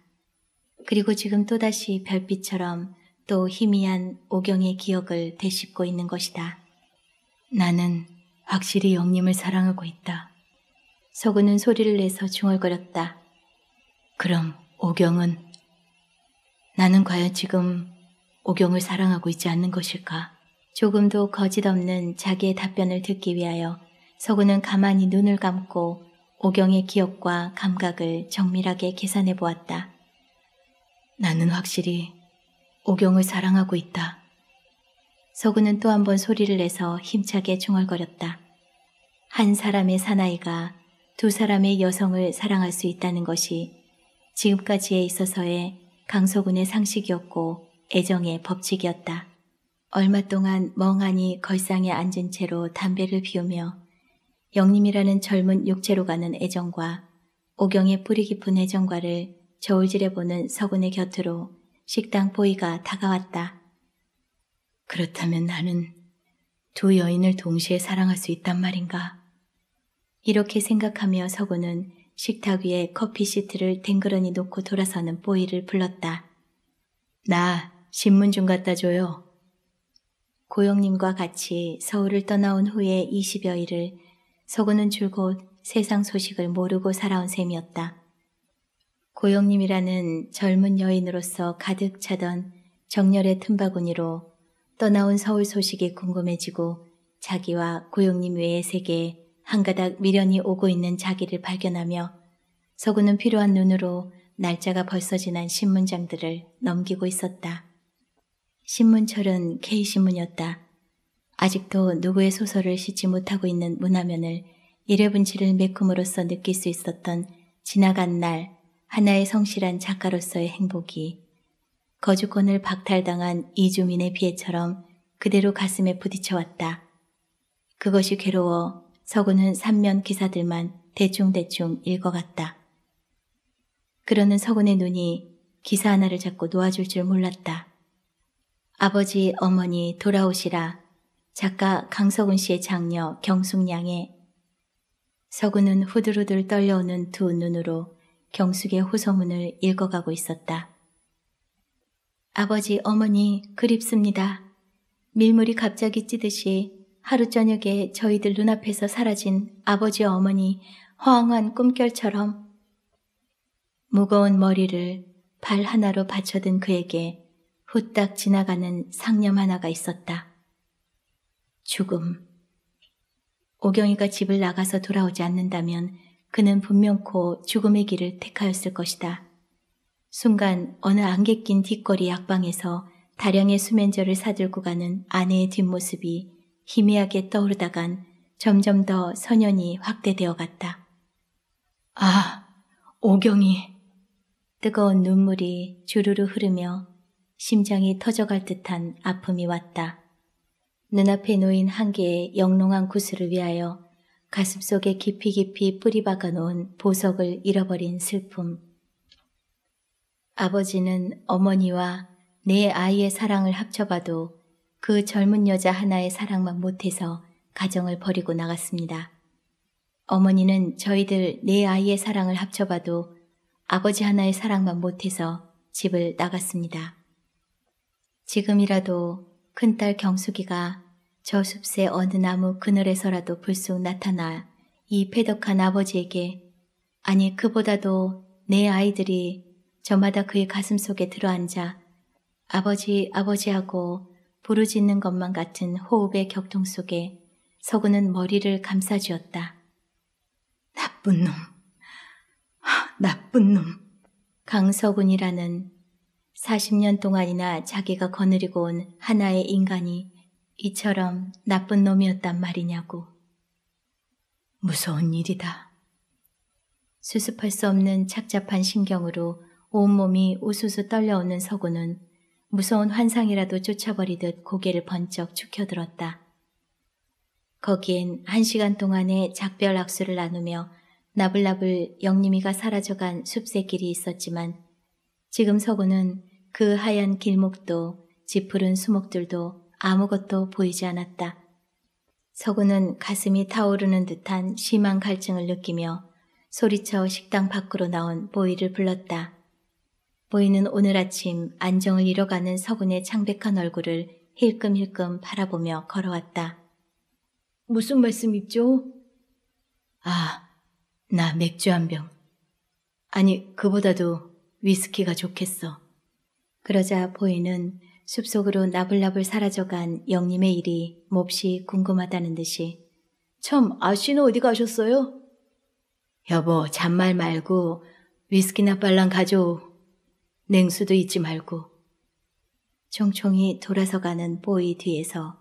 그리고 지금 또다시 별빛처럼 또 희미한 오경의 기억을 되씹고 있는 것이다. 나는 확실히 영님을 사랑하고 있다. 서구는 소리를 내서 중얼거렸다. 그럼 오경은 나는 과연 지금 오경을 사랑하고 있지 않는 것일까? 조금도 거짓없는 자기의 답변을 듣기 위하여 서구는 가만히 눈을 감고 오경의 기억과 감각을 정밀하게 계산해 보았다. 나는 확실히 오경을 사랑하고 있다. 서구는 또 한 번 소리를 내서 힘차게 중얼거렸다. 한 사람의 사나이가 두 사람의 여성을 사랑할 수 있다는 것이 지금까지에 있어서의 강서군의 상식이었고 애정의 법칙이었다. 얼마 동안 멍하니 걸상에 앉은 채로 담배를 피우며 영림이라는 젊은 육체로 가는 애정과 오경의 뿌리 깊은 애정과를 저울질해 보는 서군의 곁으로 식당 보이가 다가왔다. 그렇다면 나는 두 여인을 동시에 사랑할 수 있단 말인가? 이렇게 생각하며 서구는 식탁 위에 커피 시트를 댕그러니 놓고 돌아서는 보이를 불렀다. 나 신문 좀 갖다 줘요. 고영님과 같이 서울을 떠나온 후에 20여일을 서구는 줄곧 세상 소식을 모르고 살아온 셈이었다. 고영님이라는 젊은 여인으로서 가득 차던 정열의 틈바구니로 떠나온 서울 소식이 궁금해지고 자기와 고영님 외의 세계에 한가닥 미련이 오고 있는 자기를 발견하며 서구는 필요한 눈으로 날짜가 벌써 지난 신문장들을 넘기고 있었다. 신문철은 K신문이었다. 아직도 누구의 소설을 씻지 못하고 있는 문화면을 일회분치를 메꿈으로써 느낄 수 있었던 지나간 날 하나의 성실한 작가로서의 행복이 거주권을 박탈당한 이주민의 피해처럼 그대로 가슴에 부딪혀왔다. 그것이 괴로워 서구는 삼면 기사들만 대충대충 읽어갔다. 그러는 서군의 눈이 기사 하나를 잡고 놓아줄 줄 몰랐다. 아버지, 어머니 돌아오시라. 작가 강석훈 씨의 장녀 경숙양의 서구는 후들후들 떨려오는 두 눈으로 경숙의 호소문을 읽어가고 있었다. 아버지, 어머니 그립습니다. 밀물이 갑자기 찌듯이 하루 저녁에 저희들 눈앞에서 사라진 아버지, 어머니 허황한 꿈결처럼 무거운 머리를 발 하나로 받쳐든 그에게 후딱 지나가는 상념 하나가 있었다. 죽음. 오경이가 집을 나가서 돌아오지 않는다면 그는 분명코 죽음의 길을 택하였을 것이다. 순간 어느 안개 낀 뒷거리 약방에서 다량의 수면제를 사들고 가는 아내의 뒷모습이 희미하게 떠오르다간 점점 더선연이 확대되어 갔다. 아, 오경이! 뜨거운 눈물이 주르르 흐르며 심장이 터져갈 듯한 아픔이 왔다. 눈앞에 놓인 한 개의 영롱한 구슬을 위하여 가슴속에 깊이 깊이 뿌리 박아놓은 보석을 잃어버린 슬픔. 아버지는 어머니와 내 네 아이의 사랑을 합쳐봐도 그 젊은 여자 하나의 사랑만 못해서 가정을 버리고 나갔습니다. 어머니는 저희들 내 네 아이의 사랑을 합쳐봐도 아버지 하나의 사랑만 못해서 집을 나갔습니다. 지금이라도 큰딸 경숙이가 저 숲새 어느 나무 그늘에서라도 불쑥 나타나 이 패덕한 아버지에게 아니 그보다도 내 아이들이 저마다 그의 가슴 속에 들어앉아 아버지 아버지하고 부르짖는 것만 같은 호흡의 격통 속에 서구는 머리를 감싸주었다. 나쁜 놈, 나쁜 놈. 강서군이라는 40년 동안이나 자기가 거느리고 온 하나의 인간이 이처럼 나쁜 놈이었단 말이냐고. 무서운 일이다. 수습할 수 없는 착잡한 신경으로 온몸이 우수수 떨려오는 서구는 무서운 환상이라도 쫓아버리듯 고개를 번쩍 축혀들었다. 거기엔 한 시간 동안의 작별 악수를 나누며 나불나불 영림이가 사라져간 숲새길이 있었지만 지금 서구는 그 하얀 길목도 지푸른 수목들도 아무것도 보이지 않았다. 서구는 가슴이 타오르는 듯한 심한 갈증을 느끼며 소리쳐 식당 밖으로 나온 보이를 불렀다. 보이는 오늘 아침 안정을 잃어가는 서군의 창백한 얼굴을 힐끔힐끔 바라보며 걸어왔다. 무슨 말씀이죠? 아, 나 맥주 한 병. 아니, 그보다도 위스키가 좋겠어. 그러자 보이는 숲속으로 나불나불 사라져간 영님의 일이 몹시 궁금하다는 듯이 참 아씨는 어디 가셨어요? 여보 잔말 말고 위스키나 빨랑 가져오. 냉수도 잊지 말고. 총총이 돌아서 가는 보이 뒤에서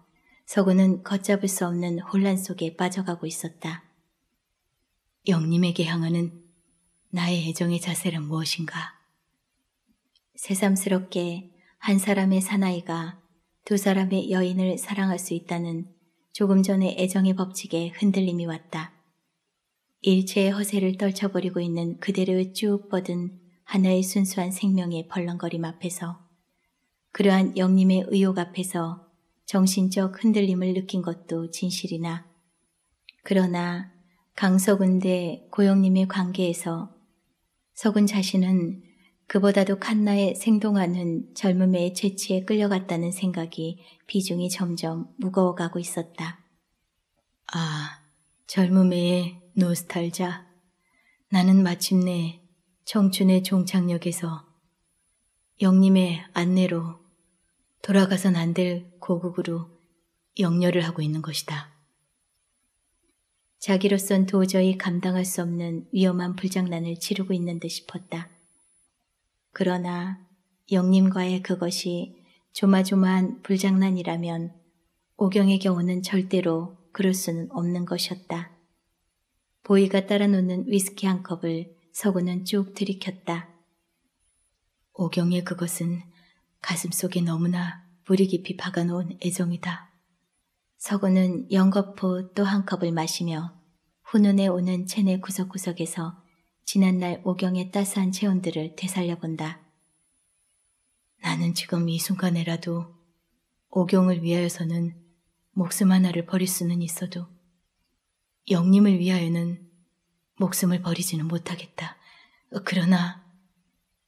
서구는 걷잡을 수 없는 혼란 속에 빠져가고 있었다. 영님에게 향하는 나의 애정의 자세는 무엇인가? 새삼스럽게 한 사람의 사나이가 두 사람의 여인을 사랑할 수 있다는 조금 전의 애정의 법칙에 흔들림이 왔다. 일체의 허세를 떨쳐버리고 있는 그대로의 쭉 뻗은 하나의 순수한 생명의 벌렁거림 앞에서 그러한 영님의 의혹 앞에서 정신적 흔들림을 느낀 것도 진실이나 그러나 강석은 대 고영님의 관계에서 석은 자신은 그보다도 칸나의 생동하는 젊음의 재치에 끌려갔다는 생각이 비중이 점점 무거워가고 있었다. 아, 젊음의 노스탈자. 나는 마침내 청춘의 종착역에서 영님의 안내로 돌아가선 안 될 고국으로 영려를 하고 있는 것이다. 자기로선 도저히 감당할 수 없는 위험한 불장난을 치르고 있는 듯 싶었다. 그러나 영님과의 그것이 조마조마한 불장난이라면 오경의 경우는 절대로 그럴 수는 없는 것이었다. 보이가 따라 놓는 위스키 한 컵을 서구는 쭉 들이켰다. 오경의 그것은 가슴 속에 너무나 뿌리 깊이 박아놓은 애정이다. 서구는 연거푸 또한 컵을 마시며 훈훈해 오는 체내 구석구석에서 지난날 오경의 따스한 체온들을 되살려본다. 나는 지금 이 순간에라도 오경을 위하여서는 목숨 하나를 버릴 수는 있어도 영님을 위하여는 목숨을 버리지는 못하겠다. 그러나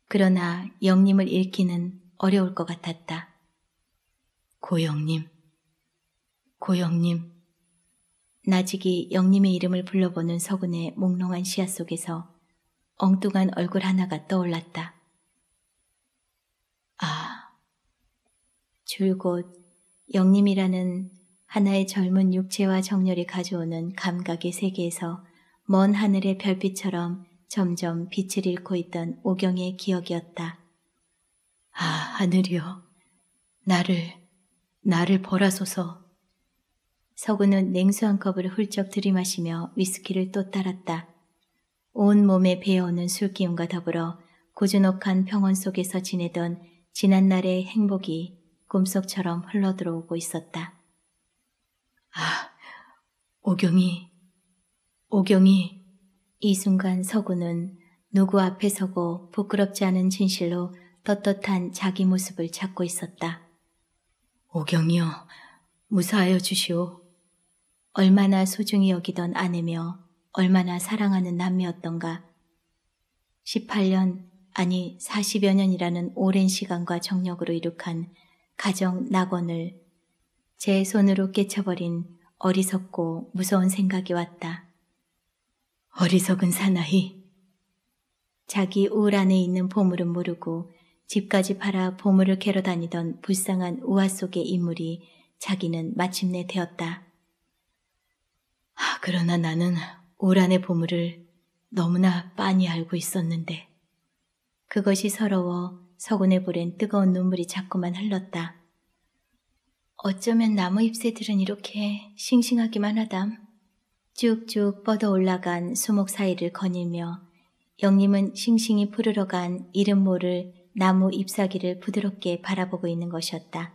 그러나 영님을 잃기는 어려울 것 같았다. 고영님, 고영님. 나직이 영님의 이름을 불러보는 서군의 몽롱한 시야 속에서 엉뚱한 얼굴 하나가 떠올랐다. 아, 줄곧 영림이라는 하나의 젊은 육체와 정열이 가져오는 감각의 세계에서 먼 하늘의 별빛처럼 점점 빛을 잃고 있던 오경의 기억이었다. 아, 하늘이여, 나를, 나를 벌하소서. 서구는 냉수 한 컵을 훌쩍 들이마시며 위스키를 또 따랐다. 온몸에 배어오는 술기운과 더불어 고즈넉한 평원 속에서 지내던 지난날의 행복이 꿈속처럼 흘러들어오고 있었다. 아, 오경이, 오경이. 이 순간 서구는 누구 앞에 서고 부끄럽지 않은 진실로 떳떳한 자기 모습을 찾고 있었다. 오경이여, 무사하여 주시오. 얼마나 소중히 여기던 아내며 얼마나 사랑하는 남매였던가. 18년, 아니 40여 년이라는 오랜 시간과 정력으로 이룩한 가정 낙원을 제 손으로 깨쳐버린 어리석고 무서운 생각이 왔다. 어리석은 사나이. 자기 우울 안에 있는 보물은 모르고 집까지 팔아 보물을 캐러 다니던 불쌍한 우화 속의 인물이 자기는 마침내 되었다. 아, 그러나 나는 오란의 보물을 너무나 빤히 알고 있었는데 그것이 서러워 서군의 볼엔 뜨거운 눈물이 자꾸만 흘렀다. 어쩌면 나무 잎새들은 이렇게 싱싱하기만 하담. 쭉쭉 뻗어 올라간 수목 사이를 거닐며 영림은 싱싱이 푸르러간 이름 모를 나무 잎사귀를 부드럽게 바라보고 있는 것이었다.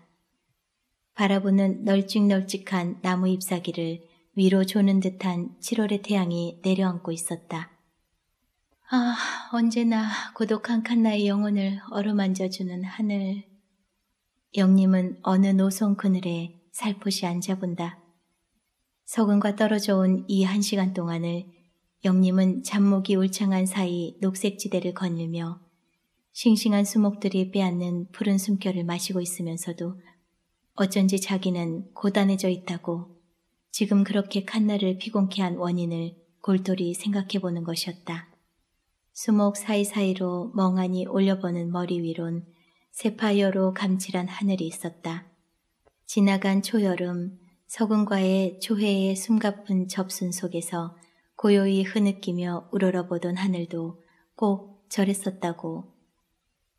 바라보는 널찍널찍한 나무 잎사귀를 위로 조는 듯한 7월의 태양이 내려앉고 있었다. 아, 언제나 고독한 칸나의 영혼을 어루만져주는 하늘. 영님은 어느 노송 그늘에 살포시 앉아본다. 서군과 떨어져 온 이 한 시간 동안을 영님은 잡목이 울창한 사이 녹색지대를 거닐며 싱싱한 수목들이 빼앗는 푸른 숨결을 마시고 있으면서도 어쩐지 자기는 고단해져 있다고 지금 그렇게 칸나를 피곤케 한 원인을 골똘히 생각해 보는 것이었다. 수목 사이사이로 멍하니 올려보는 머리 위론 세파여로 감칠한 하늘이 있었다. 지나간 초여름 서군과의 초해의 숨가쁜 접순 속에서 고요히 흐느끼며 우러러보던 하늘도 꼭 저랬었다고.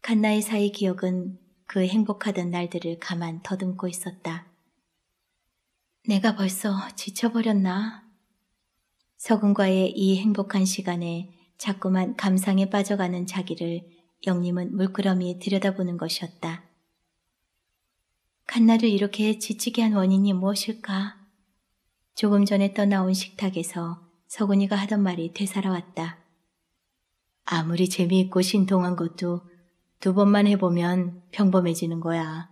칸나의 사이 기억은 그 행복하던 날들을 가만 더듬고 있었다. 내가 벌써 지쳐버렸나? 서군과의 이 행복한 시간에 자꾸만 감상에 빠져가는 자기를 영림은 물끄러미 들여다보는 것이었다. 칸나를 이렇게 지치게 한 원인이 무엇일까? 조금 전에 떠나온 식탁에서 서군이가 하던 말이 되살아왔다. 아무리 재미있고 신통한 것도 두 번만 해보면 평범해지는 거야.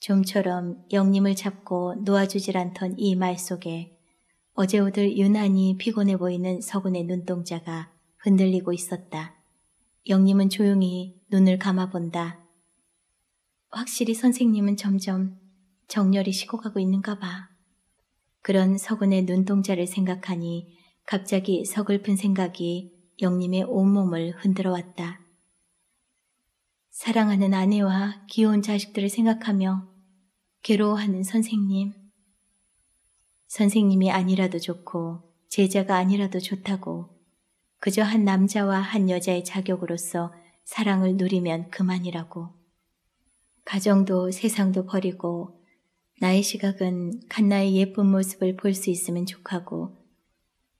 좀처럼 영님을 잡고 놓아주질 않던 이 말 속에 어제 오들 유난히 피곤해 보이는 서군의 눈동자가 흔들리고 있었다. 영님은 조용히 눈을 감아본다. 확실히 선생님은 점점 정렬이 식어가고 있는가 봐. 그런 서군의 눈동자를 생각하니 갑자기 서글픈 생각이 영님의 온몸을 흔들어 왔다. 사랑하는 아내와 귀여운 자식들을 생각하며 괴로워하는 선생님. 선생님이 아니라도 좋고 제자가 아니라도 좋다고 그저 한 남자와 한 여자의 자격으로서 사랑을 누리면 그만이라고. 가정도 세상도 버리고 나의 시각은 갓나의 예쁜 모습을 볼 수 있으면 좋하고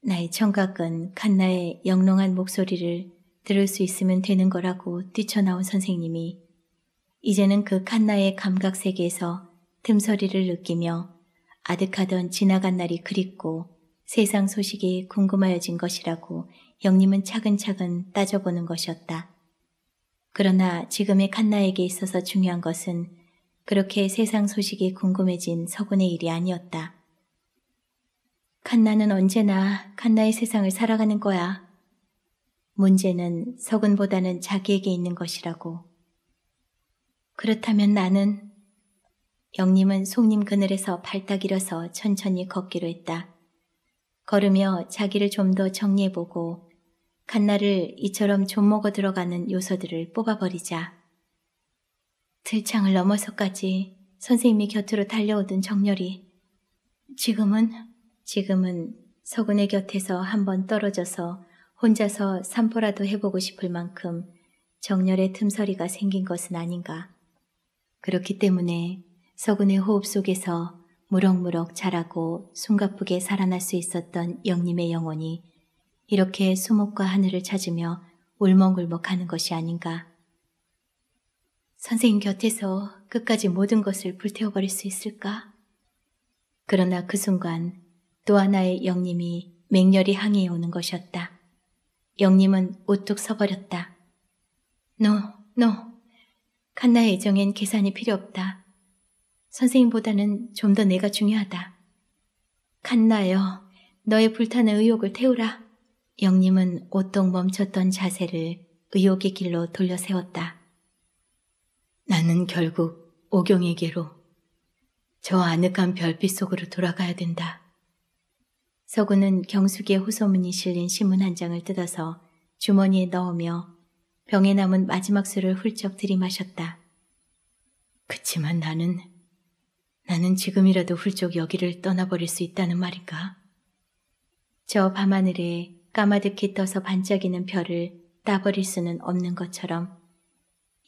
나의 청각은 갓나의 영롱한 목소리를 들을 수 있으면 되는 거라고 뛰쳐나온 선생님이 이제는 그 칸나의 감각 세계에서 틈서리를 느끼며 아득하던 지나간 날이 그립고 세상 소식이 궁금하여진 것이라고 영림은 차근차근 따져보는 것이었다. 그러나 지금의 칸나에게 있어서 중요한 것은 그렇게 세상 소식이 궁금해진 서군의 일이 아니었다. 칸나는 언제나 칸나의 세상을 살아가는 거야. 문제는 서근보다는 자기에게 있는 것이라고. 그렇다면 나는 병님은 송님 그늘에서 발딱 일어서 천천히 걷기로 했다. 걸으며 자기를 좀 더 정리해보고 갓날을 이처럼 좀먹어 들어가는 요소들을 뽑아버리자. 들창을 넘어서까지 선생님이 곁으로 달려오던 정렬이 지금은 지금은 서군의 곁에서 한번 떨어져서 혼자서 산보라도 해보고 싶을 만큼 정열의 틈서리가 생긴 것은 아닌가. 그렇기 때문에 서군의 호흡 속에서 무럭무럭 자라고 숨가쁘게 살아날 수 있었던 영님의 영혼이 이렇게 수목과 하늘을 찾으며 울먹울먹 하는 것이 아닌가. 선생님 곁에서 끝까지 모든 것을 불태워버릴 수 있을까? 그러나 그 순간 또 하나의 영님이 맹렬히 항해오는 해 것이었다. 영림은 우뚝 서버렸다. 노, n 노. 칸나의 애정엔 계산이 필요 없다. 선생님보다는 좀 더 내가 중요하다. 칸나여, 너의 불타는 의욕을 태우라. 영림은 오똑 멈췄던 자세를 의욕의 길로 돌려 세웠다. 나는 결국 오경에게로 저 아늑한 별빛 속으로 돌아가야 된다. 서구는 경숙의 호소문이 실린 신문 한 장을 뜯어서 주머니에 넣으며 병에 남은 마지막 술을 훌쩍 들이마셨다. 그치만 나는, 나는 지금이라도 훌쩍 여기를 떠나버릴 수 있다는 말인가? 저 밤하늘에 까마득히 떠서 반짝이는 별을 따버릴 수는 없는 것처럼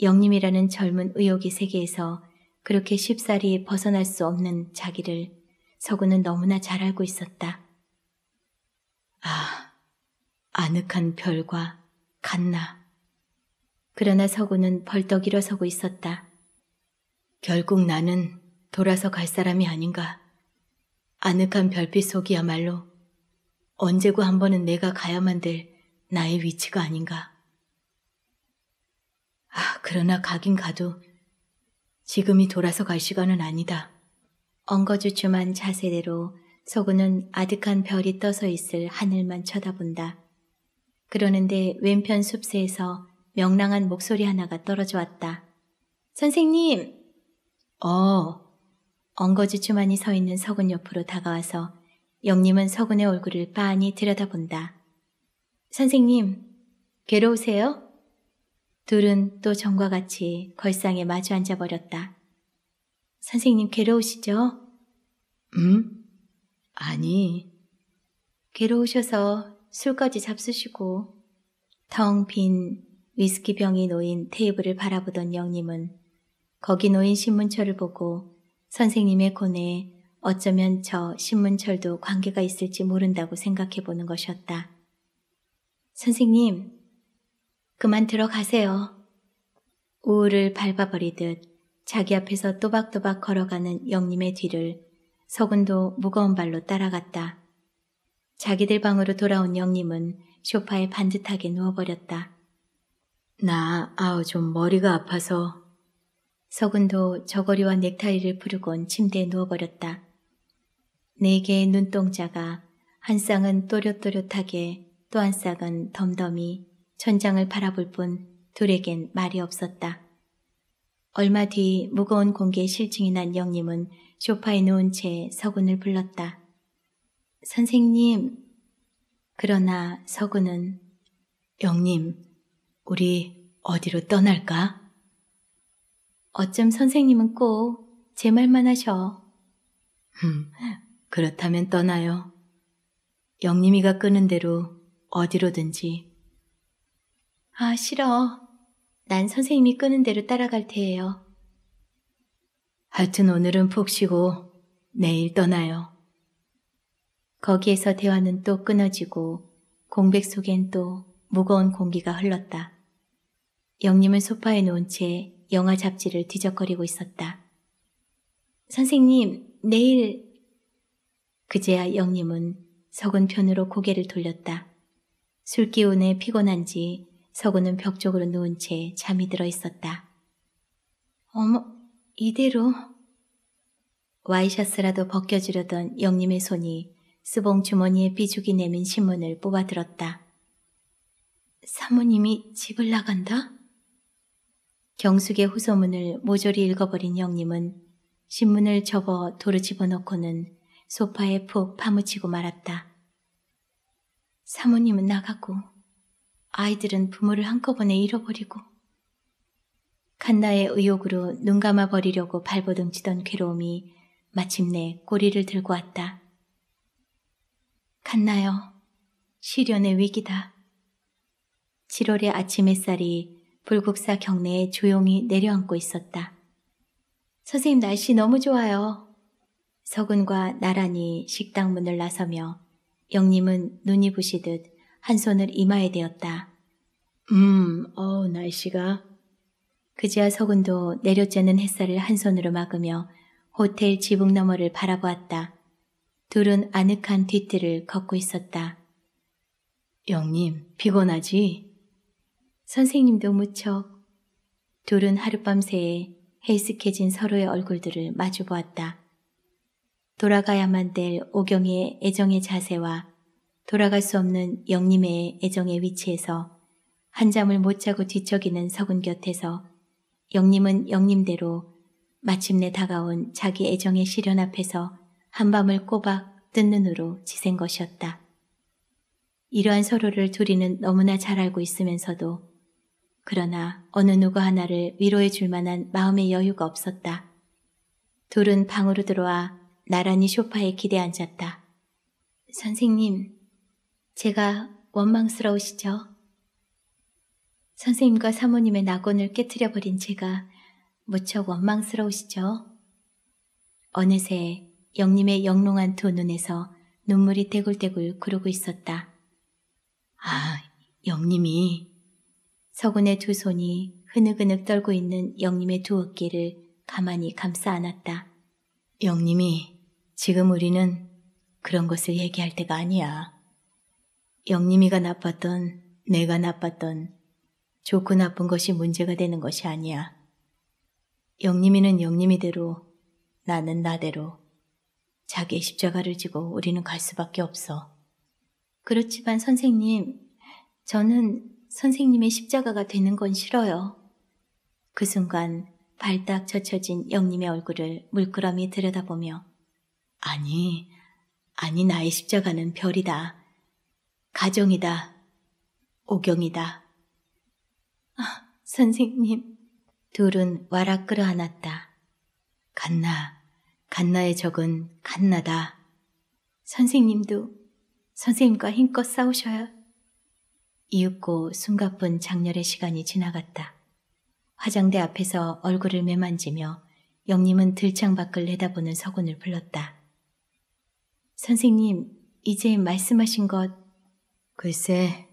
영림이라는 젊은 의욕의 세계에서 그렇게 쉽사리 벗어날 수 없는 자기를 서구는 너무나 잘 알고 있었다. 아, 아늑한 별과 같나. 그러나 서구는 벌떡 일어서고 있었다. 결국 나는 돌아서 갈 사람이 아닌가. 아늑한 별빛 속이야말로 언제고 그 한 번은 내가 가야만 될 나의 위치가 아닌가. 아, 그러나 가긴 가도 지금이 돌아서 갈 시간은 아니다. 엉거주춤한 자세대로 서구는 아득한 별이 떠서 있을 하늘만 쳐다본다. 그러는데 왼편 숲새에서 명랑한 목소리 하나가 떨어져 왔다. 선생님! 어! 엉거주춤하니서 있는 서군 옆으로 다가와서 영님은 서군의 얼굴을 빤히 들여다본다. 선생님, 괴로우세요? 둘은 또 전과 같이 걸상에 마주 앉아버렸다. 선생님 괴로우시죠? 음? 아니, 괴로우셔서 술까지 잡수시고 텅 빈 위스키병이 놓인 테이블을 바라보던 영님은 거기 놓인 신문철을 보고 선생님의 고뇌에 어쩌면 저 신문철도 관계가 있을지 모른다고 생각해 보는 것이었다. 선생님, 그만 들어가세요. 우울을 밟아버리듯 자기 앞에서 또박또박 걸어가는 영님의 뒤를 서군도 무거운 발로 따라갔다. 자기들 방으로 돌아온 영림은 쇼파에 반듯하게 누워버렸다. 나, 아우, 좀 머리가 아파서. 서군도 저고리와 넥타이를 부르곤 침대에 누워버렸다. 네 개의 눈동자가 한 쌍은 또렷또렷하게 또 한 쌍은 덤덤히 천장을 바라볼 뿐 둘에겐 말이 없었다. 얼마 뒤 무거운 공기의 실증이 난 영림은 쇼파에 누운 채 서군을 불렀다. 선생님. 그러나 서군은 영님, 우리 어디로 떠날까? 어쩜 선생님은 꼭 제 말만 하셔. 흠, 그렇다면 떠나요. 영님이가 끄는 대로 어디로든지. 아, 싫어. 난 선생님이 끄는 대로 따라갈 테예요. 하여튼 오늘은 푹 쉬고 내일 떠나요. 거기에서 대화는 또 끊어지고 공백 속엔 또 무거운 공기가 흘렀다. 영림은 소파에 놓은 채 영화 잡지를 뒤적거리고 있었다. 선생님, 내일... 그제야 영림은 서근편으로 고개를 돌렸다. 술 기운에 피곤한지 서구은벽 쪽으로 누운 채 잠이 들어 있었다. 어머, 이대로 와이셔츠라도 벗겨주려던 영림의 손이 스봉 주머니에 비죽이 내민 신문을 뽑아들었다. 사모님이 집을 나간다? 경숙의 후소문을 모조리 읽어버린 영림은 신문을 접어 도로 집어넣고는 소파에 푹 파묻히고 말았다. 사모님은 나가고 아이들은 부모를 한꺼번에 잃어버리고 칸나의 의욕으로 눈 감아 버리려고 발버둥 치던 괴로움이 마침내 꼬리를 들고 왔다. 칸나요, 시련의 위기다. 7월의 아침 햇살이 불국사 경내에 조용히 내려앉고 있었다. 선생님 날씨 너무 좋아요. 서군과 나란히 식당 문을 나서며 영님은 눈이 부시듯 한 손을 이마에 대었다. 음, 어 날씨가 그제야 서군도 내려쬐는 햇살을 한 손으로 막으며 호텔 지붕 너머를 바라보았다. 둘은 아늑한 뒤뜰을 걷고 있었다. 영님, 피곤하지? 선생님도 무척. 둘은 하룻밤 새에 헬스케진 서로의 얼굴들을 마주보았다. 돌아가야만 될 오경의 애정의 자세와 돌아갈 수 없는 영님의 애정의 위치에서 한잠을 못 자고 뒤척이는 서군 곁에서 영림은 영림대로 마침내 다가온 자기 애정의 시련 앞에서 한밤을 꼬박 뜬 눈으로 지샌 것이었다. 이러한 서로를 둘이는 너무나 잘 알고 있으면서도 그러나 어느 누구 하나를 위로해 줄 만한 마음의 여유가 없었다. 둘은 방으로 들어와 나란히 소파에 기대 앉았다. 선생님, 제가 원망스러우시죠? 선생님과 사모님의 낙원을 깨뜨려버린 제가 무척 원망스러우시죠? 어느새 영님의 영롱한 두 눈에서 눈물이 대굴대굴 구르고 있었다. 아, 영님이. 서군의 두 손이 흐느그느 떨고 있는 영님의 두 어깨를 가만히 감싸 안았다. 영님이, 지금 우리는 그런 것을 얘기할 때가 아니야. 영님이가 나빴던, 내가 나빴던, 좋고 나쁜 것이 문제가 되는 것이 아니야. 영님이는영님이대로 나는 나대로 자기의 십자가를 지고 우리는 갈 수밖에 없어. 그렇지만 선생님, 저는 선생님의 십자가가 되는 건 싫어요. 그 순간 발딱 젖혀진 영님의 얼굴을 물끄러미 들여다보며 아니, 아니 나의 십자가는 별이다. 가정이다. 오경이다. 아, 선생님. 둘은 와락 끌어안았다. 갔나갔나의 적은 갔나다 선생님도 선생님과 힘껏 싸우셔야. 이윽고 숨가쁜 장렬의 시간이 지나갔다. 화장대 앞에서 얼굴을 매만지며 영님은 들창 밖을 내다보는 서군을 불렀다. 선생님, 이제 말씀하신 것. 글쎄,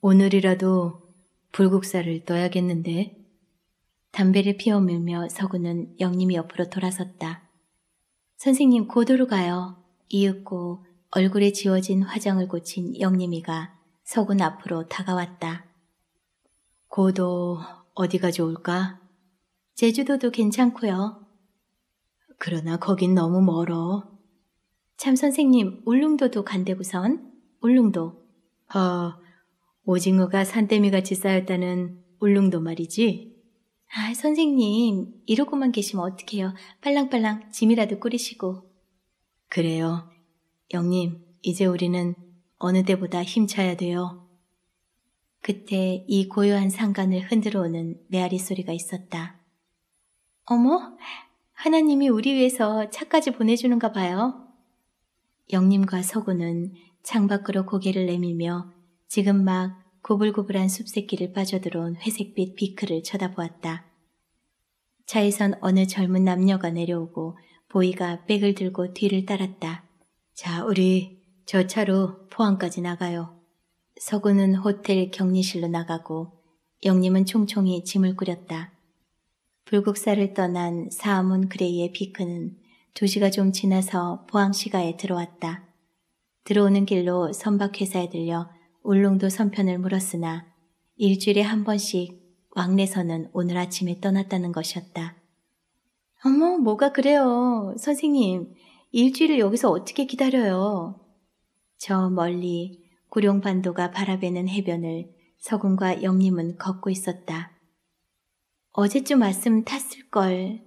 오늘이라도 불국사를 떠야겠는데. 담배를 피워물며 서구는 영님이 옆으로 돌아섰다. 선생님 고도로 가요. 이윽고 얼굴에 지워진 화장을 고친 영님이가 서군 앞으로 다가왔다. 고도 어디가 좋을까? 제주도도 괜찮고요. 그러나 거긴 너무 멀어. 참 선생님 울릉도도 간대구선. 울릉도. 아 오징어가 산더미같이 쌓였다는 울릉도 말이지? 아, 선생님, 이러고만 계시면 어떡해요. 빨랑빨랑 짐이라도 꾸리시고. 그래요. 영님, 이제 우리는 어느 때보다 힘차야 돼요. 그때 이 고요한 상간을 흔들어 오는 메아리 소리가 있었다. 어머, 하나님이 우리 위해서 차까지 보내주는가 봐요. 영님과 서구는 창밖으로 고개를 내밀며 지금 막 고불고불한 숲새끼를 빠져들어온 회색빛 비크를 쳐다보았다. 차에선 어느 젊은 남녀가 내려오고 보이가 백을 들고 뒤를 따랐다. 자, 우리 저 차로 포항까지 나가요. 서구는 호텔 격리실로 나가고 영림은 총총히 짐을 꾸렸다. 불국사를 떠난 사문 그레이의 비크는 2시가 좀 지나서 포항시가에 들어왔다. 들어오는 길로 선박회사에 들려 울릉도 선편을 물었으나 일주일에 한 번씩 왕래서는 오늘 아침에 떠났다는 것이었다. 어머, 뭐가 그래요. 선생님, 일주일을 여기서 어떻게 기다려요? 저 멀리 구룡반도가 바라베는 해변을 서군과 영림은 걷고 있었다. 어제쯤 왔음 탔을걸.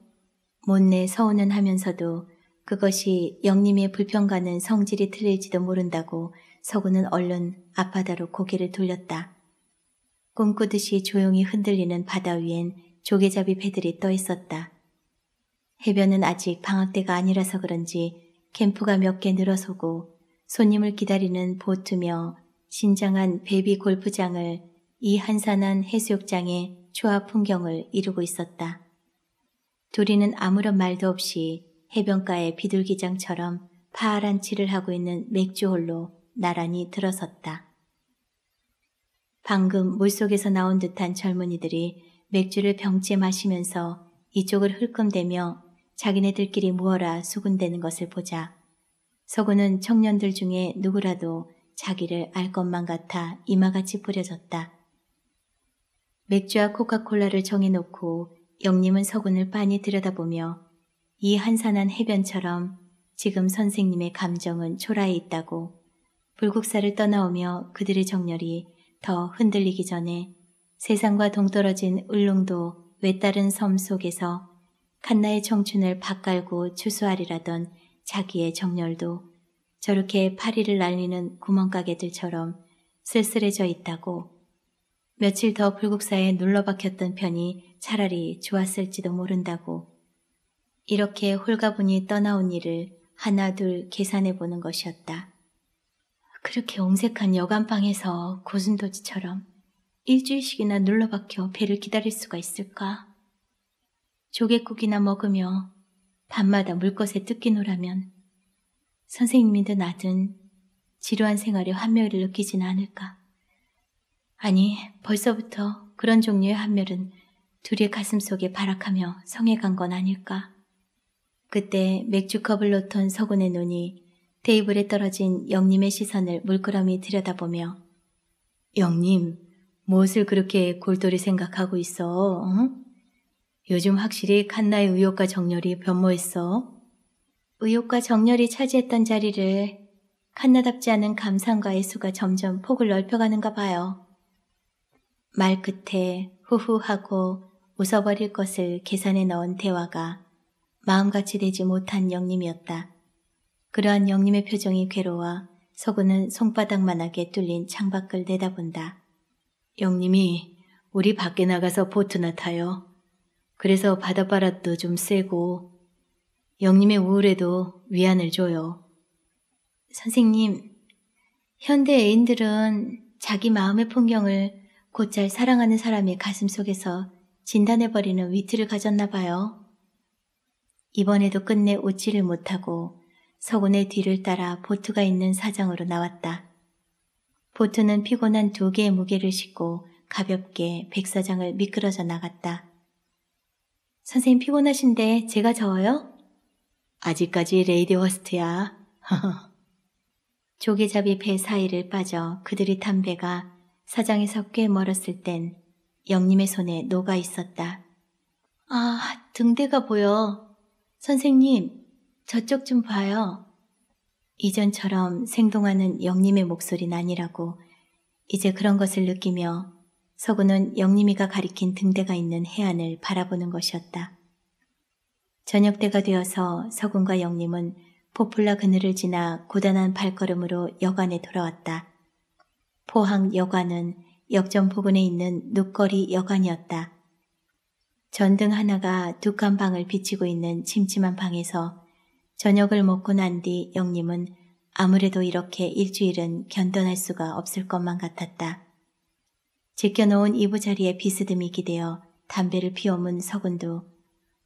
못내 서운은 하면서도 그것이 영림의 불평가는 성질이 틀릴지도 모른다고 서구는 얼른 앞바다로 고개를 돌렸다. 꿈꾸듯이 조용히 흔들리는 바다 위엔 조개잡이 배들이 떠 있었다. 해변은 아직 방학 때가 아니라서 그런지 캠프가 몇 개 늘어서고 손님을 기다리는 보트며 신장한 베이비 골프장을 이 한산한 해수욕장의 초화 풍경을 이루고 있었다. 둘이는 아무런 말도 없이 해변가의 비둘기장처럼 파란 칠을 하고 있는 맥주홀로 나란히 들어섰다. 방금 물속에서 나온 듯한 젊은이들이 맥주를 병째 마시면서 이쪽을 흘끔대며 자기네들끼리 모어라 수군대는 것을 보자 서구는 청년들 중에 누구라도 자기를 알 것만 같아 이마같이 뿌려졌다. 맥주와 코카콜라를 정해놓고 영님은 서군을 빤히 들여다보며 이 한산한 해변처럼 지금 선생님의 감정은 초라해 있다고 불국사를 떠나오며 그들의 정열이 더 흔들리기 전에 세상과 동떨어진 울릉도 외따른섬 속에서 칸나의 청춘을 박갈고 추수하리라던 자기의 정열도 저렇게 파리를 날리는 구멍가게들처럼 쓸쓸해져 있다고 며칠 더 불국사에 눌러박혔던 편이 차라리 좋았을지도 모른다고 이렇게 홀가분히 떠나온 일을 하나둘 계산해 보는 것이었다. 그렇게 옹색한 여간방에서 고슴도치처럼 일주일씩이나 눌러박혀 배를 기다릴 수가 있을까? 조개국이나 먹으며 밤마다 물것에 뜯기노라면 선생님이든 나든 지루한 생활에 환멸을 느끼진 않을까? 아니, 벌써부터 그런 종류의 환멸은 둘의 가슴 속에 발악하며 성해간 건 아닐까? 그때 맥주컵을 놓던 서군의 눈이 테이블에 떨어진 영님의 시선을 물끄러미 들여다보며 영님, 무엇을 그렇게 골똘히 생각하고 있어? 응? 요즘 확실히 칸나의 의욕과 정열이 변모했어. 의욕과 정열이 차지했던 자리를 칸나답지 않은 감상과의 수가 점점 폭을 넓혀가는가 봐요. 말 끝에 후후하고 웃어버릴 것을 계산해 넣은 대화가 마음같이 되지 못한 영님이었다. 그러한 영림의 표정이 괴로워 서구는 손바닥만하게 뚫린 창밖을 내다본다. 영림이 우리 밖에 나가서 보트나 타요. 그래서 바닷바람도 좀 세고 영림의 우울에도 위안을 줘요. 선생님, 현대 애인들은 자기 마음의 풍경을 곧잘 사랑하는 사람의 가슴 속에서 진단해버리는 위트를 가졌나 봐요. 이번에도 끝내 웃지를 못하고 서군의 뒤를 따라 보트가 있는 사장으로 나왔다. 보트는 피곤한 두 개의 무게를 싣고 가볍게 백사장을 미끄러져 나갔다. 선생님 피곤하신데 제가 저어요? 아직까지 레이디 워스트야. 조개잡이 배 사이를 빠져 그들이 탄 배가 사장에서 꽤 멀었을 땐 영림의 손에 녹아 있었다. 아, 등대가 보여. 선생님, 저쪽 좀 봐요. 이전처럼 생동하는 영님의 목소리는 아니라고 이제 그런 것을 느끼며 서구는 영님이가 가리킨 등대가 있는 해안을 바라보는 것이었다. 저녁 때가 되어서 서군과 영님은 포플라 그늘을 지나 고단한 발걸음으로 여관에 돌아왔다. 포항 여관은 역전 부근에 있는 눕거리 여관이었다. 전등 하나가 두 칸 방을 비치고 있는 침침한 방에서 저녁을 먹고 난 뒤 영림은 아무래도 이렇게 일주일은 견뎌낼 수가 없을 것만 같았다. 제껴놓은 이부자리에 비스듬히 기대어 담배를 피워문 서군도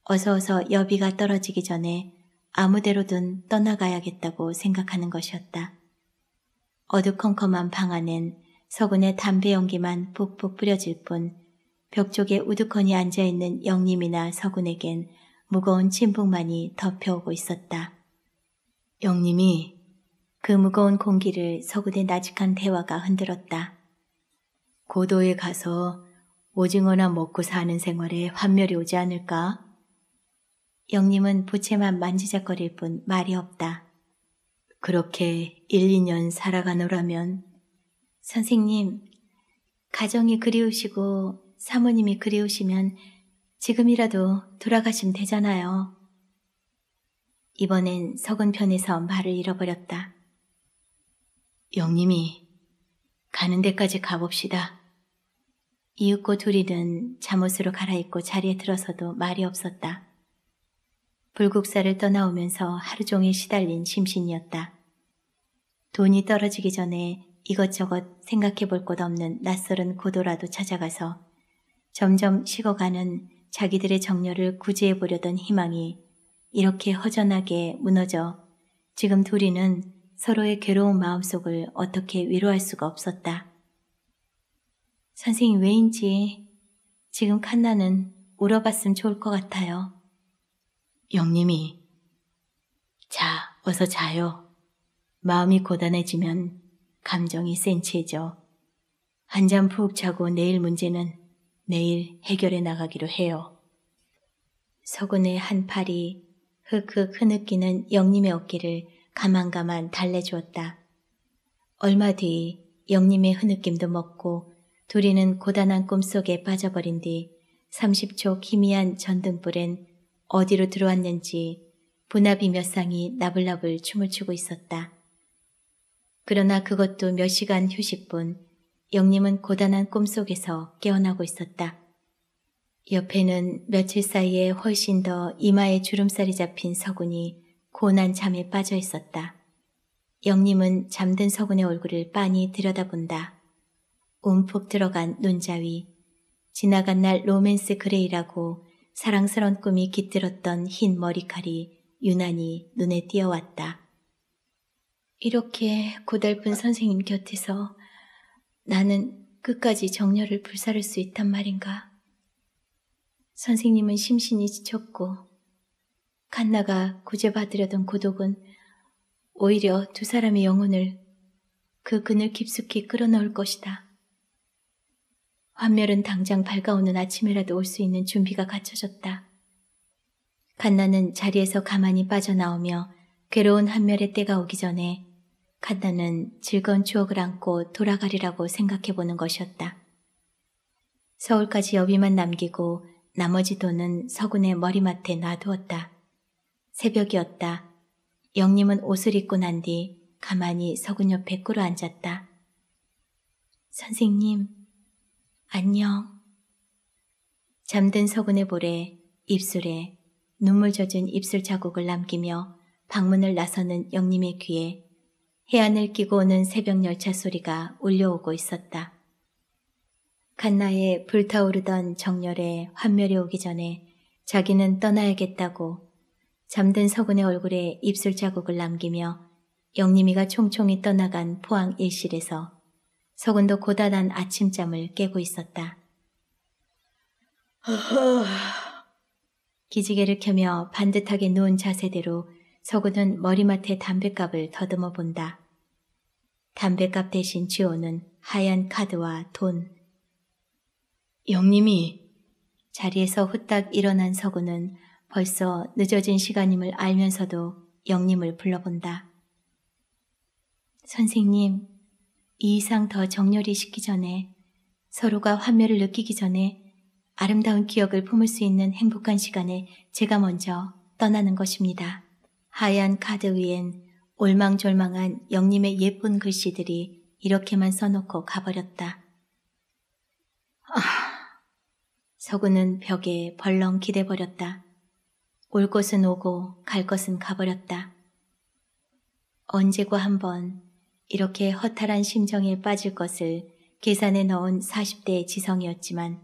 어서어서 여비가 떨어지기 전에 아무데로든 떠나가야겠다고 생각하는 것이었다. 어두컴컴한 방 안엔 서군의 담배 연기만 북북 뿌려질 뿐 벽 쪽에 우두커니 앉아있는 영림이나 서군에겐 무거운 침묵만이 덮여오고 있었다. 영님이 그 무거운 공기를 서구대 나직한 대화가 흔들었다. 고도에 가서 오징어나 먹고 사는 생활에 환멸이 오지 않을까? 영님은 부채만 만지작거릴 뿐 말이 없다. 그렇게 1, 2년 살아가노라면 선생님, 가정이 그리우시고 사모님이 그리우시면 지금이라도 돌아가시면 되잖아요. 이번엔 석은 편에서 말을 잃어버렸다. 영님이 가는 데까지 가봅시다. 이윽고 둘이는 잠옷으로 갈아입고 자리에 들어서도 말이 없었다. 불국사를 떠나오면서 하루 종일 시달린 심신이었다. 돈이 떨어지기 전에 이것저것 생각해 볼 곳 없는 낯설은 고도라도 찾아가서 점점 식어가는 자기들의 정열을 구제해 보려던 희망이 이렇게 허전하게 무너져 지금 둘이는 서로의 괴로운 마음속을 어떻게 위로할 수가 없었다. 선생님 왜인지 지금 칸나는 울어봤으면 좋을 것 같아요. 영님이 자, 어서 자요. 마음이 고단해지면 감정이 센치해져. 한잠푹 자고 내일 문제는 내일 해결해 나가기로 해요. 서군의 한 팔이 흑흑 흐느끼는 영림의 어깨를 가만가만 달래주었다. 얼마 뒤 영림의 흐느낌도 먹고 둘이는 고단한 꿈속에 빠져버린 뒤 30초 희미한 전등불엔 어디로 들어왔는지 분합이 몇 쌍이 나불나불 춤을 추고 있었다. 그러나 그것도 몇 시간 휴식뿐 영림은 고단한 꿈속에서 깨어나고 있었다. 옆에는 며칠 사이에 훨씬 더 이마에 주름살이 잡힌 서군이 고난 잠에 빠져 있었다. 영림은 잠든 서군의 얼굴을 빤히 들여다본다. 움푹 들어간 눈자위, 지나간 날 로맨스 그레이라고 사랑스런 꿈이 깃들었던 흰 머리칼이 유난히 눈에 띄어왔다. 이렇게 고달픈 선생님 곁에서 나는 끝까지 정열을 불사를 수 있단 말인가? 선생님은 심신이 지쳤고 칸나가 구제받으려던 고독은 오히려 두 사람의 영혼을 그 그늘 깊숙이 끌어넣을 것이다. 환멸은 당장 밝아오는 아침이라도올 수 있는 준비가 갖춰졌다. 칸나는 자리에서 가만히 빠져나오며 괴로운 한멸의 때가 오기 전에 카타는 즐거운 추억을 안고 돌아가리라고 생각해 보는 것이었다. 서울까지 여비만 남기고 나머지 돈은 서군의 머리맡에 놔두었다. 새벽이었다. 영림은 옷을 입고 난 뒤 가만히 서군 옆에 꿇어 앉았다. 선생님, 안녕. 잠든 서군의 볼에 입술에 눈물 젖은 입술 자국을 남기며 방문을 나서는 영림의 귀에 해안을 끼고 오는 새벽 열차 소리가 울려오고 있었다. 갓나에 불타오르던 정열에 환멸이 오기 전에 자기는 떠나야겠다고 잠든 서군의 얼굴에 입술 자국을 남기며 영림이가 총총히 떠나간 포항 일실에서 서군도 고단한 아침잠을 깨고 있었다. 기지개를 켜며 반듯하게 누운 자세대로 서구는 머리맡에 담뱃갑을 더듬어 본다. 담뱃갑 대신 지오는 하얀 카드와 돈. 영님이 자리에서 후딱 일어난 서구는 벌써 늦어진 시간임을 알면서도 영님을 불러본다. 선생님, 이 이상 더 정렬이 시기 전에 서로가 환멸을 느끼기 전에 아름다운 기억을 품을 수 있는 행복한 시간에 제가 먼저 떠나는 것입니다. 하얀 카드 위엔 올망졸망한 영님의 예쁜 글씨들이 이렇게만 써놓고 가버렸다. 아, 서구는 벽에 벌렁 기대버렸다. 올 곳은 오고 갈 것은 가버렸다. 언제고 한번 이렇게 허탈한 심정에 빠질 것을 계산에 넣은 40대의 지성이었지만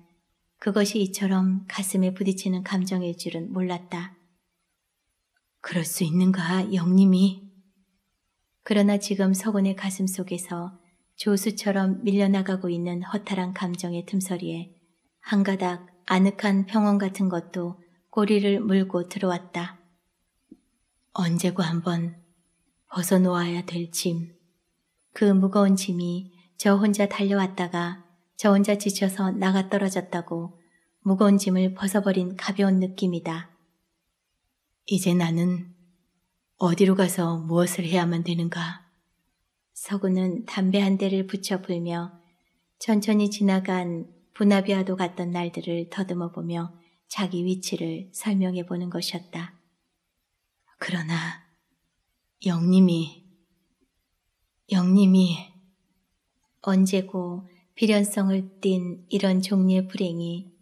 그것이 이처럼 가슴에 부딪히는 감정일 줄은 몰랐다. 그럴 수 있는가, 영님이? 그러나 지금 서곤의 가슴 속에서 조수처럼 밀려나가고 있는 허탈한 감정의 틈서리에 한 가닥 아늑한 평원 같은 것도 꼬리를 물고 들어왔다. 언제고 한번 벗어놓아야 될 짐. 그 무거운 짐이 저 혼자 달려왔다가 저 혼자 지쳐서 나가 떨어졌다고 무거운 짐을 벗어버린 가벼운 느낌이다. 이제 나는 어디로 가서 무엇을 해야만 되는가? 서구는 담배 한 대를 붙여 불며 천천히 지나간 부나비아도 갔던 날들을 더듬어 보며 자기 위치를 설명해 보는 것이었다. 그러나 영님이 영님이 언제고 필연성을 띤 이런 종류의 불행이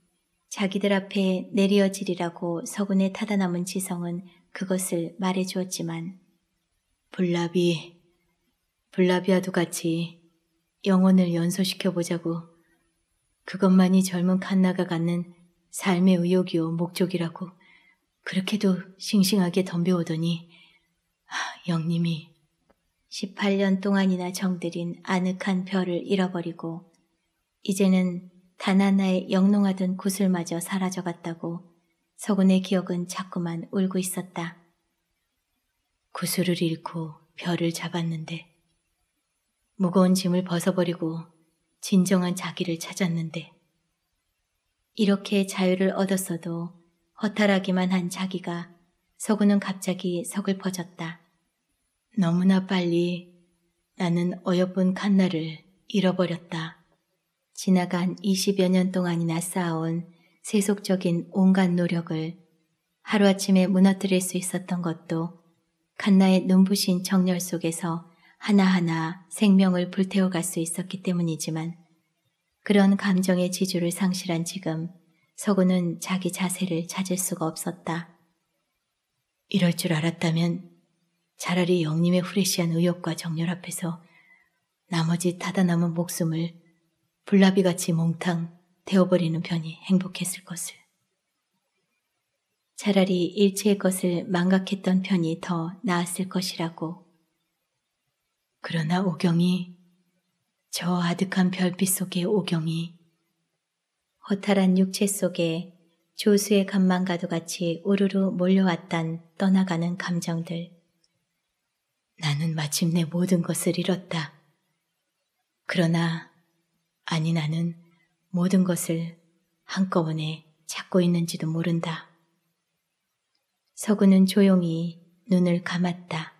자기들 앞에 내리어지리라고 서군에 타다 남은 지성은 그것을 말해 주었지만 불라비불라비와도 같이 영혼을 연소시켜 보자고 그것만이 젊은 칸나가 갖는 삶의 의욕이요 목적이라고 그렇게도 싱싱하게 덤벼오더니 아, 영님이 18년 동안이나 정들인 아늑한 별을 잃어버리고 이제는 가나나의 영롱하던 구슬마저 사라져갔다고 서군의 기억은 자꾸만 울고 있었다. 구슬을 잃고 별을 잡았는데 무거운 짐을 벗어버리고 진정한 자기를 찾았는데 이렇게 자유를 얻었어도 허탈하기만 한 자기가 서구는 갑자기 서글퍼졌다. 너무나 빨리 나는 어여쁜 칸나를 잃어버렸다. 지나간 20여 년 동안이나 쌓아온 세속적인 온갖 노력을 하루아침에 무너뜨릴 수 있었던 것도 칸나의 눈부신 정열 속에서 하나하나 생명을 불태워갈 수 있었기 때문이지만 그런 감정의 지주를 상실한 지금 서구는 자기 자세를 찾을 수가 없었다. 이럴 줄 알았다면 차라리 영님의 후레시한 의욕과 정열 앞에서 나머지 닫아 남은 목숨을 불나비같이 몽탕 되어버리는 편이 행복했을 것을. 차라리 일체의 것을 망각했던 편이 더 나았을 것이라고. 그러나 오경이, 저 아득한 별빛 속의 오경이, 허탈한 육체 속에 조수의 간만가도 같이 우르르 몰려왔던 떠나가는 감정들. 나는 마침내 모든 것을 잃었다. 그러나 아니 나는 모든 것을 한꺼번에 찾고 있는지도 모른다. 서구는 조용히 눈을 감았다.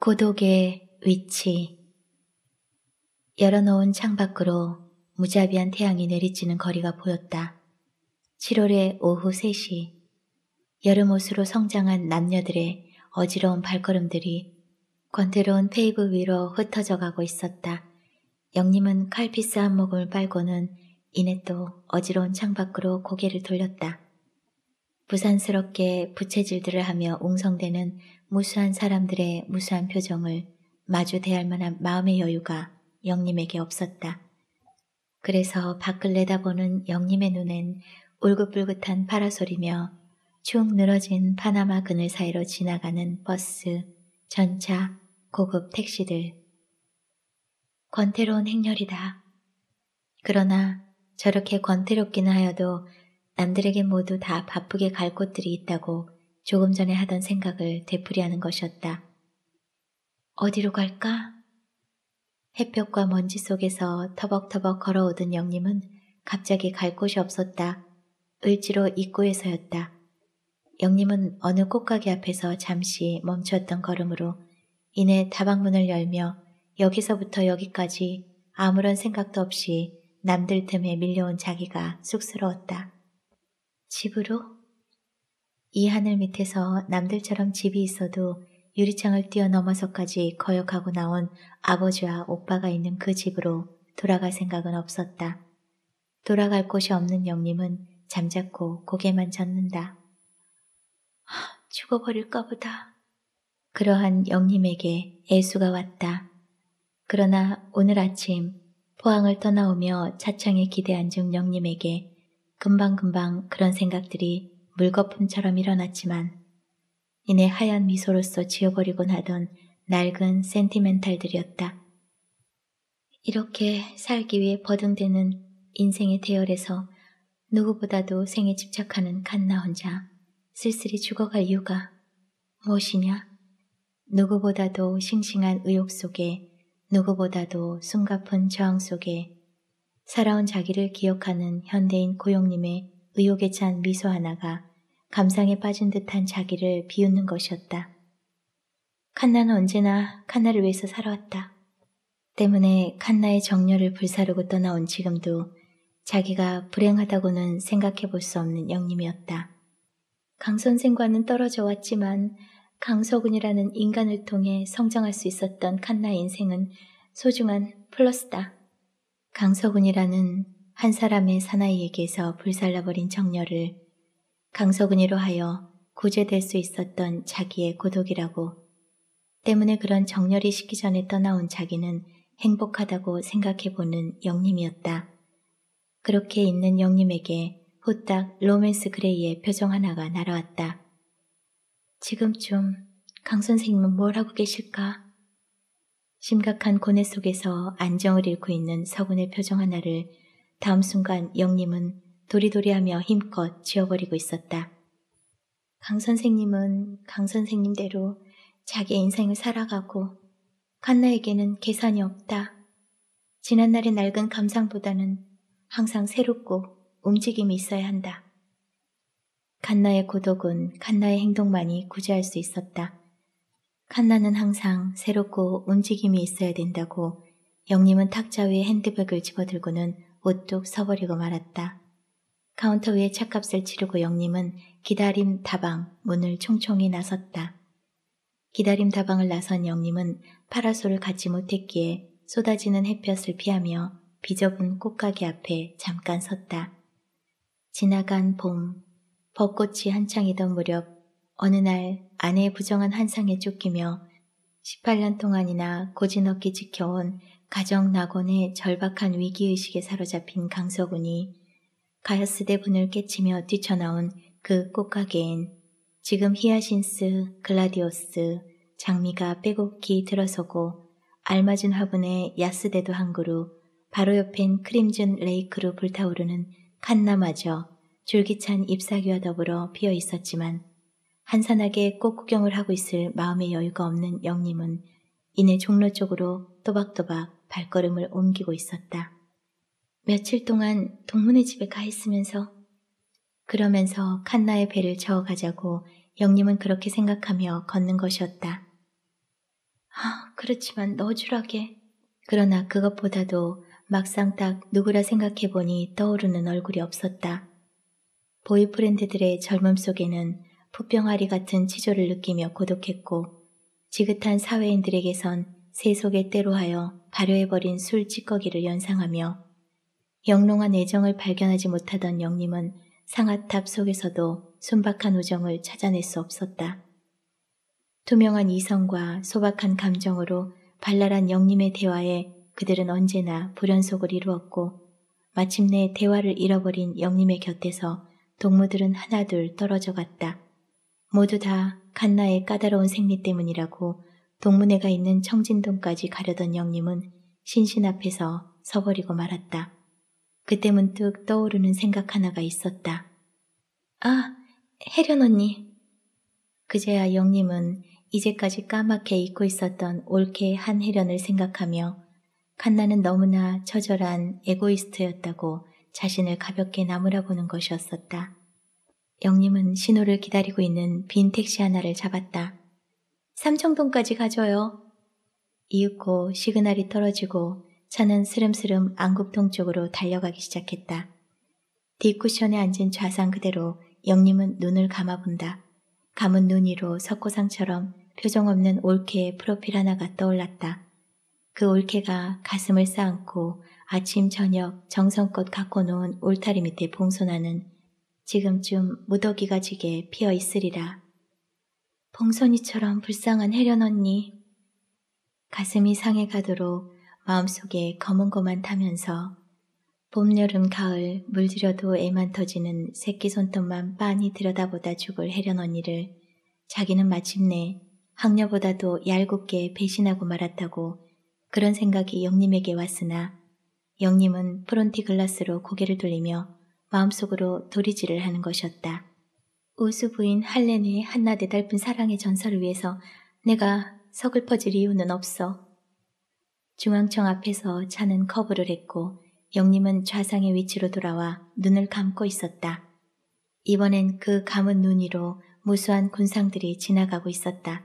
고독의 위치 열어놓은 창밖으로 무자비한 태양이 내리치는 거리가 보였다. 7월의 오후 3시 여름옷으로 성장한 남녀들의 어지러운 발걸음들이 권태로운 페이브 위로 흩어져 가고 있었다. 영림은 칼피스 한 모금을 빨고는 이내 또 어지러운 창밖으로 고개를 돌렸다. 부산스럽게 부채질들을 하며 웅성대는 무수한 사람들의 무수한 표정을 마주 대할 만한 마음의 여유가 영림에게 없었다. 그래서 밖을 내다보는 영림의 눈엔 울긋불긋한 파라솔이며 축 늘어진 파나마 그늘 사이로 지나가는 버스, 전차, 고급 택시들. 권태로운 행렬이다. 그러나 저렇게 권태롭기는 하여도 남들에게 모두 다 바쁘게 갈 곳들이 있다고 조금 전에 하던 생각을 되풀이하는 것이었다. 어디로 갈까? 햇볕과 먼지 속에서 터벅터벅 걸어오던 영림은 갑자기 갈 곳이 없었다. 을지로 입구에서였다. 영림은 어느 꽃가게 앞에서 잠시 멈추었던 걸음으로 이내 다방문을 열며 여기서부터 여기까지 아무런 생각도 없이 남들 틈에 밀려온 자기가 쑥스러웠다. 집으로? 이 하늘 밑에서 남들처럼 집이 있어도 유리창을 뛰어넘어서까지 거역하고 나온 아버지와 오빠가 있는 그 집으로 돌아갈 생각은 없었다. 돌아갈 곳이 없는 영림은 잠자코 고개만 젓는다. 죽어버릴까 보다. 그러한 영님에게 애수가 왔다. 그러나 오늘 아침 포항을 떠나오며 차창에 기대 앉은 영님에게 금방금방 그런 생각들이 물거품처럼 일어났지만 이내 하얀 미소로써 지워버리곤 하던 낡은 센티멘탈들이었다. 이렇게 살기 위해 버둥대는 인생의 대열에서 누구보다도 생에 집착하는 칸나 혼자 쓸쓸히 죽어갈 이유가 무엇이냐? 누구보다도 싱싱한 의욕 속에 누구보다도 숨가쁜 저항 속에 살아온 자기를 기억하는 현대인 고용님의 의욕에 찬 미소 하나가 감상에 빠진 듯한 자기를 비웃는 것이었다. 칸나는 언제나 칸나를 위해서 살아왔다. 때문에 칸나의 정열을 불사르고 떠나온 지금도 자기가 불행하다고는 생각해 볼 수 없는 영님이었다강 선생과는 떨어져 왔지만 강서군이라는 인간을 통해 성장할 수 있었던 칸나 인생은 소중한 플러스다. 강서군이라는한 사람의 사나이에게서 불살라버린 정녀를강서군이로 하여 구제될 수 있었던 자기의 고독이라고 때문에 그런 정렬이 식기 전에 떠나온 자기는 행복하다고 생각해보는 영님이었다 그렇게 있는 영님에게 후딱 로맨스 그레이의 표정 하나가 날아왔다. 지금쯤 강 선생님은 뭘 하고 계실까? 심각한 고뇌 속에서 안정을 잃고 있는 서군의 표정 하나를 다음 순간 영림은 도리도리하며 힘껏 지워버리고 있었다. 강 선생님은 강 선생님대로 자기 인생을 살아가고 칸나에게는 계산이 없다. 지난날의 낡은 감상보다는 항상 새롭고 움직임이 있어야 한다. 칸나의 고독은 칸나의 행동만이 구제할 수 있었다. 칸나는 항상 새롭고 움직임이 있어야 된다고 영림은 탁자 위에 핸드백을 집어들고는 오뚝 서버리고 말았다. 카운터 위에 차값을 치르고 영림은 기다림 다방 문을 총총히 나섰다. 기다림 다방을 나선 영림은 파라솔을 갖지 못했기에 쏟아지는 햇볕을 피하며 비좁은 꽃가게 앞에 잠깐 섰다. 지나간 봄, 벚꽃이 한창이던 무렵 어느 날 아내의 부정한 환상에 쫓기며 18년 동안이나 고즈넉히 지켜온 가정 낙원의 절박한 위기의식에 사로잡힌 강서군이 가야스대 분을 깨치며 뛰쳐나온 그 꽃가게엔 지금 히아신스, 글라디오스, 장미가 빼곡히 들어서고 알맞은 화분에 야스대도 한 그루, 바로 옆엔 크림즌 레이크로 불타오르는 칸나마저 줄기찬 잎사귀와 더불어 피어 있었지만 한산하게 꽃 구경을 하고 있을 마음의 여유가 없는 영림은 이내 종로 쪽으로 또박또박 발걸음을 옮기고 있었다. 며칠 동안 동문의 집에 가 있으면서 그러면서 칸나의 배를 저어가자고 영림은 그렇게 생각하며 걷는 것이었다. 아, 그렇지만 너주라게. 그러나 그것보다도 막상 딱 누구라 생각해보니 떠오르는 얼굴이 없었다. 보이프렌드들의 젊음 속에는 포병아리 같은 치졸을 느끼며 고독했고 지긋한 사회인들에게선 세속의 때로 하여 발효해버린 술 찌꺼기를 연상하며 영롱한 애정을 발견하지 못하던 영님은 상아탑 속에서도 순박한 우정을 찾아낼 수 없었다. 투명한 이성과 소박한 감정으로 발랄한 영님의 대화에 그들은 언제나 불연속을 이루었고 마침내 대화를 잃어버린 영님의 곁에서 동무들은 하나둘 떨어져 갔다. 모두 다간나의 까다로운 생리 때문이라고 동문회가 있는 청진동까지 가려던 영림은 신신 앞에서 서버리고 말았다. 그때 문득 떠오르는 생각 하나가 있었다. 아, 해련 언니. 그제야 영림은 이제까지 까맣게 잊고 있었던 올케 한해련을 생각하며 칸나는 너무나 처절한 에고이스트였다고 자신을 가볍게 나무라보는 것이었었다. 영님은 신호를 기다리고 있는 빈 택시 하나를 잡았다. 삼청동까지 가줘요 이윽고 시그널이 떨어지고 차는 스름스름 안국동 쪽으로 달려가기 시작했다. 뒷쿠션에 앉은 좌상 그대로 영님은 눈을 감아본다. 감은 눈 위로 석고상처럼 표정 없는 올케의 프로필 하나가 떠올랐다. 그 올케가 가슴을 쌓고 아침 저녁 정성껏 갖고 놓은 울타리 밑에 봉선화는 지금쯤 무더기가 지게 피어 있으리라. 봉선이처럼 불쌍한 해련 언니. 가슴이 상해 가도록 마음속에 검은고만 타면서 봄, 여름, 가을 물들여도 애만 터지는 새끼 손톱만 빤히 들여다보다 죽을 해련 언니를 자기는 마침내 학녀보다도 얄궂게 배신하고 말았다고 그런 생각이 영림에게 왔으나 영님은 프론티 글라스로 고개를 돌리며 마음속으로 도리지를 하는 것이었다. 우수 부인 할렌의 한낱 에달픈 사랑의 전설을 위해서 내가 서글퍼질 이유는 없어. 중앙청 앞에서 차는 커브를 했고 영림은 좌상의 위치로 돌아와 눈을 감고 있었다. 이번엔 그 감은 눈이로 무수한 군상들이 지나가고 있었다.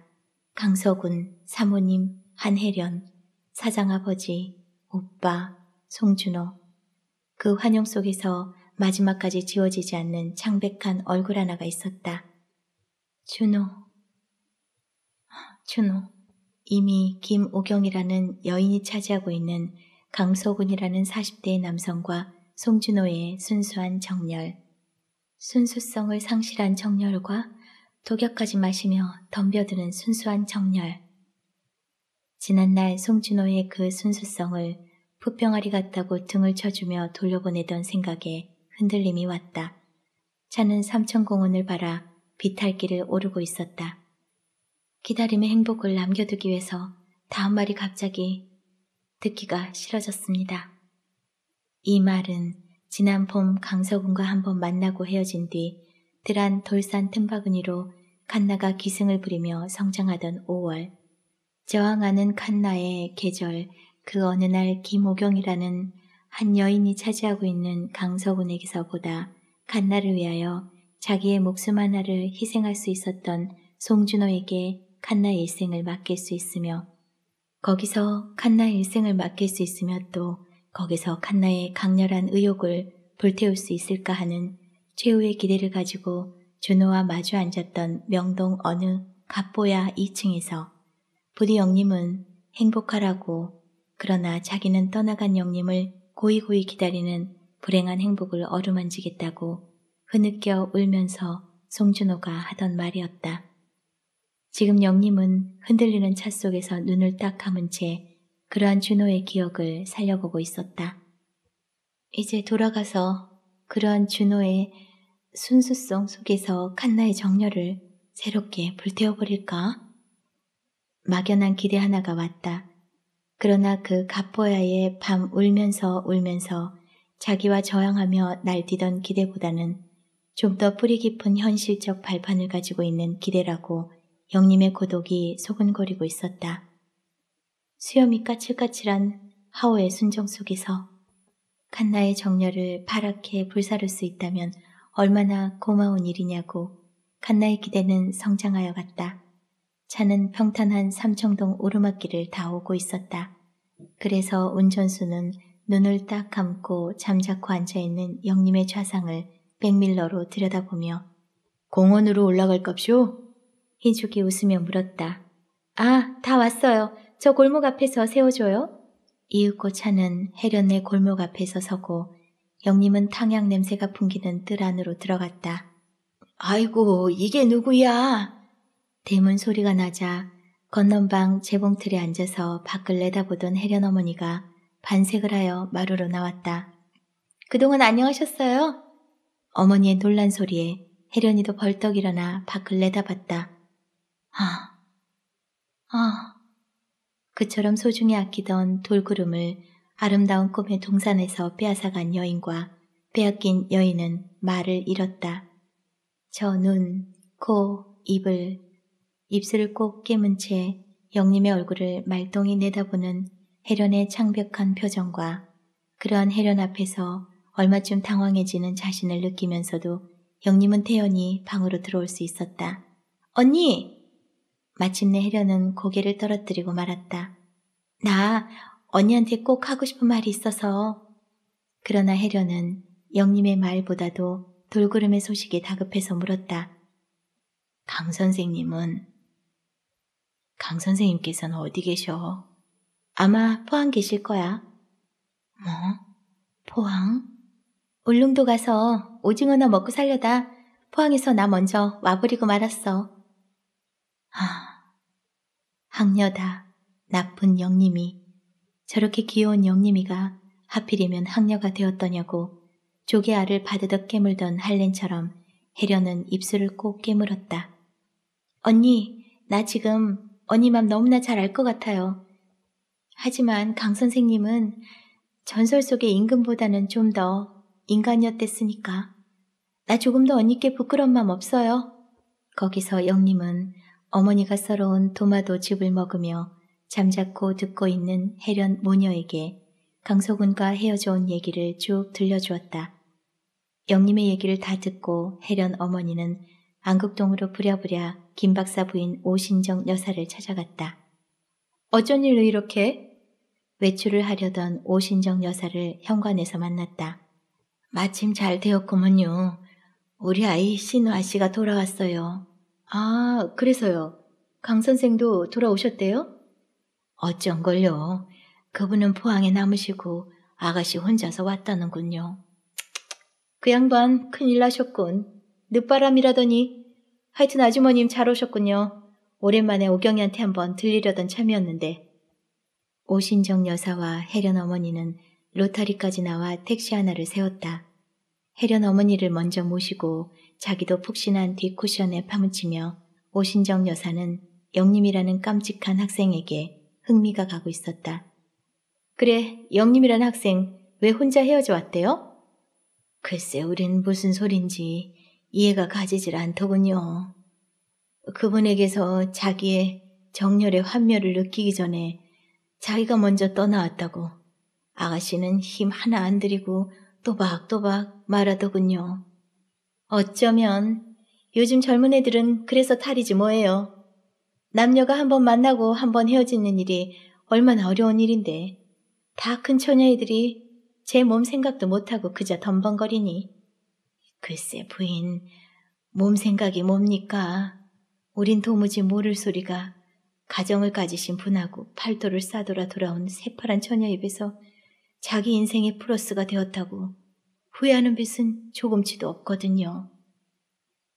강서군, 사모님, 한혜련, 사장아버지, 오빠, 송준호. 그 환영 속에서 마지막까지 지워지지 않는 창백한 얼굴 하나가 있었다. 준호. 준호. 이미 김오경이라는 여인이 차지하고 있는 강소군이라는 40대의 남성과 송준호의 순수한 정렬 순수성을 상실한 정렬과 독약까지 마시며 덤벼드는 순수한 정렬 지난날 송준호의 그 순수성을 부평아리 같다고 등을 쳐주며 돌려보내던 생각에 흔들림이 왔다. 차는 삼천공원을 바라 비탈길을 오르고 있었다. 기다림의 행복을 남겨두기 위해서 다음 말이 갑자기 듣기가 싫어졌습니다. 이 말은 지난 봄 강서군과 한번 만나고 헤어진 뒤 드란 돌산 틈바구니로 칸나가 기승을 부리며 성장하던 5월 저항하는 칸나의 계절 그 어느 날 김오경이라는 한 여인이 차지하고 있는 강서군에게서 보다 간나를 위하여 자기의 목숨 하나를 희생할 수 있었던 송준호에게 칸나 일생을 맡길 수 있으며 거기서 칸나 일생을 맡길 수 있으며 또 거기서 칸나의 강렬한 의욕을 불태울 수 있을까 하는 최후의 기대를 가지고 준호와 마주 앉았던 명동 어느 갑보야 2층에서 부디 영님은 행복하라고 그러나 자기는 떠나간 영님을 고이고이 기다리는 불행한 행복을 어루만지겠다고 흐느껴 울면서 송준호가 하던 말이었다. 지금 영님은 흔들리는 차 속에서 눈을 딱 감은 채 그러한 준호의 기억을 살려보고 있었다. 이제 돌아가서 그러한 준호의 순수성 속에서 칸나의 정열을 새롭게 불태워버릴까? 막연한 기대 하나가 왔다. 그러나 그 갑보야의 밤 울면서 울면서 자기와 저항하며 날뛰던 기대보다는 좀 더 뿌리 깊은 현실적 발판을 가지고 있는 기대라고 영림의 고독이 소근거리고 있었다. 수염이 까칠까칠한 하오의 순정 속에서 칸나의 정열을 파랗게 불사를 수 있다면 얼마나 고마운 일이냐고 칸나의 기대는 성장하여 갔다. 차는 평탄한 삼청동 오르막길을 다 오고 있었다. 그래서 운전수는 눈을 딱 감고 잠자코 앉아있는 영림의 좌상을 백밀러로 들여다보며 공원으로 올라갈 겁쇼? 오 흰숙이 웃으며 물었다. 아, 다 왔어요. 저 골목 앞에서 세워줘요. 이윽고 차는 해련의 골목 앞에서 서고 영림은 탕양 냄새가 풍기는 뜰 안으로 들어갔다. 아이고, 이게 누구야? 대문 소리가 나자 건넌방 재봉틀에 앉아서 밖을 내다보던 해련 어머니가 반색을 하여 마루로 나왔다. 그동안 안녕하셨어요? 어머니의 놀란 소리에 해련이도 벌떡 일어나 밖을 내다봤다. 아, 아. 그처럼 소중히 아끼던 돌구름을 아름다운 꿈의 동산에서 빼앗아간 여인과 빼앗긴 여인은 말을 잃었다. 저 눈, 코, 입을 입술을 꼭 깨문 채 영림의 얼굴을 말똥이 내다보는 해련의 창백한 표정과 그러한 해련 앞에서 얼마쯤 당황해지는 자신을 느끼면서도 영림은 태연이 방으로 들어올 수 있었다. 언니! 마침내 해련은 고개를 떨어뜨리고 말았다. 나 언니한테 꼭 하고 싶은 말이 있어서. 그러나 해련은 영림의 말보다도 돌구름의 소식에 다급해서 물었다. 강 선생님은 강 선생님께서는 어디 계셔? 아마 포항 계실 거야. 뭐? 포항? 울릉도 가서 오징어나 먹고 살려다 포항에서 나 먼저 와버리고 말았어. 아, 학녀다. 나쁜 영님이. 저렇게 귀여운 영님이가 하필이면 학녀가 되었더냐고 조개 알을 바드덕 깨물던 할렌처럼 해려는 입술을 꼭 깨물었다. 언니, 나 지금 언니 맘 너무나 잘 알 것 같아요. 하지만 강 선생님은 전설 속의 임금보다는 좀 더 인간이었댔으니까. 나 조금 더 언니께 부끄러운 맘 없어요. 거기서 영님은 어머니가 썰어온 도마도 즙을 먹으며 잠자코 듣고 있는 해련 모녀에게 강석훈과 헤어져 온 얘기를 쭉 들려주었다. 영님의 얘기를 다 듣고 해련 어머니는 안국동으로 부랴부랴 김박사 부인 오신정 여사를 찾아갔다. 어쩐 일로 이렇게? 외출을 하려던 오신정 여사를 현관에서 만났다. 마침 잘 되었구먼요. 우리 아이 신우아 씨가 돌아왔어요. 아, 그래서요. 강 선생도 돌아오셨대요? 어쩐걸요. 그분은 포항에 남으시고 아가씨 혼자서 왔다는군요. 그 양반 큰일 나셨군. 늦바람이라더니 하여튼 아주머님 잘 오셨군요. 오랜만에 오경이한테 한번 들리려던 참이었는데 오신정 여사와 혜련 어머니는 로타리까지 나와 택시 하나를 세웠다. 혜련 어머니를 먼저 모시고 자기도 푹신한 뒷쿠션에 파묻히며 오신정 여사는 영림이라는 깜찍한 학생에게 흥미가 가고 있었다. 그래, 영림이라는 학생 왜 혼자 헤어져 왔대요? 글쎄 우린 무슨 소린지 이해가 가지질 않더군요. 그분에게서 자기의 정열의 환멸을 느끼기 전에 자기가 먼저 떠나왔다고 아가씨는 힘 하나 안 들이고 또박또박 말하더군요. 어쩌면 요즘 젊은 애들은 그래서 탈이지 뭐예요. 남녀가 한 번 만나고 한 번 헤어지는 일이 얼마나 어려운 일인데 다 큰 처녀애들이 제 몸 생각도 못하고 그저 덤벙거리니 글쎄 부인, 몸 생각이 뭡니까? 우린 도무지 모를 소리가 가정을 가지신 분하고 팔도를 싸돌아 돌아온 새파란 처녀 입에서 자기 인생의 플러스가 되었다고 후회하는 빛은 조금치도 없거든요.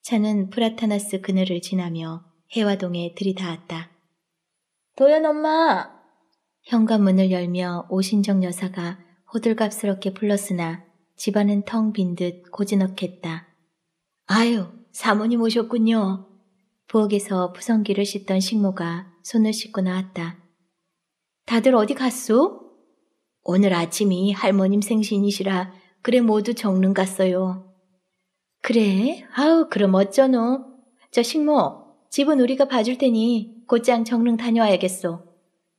차는 프라타나스 그늘을 지나며 해화동에 들이닿았다. 도연 엄마! 현관문을 열며 오신정 여사가 호들갑스럽게 불렀으나 집안은 텅 빈 듯 고즈넉했다. 아유, 사모님 오셨군요. 부엌에서 부성기를 씻던 식모가 손을 씻고 나왔다. 다들 어디 갔소? 오늘 아침이 할머님 생신이시라 그래 모두 정릉 갔어요. 그래? 아우 그럼 어쩌노? 저 식모 집은 우리가 봐줄 테니 곧장 정릉 다녀와야겠소.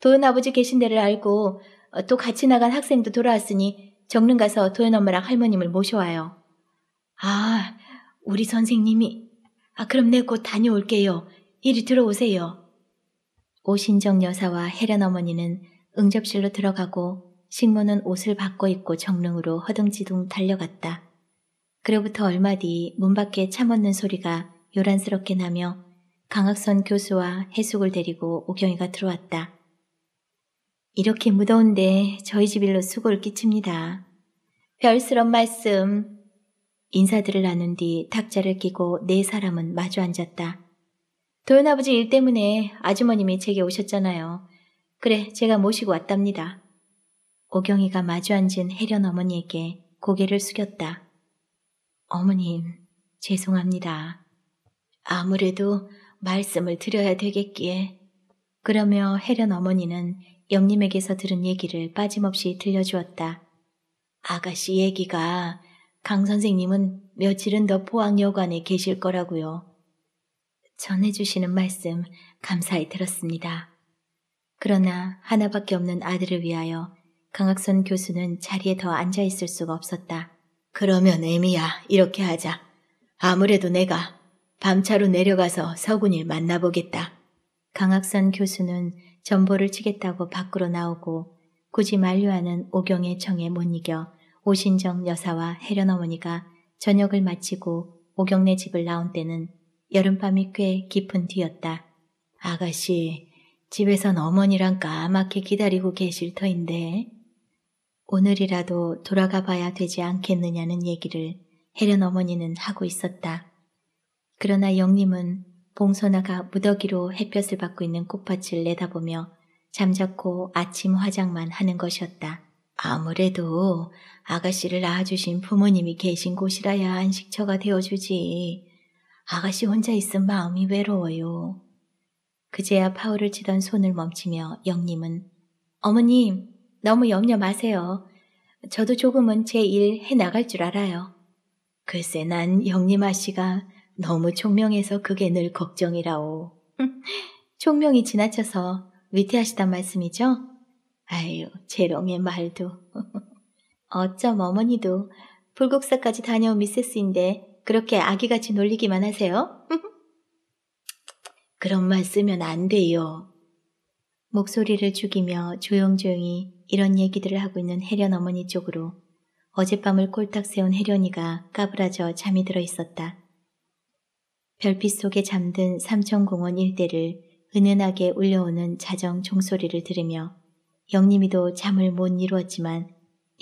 도은 아버지 계신 데를 알고 어, 또 같이 나간 학생도 돌아왔으니 정릉 가서 도현 엄마랑 할머님을 모셔와요. 아, 우리 선생님이. 아, 그럼 내 곧 다녀올게요. 이리 들어오세요. 오신정 여사와 혜련 어머니는 응접실로 들어가고 식모는 옷을 바꿔 입고 정릉으로 허둥지둥 달려갔다. 그로부터 얼마 뒤 문 밖에 차 멎는 소리가 요란스럽게 나며 강학선 교수와 해숙을 데리고 오경이가 들어왔다. 이렇게 무더운데 저희 집 일로 수고를 끼칩니다. 별스런 말씀. 인사들을 나눈 뒤 탁자를 끼고 네 사람은 마주 앉았다. 도현 아버지 일 때문에 아주머님이 제게 오셨잖아요. 그래, 제가 모시고 왔답니다. 오경이가 마주 앉은 혜련 어머니에게 고개를 숙였다. 어머님, 죄송합니다. 아무래도 말씀을 드려야 되겠기에. 그러며 혜련 어머니는 영림에게서 들은 얘기를 빠짐없이 들려주었다. 아가씨 얘기가 강 선생님은 며칠은 더 포항여관에 계실 거라고요. 전해주시는 말씀 감사히 들었습니다. 그러나 하나밖에 없는 아들을 위하여 강학선 교수는 자리에 더 앉아있을 수가 없었다. 그러면 애미야 이렇게 하자. 아무래도 내가 밤차로 내려가서 서군일 만나보겠다. 강학선 교수는 전보를 치겠다고 밖으로 나오고 굳이 만류하는 오경의 정에 못 이겨 오신정 여사와 혜련 어머니가 저녁을 마치고 오경네 집을 나온 때는 여름밤이 꽤 깊은 뒤였다. 아가씨, 집에선 어머니랑 까맣게 기다리고 계실 터인데 오늘이라도 돌아가 봐야 되지 않겠느냐는 얘기를 혜련 어머니는 하고 있었다. 그러나 영님은 봉선아가 무더기로 햇볕을 받고 있는 꽃밭을 내다보며 잠자코 아침 화장만 하는 것이었다. 아무래도 아가씨를 낳아주신 부모님이 계신 곳이라야 안식처가 되어주지. 아가씨 혼자 있음 마음이 외로워요. 그제야 파울을 치던 손을 멈추며 영님은 어머님, 너무 염려 마세요. 저도 조금은 제 일 해나갈 줄 알아요. 글쎄 난 영림 아씨가 너무 총명해서 그게 늘 걱정이라오. 총명이 지나쳐서 위태하시단 말씀이죠? 아유, 재롱의 말도. 어쩜 어머니도 불국사까지 다녀온 미세스인데 그렇게 아기같이 놀리기만 하세요? 그런 말 쓰면 안 돼요. 목소리를 죽이며 조용조용히 이런 얘기들을 하고 있는 해련 어머니 쪽으로 어젯밤을 꼴딱 세운 해련이가 까불어져 잠이 들어 있었다. 별빛 속에 잠든 삼천공원 일대를 은은하게 울려오는 자정 종소리를 들으며 영림이도 잠을 못 이루었지만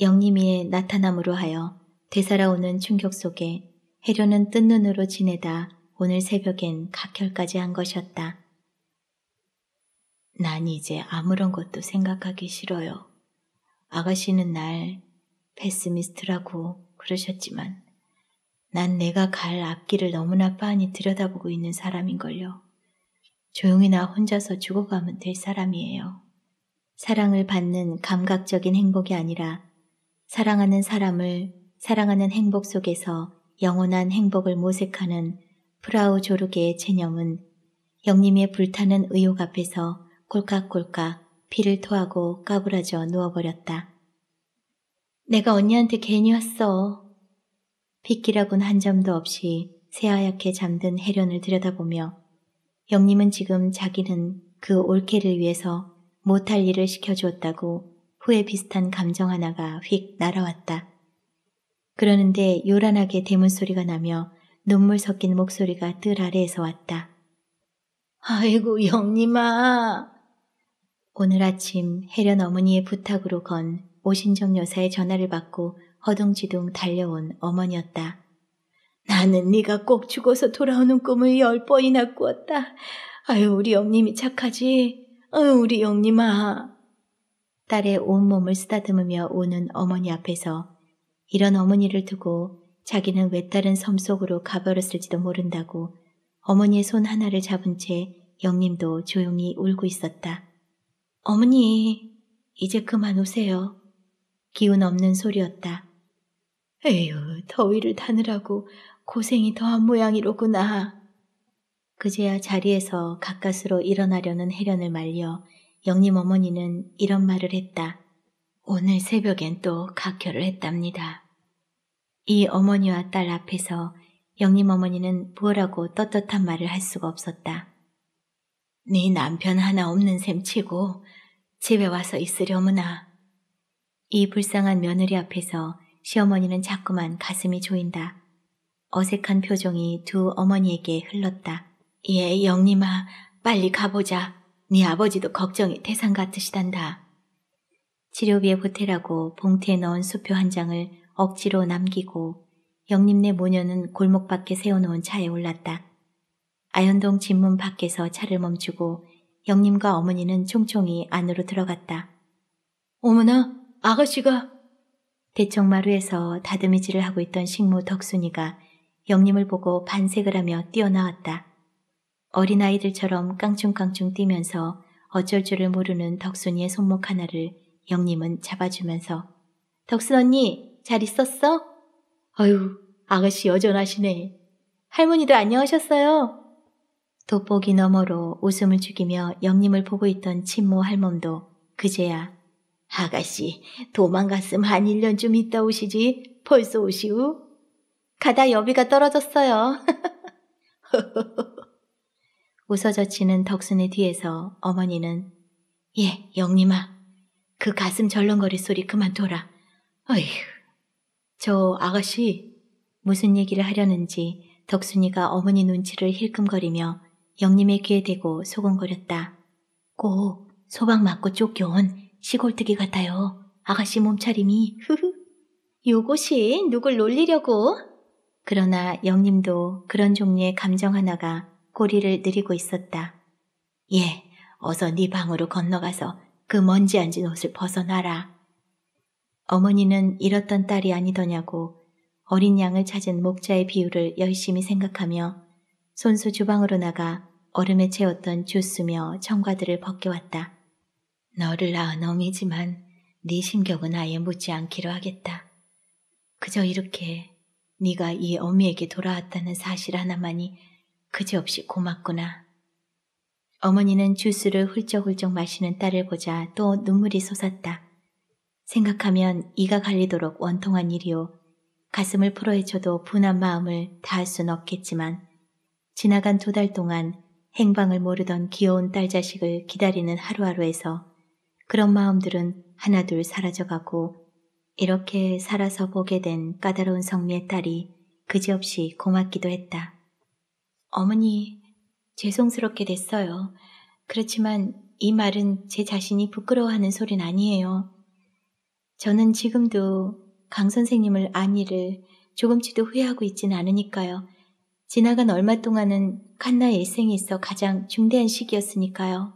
영림이의 나타남으로 하여 되살아오는 충격 속에 해려는 뜬 눈으로 지내다 오늘 새벽엔 각혈까지 한 것이었다. 난 이제 아무런 것도 생각하기 싫어요. 아가씨는 날 페스미스트라고 그러셨지만 난 내가 갈 앞길을 너무나 빤히 들여다보고 있는 사람인걸요. 조용히 나 혼자서 죽어가면 될 사람이에요. 사랑을 받는 감각적인 행복이 아니라 사랑하는 사람을 사랑하는 행복 속에서 영원한 행복을 모색하는 프라우 조르게의 체념은 영님의 불타는 의욕 앞에서 꼴깍꼴깍 피를 토하고 까부어져 누워버렸다. 내가 언니한테 괜히 왔어. 핏기라곤 한 점도 없이 새하얗게 잠든 해련을 들여다보며 영님은 지금 자기는 그 올케를 위해서 못할 일을 시켜주었다고 후에 비슷한 감정 하나가 휙 날아왔다. 그러는데 요란하게 대문 소리가 나며 눈물 섞인 목소리가 뜰 아래에서 왔다. 아이고 영님아. 오늘 아침 해련 어머니의 부탁으로 건 오신정 여사의 전화를 받고 허둥지둥 달려온 어머니였다. 나는 네가 꼭 죽어서 돌아오는 꿈을 열 번이나 꾸었다. 아유 우리 영님이 착하지. 아유 우리 영님아. 딸의 온몸을 쓰다듬으며 우는 어머니 앞에서 이런 어머니를 두고 자기는 외딴 섬 속으로 가버렸을지도 모른다고 어머니의 손 하나를 잡은 채 영님도 조용히 울고 있었다. 어머니, 이제 그만 오세요. 기운 없는 소리였다. 에휴, 더위를 타느라고 고생이 더한 모양이로구나. 그제야 자리에서 가까스로 일어나려는 해련을 말려 영림 어머니는 이런 말을 했다. 오늘 새벽엔 또 각혈을 했답니다. 이 어머니와 딸 앞에서 영림 어머니는 뭐라고 떳떳한 말을 할 수가 없었다. 네 남편 하나 없는 셈 치고 집에 와서 있으려무나. 이 불쌍한 며느리 앞에서 시어머니는 자꾸만 가슴이 조인다. 어색한 표정이 두 어머니에게 흘렀다. 예, 영림아, 빨리 가보자. 네 아버지도 걱정이 대상 같으시단다. 치료비에 보태라고 봉투에 넣은 수표 한 장을 억지로 남기고 영림네 모녀는 골목 밖에 세워놓은 차에 올랐다. 아현동 집문 밖에서 차를 멈추고 영림과 어머니는 총총히 안으로 들어갔다. 어머나, 아가씨가 대청마루에서 다듬이질을 하고 있던 식모 덕순이가 영님을 보고 반색을 하며 뛰어나왔다. 어린아이들처럼 깡충깡충 뛰면서 어쩔 줄을 모르는 덕순이의 손목 하나를 영님은 잡아주면서 덕순 언니 잘 있었어? 어휴 아가씨 여전하시네. 할머니도 안녕하셨어요. 돋보기 너머로 웃음을 죽이며 영님을 보고 있던 친모 할멈도 그제야 아가씨, 도망갔음 한 1년 쯤 있다 오시지. 벌써 오시우? 가다 여비가 떨어졌어요. 웃어젖히는 덕순의 뒤에서 어머니는 예, 영림아. 그 가슴 절렁거릴 소리 그만 둬라. 어휴. 저 아가씨 무슨 얘기를 하려는지 덕순이가 어머니 눈치를 힐끔거리며 영림의 귀에 대고 소곤거렸다. 꼭 소방 맞고 쫓겨온 시골뜨기 같아요. 아가씨 몸차림이 흐흐. 요것이 누굴 놀리려고? 그러나 영님도 그런 종류의 감정 하나가 꼬리를 느리고 있었다. 예, 어서 네 방으로 건너가서 그 먼지 앉은 옷을 벗어놔라. 어머니는 잃었던 딸이 아니더냐고 어린 양을 찾은 목자의 비율을 열심히 생각하며 손수 주방으로 나가 얼음에 채웠던 주스며 청과들을 벗겨왔다. 너를 낳은 어미지만 네심격은 아예 묻지 않기로 하겠다. 그저 이렇게 네가 이 어미에게 돌아왔다는 사실 하나만이 그지없이 고맙구나. 어머니는 주스를 훌쩍훌쩍 마시는 딸을 보자 또 눈물이 솟았다. 생각하면 이가 갈리도록 원통한 일이오. 가슴을 풀어헤쳐도 분한 마음을 다할 순 없겠지만 지나간 두 달 동안 행방을 모르던 귀여운 딸 자식을 기다리는 하루하루에서 그런 마음들은 하나둘 사라져가고 이렇게 살아서 보게 된 까다로운 성미의 딸이 그지없이 고맙기도 했다. 어머니, 죄송스럽게 됐어요. 그렇지만 이 말은 제 자신이 부끄러워하는 소린 아니에요. 저는 지금도 강 선생님을 안일을 조금치도 후회하고 있진 않으니까요. 지나간 얼마 동안은 칸나의 일생에 있어 가장 중대한 시기였으니까요.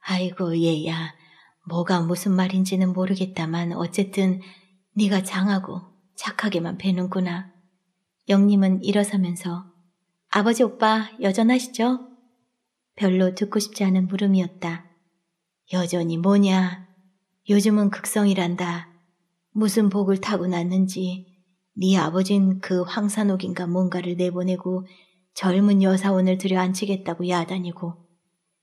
아이고 얘야, 뭐가 무슨 말인지는 모르겠다만 어쨌든 네가 장하고 착하게만 배는구나. 영님은 일어서면서 아버지 오빠 여전하시죠? 별로 듣고 싶지 않은 물음이었다. 여전히 뭐냐? 요즘은 극성이란다. 무슨 복을 타고났는지 네 아버진 그 황산옥인가 뭔가를 내보내고 젊은 여사원을 들여 앉히겠다고 야단이고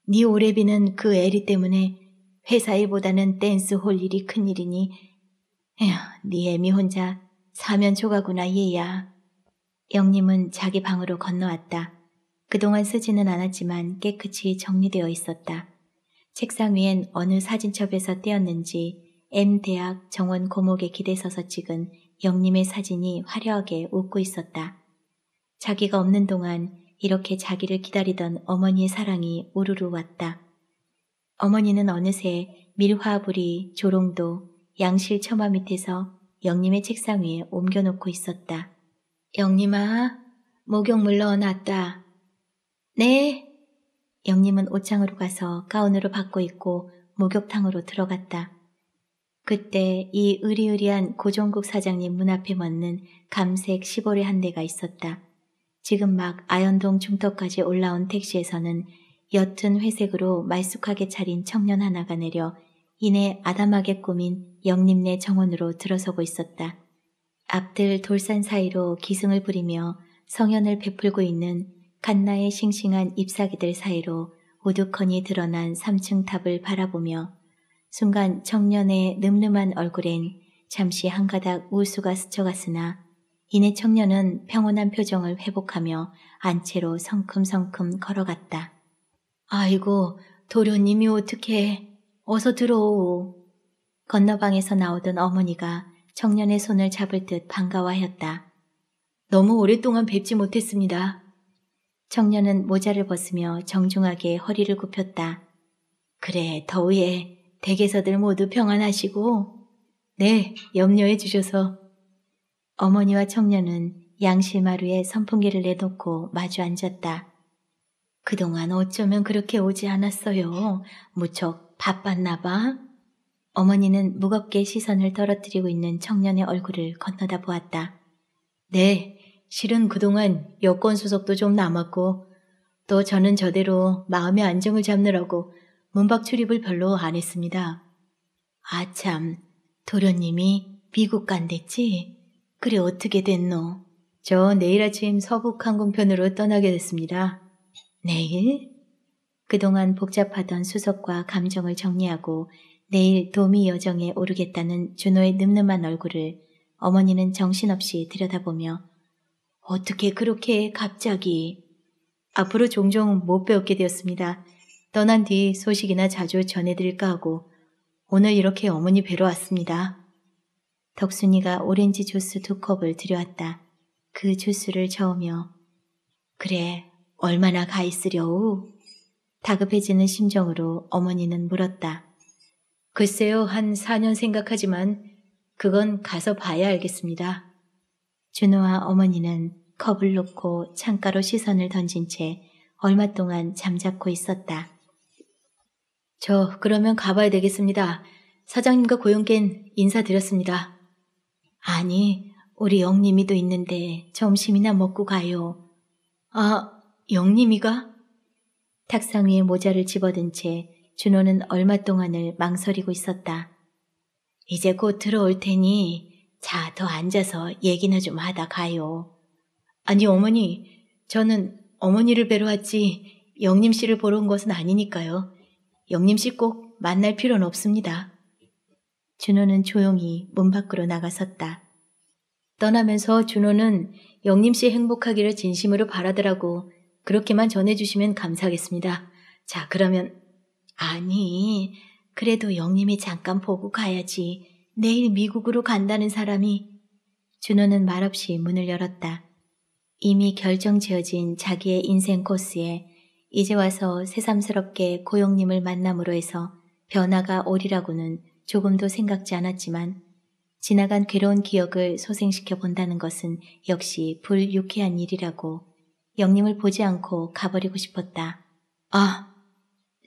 네 오래비는 그 애리 때문에 회사 일보다는 댄스 홀 일이 큰일이니 에휴, 네 애미 혼자 사면 초가구나 얘야. 영님은 자기 방으로 건너왔다. 그동안 쓰지는 않았지만 깨끗이 정리되어 있었다. 책상 위엔 어느 사진첩에서 떼었는지 M 대학 정원 고목에 기대서서 찍은 영님의 사진이 화려하게 웃고 있었다. 자기가 없는 동안 이렇게 자기를 기다리던 어머니의 사랑이 우르르 왔다. 어머니는 어느새 밀화부리, 조롱도, 양실 처마 밑에서 영림의 책상 위에 옮겨놓고 있었다. 영림아, 목욕 물러놨다. 네. 영림은 옷장으로 가서 가운으로 받고 있고 목욕탕으로 들어갔다. 그때 이 으리으리한 고종국 사장님 문 앞에 멎는 감색 시보레 한 대가 있었다. 지금 막 아현동 중턱까지 올라온 택시에서는 옅은 회색으로 말쑥하게 차린 청년 하나가 내려 이내 아담하게 꾸민 영림네 정원으로 들어서고 있었다. 앞들 돌산 사이로 기승을 부리며 성현을 베풀고 있는 갓나의 싱싱한 잎사귀들 사이로 오두커니 드러난 3층 탑을 바라보며 순간 청년의 늠름한 얼굴엔 잠시 한 가닥 우수가 스쳐갔으나 이내 청년은 평온한 표정을 회복하며 안채로 성큼성큼 걸어갔다. 아이고, 도련님이 어떻게 어서 들어오. 건너방에서 나오던 어머니가 청년의 손을 잡을 듯 반가워하였다. 너무 오랫동안 뵙지 못했습니다. 청년은 모자를 벗으며 정중하게 허리를 굽혔다. 그래, 더위에 댁에서들 모두 평안하시고. 네, 염려해 주셔서. 어머니와 청년은 양실마루에 선풍기를 내놓고 마주 앉았다. 그동안 어쩌면 그렇게 오지 않았어요. 무척 바빴나 봐. 어머니는 무겁게 시선을 떨어뜨리고 있는 청년의 얼굴을 건너다 보았다. 네, 실은 그동안 여권 수속도 좀 남았고 또 저는 저대로 마음의 안정을 잡느라고 문박 출입을 별로 안 했습니다. 아참, 도련님이 미국 간댔지? 그래 어떻게 됐노? 저 내일 아침 서북 항공편으로 떠나게 됐습니다. 내일? 그동안 복잡하던 수석과 감정을 정리하고 내일 도미 여정에 오르겠다는 준호의 늠름한 얼굴을 어머니는 정신없이 들여다보며 어떻게 그렇게 갑자기 앞으로 종종 못 배웠게 되었습니다. 떠난 뒤 소식이나 자주 전해드릴까 하고 오늘 이렇게 어머니 뵈러 왔습니다. 덕순이가 오렌지 주스 두 컵을 들여왔다. 그 주스를 저으며 그래 얼마나 가있으려우 다급해지는 심정으로 어머니는 물었다. 글쎄요, 한 4년 생각하지만 그건 가서 봐야 알겠습니다. 준호와 어머니는 컵을 놓고 창가로 시선을 던진 채 얼마 동안 잠자코 있었다. 저 그러면 가봐야 되겠습니다. 사장님과 고용겐 인사드렸습니다. 아니, 우리 영님이도 있는데 점심이나 먹고 가요. 아, 영림이가? 탁상 위에 모자를 집어든 채 준호는 얼마 동안을 망설이고 있었다. 이제 곧 들어올 테니 자, 더 앉아서 얘기나 좀 하다 가요. 아니, 어머니, 저는 어머니를 뵈러 왔지 영림 씨를 보러 온 것은 아니니까요. 영림 씨꼭 만날 필요는 없습니다. 준호는 조용히 문 밖으로 나가섰다. 떠나면서 준호는 영림 씨 행복하기를 진심으로 바라더라고 그렇게만 전해주시면 감사하겠습니다. 자, 그러면, 아니, 그래도 영님이 잠깐 보고 가야지. 내일 미국으로 간다는 사람이. 준호는 말없이 문을 열었다. 이미 결정 지어진 자기의 인생 코스에 이제 와서 새삼스럽게 고영님을 만남으로 해서 변화가 오리라고는 조금도 생각지 않았지만 지나간 괴로운 기억을 소생시켜 본다는 것은 역시 불유쾌한 일이라고 영림을 보지 않고 가버리고 싶었다. 아,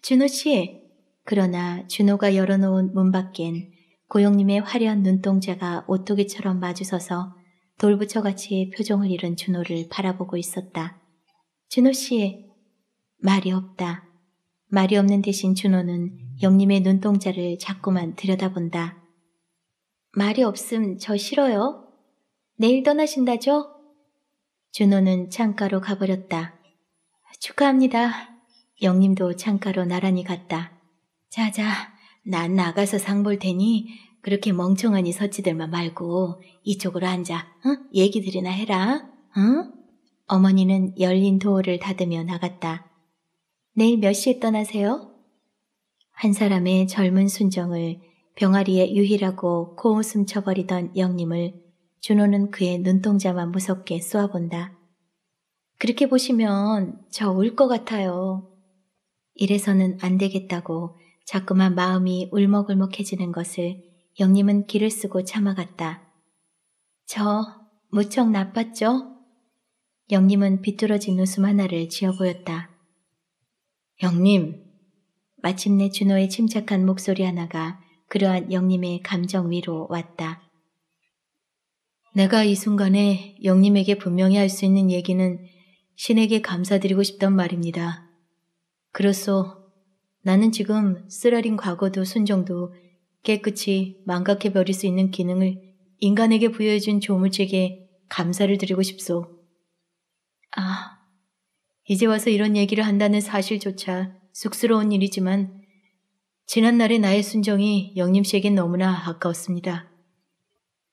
준호 씨. 그러나 준호가 열어놓은 문 밖엔 고영님의 화려한 눈동자가 오뚜기처럼 마주서서 돌부처같이 표정을 잃은 준호를 바라보고 있었다. 준호 씨, 말이 없다. 말이 없는 대신 준호는 영림의 눈동자를 자꾸만 들여다본다. 말이 없음 저 싫어요. 내일 떠나신다죠? 준호는 창가로 가버렸다. 축하합니다. 영님도 창가로 나란히 갔다. 자자, 난 나가서 상 볼 테니 그렇게 멍청하니 서치들만 말고 이쪽으로 앉아, 응? 얘기들이나 해라, 응? 어머니는 열린 도어를 닫으며 나갔다. 내일 몇 시에 떠나세요? 한 사람의 젊은 순정을 병아리에 유희라고 코웃음 쳐버리던 영님을 준호는 그의 눈동자만 무섭게 쏘아본다. 그렇게 보시면 저 울 것 같아요. 이래서는 안 되겠다고 자꾸만 마음이 울먹울먹해지는 것을 영님은 기를 쓰고 참아갔다. 저 무척 나빴죠? 영님은 비뚤어진 웃음 하나를 지어 보였다. 영님! 마침내 준호의 침착한 목소리 하나가 그러한 영님의 감정 위로 왔다. 내가 이 순간에 영님에게 분명히 할 수 있는 얘기는 신에게 감사드리고 싶단 말입니다. 그렇소. 나는 지금 쓰라린 과거도 순정도 깨끗이 망각해버릴 수 있는 기능을 인간에게 부여해준 조물책에 감사를 드리고 싶소. 아, 이제 와서 이런 얘기를 한다는 사실조차 쑥스러운 일이지만 지난날의 나의 순정이 영림 씨에겐 너무나 아까웠습니다.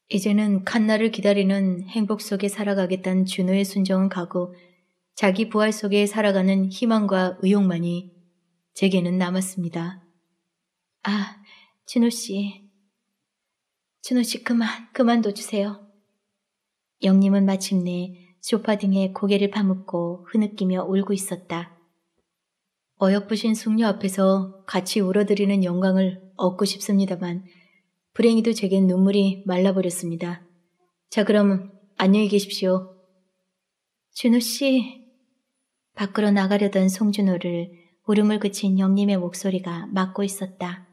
이제는 칸나를 기다리는 행복 속에 살아가겠다는 준호의 순정은 가고 자기 부활 속에 살아가는 희망과 의욕만이 제게는 남았습니다. 아, 준호 씨. 준호 씨 그만, 그만둬주세요. 영님은 마침내 소파 등에 고개를 파묻고 흐느끼며 울고 있었다. 어여쁘신 숙녀 앞에서 같이 울어드리는 영광을 얻고 싶습니다만 불행히도 제겐 눈물이 말라버렸습니다. 자, 그럼 안녕히 계십시오. 준호 씨. 밖으로 나가려던 송준호를 울음을 그친 영님의 목소리가 막고 있었다.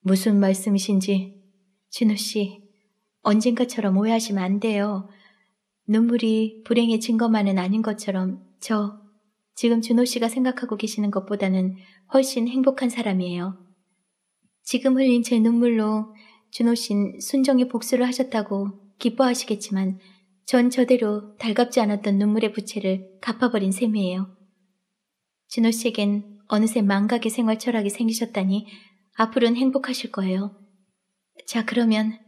무슨 말씀이신지. 준호 씨, 언젠가처럼 오해하시면 안 돼요. 눈물이 불행의증거만은 아닌 것처럼 저 지금 준호 씨가 생각하고 계시는 것보다는 훨씬 행복한 사람이에요. 지금 흘린 제 눈물로 준호 씨는 순정이 복수를 하셨다고 기뻐하시겠지만 전 저대로 달갑지 않았던 눈물의 부채를 갚아버린 셈이에요. 준호 씨에겐 어느새 망각의 생활 철학이 생기셨다니 앞으로는 행복하실 거예요. 자, 그러면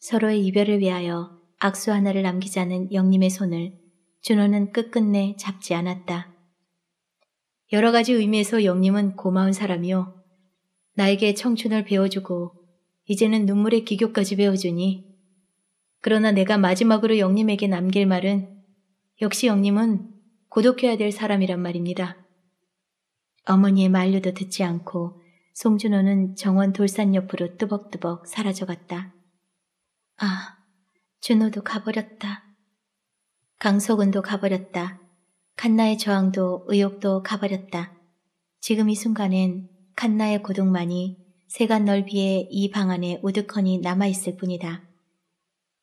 서로의 이별을 위하여 악수 하나를 남기자는 영님의 손을 준호는 끝끝내 잡지 않았다. 여러 가지 의미에서 영님은 고마운 사람이요. 나에게 청춘을 배워주고 이제는 눈물의 기교까지 배워주니 그러나 내가 마지막으로 영님에게 남길 말은 역시 영님은 고독해야 될 사람이란 말입니다. 어머니의 말려도 듣지 않고 송준호는 정원 돌산 옆으로 뚜벅뚜벅 사라져갔다. 아, 준호도 가버렸다. 강석은도 가버렸다. 칸나의 저항도 의욕도 가버렸다. 지금 이 순간엔 칸나의 고독만이 세간 넓이에이 방 안에 우두커니 남아있을 뿐이다.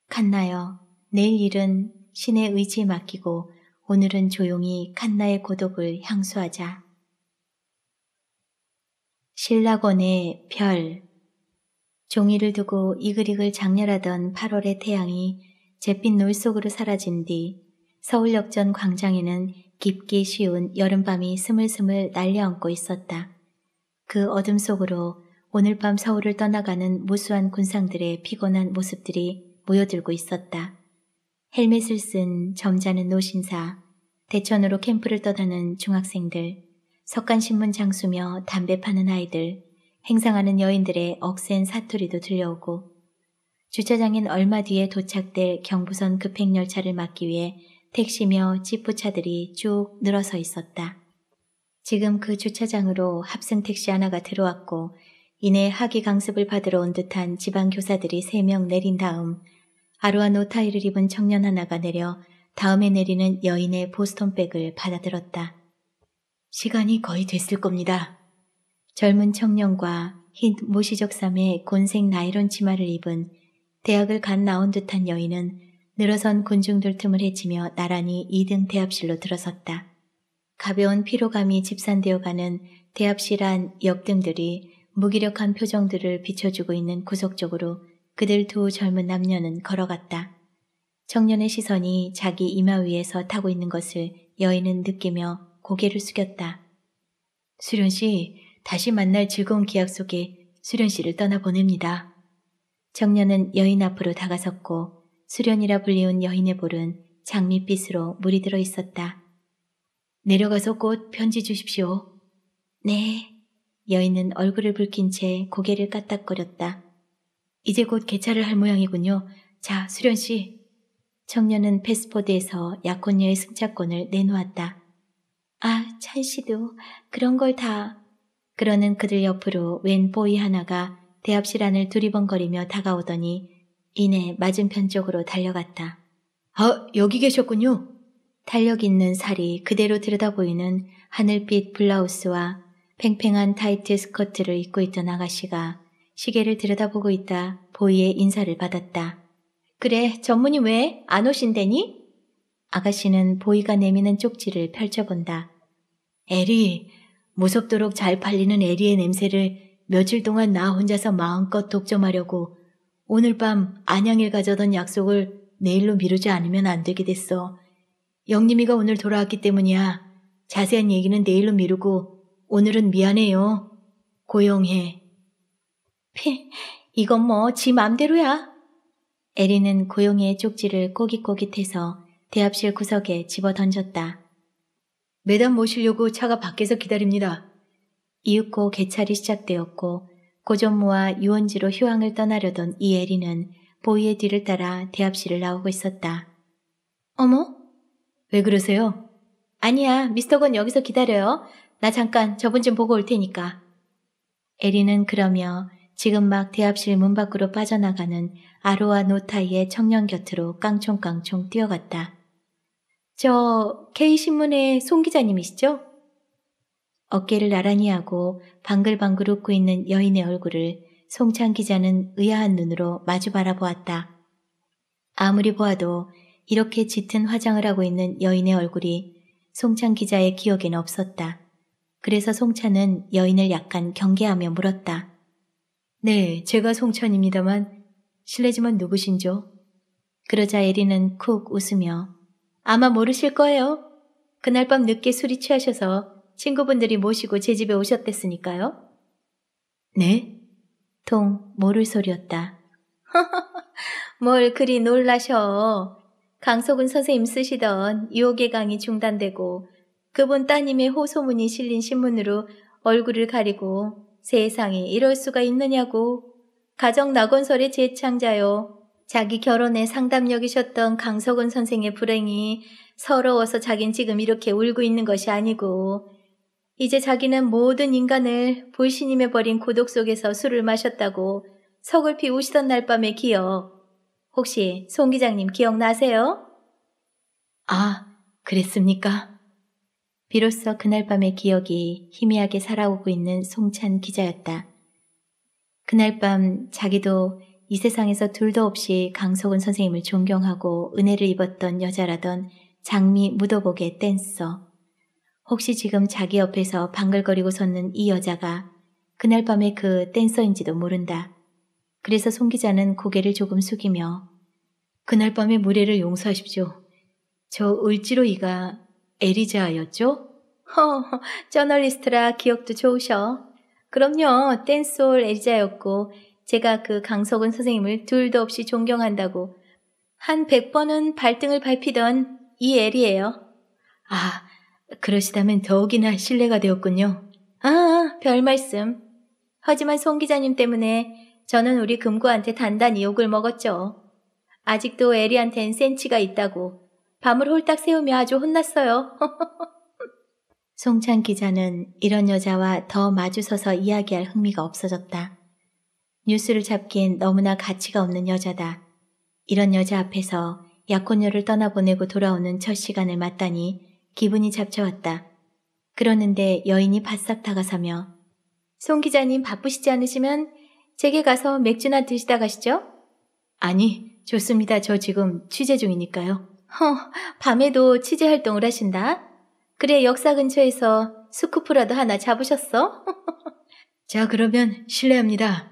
칸나여, 내일 일은 신의 의지에 맡기고 오늘은 조용히 칸나의 고독을 향수하자. 신라권의 별 종이를 두고 이글이글 장렬하던 8월의 태양이 잿빛 노을 속으로 사라진 뒤 서울역전 광장에는 깊게 쉬운 여름밤이 스물스물 날려앉고 있었다. 그 어둠 속으로 오늘 밤 서울을 떠나가는 무수한 군상들의 피곤한 모습들이 모여들고 있었다. 헬멧을 쓴 점잖은 노신사, 대천으로 캠프를 떠나는 중학생들, 석간신문 장수며 담배 파는 아이들, 행상하는 여인들의 억센 사투리도 들려오고 주차장인 얼마 뒤에 도착될 경부선 급행열차를 막기 위해 택시며 지프차들이 쭉 늘어서 있었다. 지금 그 주차장으로 합승 택시 하나가 들어왔고 이내 학위 강습을 받으러 온 듯한 지방 교사들이 세 명 내린 다음 아루아노 타이를 입은 청년 하나가 내려 다음에 내리는 여인의 보스턴백을 받아들었다. 시간이 거의 됐을 겁니다. 젊은 청년과 흰 모시적삼의 곤색 나이론 치마를 입은 대학을 갓 나온 듯한 여인은 늘어선 군중들 틈을 헤치며 나란히 2등 대합실로 들어섰다. 가벼운 피로감이 집산되어가는 대합실 안 역등들이 무기력한 표정들을 비춰주고 있는 구석 쪽으로 그들 두 젊은 남녀는 걸어갔다. 청년의 시선이 자기 이마 위에서 타고 있는 것을 여인은 느끼며 고개를 숙였다. 수련 씨, 다시 만날 즐거운 기약 속에 수련 씨를 떠나보냅니다. 청년은 여인 앞으로 다가섰고 수련이라 불리운 여인의 볼은 장밋빛으로 물이 들어 있었다. 내려가서 꽃 편지 주십시오. 네. 여인은 얼굴을 붉힌 채 고개를 까딱거렸다. 이제 곧 개차를 할 모양이군요. 자, 수련 씨. 청년은 패스포드에서 약혼녀의 승차권을 내놓았다. 아, 찬 씨도 그런 걸 다. 그러는 그들 옆으로 웬 보이 하나가 대합실 안을 두리번거리며 다가오더니 이내 맞은편 쪽으로 달려갔다. 아, 여기 계셨군요. 탄력 있는 살이 그대로 들여다보이는 하늘빛 블라우스와 팽팽한 타이트 스커트를 입고 있던 아가씨가 시계를 들여다보고 있다 보이의 인사를 받았다. 그래, 전문이 왜 안 오신대니? 아가씨는 보이가 내미는 쪽지를 펼쳐본다. 에리, 무섭도록 잘 팔리는 에리의 냄새를 며칠 동안 나 혼자서 마음껏 독점하려고 오늘 밤안양에 가져던 약속을 내일로 미루지 않으면 안 되게 됐어. 영림이가 오늘 돌아왔기 때문이야. 자세한 얘기는 내일로 미루고 오늘은 미안해요. 고용해. 피, 이건 뭐 지 맘대로야. 에리는 고용의 쪽지를 꼬깃꼬깃해서 대합실 구석에 집어 던졌다. 매단 모시려고 차가 밖에서 기다립니다. 이윽고 개찰이 시작되었고 고전무와 유원지로 휴양을 떠나려던 이 에리는 보이의 뒤를 따라 대합실을 나오고 있었다. 어머? 왜 그러세요? 아니야, 미스터 건 여기서 기다려요. 나 잠깐 저분 좀 보고 올 테니까. 에리는 그러며 지금 막 대합실 문 밖으로 빠져나가는 아로와 노타이의 청년 곁으로 깡총깡총 뛰어갔다. 저 K신문의 송 기자님이시죠? 어깨를 나란히 하고 방글방글 웃고 있는 여인의 얼굴을 송창 기자는 의아한 눈으로 마주 바라보았다. 아무리 보아도 이렇게 짙은 화장을 하고 있는 여인의 얼굴이 송창 기자의 기억엔 없었다. 그래서 송찬은 여인을 약간 경계하며 물었다. 네, 제가 송찬입니다만 실례지만 누구신죠? 그러자 에리는 쿡 웃으며 아마 모르실 거예요. 그날 밤 늦게 술이 취하셔서 친구분들이 모시고 제 집에 오셨댔으니까요. 네? 통 모를 소리였다. 뭘 그리 놀라셔. 강석은 선생님 쓰시던 유혹의 강이 중단되고 그분 따님의 호소문이 실린 신문으로 얼굴을 가리고 세상에 이럴 수가 있느냐고 가정 낙원설의 재창자요. 자기 결혼에 상담력이셨던 강석은 선생의 불행이 서러워서 자긴 지금 이렇게 울고 있는 것이 아니고 이제 자기는 모든 인간을 불신임에 버린 고독 속에서 술을 마셨다고 서글피 우시던 날 밤의 기억. 혹시 송 기장님 기억나세요? 아, 그랬습니까? 비로소 그날 밤의 기억이 희미하게 살아오고 있는 송찬 기자였다. 그날 밤 자기도 이 세상에서 둘도 없이 강석은 선생님을 존경하고 은혜를 입었던 여자라던 장미 무더복의 댄서. 혹시 지금 자기 옆에서 방글거리고 섰는 이 여자가 그날 밤의 그 댄서인지도 모른다. 그래서 송 기자는 고개를 조금 숙이며 그날 밤의 무례를 용서하십시오. 저 을지로 이가 에리자였죠? 허, 저널리스트라 기억도 좋으셔. 그럼요, 댄스홀 에리자였고 제가 그 강석은 선생님을 둘도 없이 존경한다고 한 100번은 발등을 밟히던 이에리에요 아, 그러시다면 더욱이나 신뢰가 되었군요. 아, 별 말씀. 하지만 송 기자님 때문에 저는 우리 금고한테 단단히 욕을 먹었죠. 아직도 에리한텐 센치가 있다고 밤을 홀딱 세우며 아주 혼났어요. 송찬 기자는 이런 여자와 더 마주서서 이야기할 흥미가 없어졌다. 뉴스를 잡기엔 너무나 가치가 없는 여자다. 이런 여자 앞에서 약혼녀를 떠나보내고 돌아오는 첫 시간을 맞다니 기분이 잡쳐왔다. 그러는데 여인이 바싹 다가서며 송 기자님 바쁘시지 않으시면 제게 가서 맥주나 드시다 가시죠? 아니, 좋습니다. 저 지금 취재 중이니까요. 허, 밤에도 취재 활동을 하신다? 그래, 역사 근처에서 스쿠프라도 하나 잡으셨어? 자, 그러면 실례합니다.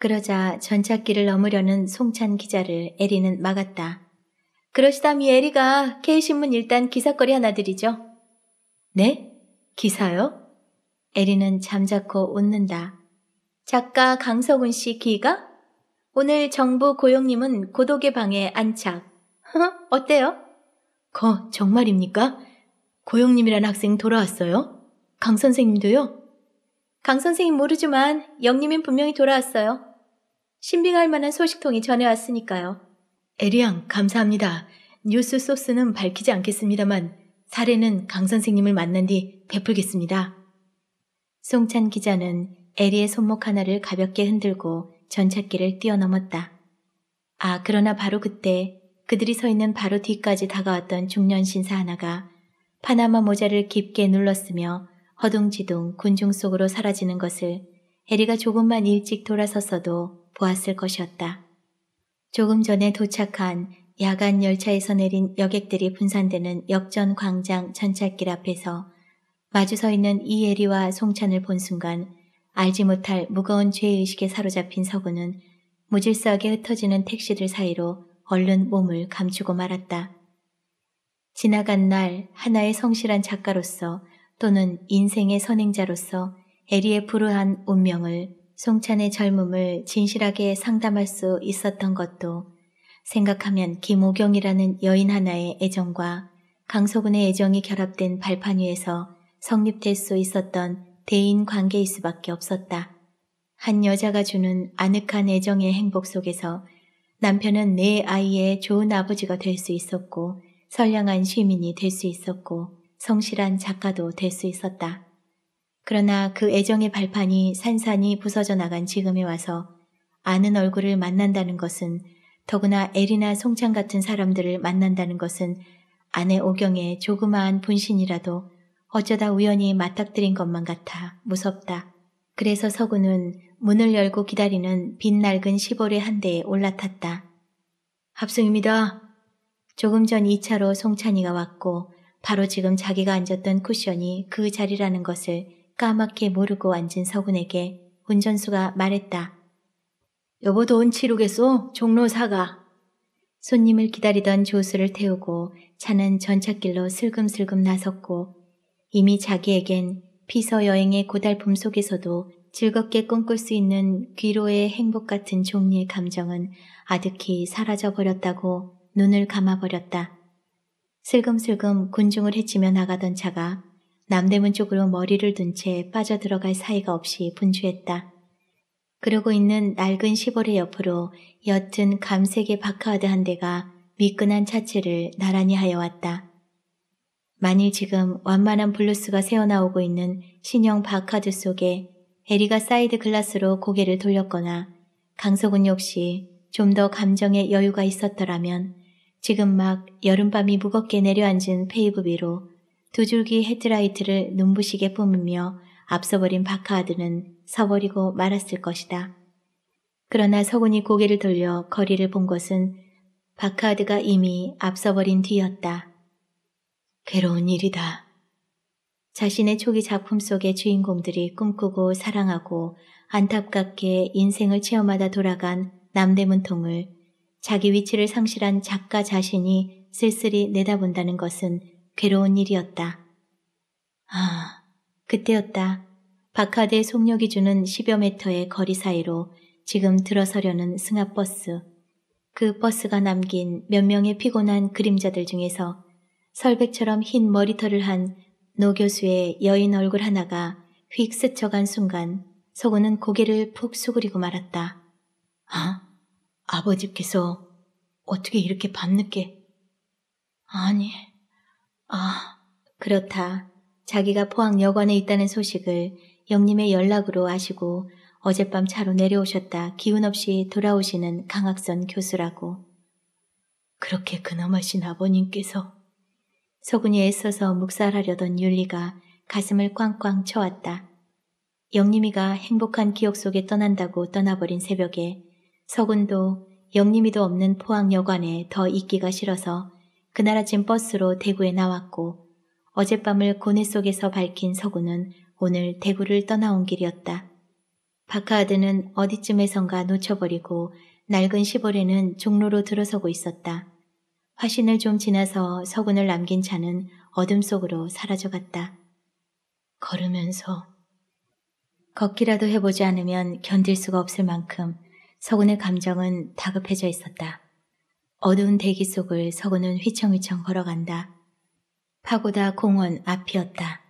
그러자 전찻길을 넘으려는 송찬 기자를 에리는 막았다. 그러시다 미 에리가 K신문 일단 기사거리 하나 드리죠. 네? 기사요? 에리는 잠자코 웃는다. 작가 강석훈 씨 기가? 오늘 정부 고용님은 고독의 방에 안착. 어? 어때요? 거, 정말입니까? 고영님이란 학생 돌아왔어요? 강 선생님도요? 강 선생님 모르지만 영님은 분명히 돌아왔어요. 신빙할 만한 소식통이 전해왔으니까요. 에리양, 감사합니다. 뉴스 소스는 밝히지 않겠습니다만 사례는 강 선생님을 만난 뒤 베풀겠습니다. 송찬 기자는 에리의 손목 하나를 가볍게 흔들고 전찻길을 뛰어넘었다. 아, 그러나 바로 그때 그들이 서 있는 바로 뒤까지 다가왔던 중년 신사 하나가 파나마 모자를 깊게 눌렀으며 허둥지둥 군중 속으로 사라지는 것을 에리가 조금만 일찍 돌아섰어도 보았을 것이었다. 조금 전에 도착한 야간 열차에서 내린 여객들이 분산되는 역전 광장 전찻길 앞에서 마주 서 있는 이예리와 송찬을 본 순간 알지 못할 무거운 죄의식에 사로잡힌 서구는 무질서하게 흩어지는 택시들 사이로 얼른 몸을 감추고 말았다. 지나간 날 하나의 성실한 작가로서 또는 인생의 선행자로서 에리의 불우한 운명을 송찬의 젊음을 진실하게 상담할 수 있었던 것도 생각하면 김오경이라는 여인 하나의 애정과 강소근의 애정이 결합된 발판 위에서 성립될 수 있었던 대인 관계일 수밖에 없었다. 한 여자가 주는 아늑한 애정의 행복 속에서 남편은 내 아이의 좋은 아버지가 될 수 있었고 선량한 시민이 될 수 있었고 성실한 작가도 될 수 있었다. 그러나 그 애정의 발판이 산산이 부서져 나간 지금에 와서 아는 얼굴을 만난다는 것은 더구나 에리나 송창 같은 사람들을 만난다는 것은 아내 오경의 조그마한 분신이라도 어쩌다 우연히 맞닥뜨린 것만 같아 무섭다. 그래서 서구는 문을 열고 기다리는 빈 낡은 시보레 한 대에 올라탔다. 합승입니다. 조금 전 2차로 송찬이가 왔고 바로 지금 자기가 앉았던 쿠션이 그 자리라는 것을 까맣게 모르고 앉은 서군에게 운전수가 말했다. 여보 돈 치르겠소? 종로 사가. 손님을 기다리던 조수를 태우고 차는 전찻길로 슬금슬금 나섰고 이미 자기에겐 피서 여행의 고달픔 속에서도 즐겁게 꿈꿀 수 있는 귀로의 행복 같은 종류의 감정은 아득히 사라져 버렸다고 눈을 감아 버렸다. 슬금슬금 군중을 헤치며 나가던 차가 남대문 쪽으로 머리를 둔 채 빠져들어갈 사이가 없이 분주했다. 그러고 있는 낡은 시골의 옆으로 옅은 감색의 바카드 한 대가 미끈한 차체를 나란히 하여 왔다. 만일 지금 완만한 블루스가 새어나오고 있는 신형 바카드 속에 해리가 사이드 글라스로 고개를 돌렸거나 강석은 역시 좀 더 감정의 여유가 있었더라면 지금 막 여름밤이 무겁게 내려앉은 페이브 위로 두 줄기 헤드라이트를 눈부시게 뿜으며 앞서버린 바카아드는 서버리고 말았을 것이다. 그러나 서군이 고개를 돌려 거리를 본 것은 바카아드가 이미 앞서버린 뒤였다. 괴로운 일이다. 자신의 초기 작품 속의 주인공들이 꿈꾸고 사랑하고 안타깝게 인생을 체험하다 돌아간 남대문통을 자기 위치를 상실한 작가 자신이 쓸쓸히 내다본다는 것은 괴로운 일이었다. 아, 그때였다. 박하대의 속력이 주는 10여 메터의 거리 사이로 지금 들어서려는 승합버스. 그 버스가 남긴 몇 명의 피곤한 그림자들 중에서 설백처럼 흰 머리털을 한노 교수의 여인 얼굴 하나가 휙 스쳐간 순간 서구는 고개를 푹 수그리고 말았다. 아, 아버지께서 어떻게 이렇게 밤늦게? 아니, 아, 그렇다. 자기가 포항 여관에 있다는 소식을 영님의 연락으로 아시고 어젯밤 차로 내려오셨다 기운 없이 돌아오시는 강학선 교수라고. 그렇게 근엄하신 아버님께서 서군이 애써서 묵살하려던 윤리가 가슴을 꽝꽝 쳐왔다. 영림이가 행복한 기억 속에 떠난다고 떠나버린 새벽에 서군도 영림이도 없는 포항여관에 더 있기가 싫어서 그날 아침 버스로 대구에 나왔고 어젯밤을 고뇌 속에서 밝힌 서군은 오늘 대구를 떠나온 길이었다. 바카아드는 어디쯤에선가 놓쳐버리고 낡은 시보에는 종로로 들어서고 있었다. 화신을 좀 지나서 서군을 남긴 차는 어둠 속으로 사라져갔다. 걸으면서 걷기라도 해보지 않으면 견딜 수가 없을 만큼 서군의 감정은 다급해져 있었다. 어두운 대기 속을 서군은 휘청휘청 걸어간다. 파고다 공원 앞이었다.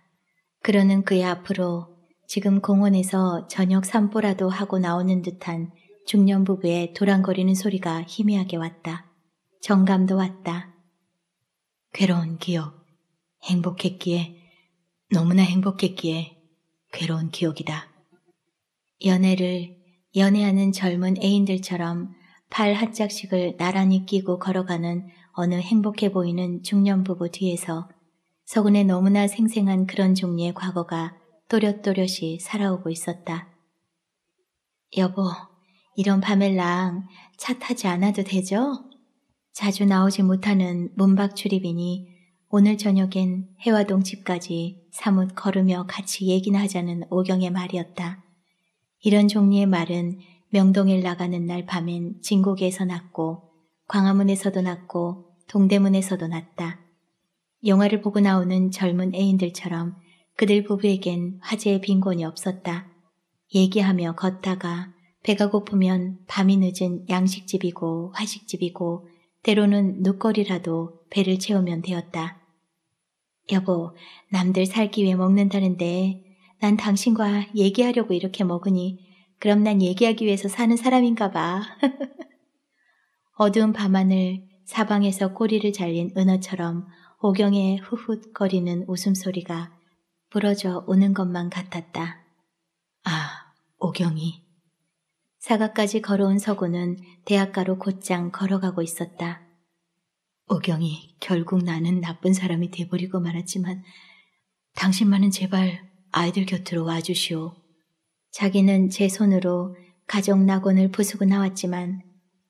그러는 그의 앞으로 지금 공원에서 저녁 산보라도 하고 나오는 듯한 중년 부부의 도랑거리는 소리가 희미하게 왔다. 정감도 왔다. 괴로운 기억, 행복했기에, 너무나 행복했기에 괴로운 기억이다. 연애를 연애하는 젊은 애인들처럼 팔한 짝씩을 나란히 끼고 걸어가는 어느 행복해 보이는 중년 부부 뒤에서 서군의 너무나 생생한 그런 종류의 과거가 또렷또렷이 살아오고 있었다. 여보, 이런 밤에 랑차 타지 않아도 되죠? 자주 나오지 못하는 문박 출입이니 오늘 저녁엔 해화동 집까지 사뭇 걸으며 같이 얘기나 하자는 오경의 말이었다. 이런 종류의 말은 명동에 나가는 날 밤엔 진곡에서 났고 광화문에서도 났고 동대문에서도 났다. 영화를 보고 나오는 젊은 애인들처럼 그들 부부에겐 화제의 빈곤이 없었다. 얘기하며 걷다가 배가 고프면 밤이 늦은 양식집이고 화식집이고 때로는 눈거리라도 배를 채우면 되었다. 여보, 남들 살기 위해 먹는다는데 난 당신과 얘기하려고 이렇게 먹으니 그럼 난 얘기하기 위해서 사는 사람인가 봐. 어두운 밤하늘 사방에서 꼬리를 잘린 은어처럼 오경의 후훗거리는 웃음소리가 부러져 오는 것만 같았다. 아, 오경이. 사가까지 걸어온 서구는 대학가로 곧장 걸어가고 있었다. 오경이 결국 나는 나쁜 사람이 돼버리고 말았지만 당신만은 제발 아이들 곁으로 와주시오. 자기는 제 손으로 가정 낙원을 부수고 나왔지만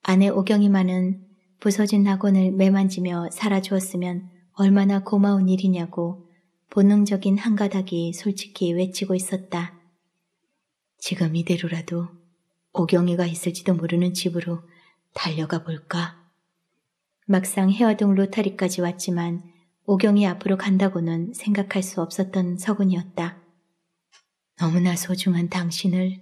아내 오경이만은 부서진 낙원을 매만지며 살아주었으면 얼마나 고마운 일이냐고 본능적인 한 가닥이 솔직히 외치고 있었다. 지금 이대로라도 오경이가 있을지도 모르는 집으로 달려가 볼까? 막상 해화동 로타리까지 왔지만 오경이 앞으로 간다고는 생각할 수 없었던 서군이었다. 너무나 소중한 당신을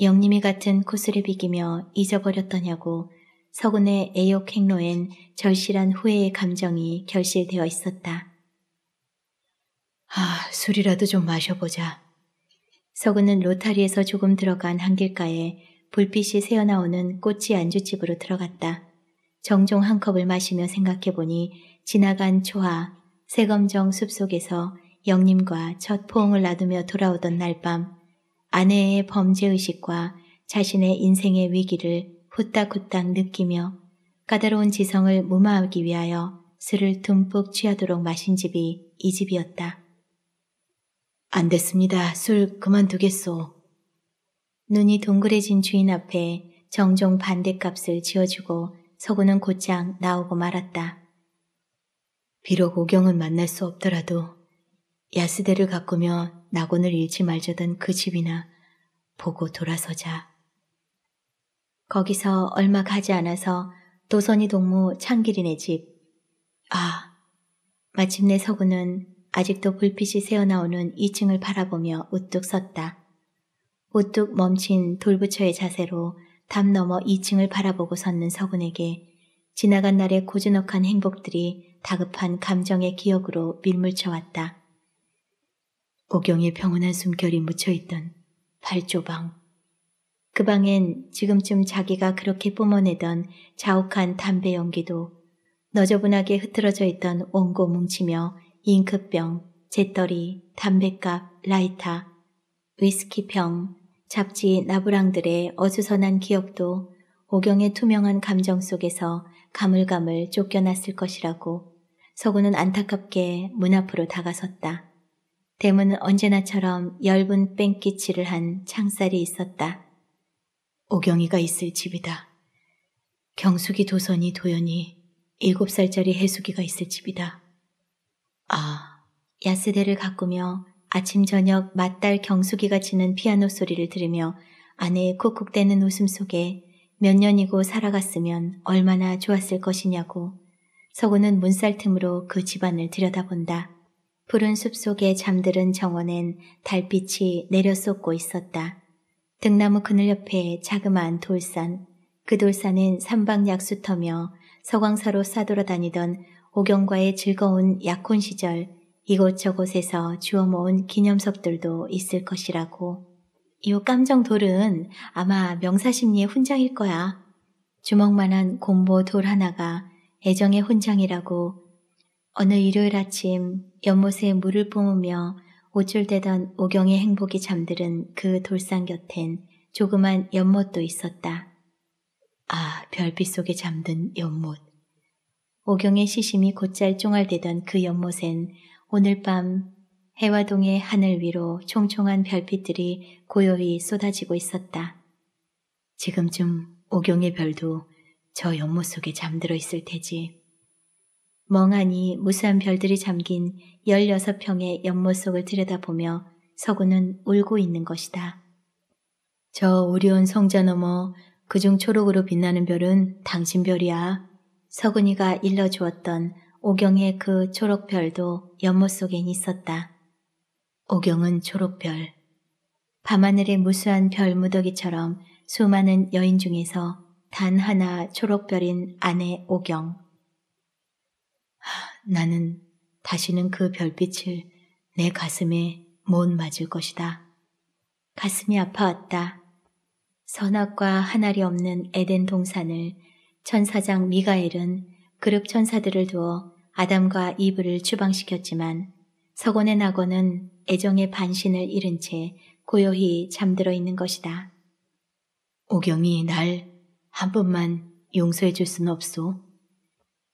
영림이 같은 코스를 비기며 잊어버렸더냐고 서군의 애욕 행로엔 절실한 후회의 감정이 결실되어 있었다. 아, 술이라도 좀 마셔보자. 서구는 로타리에서 조금 들어간 한길가에 불빛이 새어나오는 꽃이 안주집으로 들어갔다. 정종 한 컵을 마시며 생각해보니 지나간 초하, 세검정 숲속에서 영님과 첫 포옹을 나두며 돌아오던 날밤 아내의 범죄의식과 자신의 인생의 위기를 후딱후딱 느끼며 까다로운 지성을 무마하기 위하여 술을 듬뿍 취하도록 마신 집이 이 집이었다. 안 됐습니다. 술 그만두겠소. 눈이 동그래진 주인 앞에 정종 반대값을 지어주고 서구는 곧장 나오고 말았다. 비록 오경은 만날 수 없더라도 야스대를 가꾸며 낙원을 잃지 말자던 그 집이나 보고 돌아서자. 거기서 얼마 가지 않아서 도선이 동무 창길이네 집. 아, 마침내 서구는 아직도 불빛이 새어나오는 2층을 바라보며 우뚝 섰다. 우뚝 멈춘 돌부처의 자세로 담 넘어 2층을 바라보고 섰는 서군에게 지나간 날의 고즈넉한 행복들이 다급한 감정의 기억으로 밀물쳐왔다. 오경의 평온한 숨결이 묻혀있던 발조방. 그 방엔 지금쯤 자기가 그렇게 뿜어내던 자욱한 담배 연기도 너저분하게 흐트러져 있던 원고 뭉치며 잉크병, 재떨이, 담뱃갑 라이터, 위스키병, 잡지 나부랑들의 어수선한 기억도 오경의 투명한 감정 속에서 가물가물 쫓겨났을 것이라고 서구는 안타깝게 문 앞으로 다가섰다. 대문은 언제나처럼 엷은 뺑기치를 한 창살이 있었다. 오경이가 있을 집이다. 경숙이 도선이 도연이 일곱 살짜리 해숙이가 있을 집이다. 아, 야스대를 가꾸며 아침 저녁 맞달 경숙이가 치는 피아노 소리를 들으며 아내의 콕콕대는 웃음 속에 몇 년이고 살아갔으면 얼마나 좋았을 것이냐고 서구는 문살 틈으로 그 집안을 들여다본다. 푸른 숲 속에 잠들은 정원엔 달빛이 내려 쏟고 있었다. 등나무 그늘 옆에 자그마한 돌산, 그 돌산은 삼방약수터며 서광사로 싸돌아다니던 오경과의 즐거운 약혼 시절 이곳저곳에서 주워 모은 기념석들도 있을 것이라고. 이 깜정 돌은 아마 명사심리의 훈장일 거야. 주먹만한 곰보 돌 하나가 애정의 훈장이라고. 어느 일요일 아침 연못에 물을 뿜으며 오출되던 오경의 행복이 잠들은 그 돌상 곁엔 조그만 연못도 있었다. 아, 별빛 속에 잠든 연못. 오경의 시심이 곧잘쫑알대던 그 연못엔 오늘 밤해와동의 하늘 위로 총총한 별빛들이 고요히 쏟아지고 있었다. 지금쯤 오경의 별도 저 연못 속에 잠들어 있을 테지. 멍하니 무수한 별들이 잠긴 16평의 연못 속을 들여다보며 서구는 울고 있는 것이다. 저 우려운 성자 넘어 그중 초록으로 빛나는 별은 당신 별이야. 서군이가 일러주었던 오경의 그 초록별도 연못 속엔 있었다. 오경은 초록별. 밤하늘의 무수한 별 무더기처럼 수많은 여인 중에서 단 하나 초록별인 아내 오경. 하, 나는 다시는 그 별빛을 내 가슴에 못 맞을 것이다. 가슴이 아파왔다. 선악과 하나리 없는 에덴 동산을 천사장 미가엘은 그룹 천사들을 두어 아담과 이브를 추방시켰지만 서곤의 낙원은 애정의 반신을 잃은 채 고요히 잠들어 있는 것이다. 오경이 날 한 번만 용서해 줄 순 없소.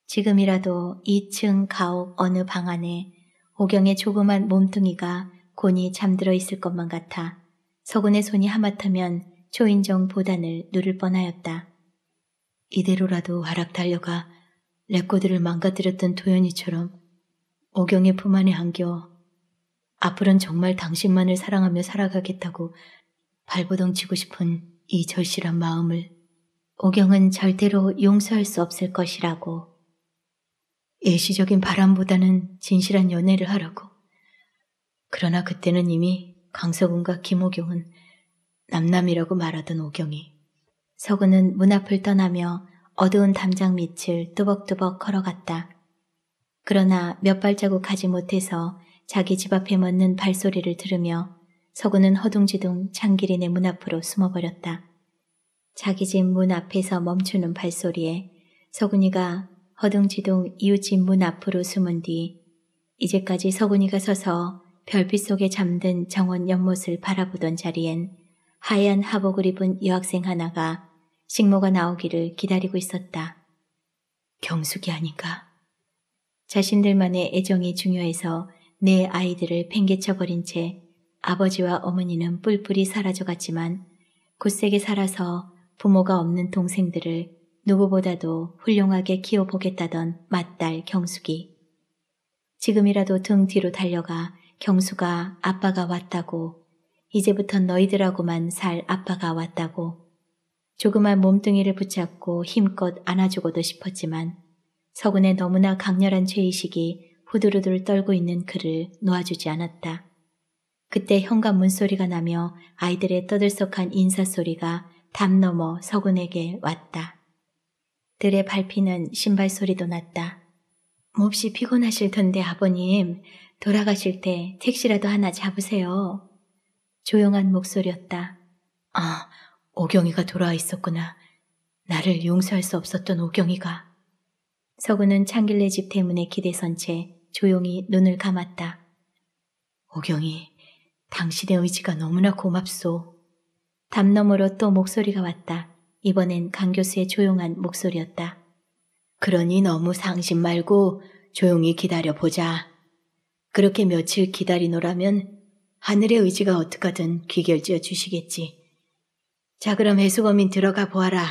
지금이라도 2층 가옥 어느 방 안에 오경의 조그만 몸뚱이가 곤히 잠들어 있을 것만 같아 서곤의 손이 하마터면 초인종 보단을 누를 뻔하였다. 이대로라도 하락 달려가 레코드를 망가뜨렸던 도연이처럼 오경의 품 안에 안겨 앞으론 정말 당신만을 사랑하며 살아가겠다고 발버둥 치고 싶은 이 절실한 마음을 오경은 절대로 용서할 수 없을 것이라고 예시적인 바람보다는 진실한 연애를 하라고 그러나 그때는 이미 강석훈과 김호경은 남남이라고 말하던 오경이 서구는 문 앞을 떠나며 어두운 담장 밑을 뚜벅뚜벅 걸어갔다. 그러나 몇 발자국 가지 못해서 자기 집 앞에 멎는 발소리를 들으며 서구는 허둥지둥 장기린의 문 앞으로 숨어버렸다. 자기 집 문 앞에서 멈추는 발소리에 서군이가 허둥지둥 이웃집 문 앞으로 숨은 뒤 이제까지 서군이가 서서 별빛 속에 잠든 정원 연못을 바라보던 자리엔 하얀 하복을 입은 여학생 하나가 식모가 나오기를 기다리고 있었다. 경숙이 아닌가? 자신들만의 애정이 중요해서 내 아이들을 팽개쳐버린 채 아버지와 어머니는 뿔뿔이 사라져갔지만 굳세게 살아서 부모가 없는 동생들을 누구보다도 훌륭하게 키워보겠다던 맏딸 경숙이. 지금이라도 등 뒤로 달려가 경숙아 아빠가 왔다고 이제부턴 너희들하고만 살 아빠가 왔다고 조그만 몸뚱이를 붙잡고 힘껏 안아주고도 싶었지만 서군의 너무나 강렬한 죄의식이 후두루들 떨고 있는 그를 놓아주지 않았다. 그때 현관문 소리가 나며 아이들의 떠들썩한 인사소리가 담 넘어 서군에게 왔다. 들의 밟히는 신발 소리도 났다. 몹시 피곤하실 텐데 아버님 돌아가실 때 택시라도 하나 잡으세요. 조용한 목소리였다. 아, 오경이가 돌아와 있었구나. 나를 용서할 수 없었던 오경이가. 서구는 창길래 집 대문에 기대선 채 조용히 눈을 감았다. 오경이, 당신의 의지가 너무나 고맙소. 담 너머로 또 목소리가 왔다. 이번엔 강 교수의 조용한 목소리였다. 그러니 너무 상심 말고 조용히 기다려보자. 그렇게 며칠 기다리노라면 하늘의 의지가 어떡하든 귀결지어 주시겠지. 자 그럼 해수검인 들어가 보아라.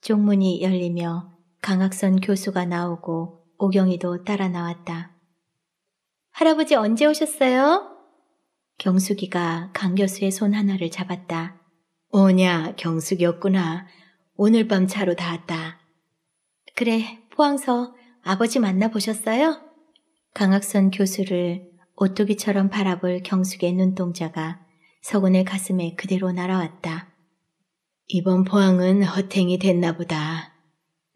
쪽문이 열리며 강학선 교수가 나오고 오경이도 따라 나왔다. 할아버지 언제 오셨어요? 경숙이가 강 교수의 손 하나를 잡았다. 오냐, 경숙이었구나. 오늘 밤 차로 닿았다. 그래, 포항서 아버지 만나보셨어요? 강학선 교수를 오뚜기처럼 바라볼 경숙의 눈동자가 서군의 가슴에 그대로 날아왔다. 이번 포항은 허탱이 됐나 보다.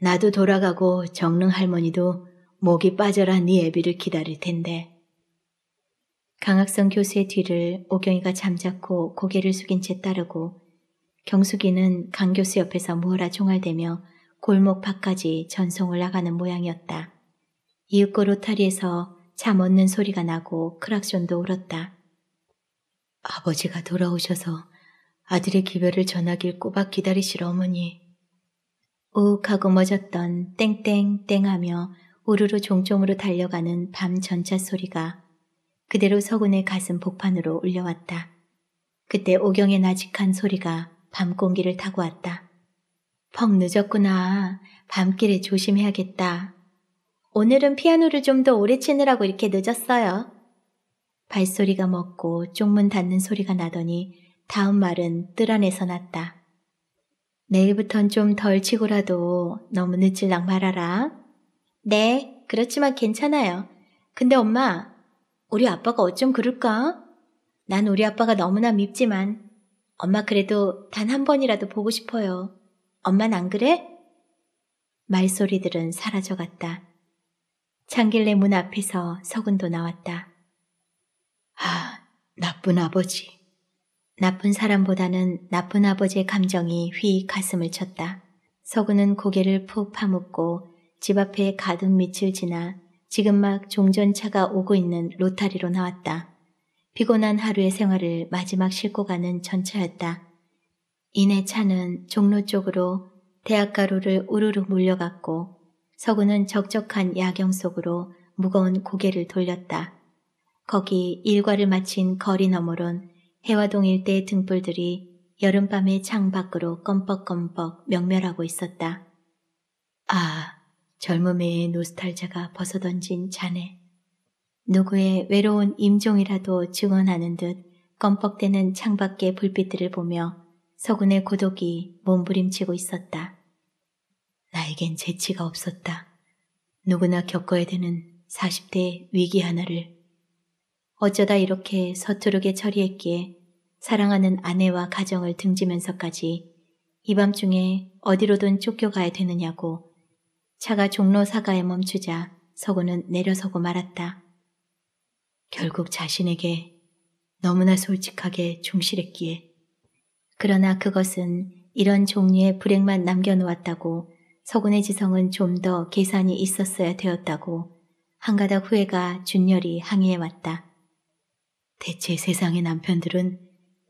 나도 돌아가고 정릉 할머니도 목이 빠져라 네 애비를 기다릴 텐데. 강학성 교수의 뒤를 오경이가 잠자코 고개를 숙인 채 따르고 경숙이는 강 교수 옆에서 무어라 총알대며 골목 밖까지 전송을 나가는 모양이었다. 이윽고 로타리에서 잠 얻는 소리가 나고 크락션도 울었다. 아버지가 돌아오셔서 아들의 기별을 전하길 꼬박 기다리실 어머니. 우욱하고 멎었던 땡땡땡하며 우르르 종종으로 달려가는 밤 전차 소리가 그대로 서군의 가슴 복판으로 울려왔다. 그때 오경의 나직한 소리가 밤 공기를 타고 왔다. 퍽 늦었구나. 밤길에 조심해야겠다. 오늘은 피아노를 좀 더 오래 치느라고 이렇게 늦었어요. 발소리가 먹고 쪽문 닫는 소리가 나더니 다음 말은 뜰 안에서 났다. 내일부턴 좀 덜 치고라도 너무 늦질락 말아라. 네, 그렇지만 괜찮아요. 근데 엄마, 우리 아빠가 어쩜 그럴까? 난 우리 아빠가 너무나 밉지만 엄마 그래도 단 한 번이라도 보고 싶어요. 엄마는안 그래? 말소리들은 사라져갔다. 창길래 문 앞에서 서군도 나왔다. 아, 나쁜 아버지. 나쁜 사람보다는 나쁜 아버지의 감정이 휘 가슴을 쳤다. 서구는 고개를 푹 파묻고 집 앞에 가둔 밑을 지나 지금 막 종전차가 오고 있는 로타리로 나왔다. 피곤한 하루의 생활을 마지막 싣고 가는 전차였다. 이내 차는 종로 쪽으로 대학가로를 우르르 몰려갔고 서구는 적적한 야경 속으로 무거운 고개를 돌렸다. 거기 일과를 마친 거리 너머론 해와동일때 등불들이 여름밤의 창 밖으로 껌뻑껌뻑 명멸하고 있었다. 아, 젊음의 노스탈자가 벗어던진 잔네 누구의 외로운 임종이라도 증언하는 듯 껌뻑대는 창밖의 불빛들을 보며 서군의 고독이 몸부림치고 있었다. 나에겐 재치가 없었다. 누구나 겪어야 되는 40대의 위기 하나를 어쩌다 이렇게 서투르게 처리했기에 사랑하는 아내와 가정을 등지면서까지 이 밤중에 어디로든 쫓겨가야 되느냐고 차가 종로 사가에 멈추자 서구는 내려서고 말았다. 결국 자신에게 너무나 솔직하게 충실했기에 그러나 그것은 이런 종류의 불행만 남겨놓았다고 서군의 지성은 좀 더 계산이 있었어야 되었다고 한가닥 후회가 준열이 항의해왔다. 대체 세상의 남편들은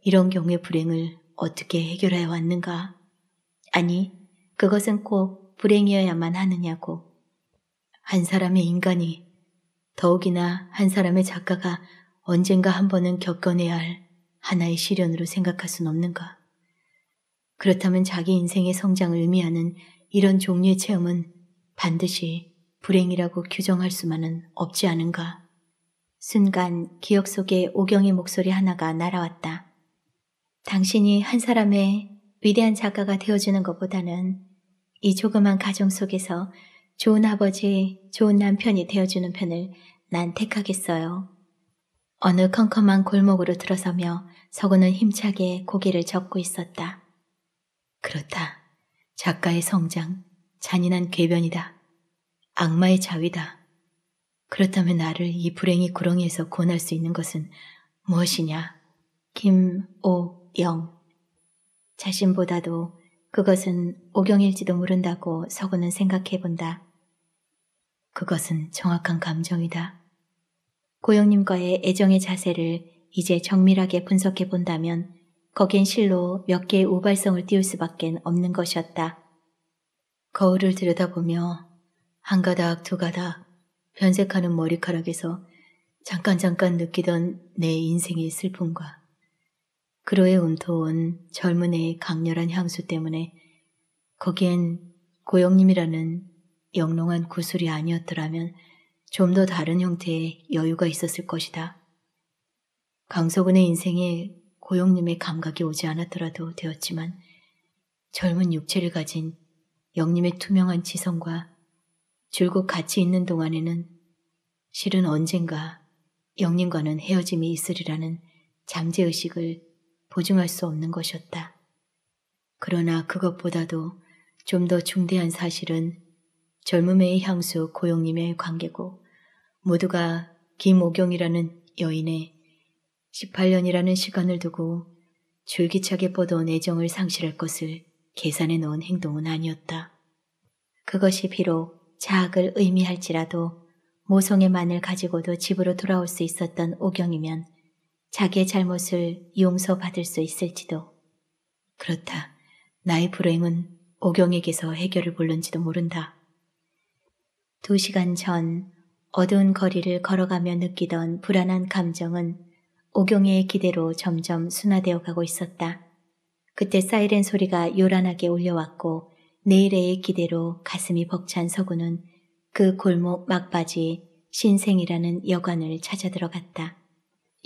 이런 경우의 불행을 어떻게 해결해 왔는가? 아니, 그것은 꼭 불행이어야만 하느냐고. 한 사람의 인간이, 더욱이나 한 사람의 작가가 언젠가 한 번은 겪어내야 할 하나의 시련으로 생각할 순 없는가? 그렇다면 자기 인생의 성장을 의미하는 이런 종류의 체험은 반드시 불행이라고 규정할 수만은 없지 않은가? 순간 기억 속에 오경의 목소리 하나가 날아왔다. 당신이 한 사람의 위대한 작가가 되어주는 것보다는 이 조그만 가정 속에서 좋은 아버지, 좋은 남편이 되어주는 편을 난 택하겠어요. 어느 컴컴한 골목으로 들어서며 서구는 힘차게 고개를 젓고 있었다. 그렇다. 작가의 성장, 잔인한 궤변이다. 악마의 자위다. 그렇다면 나를 이 불행의 구렁이에서 구원할 수 있는 것은 무엇이냐? 김오영. 자신보다도 그것은 오경일지도 모른다고 서구는 생각해 본다. 그것은 정확한 감정이다. 고영님과의 애정의 자세를 이제 정밀하게 분석해 본다면 거긴 실로 몇 개의 우발성을 띄울 수밖에 없는 것이었다. 거울을 들여다보며 한 가닥 두 가닥 변색하는 머리카락에서 잠깐 잠깐 느끼던 내 인생의 슬픔과 그로의 움터온 젊은 의 강렬한 향수 때문에 거기엔 고영님이라는 영롱한 구슬이 아니었더라면 좀 더 다른 형태의 여유가 있었을 것이다. 강석은의 인생에 고영님의 감각이 오지 않았더라도 되었지만 젊은 육체를 가진 영님의 투명한 지성과 줄곧 같이 있는 동안에는 실은 언젠가 영님과는 헤어짐이 있으리라는 잠재의식을 보증할 수 없는 것이었다. 그러나 그것보다도 좀 더 중대한 사실은 젊음의 향수 고용님의 관계고 모두가 김옥경이라는 여인의 18년이라는 시간을 두고 줄기차게 뻗어온 애정을 상실할 것을 계산해 놓은 행동은 아니었다. 그것이 비록 자학을 의미할지라도 모성의 만을 가지고도 집으로 돌아올 수 있었던 오경이면 자기의 잘못을 용서받을 수 있을지도. 그렇다. 나의 불행은 오경에게서 해결을 부른지도 모른다. 두 시간 전 어두운 거리를 걸어가며 느끼던 불안한 감정은 오경의 기대로 점점 순화되어 가고 있었다. 그때 사이렌 소리가 요란하게 울려왔고 내일의 기대로 가슴이 벅찬 서구는 그 골목 막바지 신생이라는 여관을 찾아 들어갔다.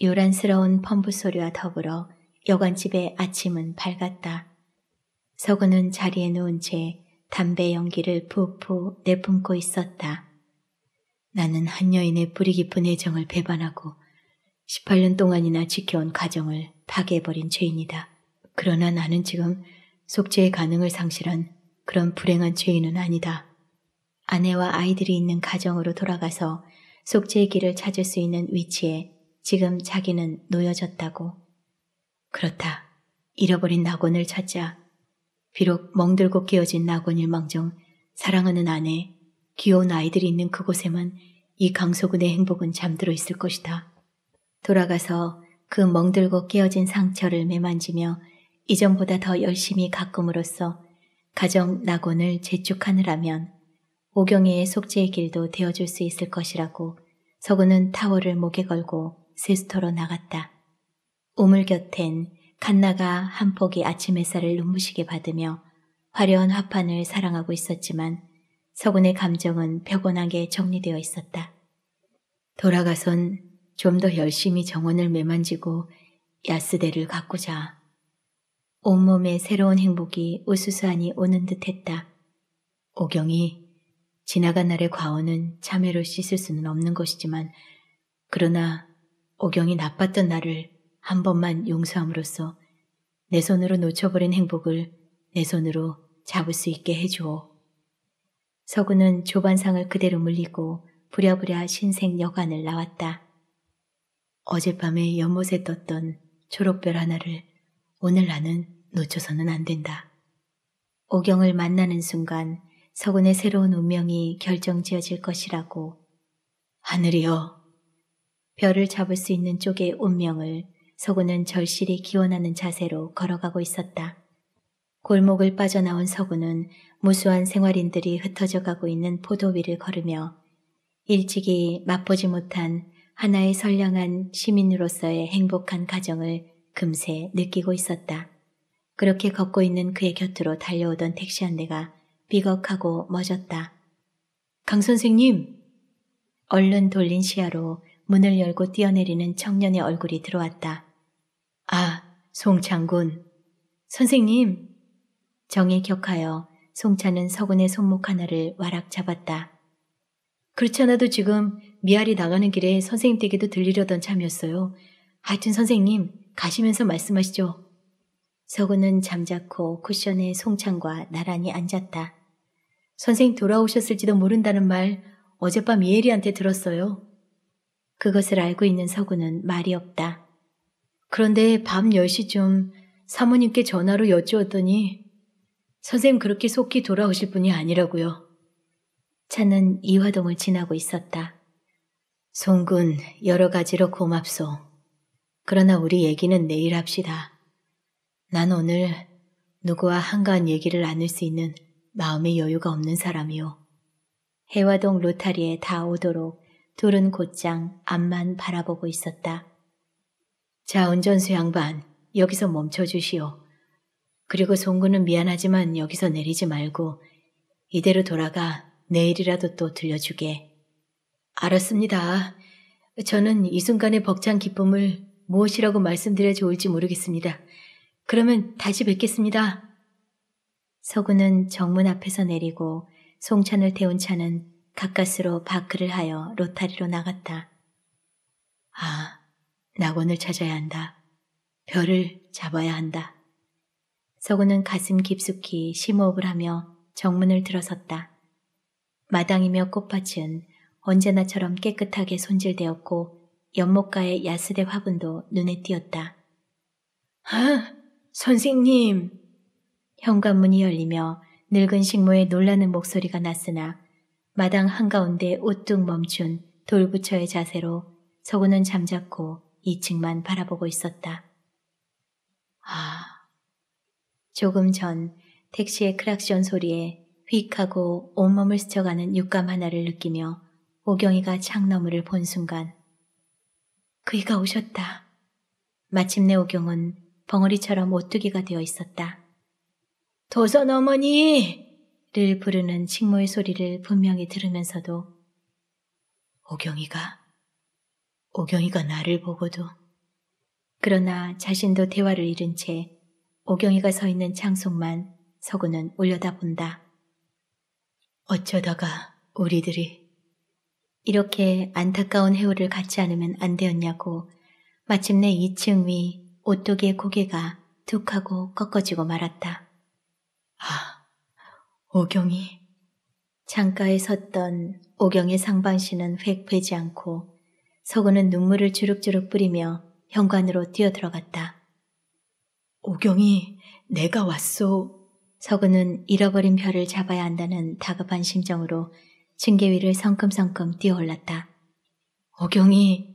요란스러운 펌프 소리와 더불어 여관집의 아침은 밝았다. 서구는 자리에 누운 채 담배 연기를 푹푹 내뿜고 있었다. 나는 한 여인의 뿌리 깊은 애정을 배반하고 18년 동안이나 지켜온 가정을 파괴해버린 죄인이다. 그러나 나는 지금 속죄의 가능을 상실한 그런 불행한 죄인은 아니다. 아내와 아이들이 있는 가정으로 돌아가서 속죄의 길을 찾을 수 있는 위치에 지금 자기는 놓여졌다고. 그렇다. 잃어버린 낙원을 찾자. 비록 멍들고 깨어진 낙원일 망정 사랑하는 아내, 귀여운 아이들이 있는 그곳에만 이 강소군의 행복은 잠들어 있을 것이다. 돌아가서 그 멍들고 깨어진 상처를 매만지며 이전보다 더 열심히 가꿈으로써 가정 낙원을 재촉하느라면 오경이의 속죄의 길도 되어줄 수 있을 것이라고 서구는 타월을 목에 걸고 세스토로 나갔다. 우물 곁엔 칸나가 한 폭의 아침 햇살을 눈부시게 받으며 화려한 화판을 사랑하고 있었지만 서군의 감정은 벽원하게 정리되어 있었다. 돌아가선 좀 더 열심히 정원을 매만지고 야스대를 가꾸자. 온몸에 새로운 행복이 우수수하니 오는 듯했다. 오경이 지나간 날의 과오는 참회로 씻을 수는 없는 것이지만 그러나 오경이 나빴던 나를 한 번만 용서함으로써 내 손으로 놓쳐버린 행복을 내 손으로 잡을 수 있게 해주오. 서구는 조반상을 그대로 물리고 부랴부랴 신생 여관을 나왔다. 어젯밤에 연못에 떴던 초록별 하나를 오늘 나는 놓쳐서는 안 된다. 오경을 만나는 순간 서군의 새로운 운명이 결정지어질 것이라고 하늘이여 별을 잡을 수 있는 쪽의 운명을 서구는 절실히 기원하는 자세로 걸어가고 있었다. 골목을 빠져나온 서구는 무수한 생활인들이 흩어져 가고 있는 포도 위를 걸으며 일찍이 맛보지 못한 하나의 선량한 시민으로서의 행복한 가정을 금세 느끼고 있었다. 그렇게 걷고 있는 그의 곁으로 달려오던 택시 한 대가 비걱하고 멎었다. 강 선생님! 얼른 돌린 시야로 문을 열고 뛰어내리는 청년의 얼굴이 들어왔다. 아, 송창군. 선생님! 정에 격하여 송찬은 서군의 손목 하나를 와락 잡았다. 그렇잖아도 지금 미아리 나가는 길에 선생님 댁에도 들리려던 참이었어요. 하여튼 선생님, 가시면서 말씀하시죠. 서구는 잠자코 쿠션에 송창과 나란히 앉았다. 선생 님 돌아오셨을지도 모른다는 말 어젯밤 예리한테 들었어요. 그것을 알고 있는 서구는 말이 없다. 그런데 밤 10시쯤 사모님께 전화로 여쭈었더니 선생 님 그렇게 속히 돌아오실 분이 아니라고요. 차는 이화동을 지나고 있었다. 송군 여러 가지로 고맙소. 그러나 우리 얘기는 내일 합시다. 난 오늘 누구와 한가한 얘기를 나눌 수 있는 마음의 여유가 없는 사람이요. 해화동 로타리에 다 오도록 둘은 곧장 앞만 바라보고 있었다. 자, 운전수 양반, 여기서 멈춰주시오. 그리고 송구는 미안하지만 여기서 내리지 말고 이대로 돌아가 내일이라도 또 들려주게. 알았습니다. 저는 이 순간의 벅찬 기쁨을 무엇이라고 말씀드려 좋을지 모르겠습니다. 그러면 다시 뵙겠습니다. 서구는 정문 앞에서 내리고 송찬을 태운 차는 가까스로 바크를 하여 로타리로 나갔다. 아, 낙원을 찾아야 한다. 별을 잡아야 한다. 서구는 가슴 깊숙이 심호흡을 하며 정문을 들어섰다. 마당이며 꽃밭은 언제나처럼 깨끗하게 손질되었고 연못가의 야스대 화분도 눈에 띄었다. 아! 선생님! 현관문이 열리며 늙은 식모의 놀라는 목소리가 났으나 마당 한가운데 우뚝 멈춘 돌부처의 자세로 서구는 잠자코 2층만 바라보고 있었다. 아... 조금 전 택시의 크락션 소리에 휙 하고 온몸을 스쳐가는 육감 하나를 느끼며 오경이가 창너머를 본 순간 그이가 오셨다. 마침내 오경은 벙어리처럼 오뚜기가 되어 있었다. 도선 어머니를 부르는 식모의 소리를 분명히 들으면서도 오경이가 오경이가 나를 보고도 그러나 자신도 대화를 잃은 채 오경이가 서 있는 장속만 서구는 올려다본다. 어쩌다가 우리들이 이렇게 안타까운 해오를 갖지 않으면 안 되었냐고 마침내 2층 위 오뚜기의 고개가 툭 하고 꺾어지고 말았다. 아, 오경이. 창가에 섰던 오경의 상반신은 획 베지 않고 서구는 눈물을 주룩주룩 뿌리며 현관으로 뛰어들어갔다. 오경이, 내가 왔소. 서구는 잃어버린 별을 잡아야 한다는 다급한 심정으로 층계 위를 성큼성큼 뛰어올랐다. 오경이,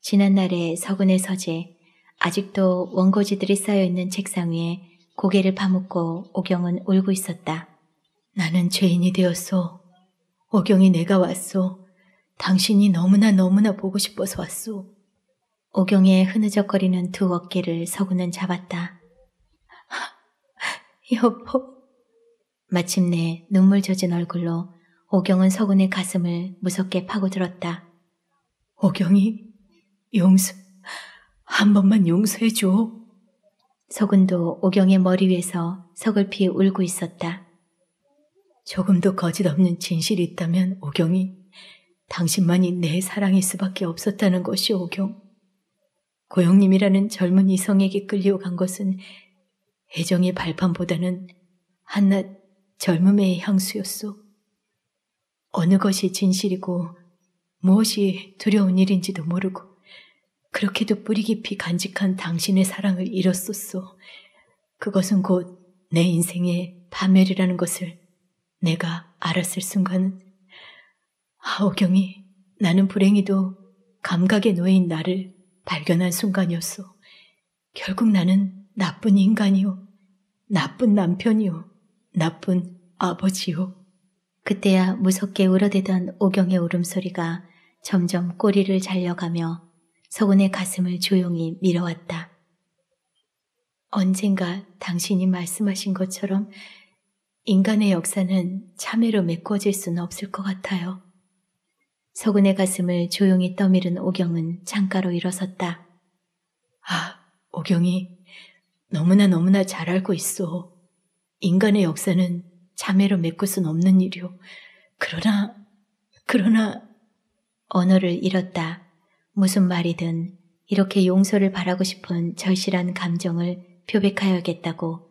지난날의 서군의 서재 아직도 원고지들이 쌓여있는 책상 위에 고개를 파묻고 오경은 울고 있었다. 나는 죄인이 되었소. 오경이 내가 왔소. 당신이 너무나 너무나 보고 싶어서 왔소. 오경의 흐느적거리는 두 어깨를 서구는 잡았다. 여보. 마침내 눈물 젖은 얼굴로 오경은 서군의 가슴을 무섭게 파고들었다. 오경이 용수, 한 번만 용서해줘. 서군도 오경의 머리 위에서 서글피 울고 있었다. 조금도 거짓 없는 진실이 있다면 오경이 당신만이 내 사랑일 수밖에 없었다는 것이 오경. 고영님이라는 젊은 이성에게 끌려간 것은 애정의 발판보다는 한낱 젊음의 향수였소. 어느 것이 진실이고 무엇이 두려운 일인지도 모르고 그렇게도 뿌리 깊이 간직한 당신의 사랑을 잃었었소. 그것은 곧 내 인생의 파멸이라는 것을 내가 알았을 순간, 아, 오경이, 나는 불행히도 감각에 놓인 나를 발견한 순간이었소. 결국 나는 나쁜 인간이요. 나쁜 남편이요. 나쁜 아버지요. 그때야 무섭게 울어대던 오경의 울음소리가 점점 꼬리를 잘려가며 서훈의 가슴을 조용히 밀어왔다. 언젠가 당신이 말씀하신 것처럼 인간의 역사는 참회로 메꿔질 수는 없을 것 같아요. 서군의 가슴을 조용히 떠밀은 오경은 창가로 일어섰다. 아, 오경이 너무나 너무나 잘 알고 있어. 인간의 역사는 참회로 메꿀 수는 없는 일이오. 그러나, 그러나 언어를 잃었다. 무슨 말이든 이렇게 용서를 바라고 싶은 절실한 감정을 표백하여야겠다고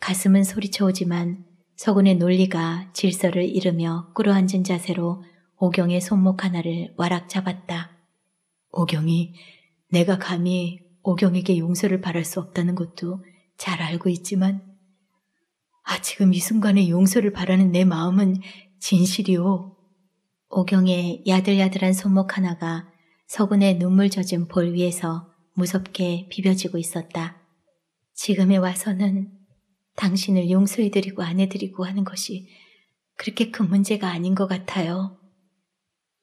가슴은 소리쳐오지만 서군의 논리가 질서를 잃으며 끌어앉은 자세로 오경의 손목 하나를 와락 잡았다. 오경이 내가 감히 오경에게 용서를 바랄 수 없다는 것도 잘 알고 있지만 아 지금 이 순간에 용서를 바라는 내 마음은 진실이오. 오경의 야들야들한 손목 하나가 서군의 눈물 젖은 볼 위에서 무섭게 비벼지고 있었다. 지금에 와서는 당신을 용서해드리고 안 해드리고 하는 것이 그렇게 큰 문제가 아닌 것 같아요.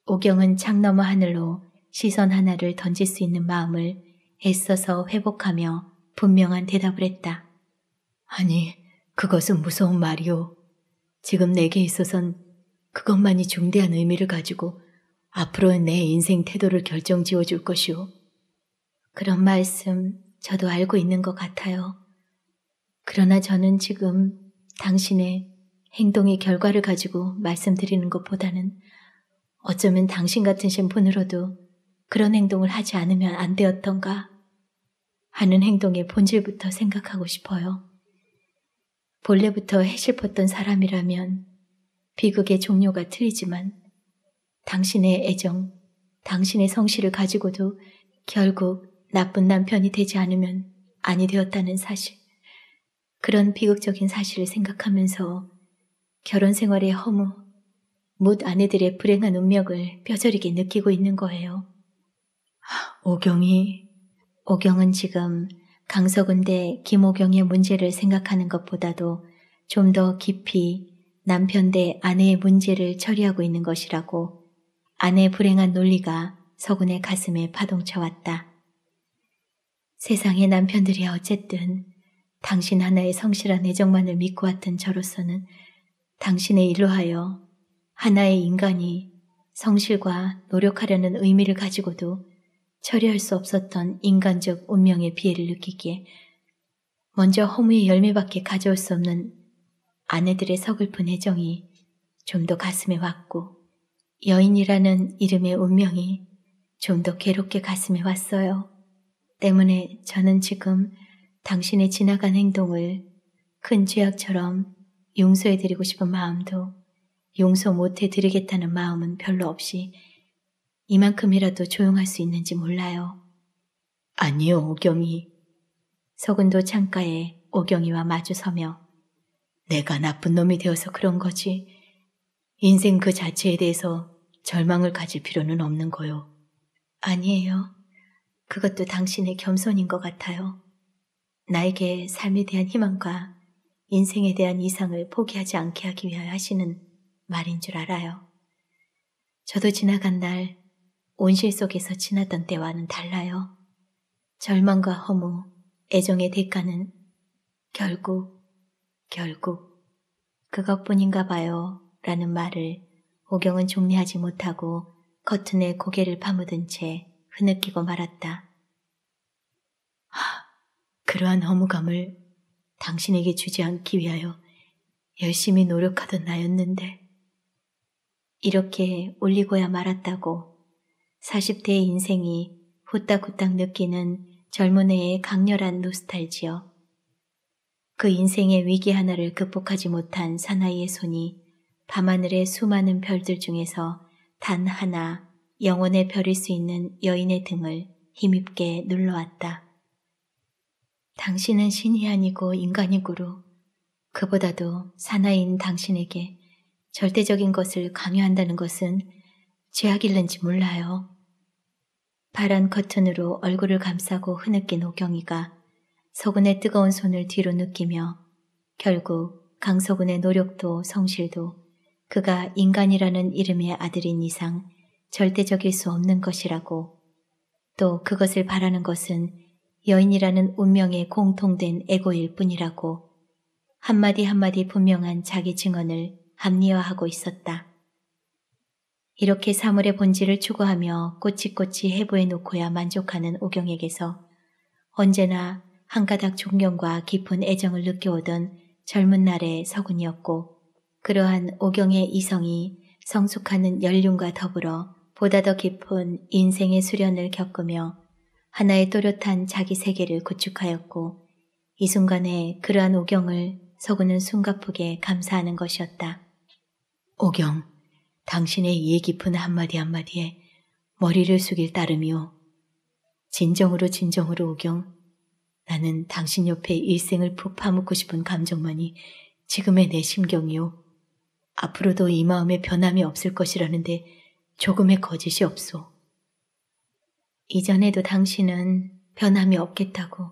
오경은 창 너머 하늘로 시선 하나를 던질 수 있는 마음을 애써서 회복하며 분명한 대답을 했다. 아니, 그것은 무서운 말이오. 지금 내게 있어선 그것만이 중대한 의미를 가지고 앞으로 내 인생 태도를 결정 지어 줄 것이오. 그런 말씀 저도 알고 있는 것 같아요. 그러나 저는 지금 당신의 행동의 결과를 가지고 말씀드리는 것보다는 어쩌면 당신 같은 신분으로도 그런 행동을 하지 않으면 안 되었던가 하는 행동의 본질부터 생각하고 싶어요. 본래부터 해실펐던 사람이라면 비극의 종류가 틀리지만 당신의 애정, 당신의 성실을 가지고도 결국 나쁜 남편이 되지 않으면 아니 되었다는 사실. 그런 비극적인 사실을 생각하면서 결혼 생활의 허무, 못 아내들의 불행한 운명을 뼈저리게 느끼고 있는 거예요. 오경이, 오경은 지금 강석은 대 김오경의 문제를 생각하는 것보다도 좀 더 깊이 남편 대 아내의 문제를 처리하고 있는 것이라고 아내의 불행한 논리가 서군의 가슴에 파동쳐왔다. 세상의 남편들이 야 어쨌든 당신 하나의 성실한 애정만을 믿고 왔던 저로서는 당신의 일로 하여 하나의 인간이 성실과 노력하려는 의미를 가지고도 처리할 수 없었던 인간적 운명의 피해를 느끼기에 먼저 허무의 열매밖에 가져올 수 없는 아내들의 서글픈 애정이 좀 더 가슴에 왔고 여인이라는 이름의 운명이 좀 더 괴롭게 가슴에 왔어요. 때문에 저는 지금 당신의 지나간 행동을 큰 죄악처럼 용서해드리고 싶은 마음도 용서 못해드리겠다는 마음은 별로 없이 이만큼이라도 조용할 수 있는지 몰라요. 아니요, 오경이. 서근도 창가에 오경이와 마주서며 내가 나쁜 놈이 되어서 그런 거지. 인생 그 자체에 대해서 절망을 가질 필요는 없는 거요. 아니에요. 그것도 당신의 겸손인 것 같아요. 나에게 삶에 대한 희망과 인생에 대한 이상을 포기하지 않게 하기 위하여 하시는 말인 줄 알아요. 저도 지나간 날 온실 속에서 지나던 때와는 달라요. 절망과 허무, 애정의 대가는 결국, 결국, 그것뿐인가 봐요. 라는 말을 오경은 종리하지 못하고 커튼에 고개를 파묻은 채 흐느끼고 말았다. 하, 그러한 허무감을 당신에게 주지 않기 위하여 열심히 노력하던 나였는데 이렇게 올리고야 말았다고 40대의 인생이 후딱후딱 느끼는 젊은 애의 강렬한 노스탈지어 그 인생의 위기 하나를 극복하지 못한 사나이의 손이 밤하늘의 수많은 별들 중에서 단 하나 영혼의 별일 수 있는 여인의 등을 힘입게 눌러왔다. 당신은 신이 아니고 인간이구로 그보다도 사나이인 당신에게 절대적인 것을 강요한다는 것은 죄악일는지 몰라요. 파란 커튼으로 얼굴을 감싸고 흐느낀 오경이가 서군의 뜨거운 손을 뒤로 느끼며 결국 강서군의 노력도 성실도 그가 인간이라는 이름의 아들인 이상 절대적일 수 없는 것이라고 또 그것을 바라는 것은 여인이라는 운명에 공통된 에고일 뿐이라고 한마디 한마디 분명한 자기 증언을 합리화하고 있었다. 이렇게 사물의 본질을 추구하며 꼬치꼬치 해부해 놓고야 만족하는 오경에게서 언제나 한가닥 존경과 깊은 애정을 느껴오던 젊은 날의 서군이었고 그러한 오경의 이성이 성숙하는 연륜과 더불어 보다 더 깊은 인생의 수련을 겪으며 하나의 또렷한 자기 세계를 구축하였고 이 순간에 그러한 오경을 서구는 숨가쁘게 감사하는 것이었다. 오경, 당신의 이해 깊은 한마디 한마디에 머리를 숙일 따름이오. 진정으로 진정으로 오경, 나는 당신 옆에 일생을 푹 파묻고 싶은 감정만이 지금의 내 심경이오. 앞으로도 이 마음에 변함이 없을 것이라는데 조금의 거짓이 없소. 이전에도 당신은 변함이 없겠다고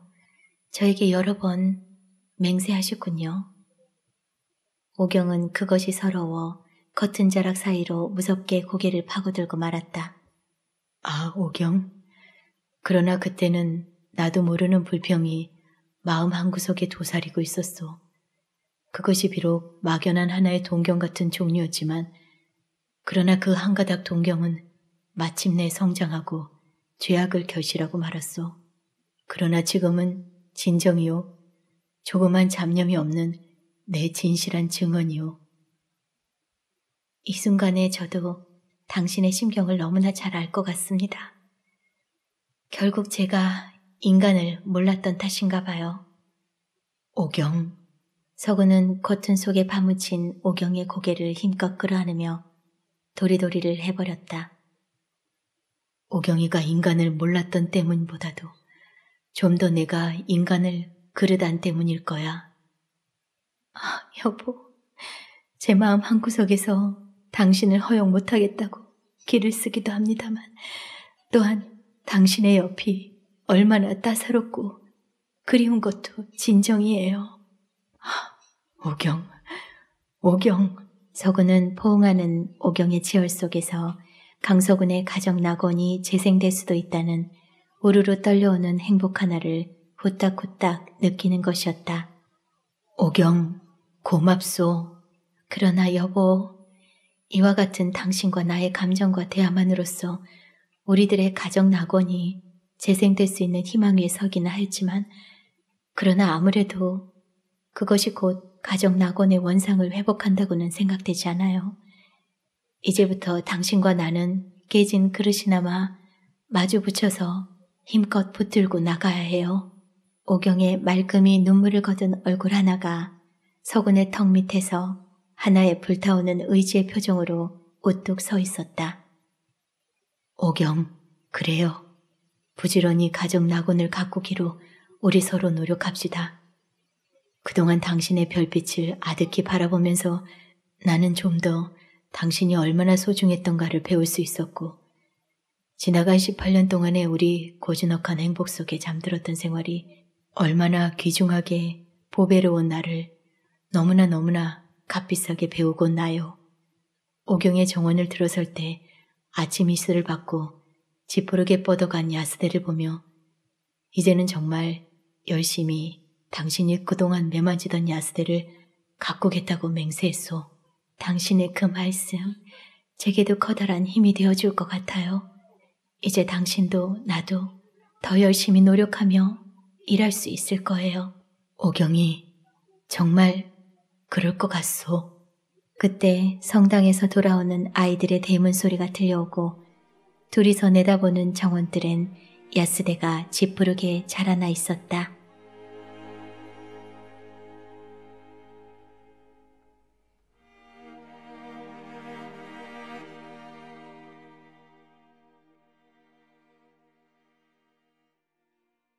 저에게 여러 번 맹세하셨군요. 오경은 그것이 서러워 겉은 자락 사이로 무섭게 고개를 파고들고 말았다. 아, 오경. 그러나 그때는 나도 모르는 불평이 마음 한구석에 도사리고 있었소. 그것이 비록 막연한 하나의 동경 같은 종류였지만 그러나 그 한 가닥 동경은 마침내 성장하고 죄악을 결실하고 말았소. 그러나 지금은 진정이요. 조그만 잡념이 없는 내 진실한 증언이요. 이 순간에 저도 당신의 심경을 너무나 잘 알 것 같습니다. 결국 제가 인간을 몰랐던 탓인가 봐요. 오경. 서구는 커튼 속에 파묻힌 오경의 고개를 힘껏 끌어안으며 도리도리를 해버렸다. 오경이가 인간을 몰랐던 때문보다도 좀 더 내가 인간을 그릇 안 때문일 거야. 아, 여보, 제 마음 한구석에서 당신을 허용 못하겠다고 길을 쓰기도 합니다만 또한 당신의 옆이 얼마나 따사롭고 그리운 것도 진정이에요. 오경, 오경. 서구는 포옹하는 오경의 치열 속에서 강서군의 가정 낙원이 재생될 수도 있다는 우르르 떨려오는 행복 하나를 후딱후딱 느끼는 것이었다. 오경, 고맙소. 그러나 여보, 이와 같은 당신과 나의 감정과 대화만으로써 우리들의 가정 낙원이 재생될 수 있는 희망 위에 서기는 하였지만, 그러나 아무래도 그것이 곧 가정 낙원의 원상을 회복한다고는 생각되지 않아요. 이제부터 당신과 나는 깨진 그릇이나마 마주 붙여서 힘껏 붙들고 나가야 해요. 오경의 말끔히 눈물을 거둔 얼굴 하나가 서군의 턱 밑에서 하나의 불타오는 의지의 표정으로 우뚝 서 있었다. 오경, 그래요. 부지런히 가정 낙원을 가꾸기로 우리 서로 노력합시다. 그동안 당신의 별빛을 아득히 바라보면서 나는 좀 더 당신이 얼마나 소중했던가를 배울 수 있었고, 지나간 18년 동안의 우리 고즈넉한 행복 속에 잠들었던 생활이 얼마나 귀중하게 보배로운 나를 너무나 너무나 값비싸게 배우고 나요. 오경의 정원을 들어설 때 아침 이슬을 받고 지푸르게 뻗어간 야스대를 보며 이제는 정말 열심히 당신이 그동안 매만지던 야스대를 가꾸겠다고 맹세했소. 당신의 그 말씀, 제게도 커다란 힘이 되어줄 것 같아요. 이제 당신도 나도 더 열심히 노력하며 일할 수 있을 거예요. 오경이 정말 그럴 것 같소. 그때 성당에서 돌아오는 아이들의 대문 소리가 들려오고 둘이서 내다보는 정원들은 야스대가 짓부르게 자라나 있었다.